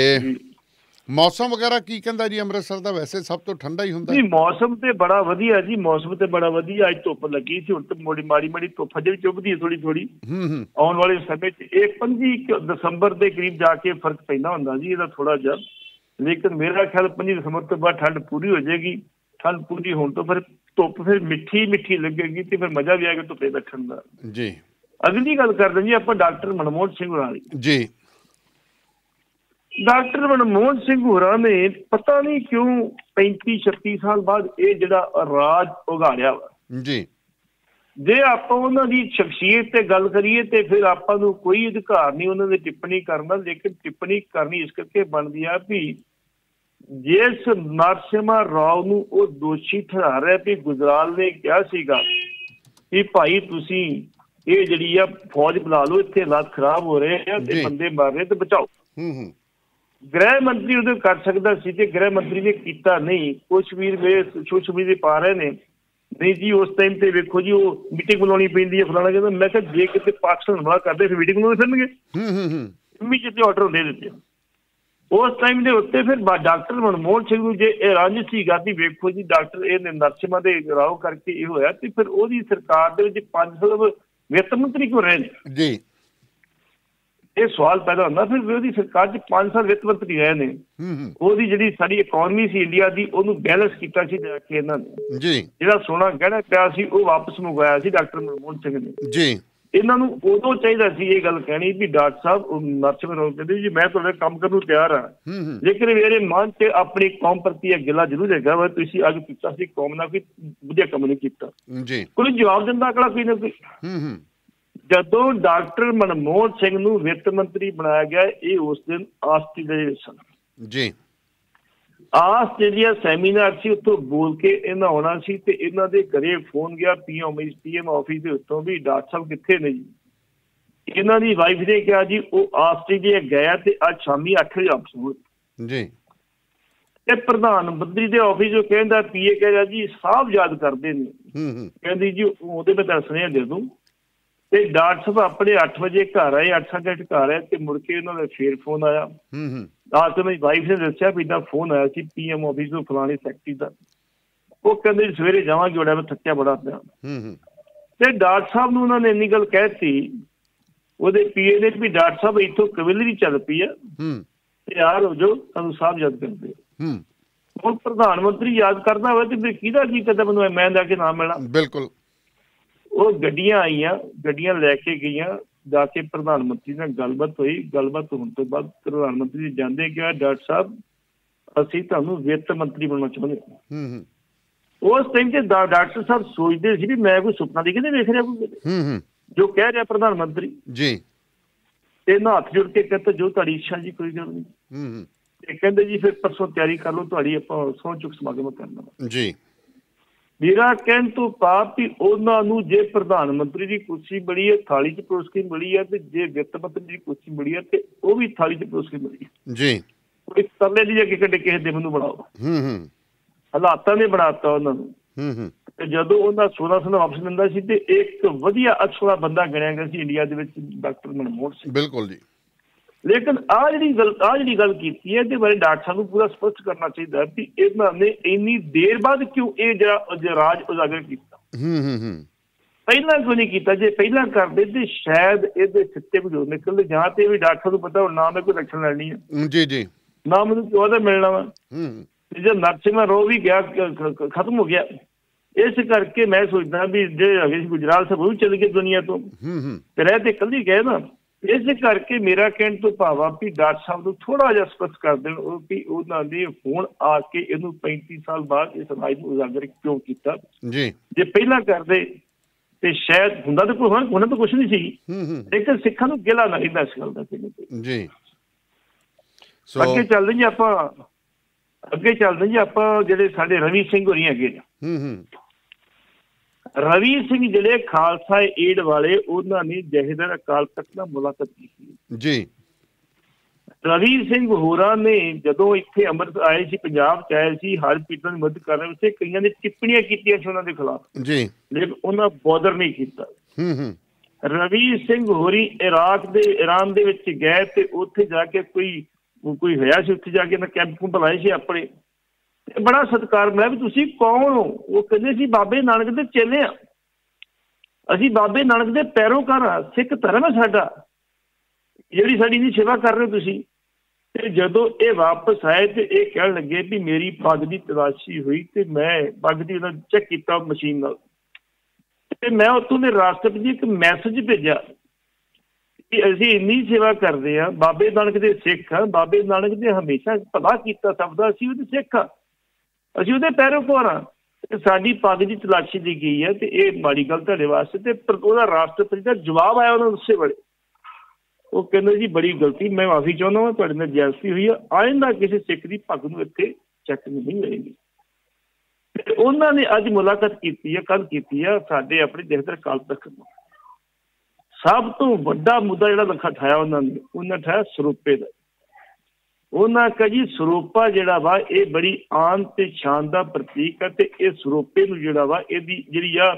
ਮੌਸਮ ਵਗੈਰਾ ਕੀ ਕਹਿੰਦਾ ਜੀ ਅੰਮ੍ਰਿਤਸਰ ਦਾ ਵੈਸੇ ਸਭ ਤੋਂ ਠੰਡਾ ਹੀ ਹੁੰਦਾ ਨਹੀਂ ਮੌਸਮ ਤੇ ਬੜਾ ਵਧੀਆ ਜੀ ਮੌਸਮ ਤੇ ਬੜਾ ਵਧੀਆ ਅੱਜ ਧੁੱਪ ਲੱਗੀ ਸੀ ਹੁਣ ਤੇ ਮੋੜੀ ਮਾੜੀ ਮਾੜੀ ਧੁੱਪ ਅਜੇ ਵੀ ਚੁੱਭਦੀ ਹੈ ਥੋੜੀ ਥੋੜੀ ਆਉਣ ਵਾਲੇ ਸਮੇਂ 'ਚ ਇਹ 25 ਦਸੰਬਰ ਦੇ ਕਰੀਬ ਜਾ ਕੇ ਫਰਕ ਪੈਂਦਾ ਹੁੰਦਾ ਜੀ ਇਹਦਾ ਥੋੜਾ ਜਿਹਾ ਲੇਕਿਨ ਮੇਰਾ ਖਿਆਲ 25 ਦਸੰਬਰ ਤੋਂ ਬਾਅਦ ਠੰਡ ਪੂਰੀ ਹੋ ਜਾਏਗੀ ਠੰਡ ਪੂਰੀ ਹੋਣ ਤੋਂ ਫਿਰ ਧੁੱਪ ਫਿਰ ਮਿੱਠੀ ਮਿੱਠੀ ਲੱਗੇਗੀ ਤੇ ਫਿਰ ਮਜ਼ਾ ਵੀ ਆਏਗਾ ਧੁੱਪੇ ਬੈਠਣ ਦਾ ਜੀ ਅਗਲੀ ਗੱਲ ਕਰਦੇ ਜੀ ਆਪਾਂ ਡਾਕਟਰ ਮਨਮੋਹਨ ਸਿੰਘ ਵਾਲੀ ਜੀ ਡਾਕਟਰ ਮਨਮੋਹਨ ਸਿੰਘ ਹੋਰਾਂ ਨੇ ਪਤਾ ਨਹੀਂ ਕਿਉਂ 35 36 ਸਾਲ ਬਾਅਦ ਇਹ ਜਿਹੜਾ ਰਾਜ ਉਗਾੜਿਆ ਵਾ ਜੀ ਜੇ ਆਪਾਂ ਉਹਨਾਂ ਦੀ ਸ਼ਖਸੀਅਤ ਤੇ ਗੱਲ ਕਰੀਏ ਤੇ ਫਿਰ ਆਪਾਂ ਨੂੰ ਕੋਈ ਅਧਿਕਾਰ ਨਹੀਂ ਉਹਨਾਂ ਦੇ ਟਿੱਪਣੀ ਕਰਨ ਦਾ ਲੇਕਿਨ ਟਿੱਪਣੀ ਕਰਨੀ ਇਸ ਕਰਕੇ ਬਣਦੀ ਆ ਵੀ ਜਿਸ ਨਰਸਿਮਾ ਰਾਓ ਨੂੰ ਉਹ ਦੋਸ਼ੀ ਠਹਿਰਾ ਰਿਹਾ ਵੀ ਗੁਜਰਾਲ ਨੇ ਕਿਹਾ ਸੀਗਾ ਕਿ ਭਾਈ ਤੁਸੀਂ ਇਹ ਜਿਹੜੀ ਆ ਫੌਜ ਬਣਾ ਲਓ ਇੱਥੇ ਹਾਲਾਤ ਖਰਾਬ ਹੋ ਰਹੇ ਆ ਤੇ ਬੰਦੇ ਮਾਰ ਰਹੇ ਤੇ ਬਚਾਓ ਹੂੰ ਹੂੰ ਗ੍ਰਹਿ ਮੰਤਰੀ ਉਹਦੇ ਕਰ ਸਕਦਾ ਸੀ ਤੇ ਗ੍ਰਹਿ ਮੰਤਰੀ ਨੇ ਕੀਤਾ ਨਹੀਂ ਕੁਛ ਵੀਰ ਮੇਰੇ ਵੀ ਦੇ ਪਾ ਰਹੇ ਨੇ ਨਹੀਂ ਜੀ ਉਸ ਟਾਈਮ ਤੇ ਵੇਖੋ ਜੀ ਉਹ ਮੀਟਿੰਗ ਬੁਲਾਉਣੀ ਪੈਂਦੀ ਹੈ ਫਲਾਣਾ ਕਹਿੰਦਾ ਮੈਂ ਕਿਹਾ ਜੇ ਕਿਤੇ ਪਾਕਿਸਤਾਨ ਹਮਲਾ ਕਰਦੇ ਫਿਰ ਮੀਟਿੰਗ ਬੁਲਾਉਣੀ ਫਿਰਨਗੇ ਹੂੰ ਹੂੰ ਹੂੰ ਤੇ ਆਰਡਰ ਦੇ ਦਿੱਤੇ ਉਸ ਟਾਈਮ ਦੇ ਉੱਤੇ ਫਿਰ ਡਾਕਟਰ ਮਨਮੋਹਨ ਸਿੰਘ ਨੂੰ ਜੇ ਇਹ ਰਾਜਨੀਤੀ ਗਾਦੀ ਵੇਖੋ ਜੀ ਡਾਕਟਰ ਇਹ ਨਰਸਿਮਾ ਦੇ ਰਾਓ ਕਰਕੇ ਇਹ ਹੋਇਆ ਤੇ ਫਿਰ ਉਹਦੀ ਸਰਕਾਰ ਦੇ ਵਿੱਚ ਪੰਜ ਸਲਬ ਵਿੱਤ ਮੰਤਰੀ ਕਿਉਂ ਰਹੇ ਜੀ ਇਹ ਸਵਾਲ ਪੈਦਾ ਹੁੰਦਾ ਫਿਰ ਉਹਦੀ ਸਰਕਾਰ ਦੇ 5 ਸਾਲ ਵਿੱਤ ਮੰਤਰੀ ਰਹੇ ਨੇ ਉਹਦੀ ਜਿਹੜੀ ਸਾਡੀ ਇਕਨੋਮੀ ਸੀ ਇੰਡੀਆ ਦੀ ਉਹਨੂੰ ਬੈਲੈਂਸ ਕੀਤਾ ਸੀ ਜਿਹੜਾ ਕਿ ਇਹਨਾਂ ਨੇ ਜੀ ਜਿਹੜਾ ਸੋਨਾ ਗਹਿਣਾ ਪਿਆ ਸੀ ਉਹ ਵਾਪਸ ਮੰਗਵਾਇਆ ਸੀ ਡਾਕਟਰ ਮਨਮੋਹਨ ਸਿੰਘ ਨੇ ਜੀ ਇਹਨਾਂ ਨੂੰ ਉਦੋਂ ਚਾਹੀਦਾ ਸੀ ਇਹ ਗੱਲ ਕਹਿਣੀ ਵੀ ਡਾਕਟਰ ਸਾਹਿਬ ਨਰਸਿਮਨ ਹੋ ਕਹਿੰਦੇ ਜੀ ਮੈਂ ਤੁਹਾਡੇ ਕੰਮ ਕਰਨ ਨੂੰ ਤਿਆਰ ਹਾਂ ਲੇਕਿਨ ਮੇਰੇ ਮਨ 'ਚ ਆਪਣੀ ਕੌਮ ਪ੍ਰਤੀ ਇਹ ਗਿਲਾ ਜ਼ਰੂਰ ਹੈਗਾ ਵਾ ਤੁਸੀਂ ਅੱਜ ਕੀਤਾ ਸੀ ਕੌਮ ਨਾਲ ਕੋਈ ਵਧੀਆ ਕੰਮ ਨਹੀਂ ਕੀਤਾ ਜੀ ਕੋਈ ਜਵਾਬ ਦਿੰਦਾ ਅਗਲਾ ਕੋਈ ਨਹੀਂ ਹੂੰ ਹੂੰ ਜਦੋਂ ਡਾਕਟਰ ਮਨਮੋਹਨ ਸਿੰਘ ਨੂੰ ਵਿੱਤ ਮੰਤਰੀ ਬਣਾਇਆ ਗਿਆ ਇਹ ਉਸ ਦਿਨ ਆਸਟ੍ਰੇਲੀਆ ਸਨ ਜੀ ਆਸਟ੍ਰੇਲੀਆ ਸੈਮੀਨਾਰ ਸੀ ਉੱਥੋਂ ਬੋਲ ਕੇ ਇਹਨਾਂ ਆਉਣਾ ਸੀ ਤੇ ਇਹਨਾਂ ਦੇ ਘਰੇ ਫੋਨ ਗਿਆ ਪੀਐਮ ਪੀਐਮ ਆਫਿਸ ਦੇ ਉੱਤੋਂ ਵੀ ਡਾਕਟਰ ਸਾਹਿਬ ਕਿੱਥੇ ਨੇ ਜੀ ਇਹਨਾਂ ਦੀ ਵਾਈਫ ਨੇ ਕਿਹਾ ਜੀ ਉਹ ਆਸਟ੍ਰੇਲੀਆ ਗਿਆ ਤੇ ਅੱਜ ਸ਼ਾਮੀ 8 ਵਜੇ ਆਪਸ ਹੋ ਜੀ ਤੇ ਪ੍ਰਧਾਨ ਮੰਤਰੀ ਦੇ ਆਫਿਸ ਜੋ ਕਹਿੰਦਾ ਪੀਏ ਕਹਿੰਦਾ ਜੀ ਸਾਫ ਯਾਦ ਕਰਦੇ ਨੇ ਹੂੰ ਹੂੰ ਕਹਿੰਦੀ ਜੀ ਉਹਦੇ ਮੈਂ ਦੱਸਣੇ ਦੇ ਦੂੰ ਤੇ ਡਾਕਟਰ ਸਾਹਿਬ ਆਪਣੇ 8 ਵਜੇ ਘਰ ਆਏ 8:30 ਘੰਟੇ ਘਰ ਆਏ ਤੇ ਮੁੜ ਕੇ ਉਹਨਾਂ ਦਾ ਫੇਰ ਫੋਨ ਆਇਆ ਹੂੰ ਹੂੰ ਰਾਤ ਮੇਰੀ ਵਾਈਫ ਨੇ ਦੱਸਿਆ ਵੀ ਇਹਦਾ ਫੋਨ ਆਇਆ ਸੀ ਪੀਐਮ ਆਫਿਸ ਤੋਂ ਫਲਾਣੀ ਸੈਕਟਰੀ ਦਾ ਉਹ ਕਹਿੰਦੇ ਸਵੇਰੇ ਜਾਵਾਂਗੇ ਬੜਾ ਮੈਂ ਥੱਕਿਆ ਬੜਾ ਪਿਆ ਹੂੰ ਹੂੰ ਤੇ ਡਾਕਟਰ ਸਾਹਿਬ ਨੂੰ ਉਹਨਾਂ ਨੇ ਇੰਨੀ ਗੱਲ ਕਹਿਤੀ ਉਹਦੇ ਪੀਏ ਨੇ ਵੀ ਡਾਕਟਰ ਸਾਹਿਬ ਇੱਥੋਂ ਕਵਿਲਰੀ ਚੱਲ ਪਈ ਆ ਹੂੰ ਤਿਆਰ ਹੋ ਜਾਓ ਤੁਹਾਨੂੰ ਸਾਹਿਬ ਯਾਦ ਕਰਦੇ ਹੂੰ ਉਹ ਪ੍ਰਧਾਨ ਮੰਤਰੀ ਯਾਦ ਕਰਦਾ ਹੋਵੇ ਤੇ ਕਿਹਦਾ ਕੀ ਕਦਮ ਨੂੰ ਮੈਂ ਦਾ ਕੇ ਨਾ ਮਿਲਣਾ ਬਿਲਕੁਲ ਉਹ ਗੱਡੀਆਂ ਆਈਆਂ ਗੱਡੀਆਂ ਲੈ ਕੇ ਗਈਆਂ ਜਾ ਕੇ ਪ੍ਰਧਾਨ ਮੰਤਰੀ ਨਾਲ ਗੱਲਬਾਤ ਹੋਈ ਗੱਲਬਾਤ ਹੋਣ ਤੋਂ ਬਾਅਦ ਪ੍ਰਧਾਨ ਮੰਤਰੀ ਜੀ ਜਾਂਦੇ ਕਿ ਡਾਕਟਰ ਸਾਹਿਬ ਅਸੀਂ ਤੁਹਾਨੂੰ ਵਿੱਤ ਮੰਤਰੀ ਬਣਾਉਣਾ ਚਾਹੁੰਦੇ ਹਾਂ ਹੂੰ ਹੂੰ ਉਸ ਟਾਈਮ ਤੇ ਡਾਕਟਰ ਸਾਹਿਬ ਸੋਚਦੇ ਸੀ ਵੀ ਮੈਂ ਕੋਈ ਸੁਪਨਾ ਦੇਖ ਨਹੀਂ ਰਿਹਾ ਕੋਈ ਹੂੰ ਹੂੰ ਜੋ ਕਹਿ ਰਿਹਾ ਪ੍ਰਧਾਨ ਮੰਤਰੀ ਜੀ ਇਹਨਾਂ ਹੱਥ ਜੁੜ ਕੇ ਕਹਿੰਦੇ ਜੋ ਤੁਹਾਡੀ ਇੱਛਾ ਜੀ ਕੋਈ ਗੱਲ ਨਹੀਂ ਹੂੰ ਹੂੰ ਤੇ ਕਹਿੰਦੇ ਜੀ ਫਿਰ ਪਰਸੋਂ ਤਿਆਰੀ ਕਰ ਲਓ ਤੁਹਾਡੀ ਆਪਾਂ ਸੌਂ ਚੁੱਕ ਸਮਾਗਮ ਕਰਨਾ ਜੀ ਮੇਰਾ ਕਹਿਣ ਤੋਂ ਪਾਪ ਵੀ ਉਹਨਾਂ ਨੂੰ ਜੇ ਪ੍ਰਧਾਨ ਮੰਤਰੀ ਦੀ ਕੁਰਸੀ ਮਿਲੀ ਹੈ ਥਾਲੀ 'ਚ ਪੁਰਸਕੀ ਮਿਲੀ ਹੈ ਤੇ ਜੇ ਵਿੱਤ ਮੰਤਰੀ ਦੀ ਕੁਰਸੀ ਮਿਲੀ ਹੈ ਤੇ ਉਹ ਵੀ ਥਾਲੀ 'ਚ ਪੁਰਸਕੀ ਮਿਲੀ ਹੈ ਜੀ ਕੋਈ ਤਰਲੇ ਦੀ ਕਿ ਕਿਹੜੇ ਕਿਸੇ ਦੇ ਮੈਨੂੰ ਬਣਾਓ ਹੂੰ ਹੂੰ ਹਾਲਾਤਾਂ ਨੇ ਬਣਾਤਾ ਉਹਨਾਂ ਨੂੰ ਹੂੰ ਹੂੰ ਤੇ ਜਦੋਂ ਉਹਨਾਂ ਸੋਨਾ ਸਾਲ ਆਪਸ ਲੰਦਾ ਸੀ ਤੇ ਇੱਕ ਵਧੀਆ ਅਛੋਲਾ ਬੰਦਾ ਗਿਣਿਆ ਗਿਆ ਸੀ ਇੰਡੀਆ ਦੇ ਵਿੱਚ ਡਾਕਟਰ ਮਨਮੋਹਨ ਸਿੰਘ ਬਿਲਕੁਲ ਜੀ ਲੇਕਿਨ ਆ ਜਿਹੜੀ ਗੱਲ ਆ ਜਿਹੜੀ ਗੱਲ ਕੀਤੀ ਹੈ ਤੇ ਬਾਰੇ ਡਾਕਟਰ ਸਾਨੂੰ ਪੂਰਾ ਸਪਸ਼ਟ ਕਰਨਾ ਚਾਹੀਦਾ ਕਿ ਇਹਨਾਂ ਨੇ ਇੰਨੀ ਦੇਰ ਬਾਅਦ ਕਿਉਂ ਇਹ ਜਿਹੜਾ ਅਜਰਾਜ ਉਜਾਗਰ ਕੀਤਾ ਹੂੰ ਹੂੰ ਹੂੰ ਪਹਿਲਾਂ ਕਿਉਂ ਨਹੀਂ ਕੀਤਾ ਜੇ ਪਹਿਲਾਂ ਕਰਦੇ ਤੇ ਸ਼ਾਇਦ ਇਹਦੇ ਸਿੱਟੇ ਵੀ ਨਿਕਲਦੇ ਜਾਂ ਤੇ ਵੀ ਡਾਕਟਰ ਨੂੰ ਪਤਾ ਨਾ ਮੈਂ ਕੋਈ ਲੱਛਣ ਲੈਣੀ ਹੈ ਜੀ ਜੀ ਨਾ ਮੈਨੂੰ ਕਿਉਂ ਦਾ ਮਿਲਣਾ ਵਾ ਹੂੰ ਤੇ ਜੇ ਨਰਸਿੰਘ ਰੋ ਵੀ ਗਿਆ ਖਤਮ ਹੋ ਗਿਆ ਇਸ ਕਰਕੇ ਮੈਂ ਸੋਚਦਾ ਵੀ ਜੇ ਅਗੇ ਗੁਜਰਾਲ ਸਭ ਉਹ ਚਲ ਗਏ ਦੁਨੀਆ ਤੋਂ ਹੂੰ ਹੂੰ ਤੇ ਰਹਿ ਤੇ ਕੱਲੀ ਗਏ ਨਾ ਇਸ ਕਰਕੇ ਮੇਰਾ ਕਹਿਣ ਤੋਂ ਭਾਵਾ ਵੀ ਡਾਕਟਰ ਸਾਹਿਬ ਨੂੰ ਥੋੜਾ ਜਿਹਾ ਸਪਸ਼ਟ ਕਰ ਦੇਣ ਉਹ ਉਹਨਾਂ ਨੇ ਹੁਣ ਆ ਕੇ ਇਹਨੂੰ 35 ਸਾਲ ਬਾਅਦ ਇਸ ਰਾਜ ਨੂੰ ਉਜਾਗਰ ਕਿਉਂ ਕੀਤਾ ਜੀ ਜੇ ਪਹਿਲਾਂ ਕਰਦੇ ਤੇ ਸ਼ਾਇਦ ਹੁੰਦਾ ਤਾਂ ਕੋਈ ਉਹਨਾਂ ਤੋਂ ਕੁਝ ਨਹੀਂ ਸੀ ਲੇਕਿਨ ਸਿੱਖਾਂ ਨੂੰ ਗਿਲਾ ਨਹੀਂ ਦੱਸ ਇਸ ਗੱਲ ਦਾ ਜੀ ਸੋ ਅੱਗੇ ਚੱਲਦੇ ਜੀ ਆਪਾਂ ਅੱਗੇ ਚੱਲਦੇ ਜੀ ਆਪਾਂ ਜਿਹੜੇ ਸਾਡੇ ਰਵੀ ਸਿੰਘ ਹੋਰੀ ਹੈਗੇ ਹੂੰ ਹੂੰ ਰਵੀ ਸਿੰਘ ਜਿਹੜੇ ਖਾਲਸਾ ਏਡ ਵਾਲੇ ਉਹਨਾਂ ਨੇ ਜਹੇਦਰ ਅਕਾਲ ਤਖਤ ਨਾਲ ਮੁਲਾਕਾਤ ਕੀਤੀ ਜੀ ਰਵੀ ਸਿੰਘ ਹੋਰਾ ਨੇ ਜਦੋਂ ਇੱਥੇ ਅੰਮ੍ਰਿਤ ਆਏ ਸੀ ਪੰਜਾਬ ਚ ਆਏ ਸੀ ਹਰ ਪੀਤਨ ਦੀ ਮਦਦ ਕਰਨ ਵਿੱਚ ਕਈਆਂ ਨੇ ਟਿੱਪਣੀਆਂ ਕੀਤੀਆਂ ਸੀ ਉਹਨਾਂ ਦੇ ਖਿਲਾਫ ਜੀ ਲੇਕਿਨ ਉਹਨਾਂ ਬੋਦਰ ਨਹੀਂ ਕੀਤਾ ਹੂੰ ਹੂੰ ਰਵੀ ਸਿੰਘ ਹੋਰੀ ਇਰਾਕ ਦੇ ਇਰਾਨ ਦੇ ਵਿੱਚ ਗਏ ਤੇ ਉੱਥੇ ਜਾ ਕੇ ਕੋਈ ਕੋਈ ਹੋਇਆ ਸੀ ਉੱਥੇ ਜਾ ਕੇ ਨਾ ਕੈਂਪ ਕੋ ਬੁਲਾਏ ਸੀ ਆਪਣੇ ਬੜਾ ਸਤਿਕਾਰ ਮਿਲਿਆ ਵੀ ਤੁਸੀਂ ਕੌਣ ਹੋ ਉਹ ਕਹਿੰਦੇ ਸੀ ਬਾਬੇ ਨਾਨਕ ਦੇ ਚੇਲੇ ਆ ਅਸੀਂ ਬਾਬੇ ਨਾਨਕ ਦੇ ਪੈਰੋਕਾਰ ਆ ਸਿੱਖ ਧਰਮ ਹੈ ਸਾਡਾ ਜਿਹੜੀ ਸਾਡੀ ਦੀ ਸੇਵਾ ਕਰ ਰਹੇ ਤੁਸੀਂ ਤੇ ਜਦੋਂ ਇਹ ਵਾਪਸ ਆਏ ਤੇ ਇਹ ਕਹਿਣ ਲੱਗੇ ਵੀ ਮੇਰੀ ਪੱਗ ਦੀ ਤਵਾਸ਼ੀ ਹੋਈ ਤੇ ਮੈਂ ਪੱਗ ਦੀ ਉਹਨਾਂ ਚੈੱਕ ਕੀਤਾ ਮਸ਼ੀਨ ਨਾਲ ਤੇ ਮੈਂ ਉਤੋਂ ਦੇ ਰਾਸ਼ਟਰਪਤੀ ਜੀ ਇੱਕ ਮੈਸੇਜ ਭੇਜਿਆ ਕਿ ਅਸੀਂ ਇੰਨੀ ਸੇਵਾ ਕਰਦੇ ਆ ਬਾਬੇ ਨਾਨਕ ਦੇ ਸਿੱਖ ਆ ਬਾਬੇ ਨਾਨਕ ਦੇ ਹਮੇਸ਼ਾ ਪਤਾ ਕੀਤਾ ਸਭ ਦਾ ਅਸੀਂ ਉਹਦੇ ਸਿੱਖ ਆ ਅਸੀਂ ਉਹਦੇ ਪੈਰੋਕਾਰ ਸਾਡੀ ਪੱਗ ਦੀ ਤਲਾਸ਼ੀ ਦੀ ਗਈ ਹੈ ਤੇ ਇਹ ਮਾੜੀ ਗੱਲ ਤੁਹਾਡੇ ਵਾਸਤੇ ਤੇ ਉਹਦਾ ਰਾਸ਼ਟਰਪਤੀ ਦਾ ਜਵਾਬ ਆਇਆ ਉਹਨਾਂ ਨੂੰ ਉਸੇ ਵੇਲੇ ਉਹ ਕਹਿੰਦੇ ਜੀ ਬੜੀ ਗਲਤੀ ਮੈਂ ਮਾਫੀ ਚਾਹੁੰਦਾ ਹਾਂ ਤੁਹਾਡੇ ਨਾਲ ਜੈਸੀ ਹੋਈ ਹੈ ਆਇੰਦਾ ਕਿਸੇ ਸਿੱਖ ਦੀ ਪੱਗ ਨੂੰ ਇੱਥੇ ਚੱਕ ਨਹੀਂ ਹੋਏਗੀ ਉਹਨਾਂ ਨੇ ਅੱਜ ਮੁਲਾਕਾਤ ਕੀਤੀ ਹੈ ਕੱਲ ਕੀਤੀ ਹੈ ਸਾਡੇ ਆਪਣੇ ਦਾ ਕਾਲ ਤੱਕ ਸਭ ਤੋਂ ਵੱਡਾ ਮੁੱਦਾ ਜਿਹੜਾ ਲਖਾ ਠਾਇਆ ਉਹਨਾਂ ਨੇ ਉਹਨਾਂ ਠਾਇਆ ਸਰੂਪੇ ਦਾ ਉਹਨਾਂ ਕਾ ਜੀ ਸਰੂਪਾ ਜਿਹੜਾ ਵਾ ਇਹ ਬੜੀ ਆਨ ਤੇ ਸ਼ਾਨ ਦਾ ਪ੍ਰਤੀਕ ਹੈ ਤੇ ਇਹ ਸਰੂਪੇ ਨੂੰ ਜਿਹੜਾ ਵਾ ਇਹਦੀ ਜਿਹੜੀ ਆ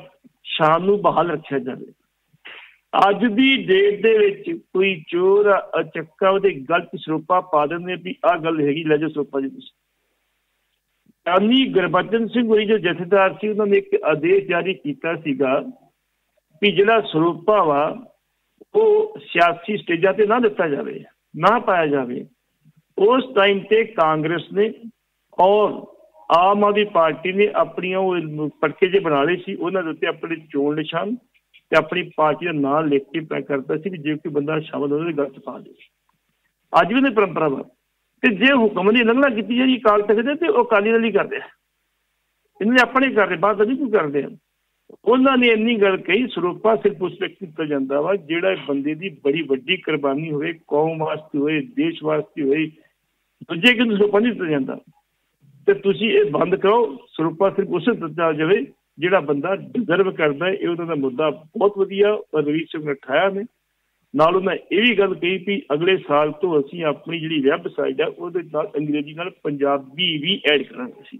ਸ਼ਾਨ ਨੂੰ ਬਹਾਲ ਰੱਖਿਆ ਜਾਵੇ ਅੱਜ ਦੀ ਡੇਟ ਦੇ ਵਿੱਚ ਕੋਈ ਚੋਰ ਚੱਕਾ ਉਹਦੇ ਗਲਤ ਸਰੂਪਾ ਪਾ ਦਿੰਦੇ ਵੀ ਆ ਗੱਲ ਹੈਗੀ ਲੈ ਜੋ ਸਰੂਪਾ ਜੀ ਤੁਸੀਂ ਕਾਨੀ ਗੁਰਬਚਨ ਸਿੰਘ ਹੋਈ ਜੋ ਜਥੇਦਾਰ ਸੀ ਉਹਨਾਂ ਨੇ ਇੱਕ ਆਦੇਸ਼ ਜਾਰੀ ਕੀਤਾ ਸੀਗਾ ਵੀ ਜਿਹੜਾ ਸਰੂਪਾ ਵਾ ਉਹ ਸਿਆਸੀ ਸਟੇਜਾਂ ਤੇ ਨਾ ਦਿੱਤਾ ਜਾਵੇ ਨਾ ਪਾਇਆ ਜਾਵੇ ਉਸ ਟਾਈਮ ਤੇ ਕਾਂਗਰਸ ਨੇ ਔਰ ਆਮ ਆਦਮੀ ਪਾਰਟੀ ਨੇ ਆਪਣੀਆਂ ਉਹ ਪਰਚੇ ਜੇ ਬਣਾ ਲਏ ਸੀ ਉਹਨਾਂ ਦੇ ਉੱਤੇ ਆਪਣੇ ਚੋਣ ਨਿਸ਼ਾਨ ਤੇ ਆਪਣੀ ਪਾਰਟੀ ਦਾ ਨਾਮ ਲਿਖ ਕੇ ਪੈ ਕਰਦਾ ਸੀ ਕਿ ਜੇ ਕੋਈ ਬੰਦਾ ਸ਼ਬਦ ਉਹਦੇ ਗਲਤ ਪਾ ਦੇ ਅੱਜ ਵੀ ਨੇ ਪਰੰਪਰਾ ਵਾ ਤੇ ਜੇ ਹੁਕਮ ਦੀ ਉਲੰਘਣਾ ਕੀਤੀ ਜੇ ਕਾਲ ਤੱਕ ਦੇ ਤੇ ਉਹ ਕਾਲੀ ਨਾਲ ਹੀ ਕਰਦੇ ਇਹਨਾਂ ਨੇ ਆਪਣੇ ਕਰਦੇ ਬਾਅਦ ਵਿੱਚ ਕਿਉਂ ਕਰਦੇ ਆ ਉਹਨਾਂ ਨੇ ਇੰਨੀ ਗੱਲ ਕਹੀ ਸਰੂਪਾ ਸਿਰਫ ਉਸ ਵਿਅਕਤੀ ਤੋਂ ਜਾਂਦਾ ਵਾ ਜਿਹੜਾ ਬੰਦੇ ਦੀ ਬੜੀ ਵੱਡੀ ਕੁਰਬਾਨੀ ਹੋਵੇ ਕੌਮ ਵਾਸਤੇ ਹੋਵੇ ਦੇਸ਼ ਵਾਸਤੇ ਹੋਵੇ ਦੂਜੇ ਕਿ ਸਰੂਪਾਂ ਪੰਜ ਤੇ ਜਾਂਦਾ ਤੇ ਤੁਸੀਂ ਇਹ ਬੰਦ ਕਰੋ ਸਰੂਪਾ ਸਿਰਫ ਉਸੇ ਦਿੱਤਾ ਜਾਵੇ ਜਿਹੜਾ ਬੰਦਾ ਡਿਜ਼ਰਵ ਕਰਦਾ ਹੈ ਇਹ ਉਹਨਾਂ ਦਾ ਮੁੱਦਾ ਬਹੁਤ ਵਧੀਆ ਰਵੀ ਸਿੰਘ ਨੇ ਠਾਇਆ ਨੇ ਨਾਲ ਉਹਨਾਂ ਇਹ ਵੀ ਗੱਲ ਕਹੀ ਕਿ ਅਗਲੇ ਸਾਲ ਤੋਂ ਅਸੀਂ ਆਪਣੀ ਜਿਹੜੀ ਵੈਬਸਾਈਟ ਹੈ ਉਹਦੇ ਨਾਲ ਅੰਗਰੇਜ਼ੀ ਨਾਲ ਪੰਜਾਬੀ ਵੀ ਐਡ ਕਰਾਂਗੇ ਸੀ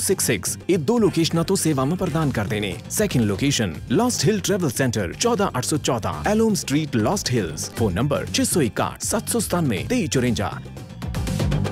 ये दो लोकेशन तो सेवा में प्रदान कर देने second location Lost Hill travel centre चौदह आठ सौ चौदह Elm street Lost Hills phone number छह सौ इक्का सात सौ सतानवे तेई चुरेंजा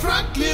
Franklin.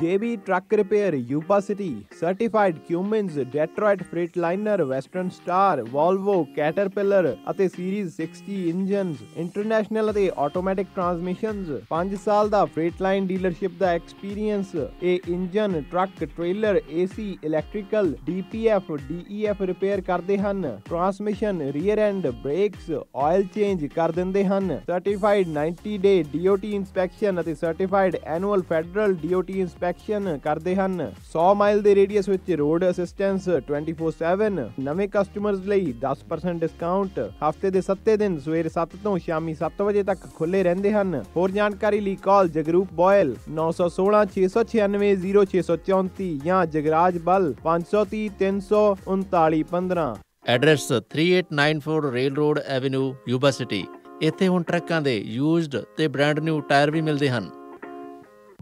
JB Truck Repair, Yuba City, Certified Cummins, Detroit Freightliner, Western Star, Volvo, Caterpillar ਅਤੇ ਸੀਰੀਜ਼ 60 ਇੰਜਨਸ, ਇੰਟਰਨੈਸ਼ਨਲ ਅਤੇ ਆਟੋਮੈਟਿਕ ਟਰਾਂਸਮਿਸ਼ਨਸ, 5 ਸਾਲ ਦਾ ਫ੍ਰੇਟਲਾਈਨ ਡੀਲਰਸ਼ਿਪ ਦਾ ਐਕਸਪੀਰੀਅੰਸ, ਇਹ engine, truck, trailer, AC, electrical, DPF, DEF repair ਕਰਦੇ ਹਨ। Transmission, rear end, brakes, oil change ਕਰ ਦਿੰਦੇ ਹਨ। ਸਰਟੀਫਾਈਡ 90 ਡੇ DOT ਇਨਸਪੈਕਸ਼ਨ ਅਤੇ certified annual federal DOT inspection inspection ਕਰਦੇ ਹਨ 100 ਮਾਈਲ ਦੇ ਰੇਡੀਅਸ ਵਿੱਚ ਰੋਡ ਅਸਿਸਟੈਂਸ 24/7 ਨਵੇਂ ਕਸਟਮਰਜ਼ ਲਈ 10% ਡਿਸਕਾਊਂਟ ਹਫਤੇ ਦੇ 7 ਦਿਨ ਸਵੇਰ 7 ਤੋਂ ਸ਼ਾਮੀ 7 ਵਜੇ ਤੱਕ ਖੁੱਲੇ ਰਹਿੰਦੇ ਹਨ ਹੋਰ ਜਾਣਕਾਰੀ ਲਈ ਕਾਲ ਜਗਰੂਪ ਬੋਇਲ 9166960634 ਜਾਂ Jagraj Bal 53033915 address 3894 rail road avenue Yuba City ਇੱਥੇ ਹੁਣ ਟਰੱਕਾਂ ਦੇ ਯੂਜ਼ਡ ਤੇ ਬ੍ਰਾਂਡ ਨਿਊ ਟਾਇਰ ਵੀ ਮਿਲਦੇ ਹਨ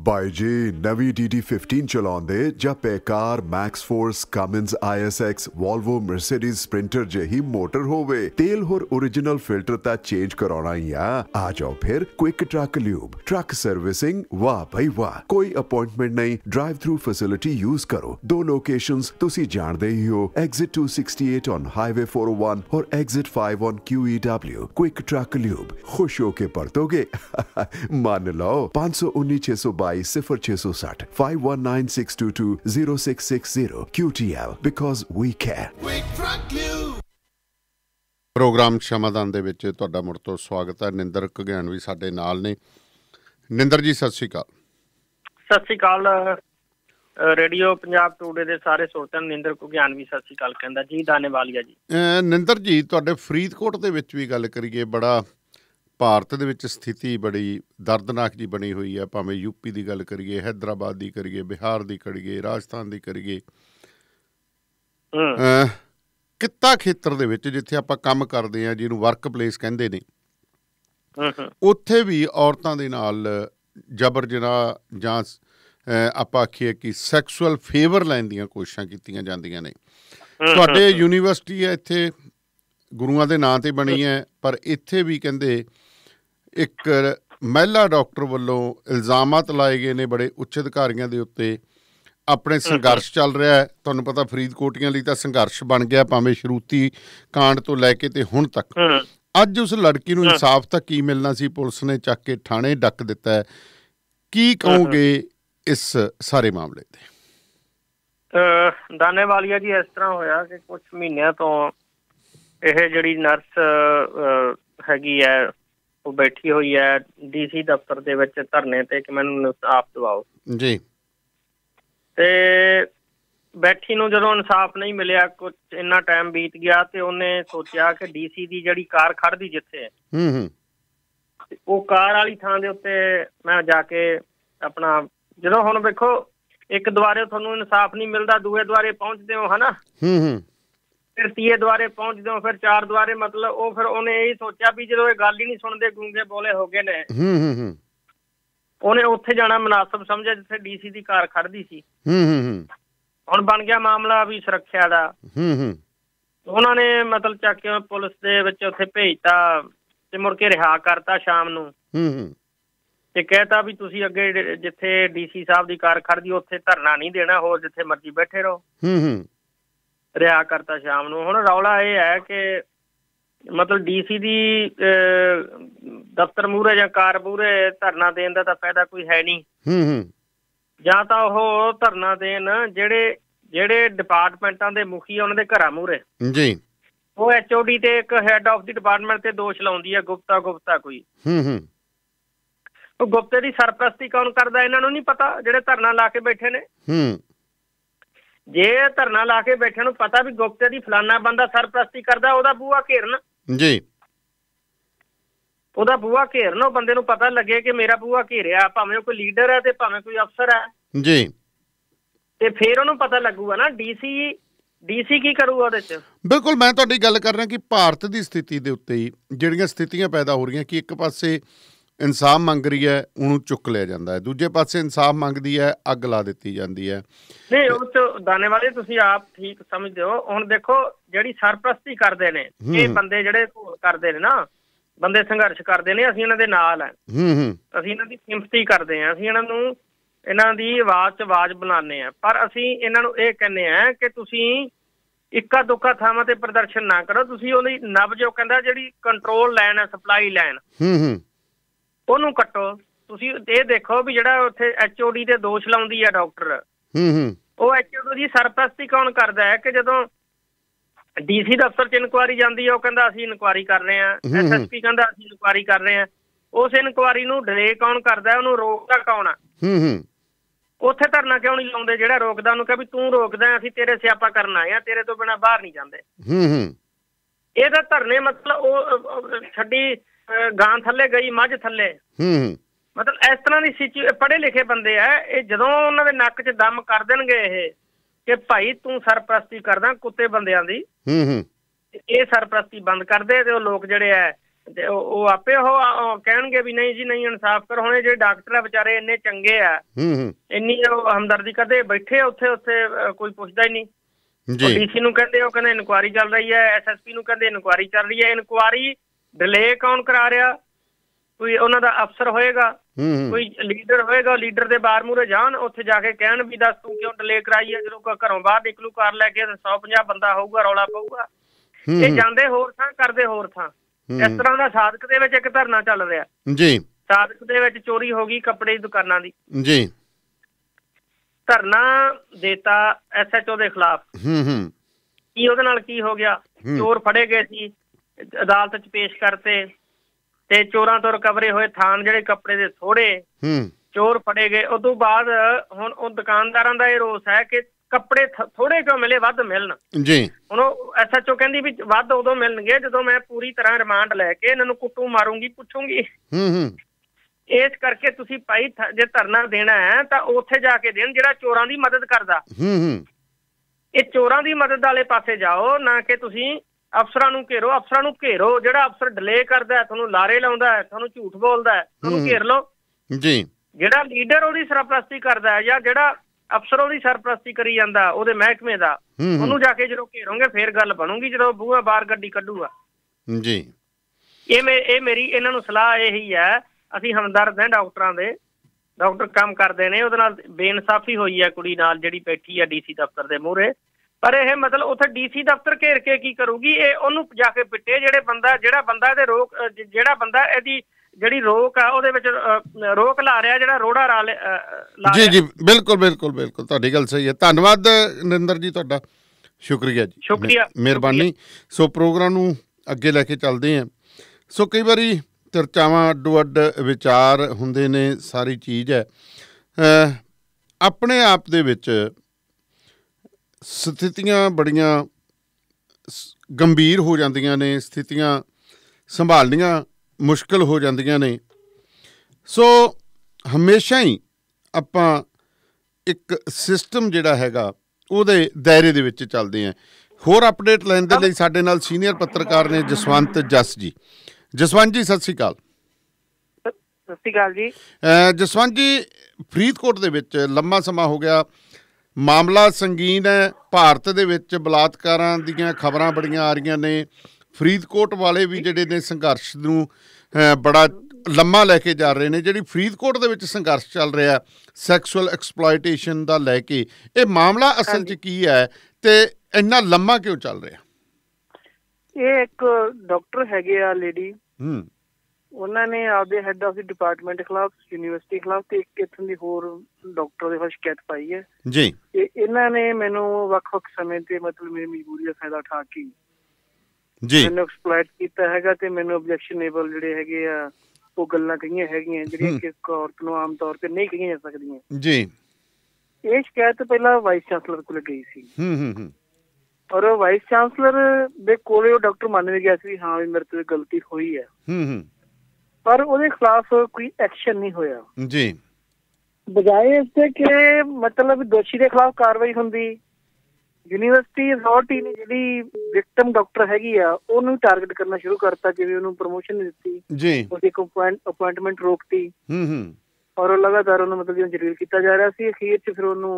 ਬਾਈਜੀ ਨਵੀਂ TT15 ਚਲਾਉਂਦੇ ਜਾਂ Paccar MaxxForce Cummins ISX Volvo Mercedes Sprinter ਜਹੀ ਮੋਟਰ ਹੋਵੇ ਤੇਲ ਹੋਰ origignal ਫਿਲਟਰ ਤਾਂ ਚੇਂਜ ਕਰਾਉਣਾ ਹੀ ਆ ਆ ਜਾਓ ਫਿਰ Quick Truck Lube truck servicing ਵਾਹ ਭਾਈ ਵਾਹ ਕੋਈ ਅਪਾਇੰਟਮੈਂਟ ਨਹੀਂ ਡਰਾਈਵ ਥਰੂ ਫੈਸਿਲਿਟੀ ਯੂਜ਼ ਕਰੋ ਦੋ ਲੋਕੇਸ਼ਨਸ ਤੁਸੀਂ ਜਾਣਦੇ ਹੀ ਹੋ ਐਗਜ਼ਿਟ 268 ਔਨ ਹਾਈਵੇ 401 ਔਰ exit 5 on QEW Quick Truck Lube ਖੁਸ਼ ਹੋ ਕੇ ਪਰਤੋਗੇ ਮੰਨ ਲਓ 519 612 5196220660 QTL because we care we truck you programme Shamadan ਦੇ ਵਿੱਚ ਤੁਹਾਡਾ ਮੁਰ ਤੋਂ ਸਵਾਗਤ ਹੈ ਨਿੰਦਰ ਕਗਿਆਨ ਵੀ ਸਾਡੇ ਨਾਲ ਨੇ ਨਿੰਦਰ ਜੀ ਸਤਿ ਸ਼੍ਰੀ ਅਕਾਲ ਸਤਿ ਸ਼੍ਰੀ ਅਕਾਲ ਰੇਡੀਓ ਪੰਜਾਬ ਟੂਡੇ ਦੇ ਸਾਰੇ ਸਰੋਤਿਆਂ ਨੂੰ ਨਿੰਦਰ ਕਗਿਆਨ ਵੀ ਸਤਿ ਸ਼੍ਰੀ ਅਕਾਲ ਕਹਿੰਦਾ ਜੀ ਦਾਨੇਵਾਲੀਆ ਜੀ ਨਿੰਦਰ ਜੀ ਤੁਹਾਡੇ ਫਰੀਦਕੋਟ ਦੇ ਵਿੱਚ ਵੀ ਗੱਲ ਕਰੀਏ ਬੜਾ ਭਾਰਤ ਦੇ ਵਿੱਚ ਸਥਿਤੀ ਬੜੀ ਦਰਦਨਾਕ ਜੀ ਬਣੀ ਹੋਈ ਹੈ ਭਾਵੇਂ ਯੂਪੀ ਦੀ ਗੱਲ ਕਰੀਏ ਹైదరాబాద్ ਦੀ ਕਰੀਏ ਬਿਹਾਰ ਦੀ ਕਰੀਏ ਰਾਜਸਥਾਨ ਦੀ ਕਰੀਏ ਕਿੱਤਾ ਖੇਤਰ ਦੇ ਵਿੱਚ ਜਿੱਥੇ ਆਪਾਂ ਕੰਮ ਕਰਦੇ ਆ ਜਿਹਨੂੰ ਵਰਕ ਪਲੇਸ ਕਹਿੰਦੇ ਨੇ ਉੱਥੇ ਵੀ ਔਰਤਾਂ ਦੇ ਨਾਲ ਜਬਰ ਜਨਾਹ ਜਾਂ ਆਪਾਂ ਆਖੀਏ ਕਿ ਸੈਕਸੁਅਲ ਫੇਵਰ ਲੈਣ ਦੀਆਂ ਕੋਸ਼ਿਸ਼ਾਂ ਕੀਤੀਆਂ ਜਾਂਦੀਆਂ ਨੇ ਤੁਹਾਡੇ ਯੂਨੀਵਰਸਿਟੀ ਹੈ ਇੱਥੇ ਗੁਰੂਆਂ ਦੇ ਨਾਂ ਤੇ ਬਣੀ ਹੈ ਪਰ ਇੱਥੇ ਵੀ ਕਹਿੰਦੇ ਇੱਕ ਮਹਿਲਾ ਡਾਕਟਰ ਵੱਲੋਂ ਇਲਜ਼ਾਮਤ ਲਾਏ ਗਏ ਨੇ ਬੜੇ ਉੱਚ ਅਧਿਕਾਰੀਆਂ ਦੇ ਉੱਤੇ ਆਪਣੇ ਸੰਘਰਸ਼ ਚੱਲ ਰਿਹਾ ਹੈ ਤੁਹਾਨੂੰ ਪਤਾ ਫਰੀਦਕੋਟੀਆਂ ਲਈ ਤਾਂ ਸੰਘਰਸ਼ ਬਣ ਗਿਆ ਭਾਵੇਂ ਸ਼ਰੂਤੀ ਕਾਂਡ ਤੋਂ ਲੈ ਕੇ ਤੇ ਹੁਣ ਤੱਕ ਅੱਜ ਉਸ ਲੜਕੀ ਨੂੰ ਇਨਸਾਫ ਤਾਂ ਕੀ ਮਿਲਣਾ ਸੀ ਪੁਲਿਸ ਨੇ ਚੱਕ ਕੇ ਥਾਣੇ ਡੱਕ ਦਿੱਤਾ ਕੀ ਕਹੋਗੇ ਇਸ ਸਾਰੇ ਮਾਮਲੇ ਤੇ ਦਾਨੇਵਾਲੀਆ ਜੀ ਇਸ ਤਰ੍ਹਾਂ ਹੋਇਆ ਕਿ ਕੁਝ ਮਹੀਨਿਆਂ ਤੋਂ ਇਹ ਜਿਹੜੀ ਨਰਸ ਹੈਗੀ ਹੈ ਉਹ ਬੈਠੀ ਹੋਈ ਹੈ ਡੀਸੀ ਦਫ਼ਤਰ ਦੇ ਵਿੱਚ ਧਰਨੇ ਤੇ ਕਿ ਮੈਨੂੰ ਇਨਸਾਫ ਦਿਵਾਓ ਜੀ ਤੇ ਬੈਠੀ ਨੂੰ ਜਦੋਂ ਇਨਸਾਫ ਨਹੀਂ ਮਿਲਿਆ ਕੁਝ ਇੰਨਾ ਟਾਈਮ ਬੀਤ ਗਿਆ ਤੇ ਉਹਨੇ ਸੋਚਿਆ ਕਿ ਡੀਸੀ ਦੀ ਜਿਹੜੀ ਕਾਰ ਖੜਦੀ ਜਿੱਥੇ ਹੂੰ ਹੂੰ ਉਹ ਕਾਰ ਵਾਲੀ ਥਾਂ ਦੇ ਉੱਤੇ ਮੈਂ ਜਾ ਕੇ ਆਪਣਾ ਜਦੋਂ ਹੁਣ ਵੇਖੋ ਇੱਕ ਦੁਆਰੇ ਤੁਹਾਨੂੰ ਇਨਸਾਫ ਨਹੀਂ ਮਿਲਦਾ ਦੂਏ ਦੁਆਰੇ ਪਹੁੰਚਦੇ ਹੋ ਹਨਾ ਹੂੰ ਹੂੰ ਫਿਰ ਤੀਏ ਦੁਆਰੇ ਪਹੁੰਚ ਜਦੋਂ ਫਿਰ ਚਾਰ ਦੁਆਰੇ ਮਤਲਬ ਉਹ ਫਿਰ ਉਹਨੇ ਇਹ ਸੋਚਿਆ ਵੀ ਜਦੋਂ ਇਹ ਗੱਲ ਹੀ ਨਹੀਂ ਸੁਣਦੇ ਗੁੰਗੇ ਬੋਲੇ ਹੋ ਗਏ ਨੇ ਹੂੰ ਹੂੰ ਹੂੰ ਉਹਨੇ ਉੱਥੇ ਜਾਣਾ ਮناسب ਸਮਝਿਆ ਜਿੱਥੇ ਡੀਸੀ ਦੀ ਕਾਰ ਖੜਦੀ ਸੀ ਹੂੰ ਹੂੰ ਹੂੰ ਹੁਣ ਬਣ ਗਿਆ ਮਾਮਲਾ ਵੀ ਸੁਰੱਖਿਆ ਦਾ ਹੂੰ ਹੂੰ ਉਹਨਾਂ ਨੇ ਮਤਲਬ ਚੱਕ ਕੇ ਪੁਲਿਸ ਦੇ ਵਿੱਚ ਉੱਥੇ ਭੇਜਤਾ ਤੇ ਮੁੜ ਕੇ ਰਿਹਾ ਕਰਤਾ ਸ਼ਾਮ ਨੂੰ ਹੂੰ ਹੂੰ ਤੇ ਕਹਿਤਾ ਵੀ ਤੁਸੀਂ ਅੱਗੇ ਜਿੱਥੇ ਡੀਸੀ ਸਾਹਿਬ ਦੀ ਕਾਰ ਖੜਦੀ ਉੱਥੇ ਧਰਨਾ ਨਹੀਂ ਦੇਣਾ ਹੋਰ ਜਿੱਥੇ ਮਰਜ਼ੀ ਬੈਠੇ ਰਹੋ ਹੂੰ ਹੂੰ ਰਿਹਾ ਕਰਤਾ ਸ਼ਾਮ ਨੂੰ ਹੁਣ ਰੌਲਾ ਇਹ ਹੈ ਕਿ ਮਤਲਬ ਡੀਸੀ ਦੀ ਦਫ਼ਤਰ ਮੂਰੇ ਜਾਂ ਕਾਰ ਮੂਰੇ ਧਰਨਾ ਦੇਣ ਦਾ ਤਾਂ ਫਾਇਦਾ ਕੋਈ ਹੈ ਨਹੀਂ ਹੂੰ ਹੂੰ ਜਾਂ ਤਾਂ ਉਹ ਧਰਨਾ ਦੇਣ ਜਿਹੜੇ ਜਿਹੜੇ ਡਿਪਾਰਟਮੈਂਟਾਂ ਦੇ ਮੁਖੀ ਉਹਨਾਂ ਦੇ ਘਰਾਂ ਮੂਰੇ ਜੀ ਉਹ ਐਚਓਡੀ ਤੇ ਇੱਕ ਹੈੱਡ ਆਫ ਦੀ ਡਿਪਾਰਟਮੈਂਟ ਤੇ ਦੋਸ਼ ਲਾਉਂਦੀ ਹੈ ਗੁਪਤਾ ਗੁਪਤਾ ਕੋਈ ਹੂੰ ਹੂੰ ਉਹ ਗੁਪਤੇ ਦੀ ਸਰਪ੍ਰਸਤੀ ਕੌਣ ਕਰਦਾ ਇਹਨਾਂ ਨੂੰ ਨਹੀਂ ਪਤਾ ਜਿਹੜੇ ਧਰਨਾ ਲਾ ਕੇ ਬੈਠੇ ਨੇ ਹੂੰ ਜੇ ਧਰਨਾ ਲਾ ਕੇ ਬੈਠੇ ਨੂੰ ਪਤਾ ਵੀ ਗੁਪਤੇ ਦੀ ਫਲਾਨਾ ਬੰਦਾ ਸਰਪ੍ਰਸਤੀ ਕਰਦਾ ਉਹਦਾ ਬੂਆ ਘੇਰਨ ਜੀ ਉਹਦਾ ਬੂਆ ਘੇਰਨ ਉਹ ਬੰਦੇ ਨੂੰ ਪਤਾ ਲੱਗੇ ਕਿ ਮੇਰਾ ਬੂਆ ਘੇਰਿਆ ਭਾਵੇਂ ਕੋਈ ਲੀਡਰ ਹੈ ਤੇ ਭਾਵੇਂ ਕੋਈ ਅਫਸਰ ਹੈ ਜੀ ਤੇ ਫਿਰ ਉਹਨੂੰ ਪਤਾ ਲੱਗੂਗਾ ਨਾ ਡੀਸੀ ਡੀਸੀ ਕੀ ਕਰੂਗਾ ਉਹਦੇ ਚ ਬਿਲਕੁਲ ਮੈਂ ਤੁਹਾਡੀ ਗੱਲ ਕਰ ਰਿਹਾ ਕਿ ਭਾਰਤ ਦੀ ਸਥਿਤੀ ਦੇ ਉੱਤੇ ਹੀ ਜਿਹੜੀਆਂ ਸਥਿਤੀਆਂ ਪੈਦਾ ਹੋ ਰਹੀਆਂ ਕਿ ਇੱਕ ਪਾਸੇ ਇਨਸਾਫ ਮੰਗ ਰਹੀ ਹੈ ਉਹਨੂੰ ਚੁੱਕ ਲਿਆ ਜਾਂਦਾ ਹੈ ਦੂਜੇ ਪਾਸੇ ਇਨਸਾਫ ਮੰਗਦੀ ਹੈ ਅੱਗ ਲਾ ਦਿੱਤੀ ਜਾਂਦੀ ਹੈ ਨਹੀਂ ਉਹ ਤਾਂ ਦਾਨੇ ਵਾਲੇ ਤੁਸੀਂ ਆਪ ਠੀਕ ਸਮਝਦੇ ਹੋ ਹੁਣ ਦੇਖੋ ਜਿਹੜੀ ਸਰਪ੍ਰਸਤੀ ਕਰਦੇ ਨੇ ਇਹ ਬੰਦੇ ਜਿਹੜੇ ਕਰਦੇ ਨੇ ਨਾ ਬੰਦੇ ਸੰਘਰਸ਼ ਕਰਦੇ ਨੇ ਅਸੀਂ ਇਹਨਾਂ ਦੇ ਨਾਲ ਆ ਹੂੰ ਹੂੰ ਅਸੀਂ ਇਹਨਾਂ ਦੀ ਸਿੰਪਥੀ ਕਰਦੇ ਹਾਂ ਅਸੀਂ ਇਹਨਾਂ ਨੂੰ ਇਹਨਾਂ ਦੀ ਆਵਾਜ਼ 'ਚ ਆਵਾਜ਼ ਬਣਾਉਂਦੇ ਆ ਪਰ ਅਸੀਂ ਇਹਨਾਂ ਨੂੰ ਇਹ ਕਹਿੰਦੇ ਆ ਕਿ ਤੁਸੀਂ ਇੱਕਾ ਦੁੱਕਾ ਥਾਵਾਂ ਤੇ ਪ੍ਰਦਰਸ਼ਨ ਨਾ ਕਰੋ ਤੁਸੀਂ ਉਹਦੀ ਨਵ ਜੋ ਕਹਿੰਦਾ ਜਿਹੜੀ ਕੰਟਰੋਲ ਲਾਈਨ ਹੈ ਸਪਲਾਈ ਲਾਈਨ ਹੂੰ ਹੂੰ ਉਹਨੂੰ ਕੱਟੋ ਤੁਸੀਂ ਇਹ ਦੇਖੋ ਵੀ ਜਿਹੜਾ ਉੱਥੇ ਐਚਓਡੀ ਤੇ ਦੋਸ਼ ਲਾਉਂਦੀ ਆ ਡਾਕਟਰ ਹੂੰ ਹੂੰ ਉਹ ਐਚਓਡੀ ਦੀ ਸਰਪ੍ਰਸਤੀ ਕੌਣ ਕਰਦਾ ਹੈ ਕਿ ਜਦੋਂ ਡੀਸੀ ਦਫ਼ਤਰ 'ਚ ਇਨਕੁਆਰੀ ਜਾਂਦੀ ਆ ਉਹ ਕਹਿੰਦਾ ਅਸੀਂ ਇਨਕੁਆਰੀ ਕਰ ਰਹੇ ਆ ਐਸਐਸਪੀ ਕਹਿੰਦਾ ਅਸੀਂ ਇਨਕੁਆਰੀ ਕਰ ਰਹੇ ਆ ਉਸ ਇਨਕੁਆਰੀ ਨੂੰ ਡਿਲੇ ਕੌਣ ਕਰਦਾ ਉਹਨੂੰ ਰੋਕਦਾ ਕੌਣ ਆ ਹੂੰ ਹੂੰ ਉੱਥੇ ਧਰਨਾ ਕਿਉਂ ਨਹੀਂ ਲਾਉਂਦੇ ਜਿਹੜਾ ਰੋਕਦਾ ਉਹਨੂੰ ਕਹਿੰਦਾ ਵੀ ਤੂੰ ਰੋਕਦਾ ਅਸੀਂ ਤੇਰੇ ਸਿਆਪਾ ਕਰਨ ਆਏ ਆ ਤੇਰੇ ਤੋਂ ਬਿਨਾ ਬਾਹਰ ਨਹੀਂ ਜਾਂਦੇ ਹੂੰ ਹੂੰ ਇਹਦਾ ਧਰਨੇ ਮਤਲਬ ਉਹ ਛੱਡੀ ਗਾਂ ਥੱਲੇ ਗਈ ਮੱਝ ਥੱਲੇ ਹੂੰ ਹੂੰ ਮਤਲਬ ਇਸ ਤਰ੍ਹਾਂ ਦੀ ਸਿਚੁ ਪੜੇ ਲਿਖੇ ਬੰਦੇ ਆ ਇਹ ਜਦੋਂ ਉਹਨਾਂ ਦੇ ਨੱਕ 'ਚ ਦਮ ਕਰ ਦੇਣਗੇ ਇਹ ਕਿ ਭਾਈ ਤੂੰ ਸਰਪ੍ਰਸਤੀ ਕਰਦਾ ਕੁੱਤੇ ਬੰਦਿਆਂ ਦੀ ਹੂੰ ਹੂੰ ਇਹ ਸਰਪ੍ਰਸਤੀ ਬੰਦ ਕਰਦੇ ਤੇ ਉਹ ਲੋਕ ਜਿਹੜੇ ਆ ਤੇ ਉਹ ਆਪੇ ਉਹ ਕਹਿਣਗੇ ਵੀ ਨਹੀਂ ਜੀ ਨਹੀਂ ਇਨਸਾਫ ਕਰ ਹੋਣੇ ਜਿਹੜੇ ਡਾਕਟਰ ਆ ਵਿਚਾਰੇ ਇੰਨੇ ਚੰਗੇ ਆ ਹੂੰ ਹੂੰ ਇੰਨੀ ਹਮਦਰਦੀ ਕਰਦੇ ਬੈਠੇ ਉੱਥੇ ਉੱਥੇ ਕੋਈ ਪੁੱਛਦਾ ਹੀ ਨਹੀਂ ਜੀ ਡੀਸੀ ਨੂੰ ਕਹਿੰਦੇ ਉਹ ਕਹਿੰਦੇ ਇਨਕੁਆਰੀ ਚੱਲ ਰਹੀ ਹੈ ਐਸਐਸਪੀ ਨੂੰ ਕਹਿੰਦੇ ਇਨਕੁਆਰੀ ਚੱਲ ਰਹੀ ਹੈ ਇਨਕੁਆਰੀ ਡਿਲੇ ਕੌਣ ਕਰਾ ਰਿਹਾ ਕੋਈ ਉਹਨਾਂ ਦਾ ਅਫਸਰ ਹੋਏਗਾ ਕੋਈ ਲੀਡਰ ਹੋਏਗਾ ਲੀਡਰ ਦੇ ਬਾਹਰ ਮੂਰੇ ਜਾਣ ਉੱਥੇ ਜਾ ਕੇ ਕਹਿਣ ਵੀ ਦੱਸ ਤੂੰ ਕਿਉਂ ਡਿਲੇ ਕਰਾਈ ਹੈ ਜਦੋਂ ਘਰੋਂ ਬਾਹਰ ਨਿਕਲੂ ਕਰ ਲੈ ਕੇ 150 ਬੰਦਾ ਹੋਊਗਾ ਰੌਲਾ ਪਊਗਾ ਇਹ ਜਾਂਦੇ ਹੋਰ ਥਾਂ ਕਰਦੇ ਹੋਰ ਥਾਂ ਇਸ ਤਰ੍ਹਾਂ ਦਾ ਸਾਦਕ ਦੇ ਵਿੱਚ ਇੱਕ ਧਰਨਾ ਚੱਲ ਰਿਹਾ ਜੀ ਸਾਦਕ ਦੇ ਵਿੱਚ ਚੋਰੀ ਹੋ ਗਈ ਕੱਪੜੇ ਦੀ ਦੁਕਾਨਾਂ ਦੀ ਜੀ ਧਰਨਾ ਦੇਤਾ ਐਸਐਚਓ ਦੇ ਖਿਲਾਫ ਹੂੰ ਹੂੰ ਕੀ ਉਹਦੇ ਨਾਲ ਕੀ ਹੋ ਗਿਆ ਚੋਰ ਫੜੇ ਗਏ ਸੀ ਅਦਾਲਤ 'ਚ ਪੇਸ਼ ਕਰਤੇ ਤੇ ਚੋਰਾਂ ਤੋਂ ਰਿਕਵਰੀ ਹੋਏ ਥਾਨ ਜਿਹੜੇ ਕੱਪੜੇ ਦੇ ਥੋੜੇ ਹੂੰ ਚੋਰ ਫੜੇ ਗਏ ਉਸ ਤੋਂ ਬਾਅਦ ਹੁਣ ਉਹ ਦੁਕਾਨਦਾਰਾਂ ਦਾ ਇਹ ਰੋਸ ਹੈ ਕਿ ਕੱਪੜੇ ਥੋੜੇ ਕਿਉਂ ਮਿਲੇ ਵੱਧ ਮਿਲਣ ਜੀ ਹੁਣ ਐਸਐਚਓ ਕਹਿੰਦੀ ਵੀ ਵੱਧ ਉਦੋਂ ਮਿਲਣਗੇ ਜਦੋਂ ਮੈਂ ਪੂਰੀ ਤਰ੍ਹਾਂ ਰਿਮਾਂਡ ਲੈ ਕੇ ਇਹਨਾਂ ਨੂੰ ਕੁੱਟੂ ਮਾਰੂੰਗੀ ਪੁੱਛੂੰਗੀ ਹੂੰ ਹੂੰ ਇਸ ਕਰਕੇ ਤੁਸੀਂ ਭਾਈ ਜੇ ਧਰਨਾ ਦੇਣਾ ਹੈ ਤਾਂ ਉੱਥੇ ਜਾ ਕੇ ਦੇਣ ਜਿਹੜਾ ਚੋਰਾਂ ਦੀ ਮਦਦ ਕਰਦਾ ਹੂੰ ਹੂੰ ਇਹ ਚੋਰਾਂ ਦੀ ਮਦਦ ਵਾਲੇ ਪਾਸੇ ਜਾਓ ਨਾ ਕਿ ਤੁਸੀਂ ਅਫਸਰਾਂ ਨੂੰ ਘੇਰੋ ਅਫਸਰਾਂ ਨੂੰ ਘੇਰੋ ਜਿਹੜਾ ਅਫਸਰ ਡਿਲੇ ਕਰਦਾ ਤੁਹਾਨੂੰ ਲਾਰੇ ਲਾਉਂਦਾ ਤੁਹਾਨੂੰ ਝੂਠ ਬੋਲਦਾ ਤੁਹਾਨੂੰ ਘੇਰ ਲਓ ਜੀ ਜਿਹੜਾ ਲੀਡਰ ਉਹਦੀ ਸਰਪ੍ਰਸਤੀ ਕਰਦਾ ਜਾਂ ਜਿਹੜਾ ਅਫਸਰ ਉਹਦੀ ਸਰਪ੍ਰਸਤੀ ਕਰੀ ਜਾਂਦਾ ਉਹਦੇ ਮਹਿਕਮੇ ਦਾ ਉਹਨੂੰ ਜਾ ਕੇ ਜਦੋਂ ਘੇਰੋਗੇ ਫੇਰ ਗੱਲ ਬਣੂਗੀ ਜਦੋਂ ਬੂਹਾ ਬਾਹਰ ਗੱਡੀ ਕੱਢੂਗਾ ਜੀ ਇਹ ਮੇ ਇਹ ਮੇਰੀ ਇਹਨਾਂ ਨੂੰ ਸਲਾਹ ਇਹੀ ਹੈ ਅਸੀਂ ਹਮਦਰਦ ਹਾਂ ਡਾਕਟਰਾਂ ਦੇ ਡਾਕਟਰ ਕੰਮ ਕਰਦੇ ਨੇ ਉਹਦੇ ਨਾਲ ਬੇਇਨਸਾਫੀ ਹੋਈ ਹੈ ਕੁੜੀ ਨਾਲ ਜਿਹੜੀ ਬੈਠੀ ਹੈ ਡੀਸੀ ਦਫ਼ਤਰ ਦੇ ਮੂਹਰੇ ਪਰ ਇਹ ਮਤਲਬ ਉੱਥੇ ਡੀਸੀ ਦਫ਼ਤਰ ਘੇਰ ਕੇ ਕੀ ਕਰੂਗੀ ਇਹ ਉਹਨੂੰ ਜਾ ਕੇ ਪਿੱਟੇ ਜਿਹੜੇ ਬੰਦਾ ਜਿਹੜਾ ਬੰਦਾ ਇਹਦੇ ਰੋਕ ਜਿਹੜਾ ਬੰਦਾ ਇਹਦੀ ਜਿਹੜੀ ਰੋਕ ਆ ਉਹਦੇ ਵਿੱਚ ਰੋਕ ਲਾ ਰਿਹਾ ਜਿਹੜਾ ਰੋੜਾ ਲਾ ਰਿਹਾ ਜੀ ਜੀ ਬਿਲਕੁਲ ਬਿਲਕੁਲ ਬਿਲਕੁਲ ਤੁਹਾਡੀ ਗੱਲ ਸਹੀ ਹੈ ਧੰਨਵਾਦ ਨਿੰਦਰ ਜੀ ਤੁਹਾਡਾ ਸ਼ੁਕਰੀਆ ਜੀ ਸ਼ੁਕਰੀਆ ਮਿਹਰਬਾਨੀ ਸੋ ਪ੍ਰੋਗਰਾਮ ਨੂੰ ਅੱਗੇ ਲੈ ਕੇ ਚੱਲਦੇ ਹਾਂ ਸੋ ਕਈ ਵਾਰੀ ਚਰਚਾਵਾਂ ਅੱਡੋ ਅੱਡ ਵਿਚਾਰ ਹੁੰਦੇ ਨੇ ਸਾਰੀ ਚੀਜ਼ ਹੈ ਆਪਣੇ ਆਪ ਦੇ ਵਿੱਚ ਸਥਿਤੀਆਂ ਬੜੀਆਂ ਗੰਭੀਰ ਹੋ ਜਾਂਦੀਆਂ ਨੇ ਸਥਿਤੀਆਂ ਸੰਭਾਲਣੀਆਂ ਮੁਸ਼ਕਲ ਹੋ ਜਾਂਦੀਆਂ ਨੇ ਸੋ ਹਮੇਸ਼ਾ ਹੀ ਆਪਾਂ ਇੱਕ ਸਿਸਟਮ ਜਿਹੜਾ ਹੈਗਾ ਉਹਦੇ ਦਾਇਰੇ ਦੇ ਵਿੱਚ ਚੱਲਦੇ ਆਂ ਹੋਰ ਅਪਡੇਟ ਲੈਣ ਦੇ ਲਈ ਸਾਡੇ ਨਾਲ ਸੀਨੀਅਰ ਪੱਤਰਕਾਰ ਨੇ ਜਸਵੰਤ ਜਸ ਜੀ ਜਸਵੰਤ ਜੀ ਸਤਿ ਸ੍ਰੀ ਅਕਾਲ ਸਤਿ ਸ੍ਰੀ ਅਕਾਲ ਜੀ ਜਸਵੰਤ ਜੀ ਫਰੀਦਕੋਟ ਦੇ ਵਿੱਚ ਲੰਮਾ ਸਮਾਂ ਹੋ ਗਿਆ ਮਾਮਲਾ ਸੰਗੀਨ ਹੈ ਭਾਰਤ ਦੇ ਵਿੱਚ ਬਲਾਤਕਾਰਾਂ ਦੀਆਂ ਖਬਰਾਂ ਬੜੀਆਂ ਆ ਰਹੀਆਂ ਨੇ ਫਰੀਦਕੋਟ ਵਾਲੇ ਵੀ ਜਿਹੜੇ ਨੇ ਸੰਘਰਸ਼ ਨੂੰ ਬੜਾ ਲੰਮਾ ਲੈ ਕੇ ਜਾ ਰਹੇ ਨੇ ਜਿਹੜੀ ਫਰੀਦਕੋਟ ਦੇ ਵਿੱਚ ਸੰਘਰਸ਼ ਚੱਲ ਰਿਹਾ ਸੈਕਸੁਅਲ ਐਕਸਪਲੋਇਟੇਸ਼ਨ ਦਾ ਲੈ ਕੇ ਇਹ ਮਾਮਲਾ ਅਸਲ 'ਚ ਕੀ ਹੈ ਤੇ ਇੰਨਾ ਲੰਮਾ ਕਿਉਂ ਚੱਲ ਰਿਹਾ ਇਹ ਇੱਕ ਡਾਕਟਰ ਹੈਗੇ ਆ ਲੇਡੀ ਹੂੰ ਉਹਨਾਂ ਨੇ ਆਪਦੇ ਹੈੱਡ ਆਫ ਦੀ ਡਿਪਾਰਟਮੈਂਟ ਖਿਲਾਫ ਯੂਨੀਵਰਸਿਟੀ ਖਿਲਾਫ ਤੇ ਇੱਕ ਇਥੋਂ ਦੀ ਹੋਰ ਡਾਕਟਰ ਦੇ ਖਿਲਾਫ ਸ਼ਿਕਾਇਤ ਪਾਈ ਹੈ ਜੀ ਤੇ ਇਹਨਾਂ ਨੇ ਮੈਨੂੰ ਵੱਖ-ਵੱਖ ਸਮੇਂ ਤੇ ਮਤਲਬ ਮੇਰੀ ਮਜਬੂਰੀ ਦਾ ਫਾਇਦਾ ਉਠਾ ਕੇ ਜੀ ਮੈਨੂੰ ਐਕਸਪਲੋਇਟ ਕੀਤਾ ਹੈਗਾ ਤੇ ਮੈਨੂੰ ਆਬਜੈਕਸ਼ਨੇਬਲ ਜਿਹੜੇ ਹੈਗੇ ਆ ਉਹ ਗੱਲਾਂ ਕਹੀਆਂ ਹੈਗੀਆਂ ਜਿਹੜੀਆਂ ਕਿ ਔਰਤ ਨੂੰ ਆਮ ਤੌਰ ਤੇ ਨਹੀਂ ਕਹੀਆਂ ਜਾ ਸਕਦੀਆਂ ਜੀ ਇਹ ਸ਼ਿਕਾਇਤ ਪਹਿਲਾਂ ਵਾਈਸ ਚਾਂਸਲਰ ਕੋਲ ਗਈ ਸੀ ਹੂੰ ਹੂੰ ਹੂੰ ਔਰ ਵਾਈਸ ਚਾਂਸਲਰ ਦੇ ਕੋਲੇ ਉਹ ਡਾਕਟਰ ਮੰਨ ਗਿਆ ਸੀ ਹਾਂ ਵੀ ਮੇਰੇ ਤੋਂ ਗਲਤੀ ਹੋਈ ਹੈ ਹੂੰ ਹੂੰ ਪਰ ਉਹਦੇ ਖਿਲਾਫ ਕੋਈ ਐਕਸ਼ਨ ਨਹੀਂ ਹੋਇਆ ਜੀ ਬਜਾਏ ਇਸ ਤੇ ਕਿ ਮਤਲਬ ਦੋਸ਼ੀ ਦੇ ਖਿਲਾਫ ਕਾਰਵਾਈ ਹੁੰਦੀ ਯੂਨੀਵਰਸਿਟੀ ਅਥਾਰਟੀ ਨੇ ਜਿਹੜੀ ਵਿਕਟਮ ਡਾਕਟਰ ਹੈਗੀ ਆ ਉਹਨੂੰ ਟਾਰਗੇਟ ਕਰਨਾ ਸ਼ੁਰੂ ਕਰਤਾ ਜਿਵੇਂ ਉਹਨੂੰ ਪ੍ਰੋਮੋਸ਼ਨ ਦਿੱਤੀ ਜੀ ਉਹਦੀ ਅਪਾਇੰਟਮੈਂਟ ਰੋਕਤੀ ਹੂੰ ਹੂੰ ਔਰ ਉਹ ਲਗਾਤਾਰ ਉਹਨੂੰ ਮਤਲਬ ਜਿਵੇਂ ਜਰੀਲ ਕੀਤਾ ਜਾ ਰਿਹਾ ਸੀ ਅਖੀਰ 'ਚ ਫਿਰ ਉਹਨੂੰ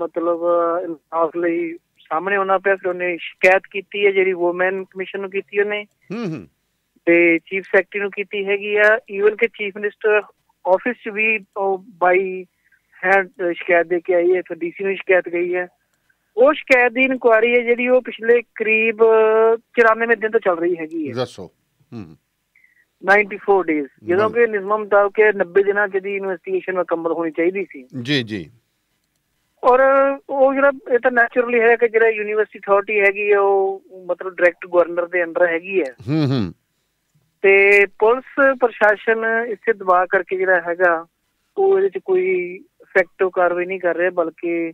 ਮਤਲਬ ਇਨਸਾਫ ਲਈ ਸਾਹਮਣੇ ਉਹਨਾਂ ਪਿਆ ਫਿਰ ਉਹਨੇ ਸ਼ਿਕਾਇਤ ਕੀਤੀ ਹੈ ਜਿਹੜੀ ਔਮਨ ਕਮਿਸ਼ਨ ਨੂੰ ਕੀਤੀ ਉਹਨੇ ਹੂੰ ਹੂੰ ਤੇ ਚੀਫ ਸੈਕਟਰੀ ਨੂੰ ਕੀਤੀ ਹੈਗੀ ਆ ਈਵਨ ਕਿ ਚੀਫ ਮਿਨਿਸਟਰ ਆਫਿਸ ਚ ਵੀ ਬਾਈ ਹੈਡ ਸ਼ਿਕਾਇਤ ਦੇ ਕੇ ਆਈ ਹੈ ਫਿਰ ਡੀਸੀ ਨੂੰ ਸ਼ਿਕਾਇਤ ਗਈ ਹੈ ਉਹ ਸ਼ਿਕਾਇਤ ਦੀ ਇਨਕੁਆਰੀ ਹੈ ਜਿਹੜੀ ਉਹ ਪਿਛਲੇ ਕਰੀਬ 94 ਦਿਨ ਤੋਂ ਚੱਲ ਰਹੀ ਹੈਗੀ ਹੈ ਦੱਸੋ ਹੂੰ 94 ਡੇਜ਼ ਜਦੋਂ ਕਿ ਨਿਜ਼ਮਮ ਦਾ ਕਿ 90 ਦਿਨਾਂ ਦੀ ਇਨਵੈਸਟੀਗੇਸ਼ਨ ਮੁਕੰਮਲ ਹੋਣੀ ਚਾਹੀਦੀ ਸੀ ਜੀ ਜੀ ਔਰ ਉਹ ਜਿਹੜਾ ਇਹ ਤਾਂ ਨੈਚੁਰਲੀ ਹੈ ਕਿ ਜਿਹੜਾ ਯੂਨੀਵਰਸਿਟੀ ਅਥਾਰਟੀ ਹੈਗੀ ਉਹ ਮਤਲਬ ਡਾਇਰੈਕਟ ਗਵਰਨਰ ਦੇ ਅੰਡਰ ਹੈਗੀ ਹੈ ਹੂੰ ਹੂੰ ਤੇ ਪੁਲਿਸ ਪ੍ਰਸ਼ਾਸਨ ਇਸੇ ਦਬਾ ਕਰਕੇ ਜਿਹੜਾ ਹੈਗਾ ਉਹ ਇਹਦੇ 'ਚ ਕੋਈ ਇਫੈਕਟਿਵ ਕਾਰਵਾਈ ਨਹੀਂ ਕਰ ਰਿਹਾ ਬਲਕਿ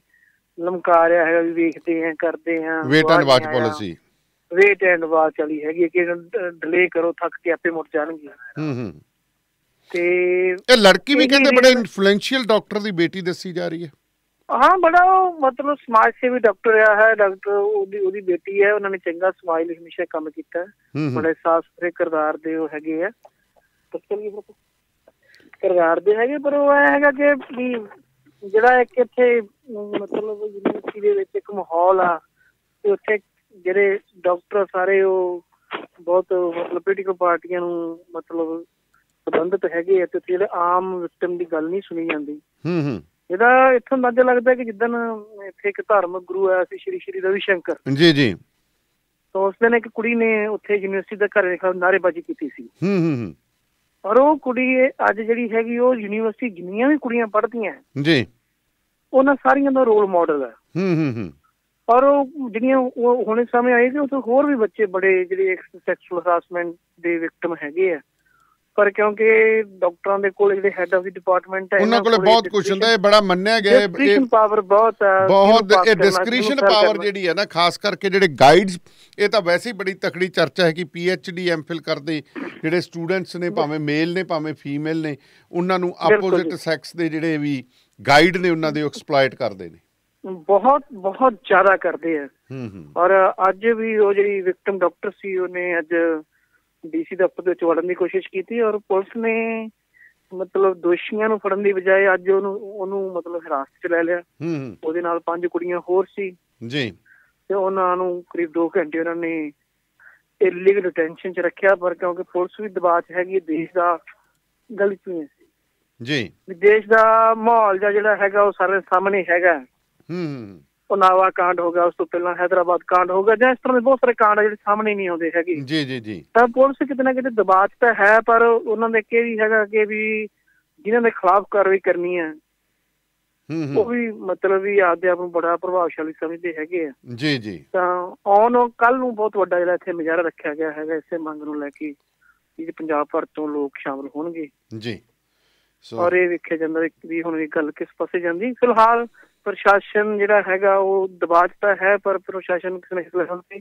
ਲਮਕਾ ਰਿਹਾ ਹੈਗਾ ਵੀ ਵੇਖਦੇ ਹਾਂ ਕਰਦੇ ਹਾਂ wait and watch policy wait and watch ਚੱਲੀ ਹੈਗੀ ਕਿ ਡਿਲੇ ਕਰੋ ਥੱਕ ਕੇ ਆਪੇ ਮੁੜ ਜਾਣਗੇ ਹੂੰ ਹੂੰ ਤੇ ਇਹ ਲੜਕੀ ਵੀ ਕਹਿੰਦੇ ਬੜੇ ਇਨਫਲੂਐਂਸ਼ੀਅਲ ਡਾਕਟਰ ਦੀ ਬੇਟੀ ਦੱਸੀ ਜਾ ਰਹੀ ਹੈ ਹਾਂ ਬੜਾ ਮਤਲਬ ਸਮਾਜ ਸੇਵੀ ਡਾਕਟਰ ਆ ਹੈ ਡਾਕਟਰ ਉਹਦੀ ਉਹਦੀ ਬੇਟੀ ਹੈ ਉਹਨਾਂ ਨੇ ਚੰਗਾ ਸਮਾਜ ਲਈ ਹਮੇਸ਼ਾ ਕੰਮ ਕੀਤਾ ਬੜੇ ਸਾਫ ਸੁਥਰੇ ਕਰਦਾਰ ਦੇ ਉਹ ਹੈਗੇ ਆ ਕਰਦਾਰ ਦੇ ਹੈਗੇ ਪਰ ਉਹ ਹੈਗਾ ਕਿ ਵੀ ਜਿਹੜਾ ਇੱਕ ਇੱਥੇ ਮਤਲਬ ਯੂਨੀਵਰਸਿਟੀ ਦੇ ਵਿੱਚ ਇੱਕ ਮਾਹੌਲ ਆ ਤੇ ਉੱਥੇ ਜਿਹੜੇ ਡਾਕਟਰ ਸਾਰੇ ਉਹ ਬਹੁਤ ਮਤਲਬ ਪੋਲੀਟਿਕਲ ਪਾਰਟੀਆਂ ਨੂੰ ਮਤਲਬ ਸੰਬੰਧਿਤ ਹੈਗੇ ਆ ਤੇ ਜਿਹੜੇ ਆਮ ਵਿਕਟਮ ਦੀ ਗੱਲ ਨਹੀਂ ਸੁਣੀ ਜਾਂਦੀ ਹੂੰ ਹੂੰ ਇਹਦਾ ਇਥੋਂ ਅੰਦਾਜ਼ਾ ਲੱਗਦਾ ਕਿ ਜਿੱਦਨ ਇੱਥੇ ਇੱਕ ਧਾਰਮਿਕ ਗੁਰੂ ਆਇਆ ਸੀ ਸ਼੍ਰੀ ਸ਼੍ਰੀ ਰਵੀ ਸ਼ੰਕਰ ਜੀ ਜੀ ਤਾਂ ਉਸ ਦਿਨ ਇੱਕ ਕੁੜੀ ਨੇ ਉੱਥੇ ਯੂਨੀਵਰਸਿਟੀ ਦੇ ਘਰੇ ਦੇ ਨਾਰੇਬਾਜ਼ੀ ਕੀਤੀ ਸੀ ਹੂੰ ਹੂੰ ਹੂੰ ਔਰ ਉਹ ਕੁੜੀ ਅੱਜ ਜਿਹੜੀ ਹੈਗੀ ਉਹ ਯੂਨੀਵਰਸਿਟੀ ਜਿੰਨੀਆਂ ਵੀ ਕੁੜੀਆਂ ਪੜ੍ਹਦੀਆਂ ਜੀ ਉਹਨਾਂ ਸਾਰੀਆਂ ਦਾ ਰੋਲ ਮਾਡਲ ਹੈ ਹੂੰ ਹੂੰ ਹੂੰ ਔਰ ਉਹ ਜਿਹੜੀਆਂ ਹੁਣੇ ਸਮੇਂ ਆਏ ਕਿ ਉਥੇ ਹੋਰ ਵੀ ਬੱਚੇ ਬੜੇ ਜਿਹੜੇ ਸੈਕਸ਼ੂਅਲ ਹਰਾਸਮੈਂਟ ਦੇ ਵਿਕਟਮ ਹੈਗੇ ਆ ਪਰ ਕਿਉਂਕਿ ਡਾਕਟਰਾਂ ਦੇ ਕੋਲ ਜਿਹੜੇ ਹੈੱਡ ਆਫ ਦੀ ਡਿਪਾਰਟਮੈਂਟ ਹੈ ਉਹਨਾਂ ਕੋਲ ਬਹੁਤ ਕੁਝ ਹੁੰਦਾ ਇਹ ਬੜਾ ਮੰਨਿਆ ਗਿਆ ਇਹ ਡਿਸਕ੍ਰਿਸ਼ਨ ਪਾਵਰ ਬਹੁਤ ਬਹੁਤ ਇਹ ਡਿਸਕ੍ਰਿਸ਼ਨ ਪਾਵਰ ਜਿਹੜੀ ਹੈ ਨਾ ਖਾਸ ਕਰਕੇ ਜਿਹੜੇ ਗਾਈਡਸ ਇਹ ਤਾਂ ਵੈਸੇ ਹੀ ਬੜੀ ਤਕੜੀ ਚਰਚਾ ਹੈ ਕਿ P H D M phil ਕਰਦੇ ਜਿਹੜੇ ਸਟੂਡੈਂਟਸ ਨੇ ਭਾਵੇਂ ਮੇਲ ਨੇ ਭਾਵੇਂ ਫੀਮੇਲ ਨੇ ਉਹਨਾਂ ਨੂੰ ਆਪੋਜ਼ਿਟ ਸੈਕਸ ਦੇ ਜਿਹੜੇ ਵੀ ਗਾਈਡ ਨੇ ਉਹਨਾਂ ਦੇ ਐਕਸਪਲੋਇਟ ਕਰਦੇ ਨੇ ਬਹੁਤ ਬਹੁਤ ਜ਼ਿਆਦਾ ਕਰਦੇ ਆ ਹੂੰ ਹੂੰ ਔਰ ਅੱਜ ਵੀ ਉਹ ਜਿਹੜੀ ਵਿਕਟਮ ਡਾਕਟਰ ਸੀ ਉਹਨੇ ਅੱਜ ਡੀਸੀ ਦਫ਼ਤਰ ਦੇ ਵਿੱਚ ਵੜਨ ਦੀ ਕੋਸ਼ਿਸ਼ ਕੀਤੀ ਔਰ ਪੁਲਿਸ ਨੇ ਮਤਲਬ ਦੋਸ਼ੀਆਂ ਨੂੰ ਫੜਨ ਦੀ ਬਜਾਏ ਅੱਜ ਉਹਨੂੰ ਉਹਨੂੰ ਮਤਲਬ ਹਿਰਾਸਤ 'ਚ ਲੈ ਲਿਆ ਹੂੰ ਉਹਦੇ ਨਾਲ ਪੰਜ ਕੁੜੀਆਂ ਹੋਰ ਸੀ ਜੀ ਤੇ ਉਹਨਾਂ ਨੂੰ ਕਰੀਬ 2 ਘੰਟੇ ਉਹਨਾਂ ਨੇ ਇਲੀਗਲ ਡਿਟੈਂਸ਼ਨ 'ਚ ਰੱਖਿਆ ਪਰ ਕਿਉਂਕਿ ਪੁਲਿਸ ਵੀ ਦਬਾਅ 'ਚ ਹੈਗੀ ਦੇਸ਼ ਦਾ ਗਲਤ ਨਹੀਂ ਸੀ ਜੀ ਦੇਸ਼ ਦਾ ਮਾਹੌਲ ਜਿਹੜਾ ਹੈਗਾ ਉਹ ਸਾਰੇ ਸਾਹਮਣੇ ਹੈਗਾ ਹੂੰ ਉਨਾਵਾ ਕਾਂਡ ਹੋ ਗਿਆ ਉਸ ਤੋਂ ਪਹਿਲਾਂ ਹైదరాబాద్ ਕਾਂਡ ਹੋ ਗਿਆ ਜਾਂ ਇਸ ਤਰ੍ਹਾਂ ਦੇ ਬਹੁਤ ਸਾਰੇ ਕਾਂਡ ਜਿਹੜੇ ਸਾਹਮਣੇ ਨਹੀਂ ਆਉਂਦੇ ਹੈਗੇ ਜੀ ਜੀ ਜੀ ਤਾਂ ਪੁਲਿਸ ਕਿਤੇ ਨਾ ਕਿਤੇ ਦਬਾਅ ਤਾਂ ਹੈ ਪਰ ਉਹਨਾਂ ਦੇ ਕੇ ਵੀ ਹੈਗਾ ਕਿ ਵੀ ਜਿਨ੍ਹਾਂ ਦੇ ਖਿਲਾਫ ਕਾਰਵਾਈ ਕਰਨੀ ਹੈ ਹੂੰ ਹੂੰ ਉਹ ਵੀ ਮਤਲਬ ਵੀ ਆਦੇ ਆਪ ਨੂੰ ਬੜਾ ਪ੍ਰਭਾਵਸ਼ਾਲੀ ਸਮਝਦੇ ਹੈਗੇ ਆ ਜੀ ਜੀ ਤਾਂ ਆਉਣ ਕੱਲ ਨੂੰ ਬਹੁਤ ਵੱਡਾ ਜਿਹੜਾ ਇੱਥੇ ਮਜਾਰਾ ਰੱਖਿਆ ਗਿਆ ਹੈਗਾ ਇਸੇ ਮੰਗ ਨੂੰ ਲੈ ਕੇ ਜਿਹੜੇ ਪੰਜਾਬ ਭਰ ਤੋਂ ਲੋਕ ਸ਼ਾਮਲ ਹੋਣਗੇ ਜੀ ਸੋ ਔਰ ਇਹ ਵੇਖਿਆ ਜਾਂਦਾ ਵੀ ਹੁਣ ਇਹ ਗੱਲ ਕਿਸ ਪਾਸੇ ਜਾਂਦੀ ਫਿਲਹਾਲ ਪ੍ਰਸ਼ਾਸਨ ਜਿਹੜਾ ਹੈਗਾ ਉਹ ਦਬਾਅ ਤਾਂ ਹੈ ਪਰ ਪ੍ਰਸ਼ਾਸਨ ਕਿਸੇ ਨੇ ਲੈਵਲ ਤੇ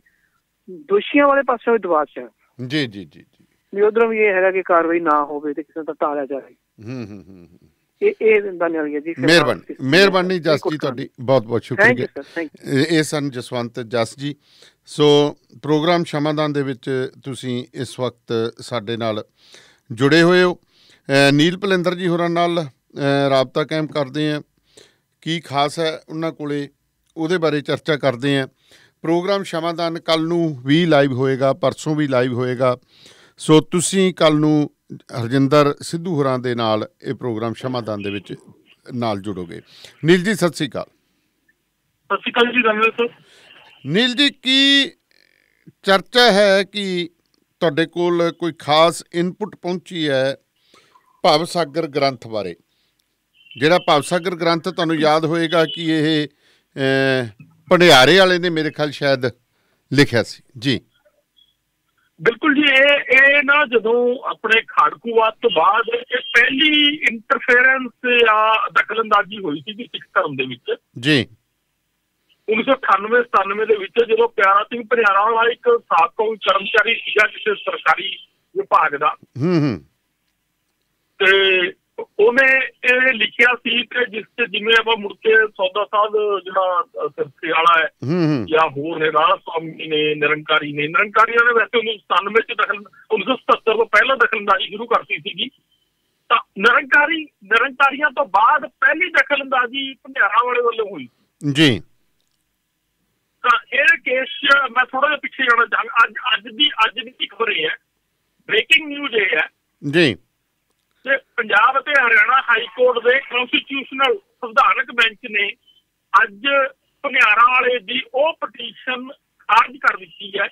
ਦੋਸ਼ੀਆਂ ਵਾਲੇ ਪਾਸੇ ਵੀ ਦਬਾਅ ਚ ਜੀ ਜੀ ਜੀ ਜੀ ਵੀ ਉਧਰ ਵੀ ਇਹ ਹੈਗਾ ਕਿ ਕਾਰਵਾਈ ਨਾ ਹੋਵੇ ਤੇ ਕਿਸੇ ਦਾ ਟਾਲਿਆ ਜਾਵੇ ਹੂੰ ਹੂੰ ਹੂੰ ਇਹ ਇਹ ਦੰਦਾਂ ਵਾਲੀ ਜੀ ਮਿਹਰਬਾਨੀ ਮਿਹਰਬਾਨੀ ਜਸਜੀ ਤੁਹਾਡੀ ਬਹੁਤ ਬਹੁਤ ਸ਼ੁਕਰੀਆ ਇਹ ਸਨ ਜਸਵੰਤ ਜਸ ਜੀ ਸੋ ਪ੍ਰੋਗਰਾਮ ਸ਼ਮਾਦਾਨ ਦੇ ਵਿੱਚ ਤੁਸੀਂ ਇਸ ਵਕਤ ਸਾਡੇ ਨਾਲ ਜੁੜੇ ਹੋਏ ਹੋ ਨੀਲ ਪਲੰਦਰ ਜੀ ਹੋਰਾਂ ਨਾਲ ਰਾਬਤਾ ਕਾਇਮ ਕਰਦੇ ਆ ਕੀ ਖਾਸ ਹੈ ਉਹਨਾਂ ਕੋਲੇ ਉਹਦੇ ਬਾਰੇ ਚਰਚਾ ਕਰਦੇ ਆਂ ਪ੍ਰੋਗਰਾਮ ਸ਼ਮਾਦਾਨ ਕੱਲ ਨੂੰ ਵੀ ਲਾਈਵ ਹੋਏਗਾ ਪਰਸੋਂ ਵੀ ਲਾਈਵ ਹੋਏਗਾ ਸੋ ਤੁਸੀਂ ਕੱਲ ਨੂੰ ਹਰਜਿੰਦਰ ਸਿੱਧੂ ਹੋਰਾਂ ਦੇ ਨਾਲ ਇਹ ਪ੍ਰੋਗਰਾਮ ਸ਼ਮਾਦਾਨ ਦੇ ਵਿੱਚ ਨਾਲ ਜੁੜੋਗੇ ਨੀਲ ਜੀ ਸਤਿ ਸ੍ਰੀ ਅਕਾਲ ਸਤਿ ਸ੍ਰੀ ਅਕਾਲ ਜੀ ਰਮਨ ਸਰ ਨੀਲ ਜੀ ਕੀ ਚਰਚਾ ਹੈ ਕਿ ਤੁਹਾਡੇ ਕੋਲ ਕੋਈ ਖਾਸ ਇਨਪੁਟ ਪਹੁੰਚੀ ਹੈ ਭਵ ਸਾਗਰ ਗ੍ਰੰਥ ਬਾਰੇ ਜਿਹੜਾ ਭਵਸਾਗਰ ਗ੍ਰੰਥ ਤੁਹਾਨੂੰ ਯਾਦ ਹੋਏਗਾ ਕਿ ਇਹ ਭੰਡਿਆਰੇ ਵਾਲੇ ਨੇ ਮੇਰੇ ਖਿਆਲ ਸ਼ਾਇਦ ਲਿਖਿਆ ਸੀ ਜੀ ਬਿਲਕੁਲ ਜੀ ਇਹ ਇਹ ਨਾ ਜਦੋਂ ਆਪਣੇ ਖਾੜਕੂਵਾਦ ਤੋਂ ਬਾਅਦ ਇਹ ਪਹਿਲੀ ਇੰਟਰਫੇਰੈਂਸ ਜਾਂ ਦਖਲਅੰਦਾਜ਼ੀ ਹੋਈ ਸੀ ਕਿ ਸਿੱਖ ਧਰਮ ਦੇ ਵਿੱਚ ਜੀ 1998-97 ਦੇ ਵਿੱਚ ਜਦੋਂ ਪਿਆਰਾ ਸਿੰਘ ਭਰਿਆਣਾ ਵਾਲਾ ਇੱਕ ਸਾਬਕਾ ਕਰਮਚਾਰੀ ਸੀਗਾ ਕਿਸੇ ਸਰਕਾਰੀ ਵਿਭਾਗ ਦਾ ਹੂੰ ਹੂੰ ਤੇ ਉਹਨੇ ਇਹ ਲਿਖਿਆ ਸੀ ਕਿ ਜਿਸ ਤੇ ਜਿਵੇਂ ਆਪਾਂ ਮੁੜ ਕੇ ਸੌਦਾ ਸਾਹਿਬ ਜਿਹੜਾ ਸਿਰਸੇ ਵਾਲਾ ਹੈ ਜਾਂ ਹੋਰ ਨੇ ਰਾਜ ਸਵਾਮੀ ਨੇ ਨਿਰੰਕਾਰੀ ਨੇ ਨਿਰੰਕਾਰੀਆਂ ਨੇ ਵੈਸੇ 1997 ਚ ਦਖਲ 1977 ਤੋਂ ਪਹਿਲਾਂ ਦਖਲਅੰਦਾਜ਼ੀ ਸ਼ੁਰੂ ਕਰਤੀ ਸੀਗੀ ਤਾਂ ਨਿਰੰਕਾਰੀ ਨਿਰੰਕਾਰੀਆਂ ਤੋਂ ਬਾਅਦ ਪਹਿਲੀ ਦਖਲਅੰਦਾਜ਼ੀ ਭੰਡਿਆਰਾ ਵਾਲੇ ਵੱਲੋਂ ਹੋਈ ਜੀ ਤਾਂ ਇਹ ਕੇਸ ਮੈਂ ਥੋੜਾ ਜਿਹਾ ਪਿੱਛੇ ਜਾਣਾ ਚਾਹਾਂ ਅੱਜ ਅੱਜ ਦੀ ਅੱਜ ਦੀ ਖਬਰ ਹੈ ਬ੍ਰੇਕਿੰਗ ਨਿਊਜ਼ ਹੈ ਜੀ ਤੇ ਪੰਜਾਬ ਅਤੇ ਹਰਿਆਣਾ ਹਾਈ ਕੋਰਟ ਦੇ ਕਨਸਟੀਟਿਊਸ਼ਨਲ ਸੰਵਿਧਾਨਕ ਬੈਂਚ ਨੇ ਅੱਜ ਭੰਗਿਆਰਾ ਵਾਲੇ ਦੀ ਉਹ ਪਟੀਸ਼ਨ ਖਾਰਜ ਕਰ ਦਿੱਤੀ ਹੈ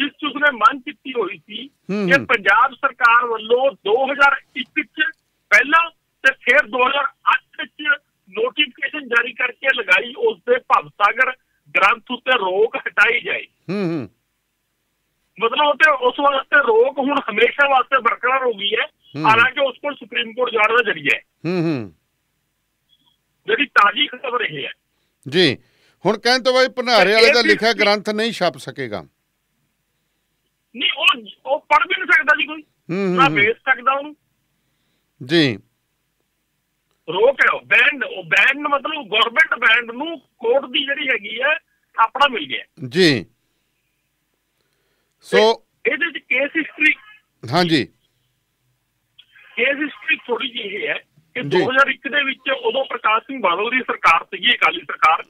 ਜਿਸ 'ਚ ਉਸਨੇ ਮੰਗ ਕੀਤੀ ਹੋਈ ਸੀ ਕਿ ਪੰਜਾਬ ਸਰਕਾਰ ਵੱਲੋਂ 2021 'ਚ ਪਹਿਲਾਂ ਤੇ ਫਿਰ 2008 'ਚ ਨੋਟੀਫਿਕੇਸ਼ਨ ਜਾਰੀ ਕਰਕੇ ਲਗਾਈ ਉਸ ਦੇ ਭਵ ਸਾਗਰ ਗ੍ਰੰਥ ਉੱਤੇ ਰੋਕ ਹਟਾਈ ਜਾਏ ਹੂੰ ਹੂੰ ਮਤਲਬ ਉਹ ਤੇ ਉਸ ਵਾਸਤੇ ਰੋਕ ਹੁਣ ਹਮੇਸ਼ਾ ਵਾਸਤੇ ਬਰਕਰਾਰ ਹੋ ਗਈ ਹੈ ਹਾਲਾਂਕਿ ਉਸ ਕੋਲ ਸੁਪਰੀਮ ਕੋਰਟ ਜਾਣ ਦਾ ਜਰੀਆ ਹੈ ਹੂੰ ਹੂੰ ਜਿਹੜੀ ਤਾਜ਼ੀ ਖਬਰ ਇਹ ਹੈ ਜੀ ਹੁਣ ਕਹਿਣ ਤੋਂ ਬਾਈ ਭਨਾਰੇ ਵਾਲੇ ਦਾ ਲਿਖਿਆ ਗ੍ਰੰਥ ਨਹੀਂ ਛਪ ਸਕੇਗਾ ਨਹੀਂ ਉਹ ਉਹ ਪੜ ਵੀ ਨਹੀਂ ਸਕਦਾ ਜੀ ਕੋਈ ਨਾ ਵੇਚ ਸਕਦਾ ਉਹਨੂੰ ਜੀ ਰੋਕ ਹੈ ਬੈਂਡ ਉਹ ਬੈਂਡ ਮਤਲਬ ਗਵਰਨਮੈਂਟ ਬੈਂਡ ਨੂੰ ਕੋਰਟ ਦੀ ਜਿਹੜੀ ਹੈਗੀ ਹੈ ਆਪਣਾ ਮਿਲ ਗਿਆ ਜੀ ਸੋ ਇਹਦੇ ਵਿੱਚ ਕੇਸ ਹਿਸਟਰੀ ਹਾਂਜੀ ਕੇਸ ਹਿਸਟਰੀ ਥੋੜੀ ਜਿਹੀ ਹੈ ਕਿ 2001 ਦੇ ਵਿੱਚ ਉਦੋਂ ਪ੍ਰਕਾਸ਼ ਸਿੰਘ ਬਾਦਲ ਦੀ ਸਰਕਾਰ ਸੀਗੀ ਅਕਾਲੀ ਸਰਕਾਰ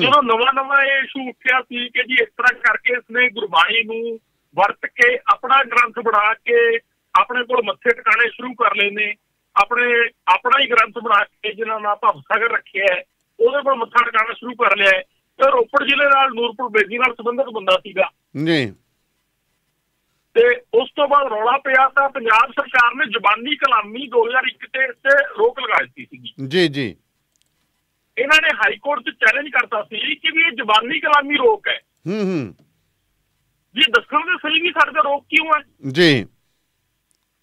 ਜਦੋਂ ਨਵਾਂ ਨਵਾਂ ਇਹ ਇਸ਼ੂ ਉੱਠਿਆ ਸੀ ਕਿ ਜੀ ਇਸ ਤਰ੍ਹਾਂ ਕਰਕੇ ਇਸਨੇ ਗੁਰਬਾਣੀ ਨੂੰ ਵਰਤ ਕੇ ਆਪਣਾ ਗ੍ਰੰਥ ਬਣਾ ਕੇ ਆਪਣੇ ਕੋਲ ਮੱਥੇ ਟਿਕਾਣੇ ਸ਼ੁਰੂ ਕਰ ਲਏ ਨੇ ਆਪਣੇ ਆਪਣਾ ਹੀ ਗ੍ਰੰਥ ਬਣਾ ਕੇ ਜਿਹਨਾਂ ਨਾਲ ਭਵਸਾਗਰ ਰੱਖਿਆ ਹੈ ਉਹਦੇ ਕੋਲ ਮੱਥਾ ਟਿਕਾਣਾ ਸ਼ੁਰੂ ਕਰ ਲਿਆ ਹੈ ਤੇ ਰੋਪੜ ਜ਼ਿਲ੍ਹੇ ਨਾਲ ਨੂਰਪੁਰ ਬੇਦੀ ਨਾਲ ਸੰਬੰਧਿਤ ਬੰਦਾ ਸੀਗਾ ਜੀ ਤੇ ਉਸ ਤੋਂ ਬਾਅਦ ਰੌਲਾ ਪਿਆ ਤਾਂ ਪੰਜਾਬ ਸਰਕਾਰ ਨੇ ਜ਼ਬਾਨੀ ਕਲਾਮੀ 2001 ਤੇ ਤੇ ਰੋਕ ਲਗਾ ਦਿੱਤੀ ਸੀ ਜੀ ਜੀ ਇਹਨਾਂ ਨੇ ਹਾਈ ਕੋਰਟ 'ਚ ਚੈਲੰਜ ਕਰਤਾ ਸੀ ਕਿ ਵੀ ਇਹ ਜ਼ਬਾਨੀ ਕਲਾਮੀ ਰੋਕ ਹੈ ਹੂੰ ਹੂੰ ਜੀ ਦੱਸਣ ਦੇ ਸਹੀ ਨਹੀਂ ਸਾਡੇ ਰੋਕ ਕਿਉਂ ਹੈ ਜੀ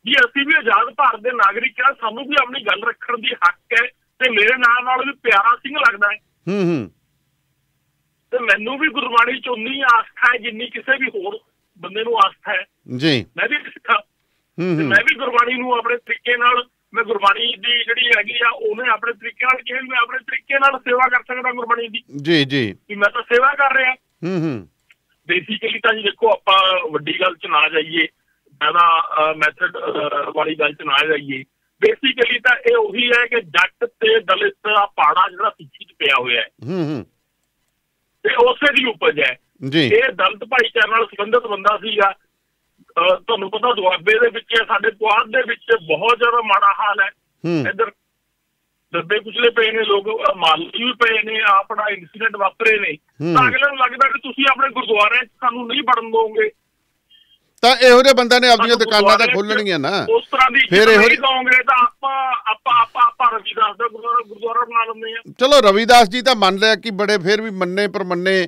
ਜੀ ਅਸੀਂ ਵੀ ਆਜ਼ਾਦ ਭਾਰਤ ਦੇ ਨਾਗਰਿਕ ਆ ਸਾਨੂੰ ਵੀ ਆਪਣੀ ਗੱਲ ਰੱਖਣ ਦੀ ਹੱਕ ਹੈ ਤੇ ਮੇਰੇ ਨਾਲ ਨਾਲ ਵੀ ਪਿਆਰਾ ਸਿੰਘ ਲੱਗਦਾ ਹੈ ਹੂੰ ਹੂੰ ਤੇ ਮੈਨੂੰ ਵੀ ਗੁਰਬਾਣੀ ਚ ਉਨੀ ਆਸਥਾ ਹੈ ਜਿੰਨੀ ਕਿਸੇ ਵੀ ਹੋਰ ਬੰਦੇ ਨੂੰ ਆਸਥਾ ਹੈ ਜੀ ਮੈਂ ਵੀ ਸਿੱਖਾ ਹੂੰ ਮੈਂ ਵੀ ਗੁਰਬਾਣੀ ਨੂੰ ਆਪਣੇ ਤਰੀਕੇ ਨਾਲ ਮੈਂ ਗੁਰਬਾਣੀ ਦੀ ਜਿਹੜੀ ਹੈਗੀ ਆ ਉਹਨੇ ਆਪਣੇ ਤਰੀਕੇ ਨਾਲ ਕਿਹਾ ਮੈਂ ਆਪਣੇ ਤਰੀਕੇ ਨਾਲ ਸੇਵਾ ਕਰ ਸਕਦਾ ਗੁਰਬਾਣੀ ਦੀ ਜੀ ਜੀ ਕਿ ਮੈਂ ਤਾਂ ਸੇਵਾ ਕਰ ਰਿਹਾ ਹੂੰ ਹੂੰ ਬੇਸਿਕਲੀ ਤਾਂ ਜੀ ਦੇਖੋ ਆਪਾਂ ਵੱਡੀ ਗੱਲ 'ਚ ਨਾ ਜਾਈਏ ਜ਼ਿਆਦਾ ਮੈਥਡ ਵਾਲੀ ਗੱਲ 'ਚ ਨਾ ਜਾਈਏ ਬੇਸਿਕਲੀ ਤਾਂ ਇਹ ਉਹੀ ਹੈ ਕਿ ਜੱਟ ਤੇ ਦਲਿਤ ਦਾ ਪਾੜਾ ਜਿਹੜਾ ਸਿੱਖੀ 'ਚ ਪਿਆ ਹੋਇਆ ਹੈ ਹੂੰ ਹੂੰ ਤੇ ਉਸੇ ਦੀ ਉਪਜ ਹੈ ਜੀ ਇਹ ਦਲਤ ਭਾਈਚਾਰੇ ਨਾਲ ਸੰਬੰਧਿਤ ਬੰਦਾ ਸੀਗਾ ਤੁਹਾਨੂੰ ਪਤਾ ਦੁਆਬੇ ਦੇ ਵਿੱਚ ਸਾਡੇ ਪੁਆਧ ਦੇ ਵਿੱਚ ਬਹੁਤ ਜ਼ਿਆਦਾ ਮਾੜਾ ਹਾਲ ਹੈ ਇੱਧਰ ਦੱਬੇ ਕੁਚਲੇ ਪਏ ਨੇ ਲੋਕ ਮਾਲੀ ਵੀ ਪਏ ਨੇ ਆਪਣਾ ਇਨਸੀਡੈਂਟ ਵਾਪਰੇ ਨੇ ਤਾਂ ਅਗਲੇ ਨੂੰ ਲੱਗਦਾ ਕਿ ਤੁਸੀਂ ਆਪਣੇ ਗੁਰਦੁਆਰੇ ਸਾਨੂੰ ਨਹੀਂ ਵੜਨ ਦੋਗੇ ਤਾਂ ਇਹੋ ਜਿਹੇ ਬੰਦਾ ਨੇ ਆਪਣੀਆਂ ਦੁਕਾਨਾਂ ਤਾਂ ਖੋਲਣੀਆਂ ਨਾ ਉਸ ਤਰ੍ਹਾਂ ਦੀ ਫਿਰ ਇਹੋ ਜਿਹੇ ਕਹੋਗੇ ਤਾਂ ਆਪਾਂ ਆਪਾਂ ਆਪਾਂ ਆਪਾਂ ਰਵੀਦਾਸ ਦਾ ਗੁਰਦੁਆਰਾ ਬਣਾ ਲੈਂਦੇ ਆ ਚਲੋ ਰਵੀਦਾਸ ਜੀ ਤਾਂ ਮੰਨ ਲਿਆ ਕਿ ਬੜੇ ਫਿਰ ਵੀ ਮੰਨੇ ਪਰ ਮੰਨੇ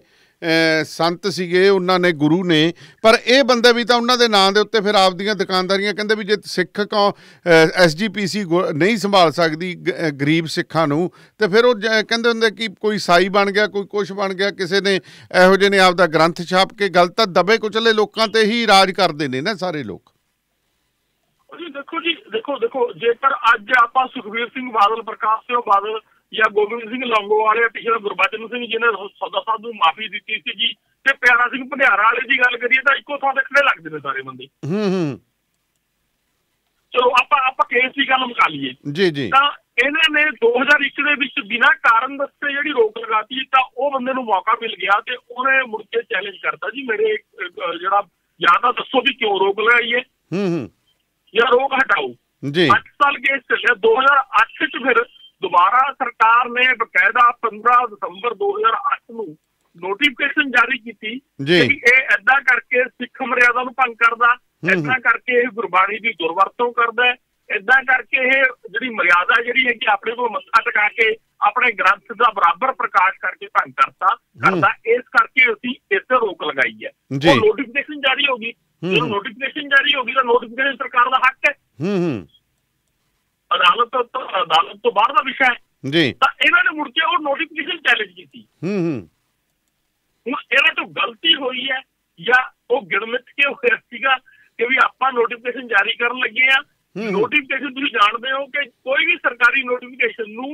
ਸੰਤ ਸੀਗੇ ਉਹਨਾਂ ਨੇ ਗੁਰੂ ਨੇ ਪਰ ਇਹ ਬੰਦੇ ਵੀ ਤਾਂ ਉਹਨਾਂ ਦੇ ਨਾਂ ਦੇ ਉੱਤੇ ਫਿਰ ਆਪਦੀਆਂ ਦੁਕਾਨਦਾਰੀਆਂ ਕਹਿੰਦੇ ਵੀ ਜੇ ਸਿੱਖ ਕੋ ਐਸਜੀਪੀਸੀ ਨਹੀਂ ਸੰਭਾਲ ਸਕਦੀ ਗਰੀਬ ਸਿੱਖਾਂ ਨੂੰ ਤੇ ਫਿਰ ਉਹ ਕਹਿੰਦੇ ਹੁੰਦੇ ਕਿ ਕੋਈ ਸਾਈ ਬਣ ਗਿਆ ਕੋਈ ਕੁਛ ਬਣ ਗਿਆ ਕਿਸੇ ਨੇ ਇਹੋ ਜਿਹੇ ਨੇ ਆਪਦਾ ਗ੍ਰੰਥ ਛਾਪ ਕੇ ਗਲਤ ਤਾਂ ਦਬੇ ਕੁਚਲੇ ਲੋਕਾਂ ਤੇ ਹੀ ਰਾਜ ਕਰਦੇ ਨੇ ਨਾ ਸਾਰੇ ਲੋਕ ਦੇਖੋ ਜੀ ਦੇਖੋ ਦੇਖੋ ਜੇਕਰ ਅੱਜ ਆਪਾਂ ਸੁਖਵੀਰ ਸਿੰਘ ਬਾਦਲ ਪ੍ਰਕਾਸ਼ ਸਿੰਘ ਬਾਦਲ ਜਾਂ ਗੋਬਿੰਦ ਸਿੰਘ ਲੰਗੋਵਾਲੇ ਪਿਛਲੇ ਗੁਰਬਚਨ ਸਿੰਘ ਜਿਹਨੇ ਸਦਾ ਸਾਧੂ ਨੂੰ ਮਾਫੀ ਦਿੱਤੀ ਸੀ ਜੀ ਤੇ ਪਿਆਰਾ ਸਿੰਘ ਭੰਡਿਆਰਾ ਵਾਲੇ ਦੀ ਗੱਲ ਕਰੀਏ ਤਾਂ ਇੱਕੋ ਥਾਂ ਤੇ ਖੜੇ ਲੱਗਦੇ ਨੇ ਸਾਰੇ ਬੰਦੇ ਹੂੰ ਹੂੰ ਚਲੋ ਆਪਾਂ ਆਪਾਂ ਕੇਸ ਦੀ ਗੱਲ ਮੁਕਾ ਲਈਏ ਜੀ ਜੀ ਤਾਂ ਇਹਨਾਂ ਨੇ 2001 ਦੇ ਵਿੱਚ ਬਿਨਾਂ ਕਾਰਨ ਦੱਸੇ ਜਿਹੜੀ ਰੋਕ ਲਗਾਤੀ ਤਾਂ ਉਹ ਬੰਦੇ ਨੂੰ ਮੌਕਾ ਮਿਲ ਗਿਆ ਤੇ ਉਹਨੇ ਮੁੜ ਕੇ ਚੈਲੰਜ ਕਰਤਾ ਜੀ ਮੇਰੇ ਜਿਹੜਾ ਜਾਂ ਦੱਸੋ ਵੀ ਕਿਉਂ ਰੋਕ ਲਾਈਏ ਹੂੰ ਹੂੰ ਜਾਂ ਰੋਕ ਹਟਾਓ ਜੀ 8 ਸਾਲ ਕੇਸ ਚੱਲਿਆ 2008 ਚ ਫਿਰ ਦੁਬਾਰਾ ਸਰਕਾਰ ਨੇ ਬਕਾਇਦਾ 15 ਦਸੰਬਰ 2008 ਨੂੰ ਨੋਟੀਫਿਕੇਸ਼ਨ ਜਾਰੀ ਕੀਤੀ ਕਿ ਇਹ ਐਦਾਂ ਕਰਕੇ ਸਿੱਖ ਮਰਿਆਦਾ ਨੂੰ ਭੰਗ ਕਰਦਾ ਐਦਾਂ ਕਰਕੇ ਇਹ ਗੁਰਬਾਣੀ ਦੀ ਦੁਰਵਰਤੋਂ ਕਰਦਾ ਐਦਾਂ ਕਰਕੇ ਇਹ ਜਿਹੜੀ ਮਰਿਆਦਾ ਜਿਹੜੀ ਹੈ ਕਿ ਆਪਣੇ ਕੋਲ ਮੱਥਾ ਟਿਕਾ ਕੇ ਆਪਣੇ ਗ੍ਰੰਥ ਦਾ ਬਰਾਬਰ ਪ੍ਰਕਾਸ਼ ਕਰਕੇ ਭੰਗ ਕਰਤਾ ਕਰਦਾ ਇਸ ਕਰਕੇ ਅਸੀਂ ਇਸ ਤੇ ਰੋਕ ਲਗਾਈ ਹੈ ਉਹ ਨੋਟੀਫਿਕੇਸ਼ਨ ਜਾਰੀ ਹੋ ਗਈ ਜੇ ਨੋਟੀਫਿਕੇਸ਼ਨ ਜਾਰੀ ਹੋ ਗਈ ਤਾਂ ਨੋਟੀਫਿਕੇਸ਼ਨ ਸਰਕਾਰ ਦਾ ਹੱਕ ਹੈ ਹੂੰ ਹੂੰ ਅਦਾਲਤ ਤੋਂ ਅਦਾਲਤ ਤੋਂ ਬਾਹਰ ਦਾ ਵਿਸ਼ਾ ਹੈ ਜੀ ਤਾਂ ਇਹਨਾਂ ਨੇ ਮੁੜ ਕੇ ਉਹ ਨੋਟੀਫਿਕੇਸ਼ਨ ਚੈਲੰਜ ਕੀਤੀ ਹੂੰ ਹੂੰ ਇਹਨਾਂ ਤੋਂ ਗਲਤੀ ਹੋਈ ਹੈ ਜਾਂ ਉਹ ਗਿਣਮਿਤ ਕੇ ਹੋਇਆ ਸੀਗਾ ਕਿ ਵੀ ਆਪਾਂ ਨੋਟੀਫਿਕੇਸ਼ਨ ਜਾਰੀ ਕਰਨ ਲੱਗੇ ਆ ਨੋਟੀਫਿਕੇਸ਼ਨ ਤੁਸੀਂ ਜਾਣਦੇ ਹੋ ਕਿ ਕੋਈ ਵੀ ਸਰਕਾਰੀ ਨੋਟੀਫਿਕੇਸ਼ਨ ਨੂੰ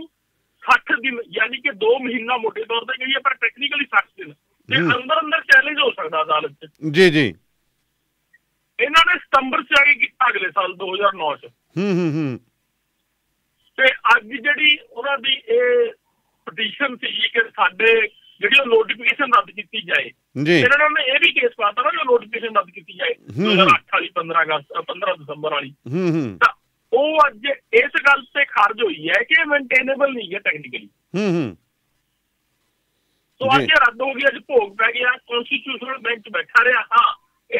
60 ਦਿਨ ਯਾਨੀ ਕਿ 2 ਮਹੀਨਾ ਮੋਟੇ ਤੌਰ ਤੇ ਹੈ ਪਰ ਟੈਕਨੀਕਲੀ 60 ਦਿਨ ਤੇ ਅੰਦਰ ਅੰਦਰ ਚੈਲੰਜ ਹੋ ਸਕਦਾ ਅਦਾਲਤ 'ਚ ਜੀ ਜੀ ਇਹਨਾਂ ਨੇ ਸਤੰਬਰ 'ਚ ਆ ਕੇ ਕੀਤਾ ਅਗਲੇ ਸਾਲ 2009 'ਚ ਹੂੰ ਹੂੰ ਹੂੰ ਤੇ ਅੱਜ ਜਿਹੜੀ ਉਹਨਾਂ ਦੀ ਇਹ ਪਟੀਸ਼ਨ ਸੀ ਕਿ ਸਾਡੇ ਜਿਹੜੀ ਨੋਟੀਫਿਕੇਸ਼ਨ ਰੱਦ ਕੀਤੀ ਜਾਏ ਜੀ ਇਹਨਾਂ ਨੇ ਇਹ ਵੀ ਕੇਸ ਪਾਤਾ ਨਾ ਕਿ ਨੋਟੀਫਿਕੇਸ਼ਨ ਰੱਦ ਕੀਤੀ ਜਾਏ 2008 ਵਾਲੀ 15 ਅਗਸਤ 15 ਦਸੰਬਰ ਵਾਲੀ ਹੂੰ ਹੂੰ ਉਹ ਅੱਜ ਇਸ ਗੱਲ ਤੇ ਖਾਰਜ ਹੋਈ ਹੈ ਕਿ ਮੇਨਟੇਨੇਬਲ ਨਹੀਂ ਹੈ ਟੈਕਨੀਕਲੀ ਹੂੰ ਹੂੰ ਸੋ ਅੱਜ ਰੱਦ ਹੋ ਗਿਆ ਅੱਜ ਭੋਗ ਪੈ ਗਿਆ ਕਨਸਟੀਟਿਊਸ਼ਨਲ ਬੈਂਚ ਬੈਠਾ ਰਿਹਾ ਹਾਂ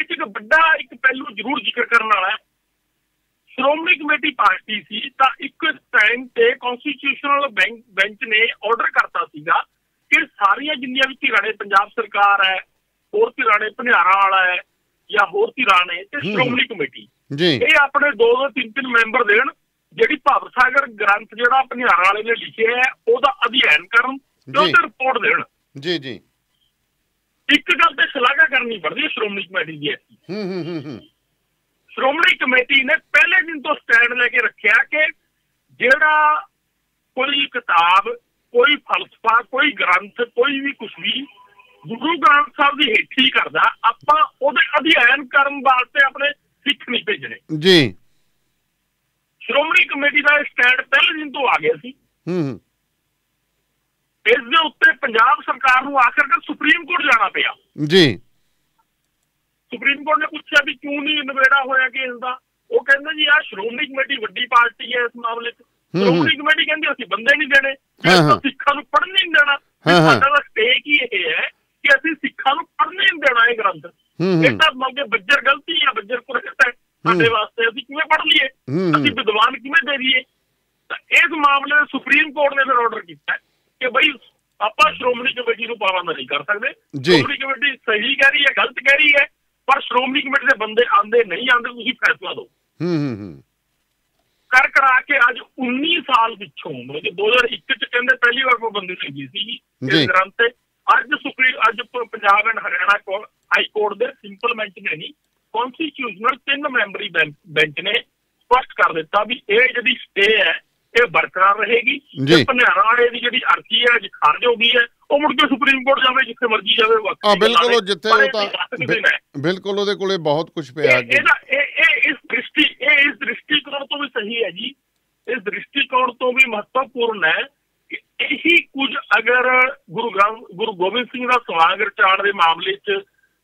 ਇਹ ਇੱਕ ਵੱਡਾ ਇੱਕ ਪਹਿਲੂ ਜ਼ਰੂਰ ਜ਼ਿਕਰ ਕਰਨ ਵਾਲਾ ਹੈ ਸ਼੍ਰੋਮਣੀ ਕਮੇਟੀ ਪਾਰਟੀ ਸੀ ਤਾਂ ਇੱਕ ਟਾਈਮ ਤੇ ਕਨਸਟੀਟਿਊਸ਼ਨਲ ਬੈਂਚ ਨੇ ਆਰਡਰ ਕਰਤਾ ਸੀਗਾ ਕਿ ਸਾਰੀਆਂ ਜਿੰਨੀਆਂ ਵੀ ਨੇ ਪੰਜਾਬ ਸਰਕਾਰ ਹੈ ਹੋਰ ਨੇ ਭੰਡਾਰਾ ਵਾਲਾ ਹੈ ਜਾਂ ਹੋਰ ਨੇ ਤੇ ਸ਼੍ਰੋਮਣੀ ਕਮੇਟੀ ਜੀ ਇਹ ਆਪਣੇ ਦੋ ਦੋ ਤਿੰਨ ਤਿੰਨ ਮੈਂਬਰ ਦੇਣ ਜਿਹੜੀ ਭਵਸਾਗਰ ਸਾਗਰ ਗ੍ਰੰਥ ਜਿਹੜਾ ਭੰਡਾਰਾ ਵਾਲੇ ਨੇ ਲਿਖਿਆ ਹੈ ਉਹਦਾ ਅਧਿਐਨ ਕਰਨ ਤੇ ਰਿਪੋਰਟ ਦੇਣ ਜੀ ਜੀ ਇੱਕ ਗੱਲ ਤੇ ਸ਼ਲਾਘਾ ਕਰਨੀ ਪੜਦੀ ਸ਼੍ਰੋਮਣੀ ਕਮੇਟੀ ਦੀ ਹੂੰ ਹੂੰ ਹੂੰ ਸ਼੍ਰੋਮਣੀ ਕਮੇਟੀ ਨੇ ਪਹਿਲੇ ਦਿਨ ਤੋਂ ਸਟੈਂਡ ਲੈ ਕੇ ਰੱਖਿਆ ਕਿ ਜਿਹੜਾ ਕੋਈ ਕਿਤਾਬ ਕੋਈ ਫਲਸਫਾ ਕੋਈ ਗ੍ਰੰਥ ਕੋਈ ਵੀ ਕੁਝ ਵੀ ਗੁਰੂ ਗ੍ਰੰਥ ਸਾਹਿਬ ਦੀ ਹੇਠੀ ਕਰਦਾ ਆਪਾਂ ਉਹਦੇ ਅਧਿਐਨ ਕਰਨ ਵਾਸਤੇ ਆਪਣੇ ਸਿੱਖ ਨਹੀਂ ਭੇਜਣੇ ਜੀ ਸ਼੍ਰੋਮਣੀ ਕਮੇਟੀ ਦਾ ਸਟੈਂਡ ਪਹਿਲੇ ਦਿਨ ਤੋਂ ਆ ਗਿਆ ਸੀ ਹੂੰ ਇਸ ਦੇ ਉੱਤੇ ਪੰਜਾਬ ਸਰਕਾਰ ਨੂੰ ਆਖਰਕਾਰ ਸੁਪਰੀਮ ਕੋਰਟ ਜਾਣਾ ਪਿਆ ਜੀ ਸੁਪਰੀਮ ਕੋਰਟ ਨੇ ਪੁੱਛਿਆ ਵੀ ਕਿਉਂ ਨਹੀਂ ਨਵੇੜਾ ਹੋਇਆ ਕੇਸ ਦਾ ਉਹ ਕਹਿੰਦਾ ਜੀ ਆ ਸ਼੍ਰੋਮਣੀ ਕਮੇਟੀ ਵੱਡੀ ਪਾਰਟੀ ਹੈ ਇਸ ਮਾਮਲੇ 'ਚ ਸ਼੍ਰੋਮਣੀ ਕਮੇਟੀ ਕਹਿੰਦੀ ਅਸੀਂ ਬੰਦੇ ਨਹੀਂ ਦੇਣੇ ਸਿੱਖਾਂ ਨੂੰ ਪੜ੍ਹਨ ਨਹੀਂ ਦੇਣਾ ਸਾਡਾ ਦਾ ਸਟੇਕ ਹੀ ਇਹ ਹੈ ਕਿ ਅਸੀਂ ਸਿੱਖਾਂ ਨੂੰ ਪੜ੍ਹਨ ਨਹੀਂ ਦੇਣਾ ਇਹ ਗ੍ਰੰਥ ਇਹ ਤਾਂ ਮੰਗੇ ਬੱਜਰ ਗਲਤੀ ਹੈ ਬੱਜਰ ਕੁਰਕਤ ਹੈ ਸਾਡੇ ਵਾਸਤੇ ਅਸੀਂ ਕਿਵੇਂ ਪੜ੍ਹ ਲਈਏ ਅਸੀਂ ਵਿਦਵਾਨ ਕਿਵੇਂ ਦੇ ਦਈਏ ਇਸ ਮਾਮਲੇ ਸੁਪਰੀਮ ਕੋਰਟ ਨੇ ਫਿਰ ਆਰਡਰ ਕੀਤਾ ਕਿ ਬਈ ਆਪਾਂ ਸ਼੍ਰੋਮਣੀ ਕਮੇਟੀ ਨੂੰ ਪਾਵਾਂ ਨਹੀਂ ਕਰ ਸਕਦੇ ਸ਼੍ਰੋਮਣੀ ਕਮੇਟੀ ਸਹੀ ਕਹਿ ਰਹੀ ਹੈ ਗਲਤ ਕਹਿ ਰਹੀ ਹੈ ਪਰ ਸ਼੍ਰੋਮਣੀ ਕਮੇਟੀ ਦੇ ਬੰਦੇ ਆਂਦੇ ਨਹੀਂ ਆਂਦੇ ਤੁਸੀਂ ਫੈਸਲਾ ਦਿਓ ਹੂੰ ਹੂੰ ਹੂੰ ਕਰ ਕਰਾ ਕੇ ਅੱਜ 19 ਸਾਲ ਪਿੱਛੋਂ ਮਤਲਬ 2021 ਚ ਕਹਿੰਦੇ ਪਹਿਲੀ ਵਾਰ ਪਾਬੰਦੀ ਲੱਗੀ ਸੀ ਇਸ ਤੇ ਅੱਜ ਸੁਪਰੀ ਅੱਜ ਪੰਜਾਬ ਐਂਡ ਹਰਿਆਣਾ ਕੋਲ ਹਾਈ ਕੋਰਟ ਦੇ ਸਿੰਪਲ ਮੈਂਟ ਨੇ ਨਹੀਂ ਕਨਸਟੀਟਿਊਸ਼ਨਲ ਤਿੰਨ ਮੈਂਬਰੀ ਬੈਂਚ ਨੇ ਸਪਸ਼ਟ ਕਰ ਦਿੱਤਾ ਵੀ ਇਹ ਜਿਹੜੀ ਸਟੇ ਹੈ ਇਹ ਬਰਕਰਾਰ ਰਹੇਗੀ ਜੇ ਭਨਿਆਰਾ ਵਾਲੇ ਦੀ ਜਿਹੜੀ ਅਰਜ਼ੀ ਹੈ ਅੱਜ ਖਾਰਜ ਹੋ ਗਈ ਹੈ ਉਹ ਮੁੜ ਕੇ ਸੁਪਰੀਮ ਕੋਰਟ ਜਾਵੇ ਜਿੱਥੇ ਮਰਜ਼ੀ ਜਾਵੇ ਵਾਕਈ ਆ ਬਿਲਕੁਲ ਜਿੱਥੇ ਉਹ ਤਾਂ ਬਿਲਕੁਲ ਉਹਦੇ ਕੋਲੇ ਬਹੁਤ ਕੁਝ ਪਿਆ ਹੈ ਇਹ ਇਹ ਇਸ ਦ੍ਰਿਸ਼ਟੀ ਇਹ ਇਸ ਦ੍ਰਿਸ਼ਟੀਕੋਣ ਤੋਂ ਵੀ ਸਹੀ ਹੈ ਜੀ ਇਸ ਦ੍ਰਿਸ਼ਟੀਕੋਣ ਤੋਂ ਵੀ ਮਹੱਤਵਪੂਰਨ ਹੈ ਕਿ ਇਹੀ ਕੁਝ ਅਗਰ ਗੁਰੂ ਗੁਰੂ ਗੋਬਿੰਦ ਸਿੰਘ ਦਾ ਸਵਾਗਤ ਚਾੜ ਦੇ ਮਾਮਲੇ 'ਚ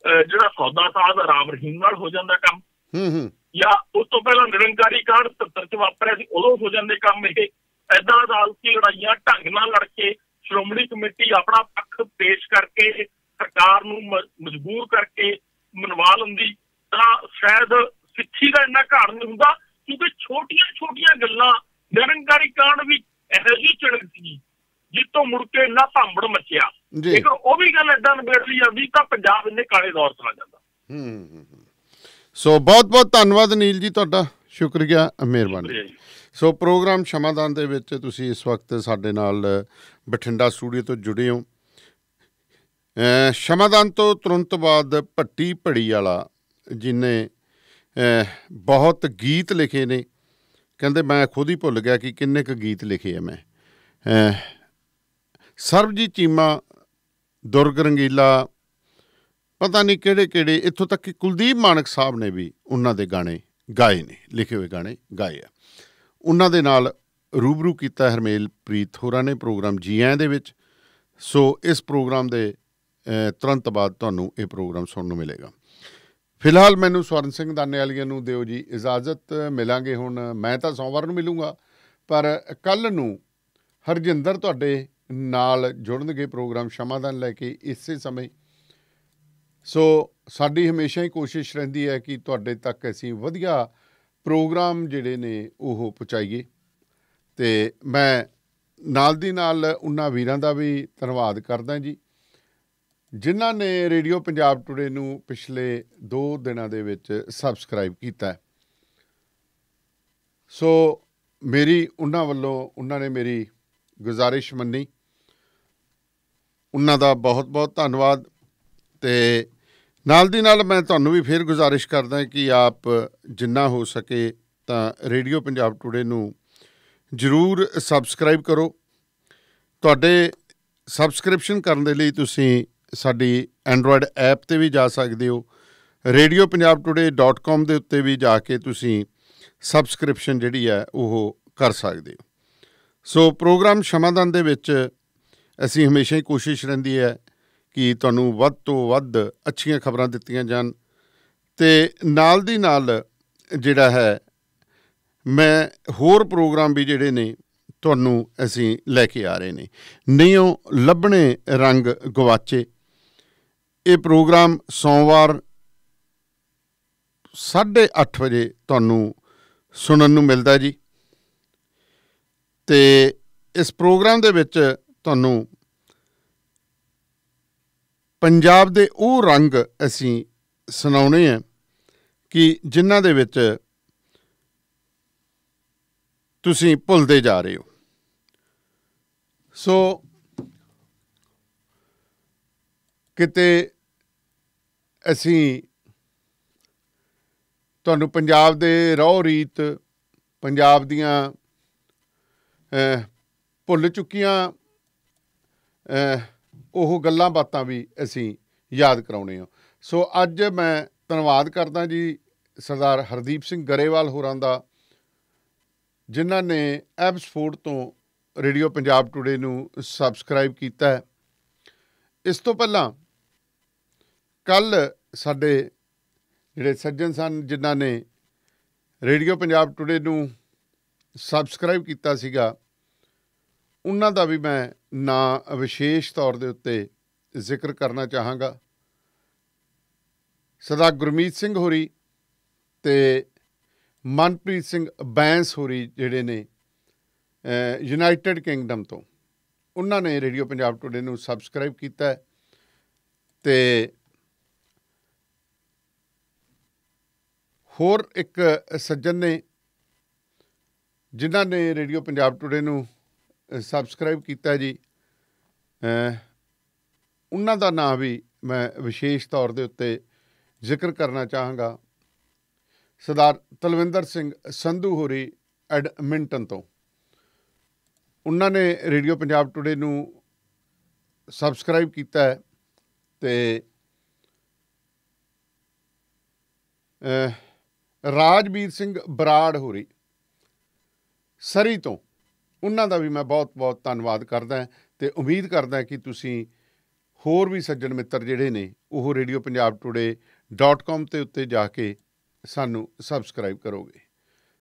ਜਿਹੜਾ ਸੌਦਾ ਸਾਧ ਰਾਮ ਰਹੀਮ ਨਾਲ ਹੋ ਜਾਂਦਾ ਕੰਮ ਹੂੰ ਹੂੰ ਜਾਂ ਉਸ ਤੋਂ ਪਹਿਲਾਂ ਨਿਰੰਕਾਰੀ ਕਾਂਡ 77 ਚ ਵਾਪਰਿਆ ਸੀ ਉਦੋਂ ਹੋ ਜਾਂਦੇ ਕੰਮ ਇਹ ਐਦਾਂ ਅਦਾਲਤੀ ਲੜਾਈਆਂ ਢੰਗ ਨਾਲ ਲੜ ਕੇ ਸ਼੍ਰੋਮਣੀ ਕਮੇਟੀ ਆਪਣਾ ਪੱਖ ਪੇਸ਼ ਕਰਕੇ ਸਰਕਾਰ ਨੂੰ ਮਜਬੂਰ ਕਰਕੇ ਮਨਵਾ ਲੰਦੀ ਤਾਂ ਸ਼ਾਇਦ ਸਿੱਖੀ ਦਾ ਇੰਨਾ ਘਾੜ ਨਹੀਂ ਹੁੰਦਾ ਕਿਉਂਕਿ ਛੋਟੀਆਂ-ਛੋਟੀਆਂ ਗੱਲਾਂ ਨਿਰੰਕਾਰੀ ਕਾਂਡ ਵੀ ਇਹੋ ਜਿਹੀ ਚੜਕ ਸੀ ਜਿੱਤੋਂ ਮੁੜ ਕੇ ਇੰਨਾ ਭਾਂਬੜ ਮੱਚਿਆ ਜੇਕਰ ਉਹ ਵੀ ਗੱਲ ਐਡਾ ਨਿਬੜ ਲਈ ਜਾਂਦੀ ਤਾਂ ਪੰਜਾਬ ਇੰਨੇ ਕਾਲੇ ਦੌਰ ਤੋਂ ਆ ਜਾਂਦਾ ਹੂੰ ਸੋ ਬਹੁਤ ਬਹੁਤ ਧੰਨਵਾਦ ਨੀਲ ਜੀ ਤੁਹਾਡਾ ਸ਼ੁਕਰੀਆ ਮਿਹਰਬਾਨੀ ਸੋ ਪ੍ਰੋਗਰਾਮ ਸ਼ਮਾਦਾਨ ਦੇ ਵਿੱਚ ਤੁਸੀਂ ਇਸ ਵਕਤ ਸਾਡੇ ਨਾਲ ਬਠਿੰਡਾ ਸਟੂਡੀਓ ਤੋਂ ਜੁੜੇ ਹੋ ਸ਼ਮਾਦਾਨ ਤੋਂ ਤੁਰੰਤ ਬਾਅਦ ਭੱਟੀ ਭੜੀ ਵਾਲਾ ਜਿਨੇ ਬਹੁਤ ਗੀਤ ਲਿਖੇ ਨੇ ਕਹਿੰਦੇ ਮੈਂ ਖੁਦ ਹੀ ਭੁੱਲ ਗਿਆ ਕਿ ਕਿੰਨੇ ਕ ਗੀਤ ਲਿਖੇ ਆ ਮੈਂ ਸਰਬਜੀਤ ਚੀਮਾ ਦੁਰਗ ਰੰਗੀਲਾ ਪਤਾ ਨਹੀਂ ਕਿਹੜੇ ਕਿਹੜੇ ਇੱਥੋਂ ਤੱਕ ਕਿ ਕੁਲਦੀਪ ਮਾਨਕ ਸਾਹਿਬ ਨੇ ਵੀ ਉਹਨਾਂ ਦੇ ਗਾਣੇ ਗਾਏ ਨੇ ਲਿਖੇ ਹੋਏ ਗਾਣੇ ਗਾਏ ਆ ਉਹਨਾਂ ਦੇ ਨਾਲ ਰੂਬਰੂ ਕੀਤਾ ਹਰਮੇਲ ਪ੍ਰੀਤ ਹੋਰਾਂ ਨੇ ਪ੍ਰੋਗਰਾਮ ਜੀਆਂ ਦੇ ਵਿੱਚ ਸੋ ਇਸ ਪ੍ਰੋਗਰਾਮ ਦੇ ਤੁਰੰਤ ਬਾਅਦ ਤੁਹਾਨੂੰ ਇਹ ਪ੍ਰੋਗਰਾਮ ਸੁਣਨ ਨੂੰ ਮਿਲੇਗਾ ਫਿਲਹਾਲ ਮੈਨੂੰ ਸਵਰਨ ਸਿੰਘ ਦਾਨੇਵਾਲੀਆ ਨੂੰ ਦਿਓ ਜੀ ਇਜਾਜ਼ਤ ਮਿਲਾਂਗੇ ਹੁਣ ਮੈਂ ਤਾਂ ਸੋਮਵਾਰ ਨੂੰ ਮਿਲੂੰਗਾ ਪਰ ਕੱਲ ਨੂੰ ਹਰਜਿੰਦਰ ਤੁਹਾਡੇ ਨਾਲ ਜੁੜਨਗੇ ਪ੍ਰੋਗਰਾਮ ਸ਼ਮਾਦਾਨ ਲੈ ਕੇ ਇਸੇ ਸਮੇਂ ਸੋ ਸਾਡੀ ਹਮੇਸ਼ਾ ਹੀ ਕੋਸ਼ਿਸ਼ ਰਹਿੰਦੀ ਹੈ ਕਿ ਤੁਹਾਡੇ ਤੱਕ ਅਸੀਂ ਵਧੀਆ ਪ੍ਰੋਗਰਾਮ ਜਿਹੜੇ ਨੇ ਉਹ ਪਹੁੰਚਾਈਏ ਤੇ ਮੈਂ ਨਾਲ ਦੀ ਨਾਲ ਉਹਨਾਂ ਵੀਰਾਂ ਦਾ ਵੀ ਧੰਨਵਾਦ ਕਰਦਾ ਜੀ ਜਿਨ੍ਹਾਂ ਨੇ ਰੇਡੀਓ ਪੰਜਾਬ ਟੁਡੇ ਨੂੰ ਪਿਛਲੇ 2 ਦਿਨਾਂ ਦੇ ਵਿੱਚ ਸਬਸਕ੍ਰਾਈਬ ਕੀਤਾ ਸੋ ਮੇਰੀ ਉਹਨਾਂ ਵੱਲੋਂ ਉਹਨਾਂ ਨੇ ਮੇਰੀ ਗੁਜ਼ਾਰਿਸ਼ ਮੰਨੀ ਉਹਨਾਂ ਦਾ ਬਹੁਤ-ਬਹੁਤ ਧੰਨਵਾਦ ਤੇ ਨਾਲ ਦੀ ਨਾਲ ਮੈਂ ਤੁਹਾਨੂੰ ਵੀ ਫੇਰ ਗੁਜ਼ਾਰਿਸ਼ ਕਰਦਾ ਕਿ ਆਪ ਜਿੰਨਾ ਹੋ ਸਕੇ ਤਾਂ ਰੇਡੀਓ ਪੰਜਾਬ ਟੁਡੇ ਨੂੰ ਜਰੂਰ ਸਬਸਕ੍ਰਾਈਬ ਕਰੋ ਤੁਹਾਡੇ ਸਬਸਕ੍ਰਿਪਸ਼ਨ ਕਰਨ ਦੇ ਲਈ ਤੁਸੀਂ ਸਾਡੀ ਐਂਡਰੋਇਡ ਐਪ ਤੇ ਵੀ ਜਾ ਸਕਦੇ ਹੋ radiopunjabtoday.com ਦੇ ਉੱਤੇ ਵੀ ਜਾ ਕੇ ਤੁਸੀਂ ਸਬਸਕ੍ਰਿਪਸ਼ਨ ਜਿਹੜੀ ਹੈ ਉਹ ਕਰ ਸਕਦੇ ਹੋ ਸੋ ਪ੍ਰੋਗਰਾਮ ਸ਼ਮਾਦਾਨ ਦੇ ਵਿੱਚ ਅਸੀਂ ਹਮੇਸ਼ਾ ਹੀ ਕੋਸ਼ਿਸ਼ ਰਹਿੰਦੀ ਹੈ ਕਿ ਤੁਹਾਨੂੰ ਵੱਧ ਤੋਂ ਵੱਧ ਅੱਛੀਆਂ ਖਬਰਾਂ ਦਿੱਤੀਆਂ ਜਾਣ ਤੇ ਨਾਲ ਦੀ ਨਾਲ ਜਿਹੜਾ ਹੈ ਮੈਂ ਹੋਰ ਪ੍ਰੋਗਰਾਮ ਵੀ ਜਿਹੜੇ ਨੇ ਤੁਹਾਨੂੰ ਅਸੀਂ ਲੈ ਕੇ ਆ ਰਹੇ ਨੇ ਨਿਉ ਲੱਭਣੇ ਰੰਗ ਗਵਾਚੇ ਇਹ ਪ੍ਰੋਗਰਾਮ ਸੋਮਵਾਰ 8:30 ਵਜੇ ਤੁਹਾਨੂੰ ਸੁਣਨ ਨੂੰ ਮਿਲਦਾ ਜੀ ਤੇ ਇਸ ਪ੍ਰੋਗਰਾਮ ਦੇ ਵਿੱਚ ਤੁਹਾਨੂੰ ਪੰਜਾਬ ਦੇ ਉਹ ਰੰਗ ਅਸੀਂ ਸੁਣਾਉਣੇ ਆ ਕਿ ਜਿਨ੍ਹਾਂ ਦੇ ਵਿੱਚ ਤੁਸੀਂ ਭੁੱਲਦੇ ਜਾ ਰਹੇ ਹੋ ਸੋ ਕਿਤੇ ਅਸੀਂ ਤੁਹਾਨੂੰ ਪੰਜਾਬ ਦੇ ਰੌ ਰੀਤ ਪੰਜਾਬ ਦੀਆਂ ਭੁੱਲ ਚੁੱਕੀਆਂ ਉਹ ਗੱਲਾਂ ਬਾਤਾਂ ਵੀ ਅਸੀਂ ਯਾਦ ਕਰਾਉਣੇ ਆ ਸੋ ਅੱਜ ਮੈਂ ਧੰਨਵਾਦ ਕਰਦਾ ਜੀ ਸਰਦਾਰ ਹਰਦੀਪ ਸਿੰਘ ਗਰੇਵਾਲ ਹੋਰਾਂ ਦਾ ਜਿਨ੍ਹਾਂ ਨੇ ਐਪਸ ਫੂਡ ਤੋਂ ਰੇਡੀਓ ਪੰਜਾਬ ਟੁਡੇ ਨੂੰ ਸਬਸਕ੍ਰਾਈਬ ਕੀਤਾ ਹੈ ਇਸ ਤੋਂ ਪਹਿਲਾਂ ਕੱਲ ਸਾਡੇ ਜਿਹੜੇ ਸੱਜਣ ਸਨ ਜਿਨ੍ਹਾਂ ਨੇ ਰੇਡੀਓ ਪੰਜਾਬ ਟੁਡੇ ਨੂੰ ਸਬਸਕ੍ਰਾਈਬ ਕੀਤਾ ਸੀਗਾ ਉਹਨਾਂ ਦਾ ਵੀ ਮੈਂ ਨਾਂ ਵਿਸ਼ੇਸ਼ ਤੌਰ ਦੇ ਉੱਤੇ ਜ਼ਿਕਰ ਕਰਨਾ ਚਾਹਾਂਗਾ ਸਦਾ ਗੁਰਮੀਤ ਸਿੰਘ ਹੋਰੀ ਤੇ ਮਨਪ੍ਰੀਤ ਸਿੰਘ ਬੈਂਸ ਹੋਰੀ ਜਿਹੜੇ ਨੇ ਯੂਨਾਈਟਿਡ ਕਿੰਗਡਮ ਤੋਂ ਉਹਨਾਂ ਨੇ ਰੇਡੀਓ ਪੰਜਾਬ ਟੁਡੇ ਨੂੰ ਸਬਸਕ੍ਰਾਈਬ ਕੀਤਾ ਤੇ ਹੋਰ ਇੱਕ ਸੱਜਣ ਨੇ ਜਿਨ੍ਹਾਂ ਨੇ ਰੇਡੀਓ ਪੰਜਾਬ ਟੁਡੇ ਨੂੰ ਸਬਸਕ੍ਰਾਈਬ ਕੀਤਾ ਜੀ ਉਹਨਾਂ ਦਾ ਨਾਮ ਵੀ ਮੈਂ ਵਿਸ਼ੇਸ਼ ਤੌਰ ਦੇ ਉੱਤੇ ਜ਼ਿਕਰ ਕਰਨਾ ਚਾਹਾਂਗਾ ਸਰਦਾਰ ਤਲਵਿੰਦਰ ਸਿੰਘ ਸੰਧੂ ਹੋਰੀ ਐਡਮਿੰਟਨ ਤੋਂ ਉਹਨਾਂ ਨੇ ਰੇਡੀਓ ਪੰਜਾਬ ਟੁਡੇ ਨੂੰ ਸਬਸਕ੍ਰਾਈਬ ਕੀਤਾ ਹੈ ਤੇ ਰਾਜਵੀਰ ਸਿੰਘ ਬਰਾੜ ਹੋਰੀ ਸਰੀ ਤੋਂ ਉਹਨਾਂ ਦਾ ਵੀ ਮੈਂ ਬਹੁਤ-ਬਹੁਤ ਧੰਨਵਾਦ ਕਰਦਾ ਤੇ ਉਮੀਦ ਕਰਦਾ ਕਿ ਤੁਸੀਂ ਹੋਰ ਵੀ ਸੱਜਣ ਮਿੱਤਰ ਜਿਹੜੇ ਨੇ ਉਹ radiopunjabtoday.com ਤੇ ਉੱਤੇ ਜਾ ਕੇ ਸਾਨੂੰ ਸਬਸਕ੍ਰਾਈਬ ਕਰੋਗੇ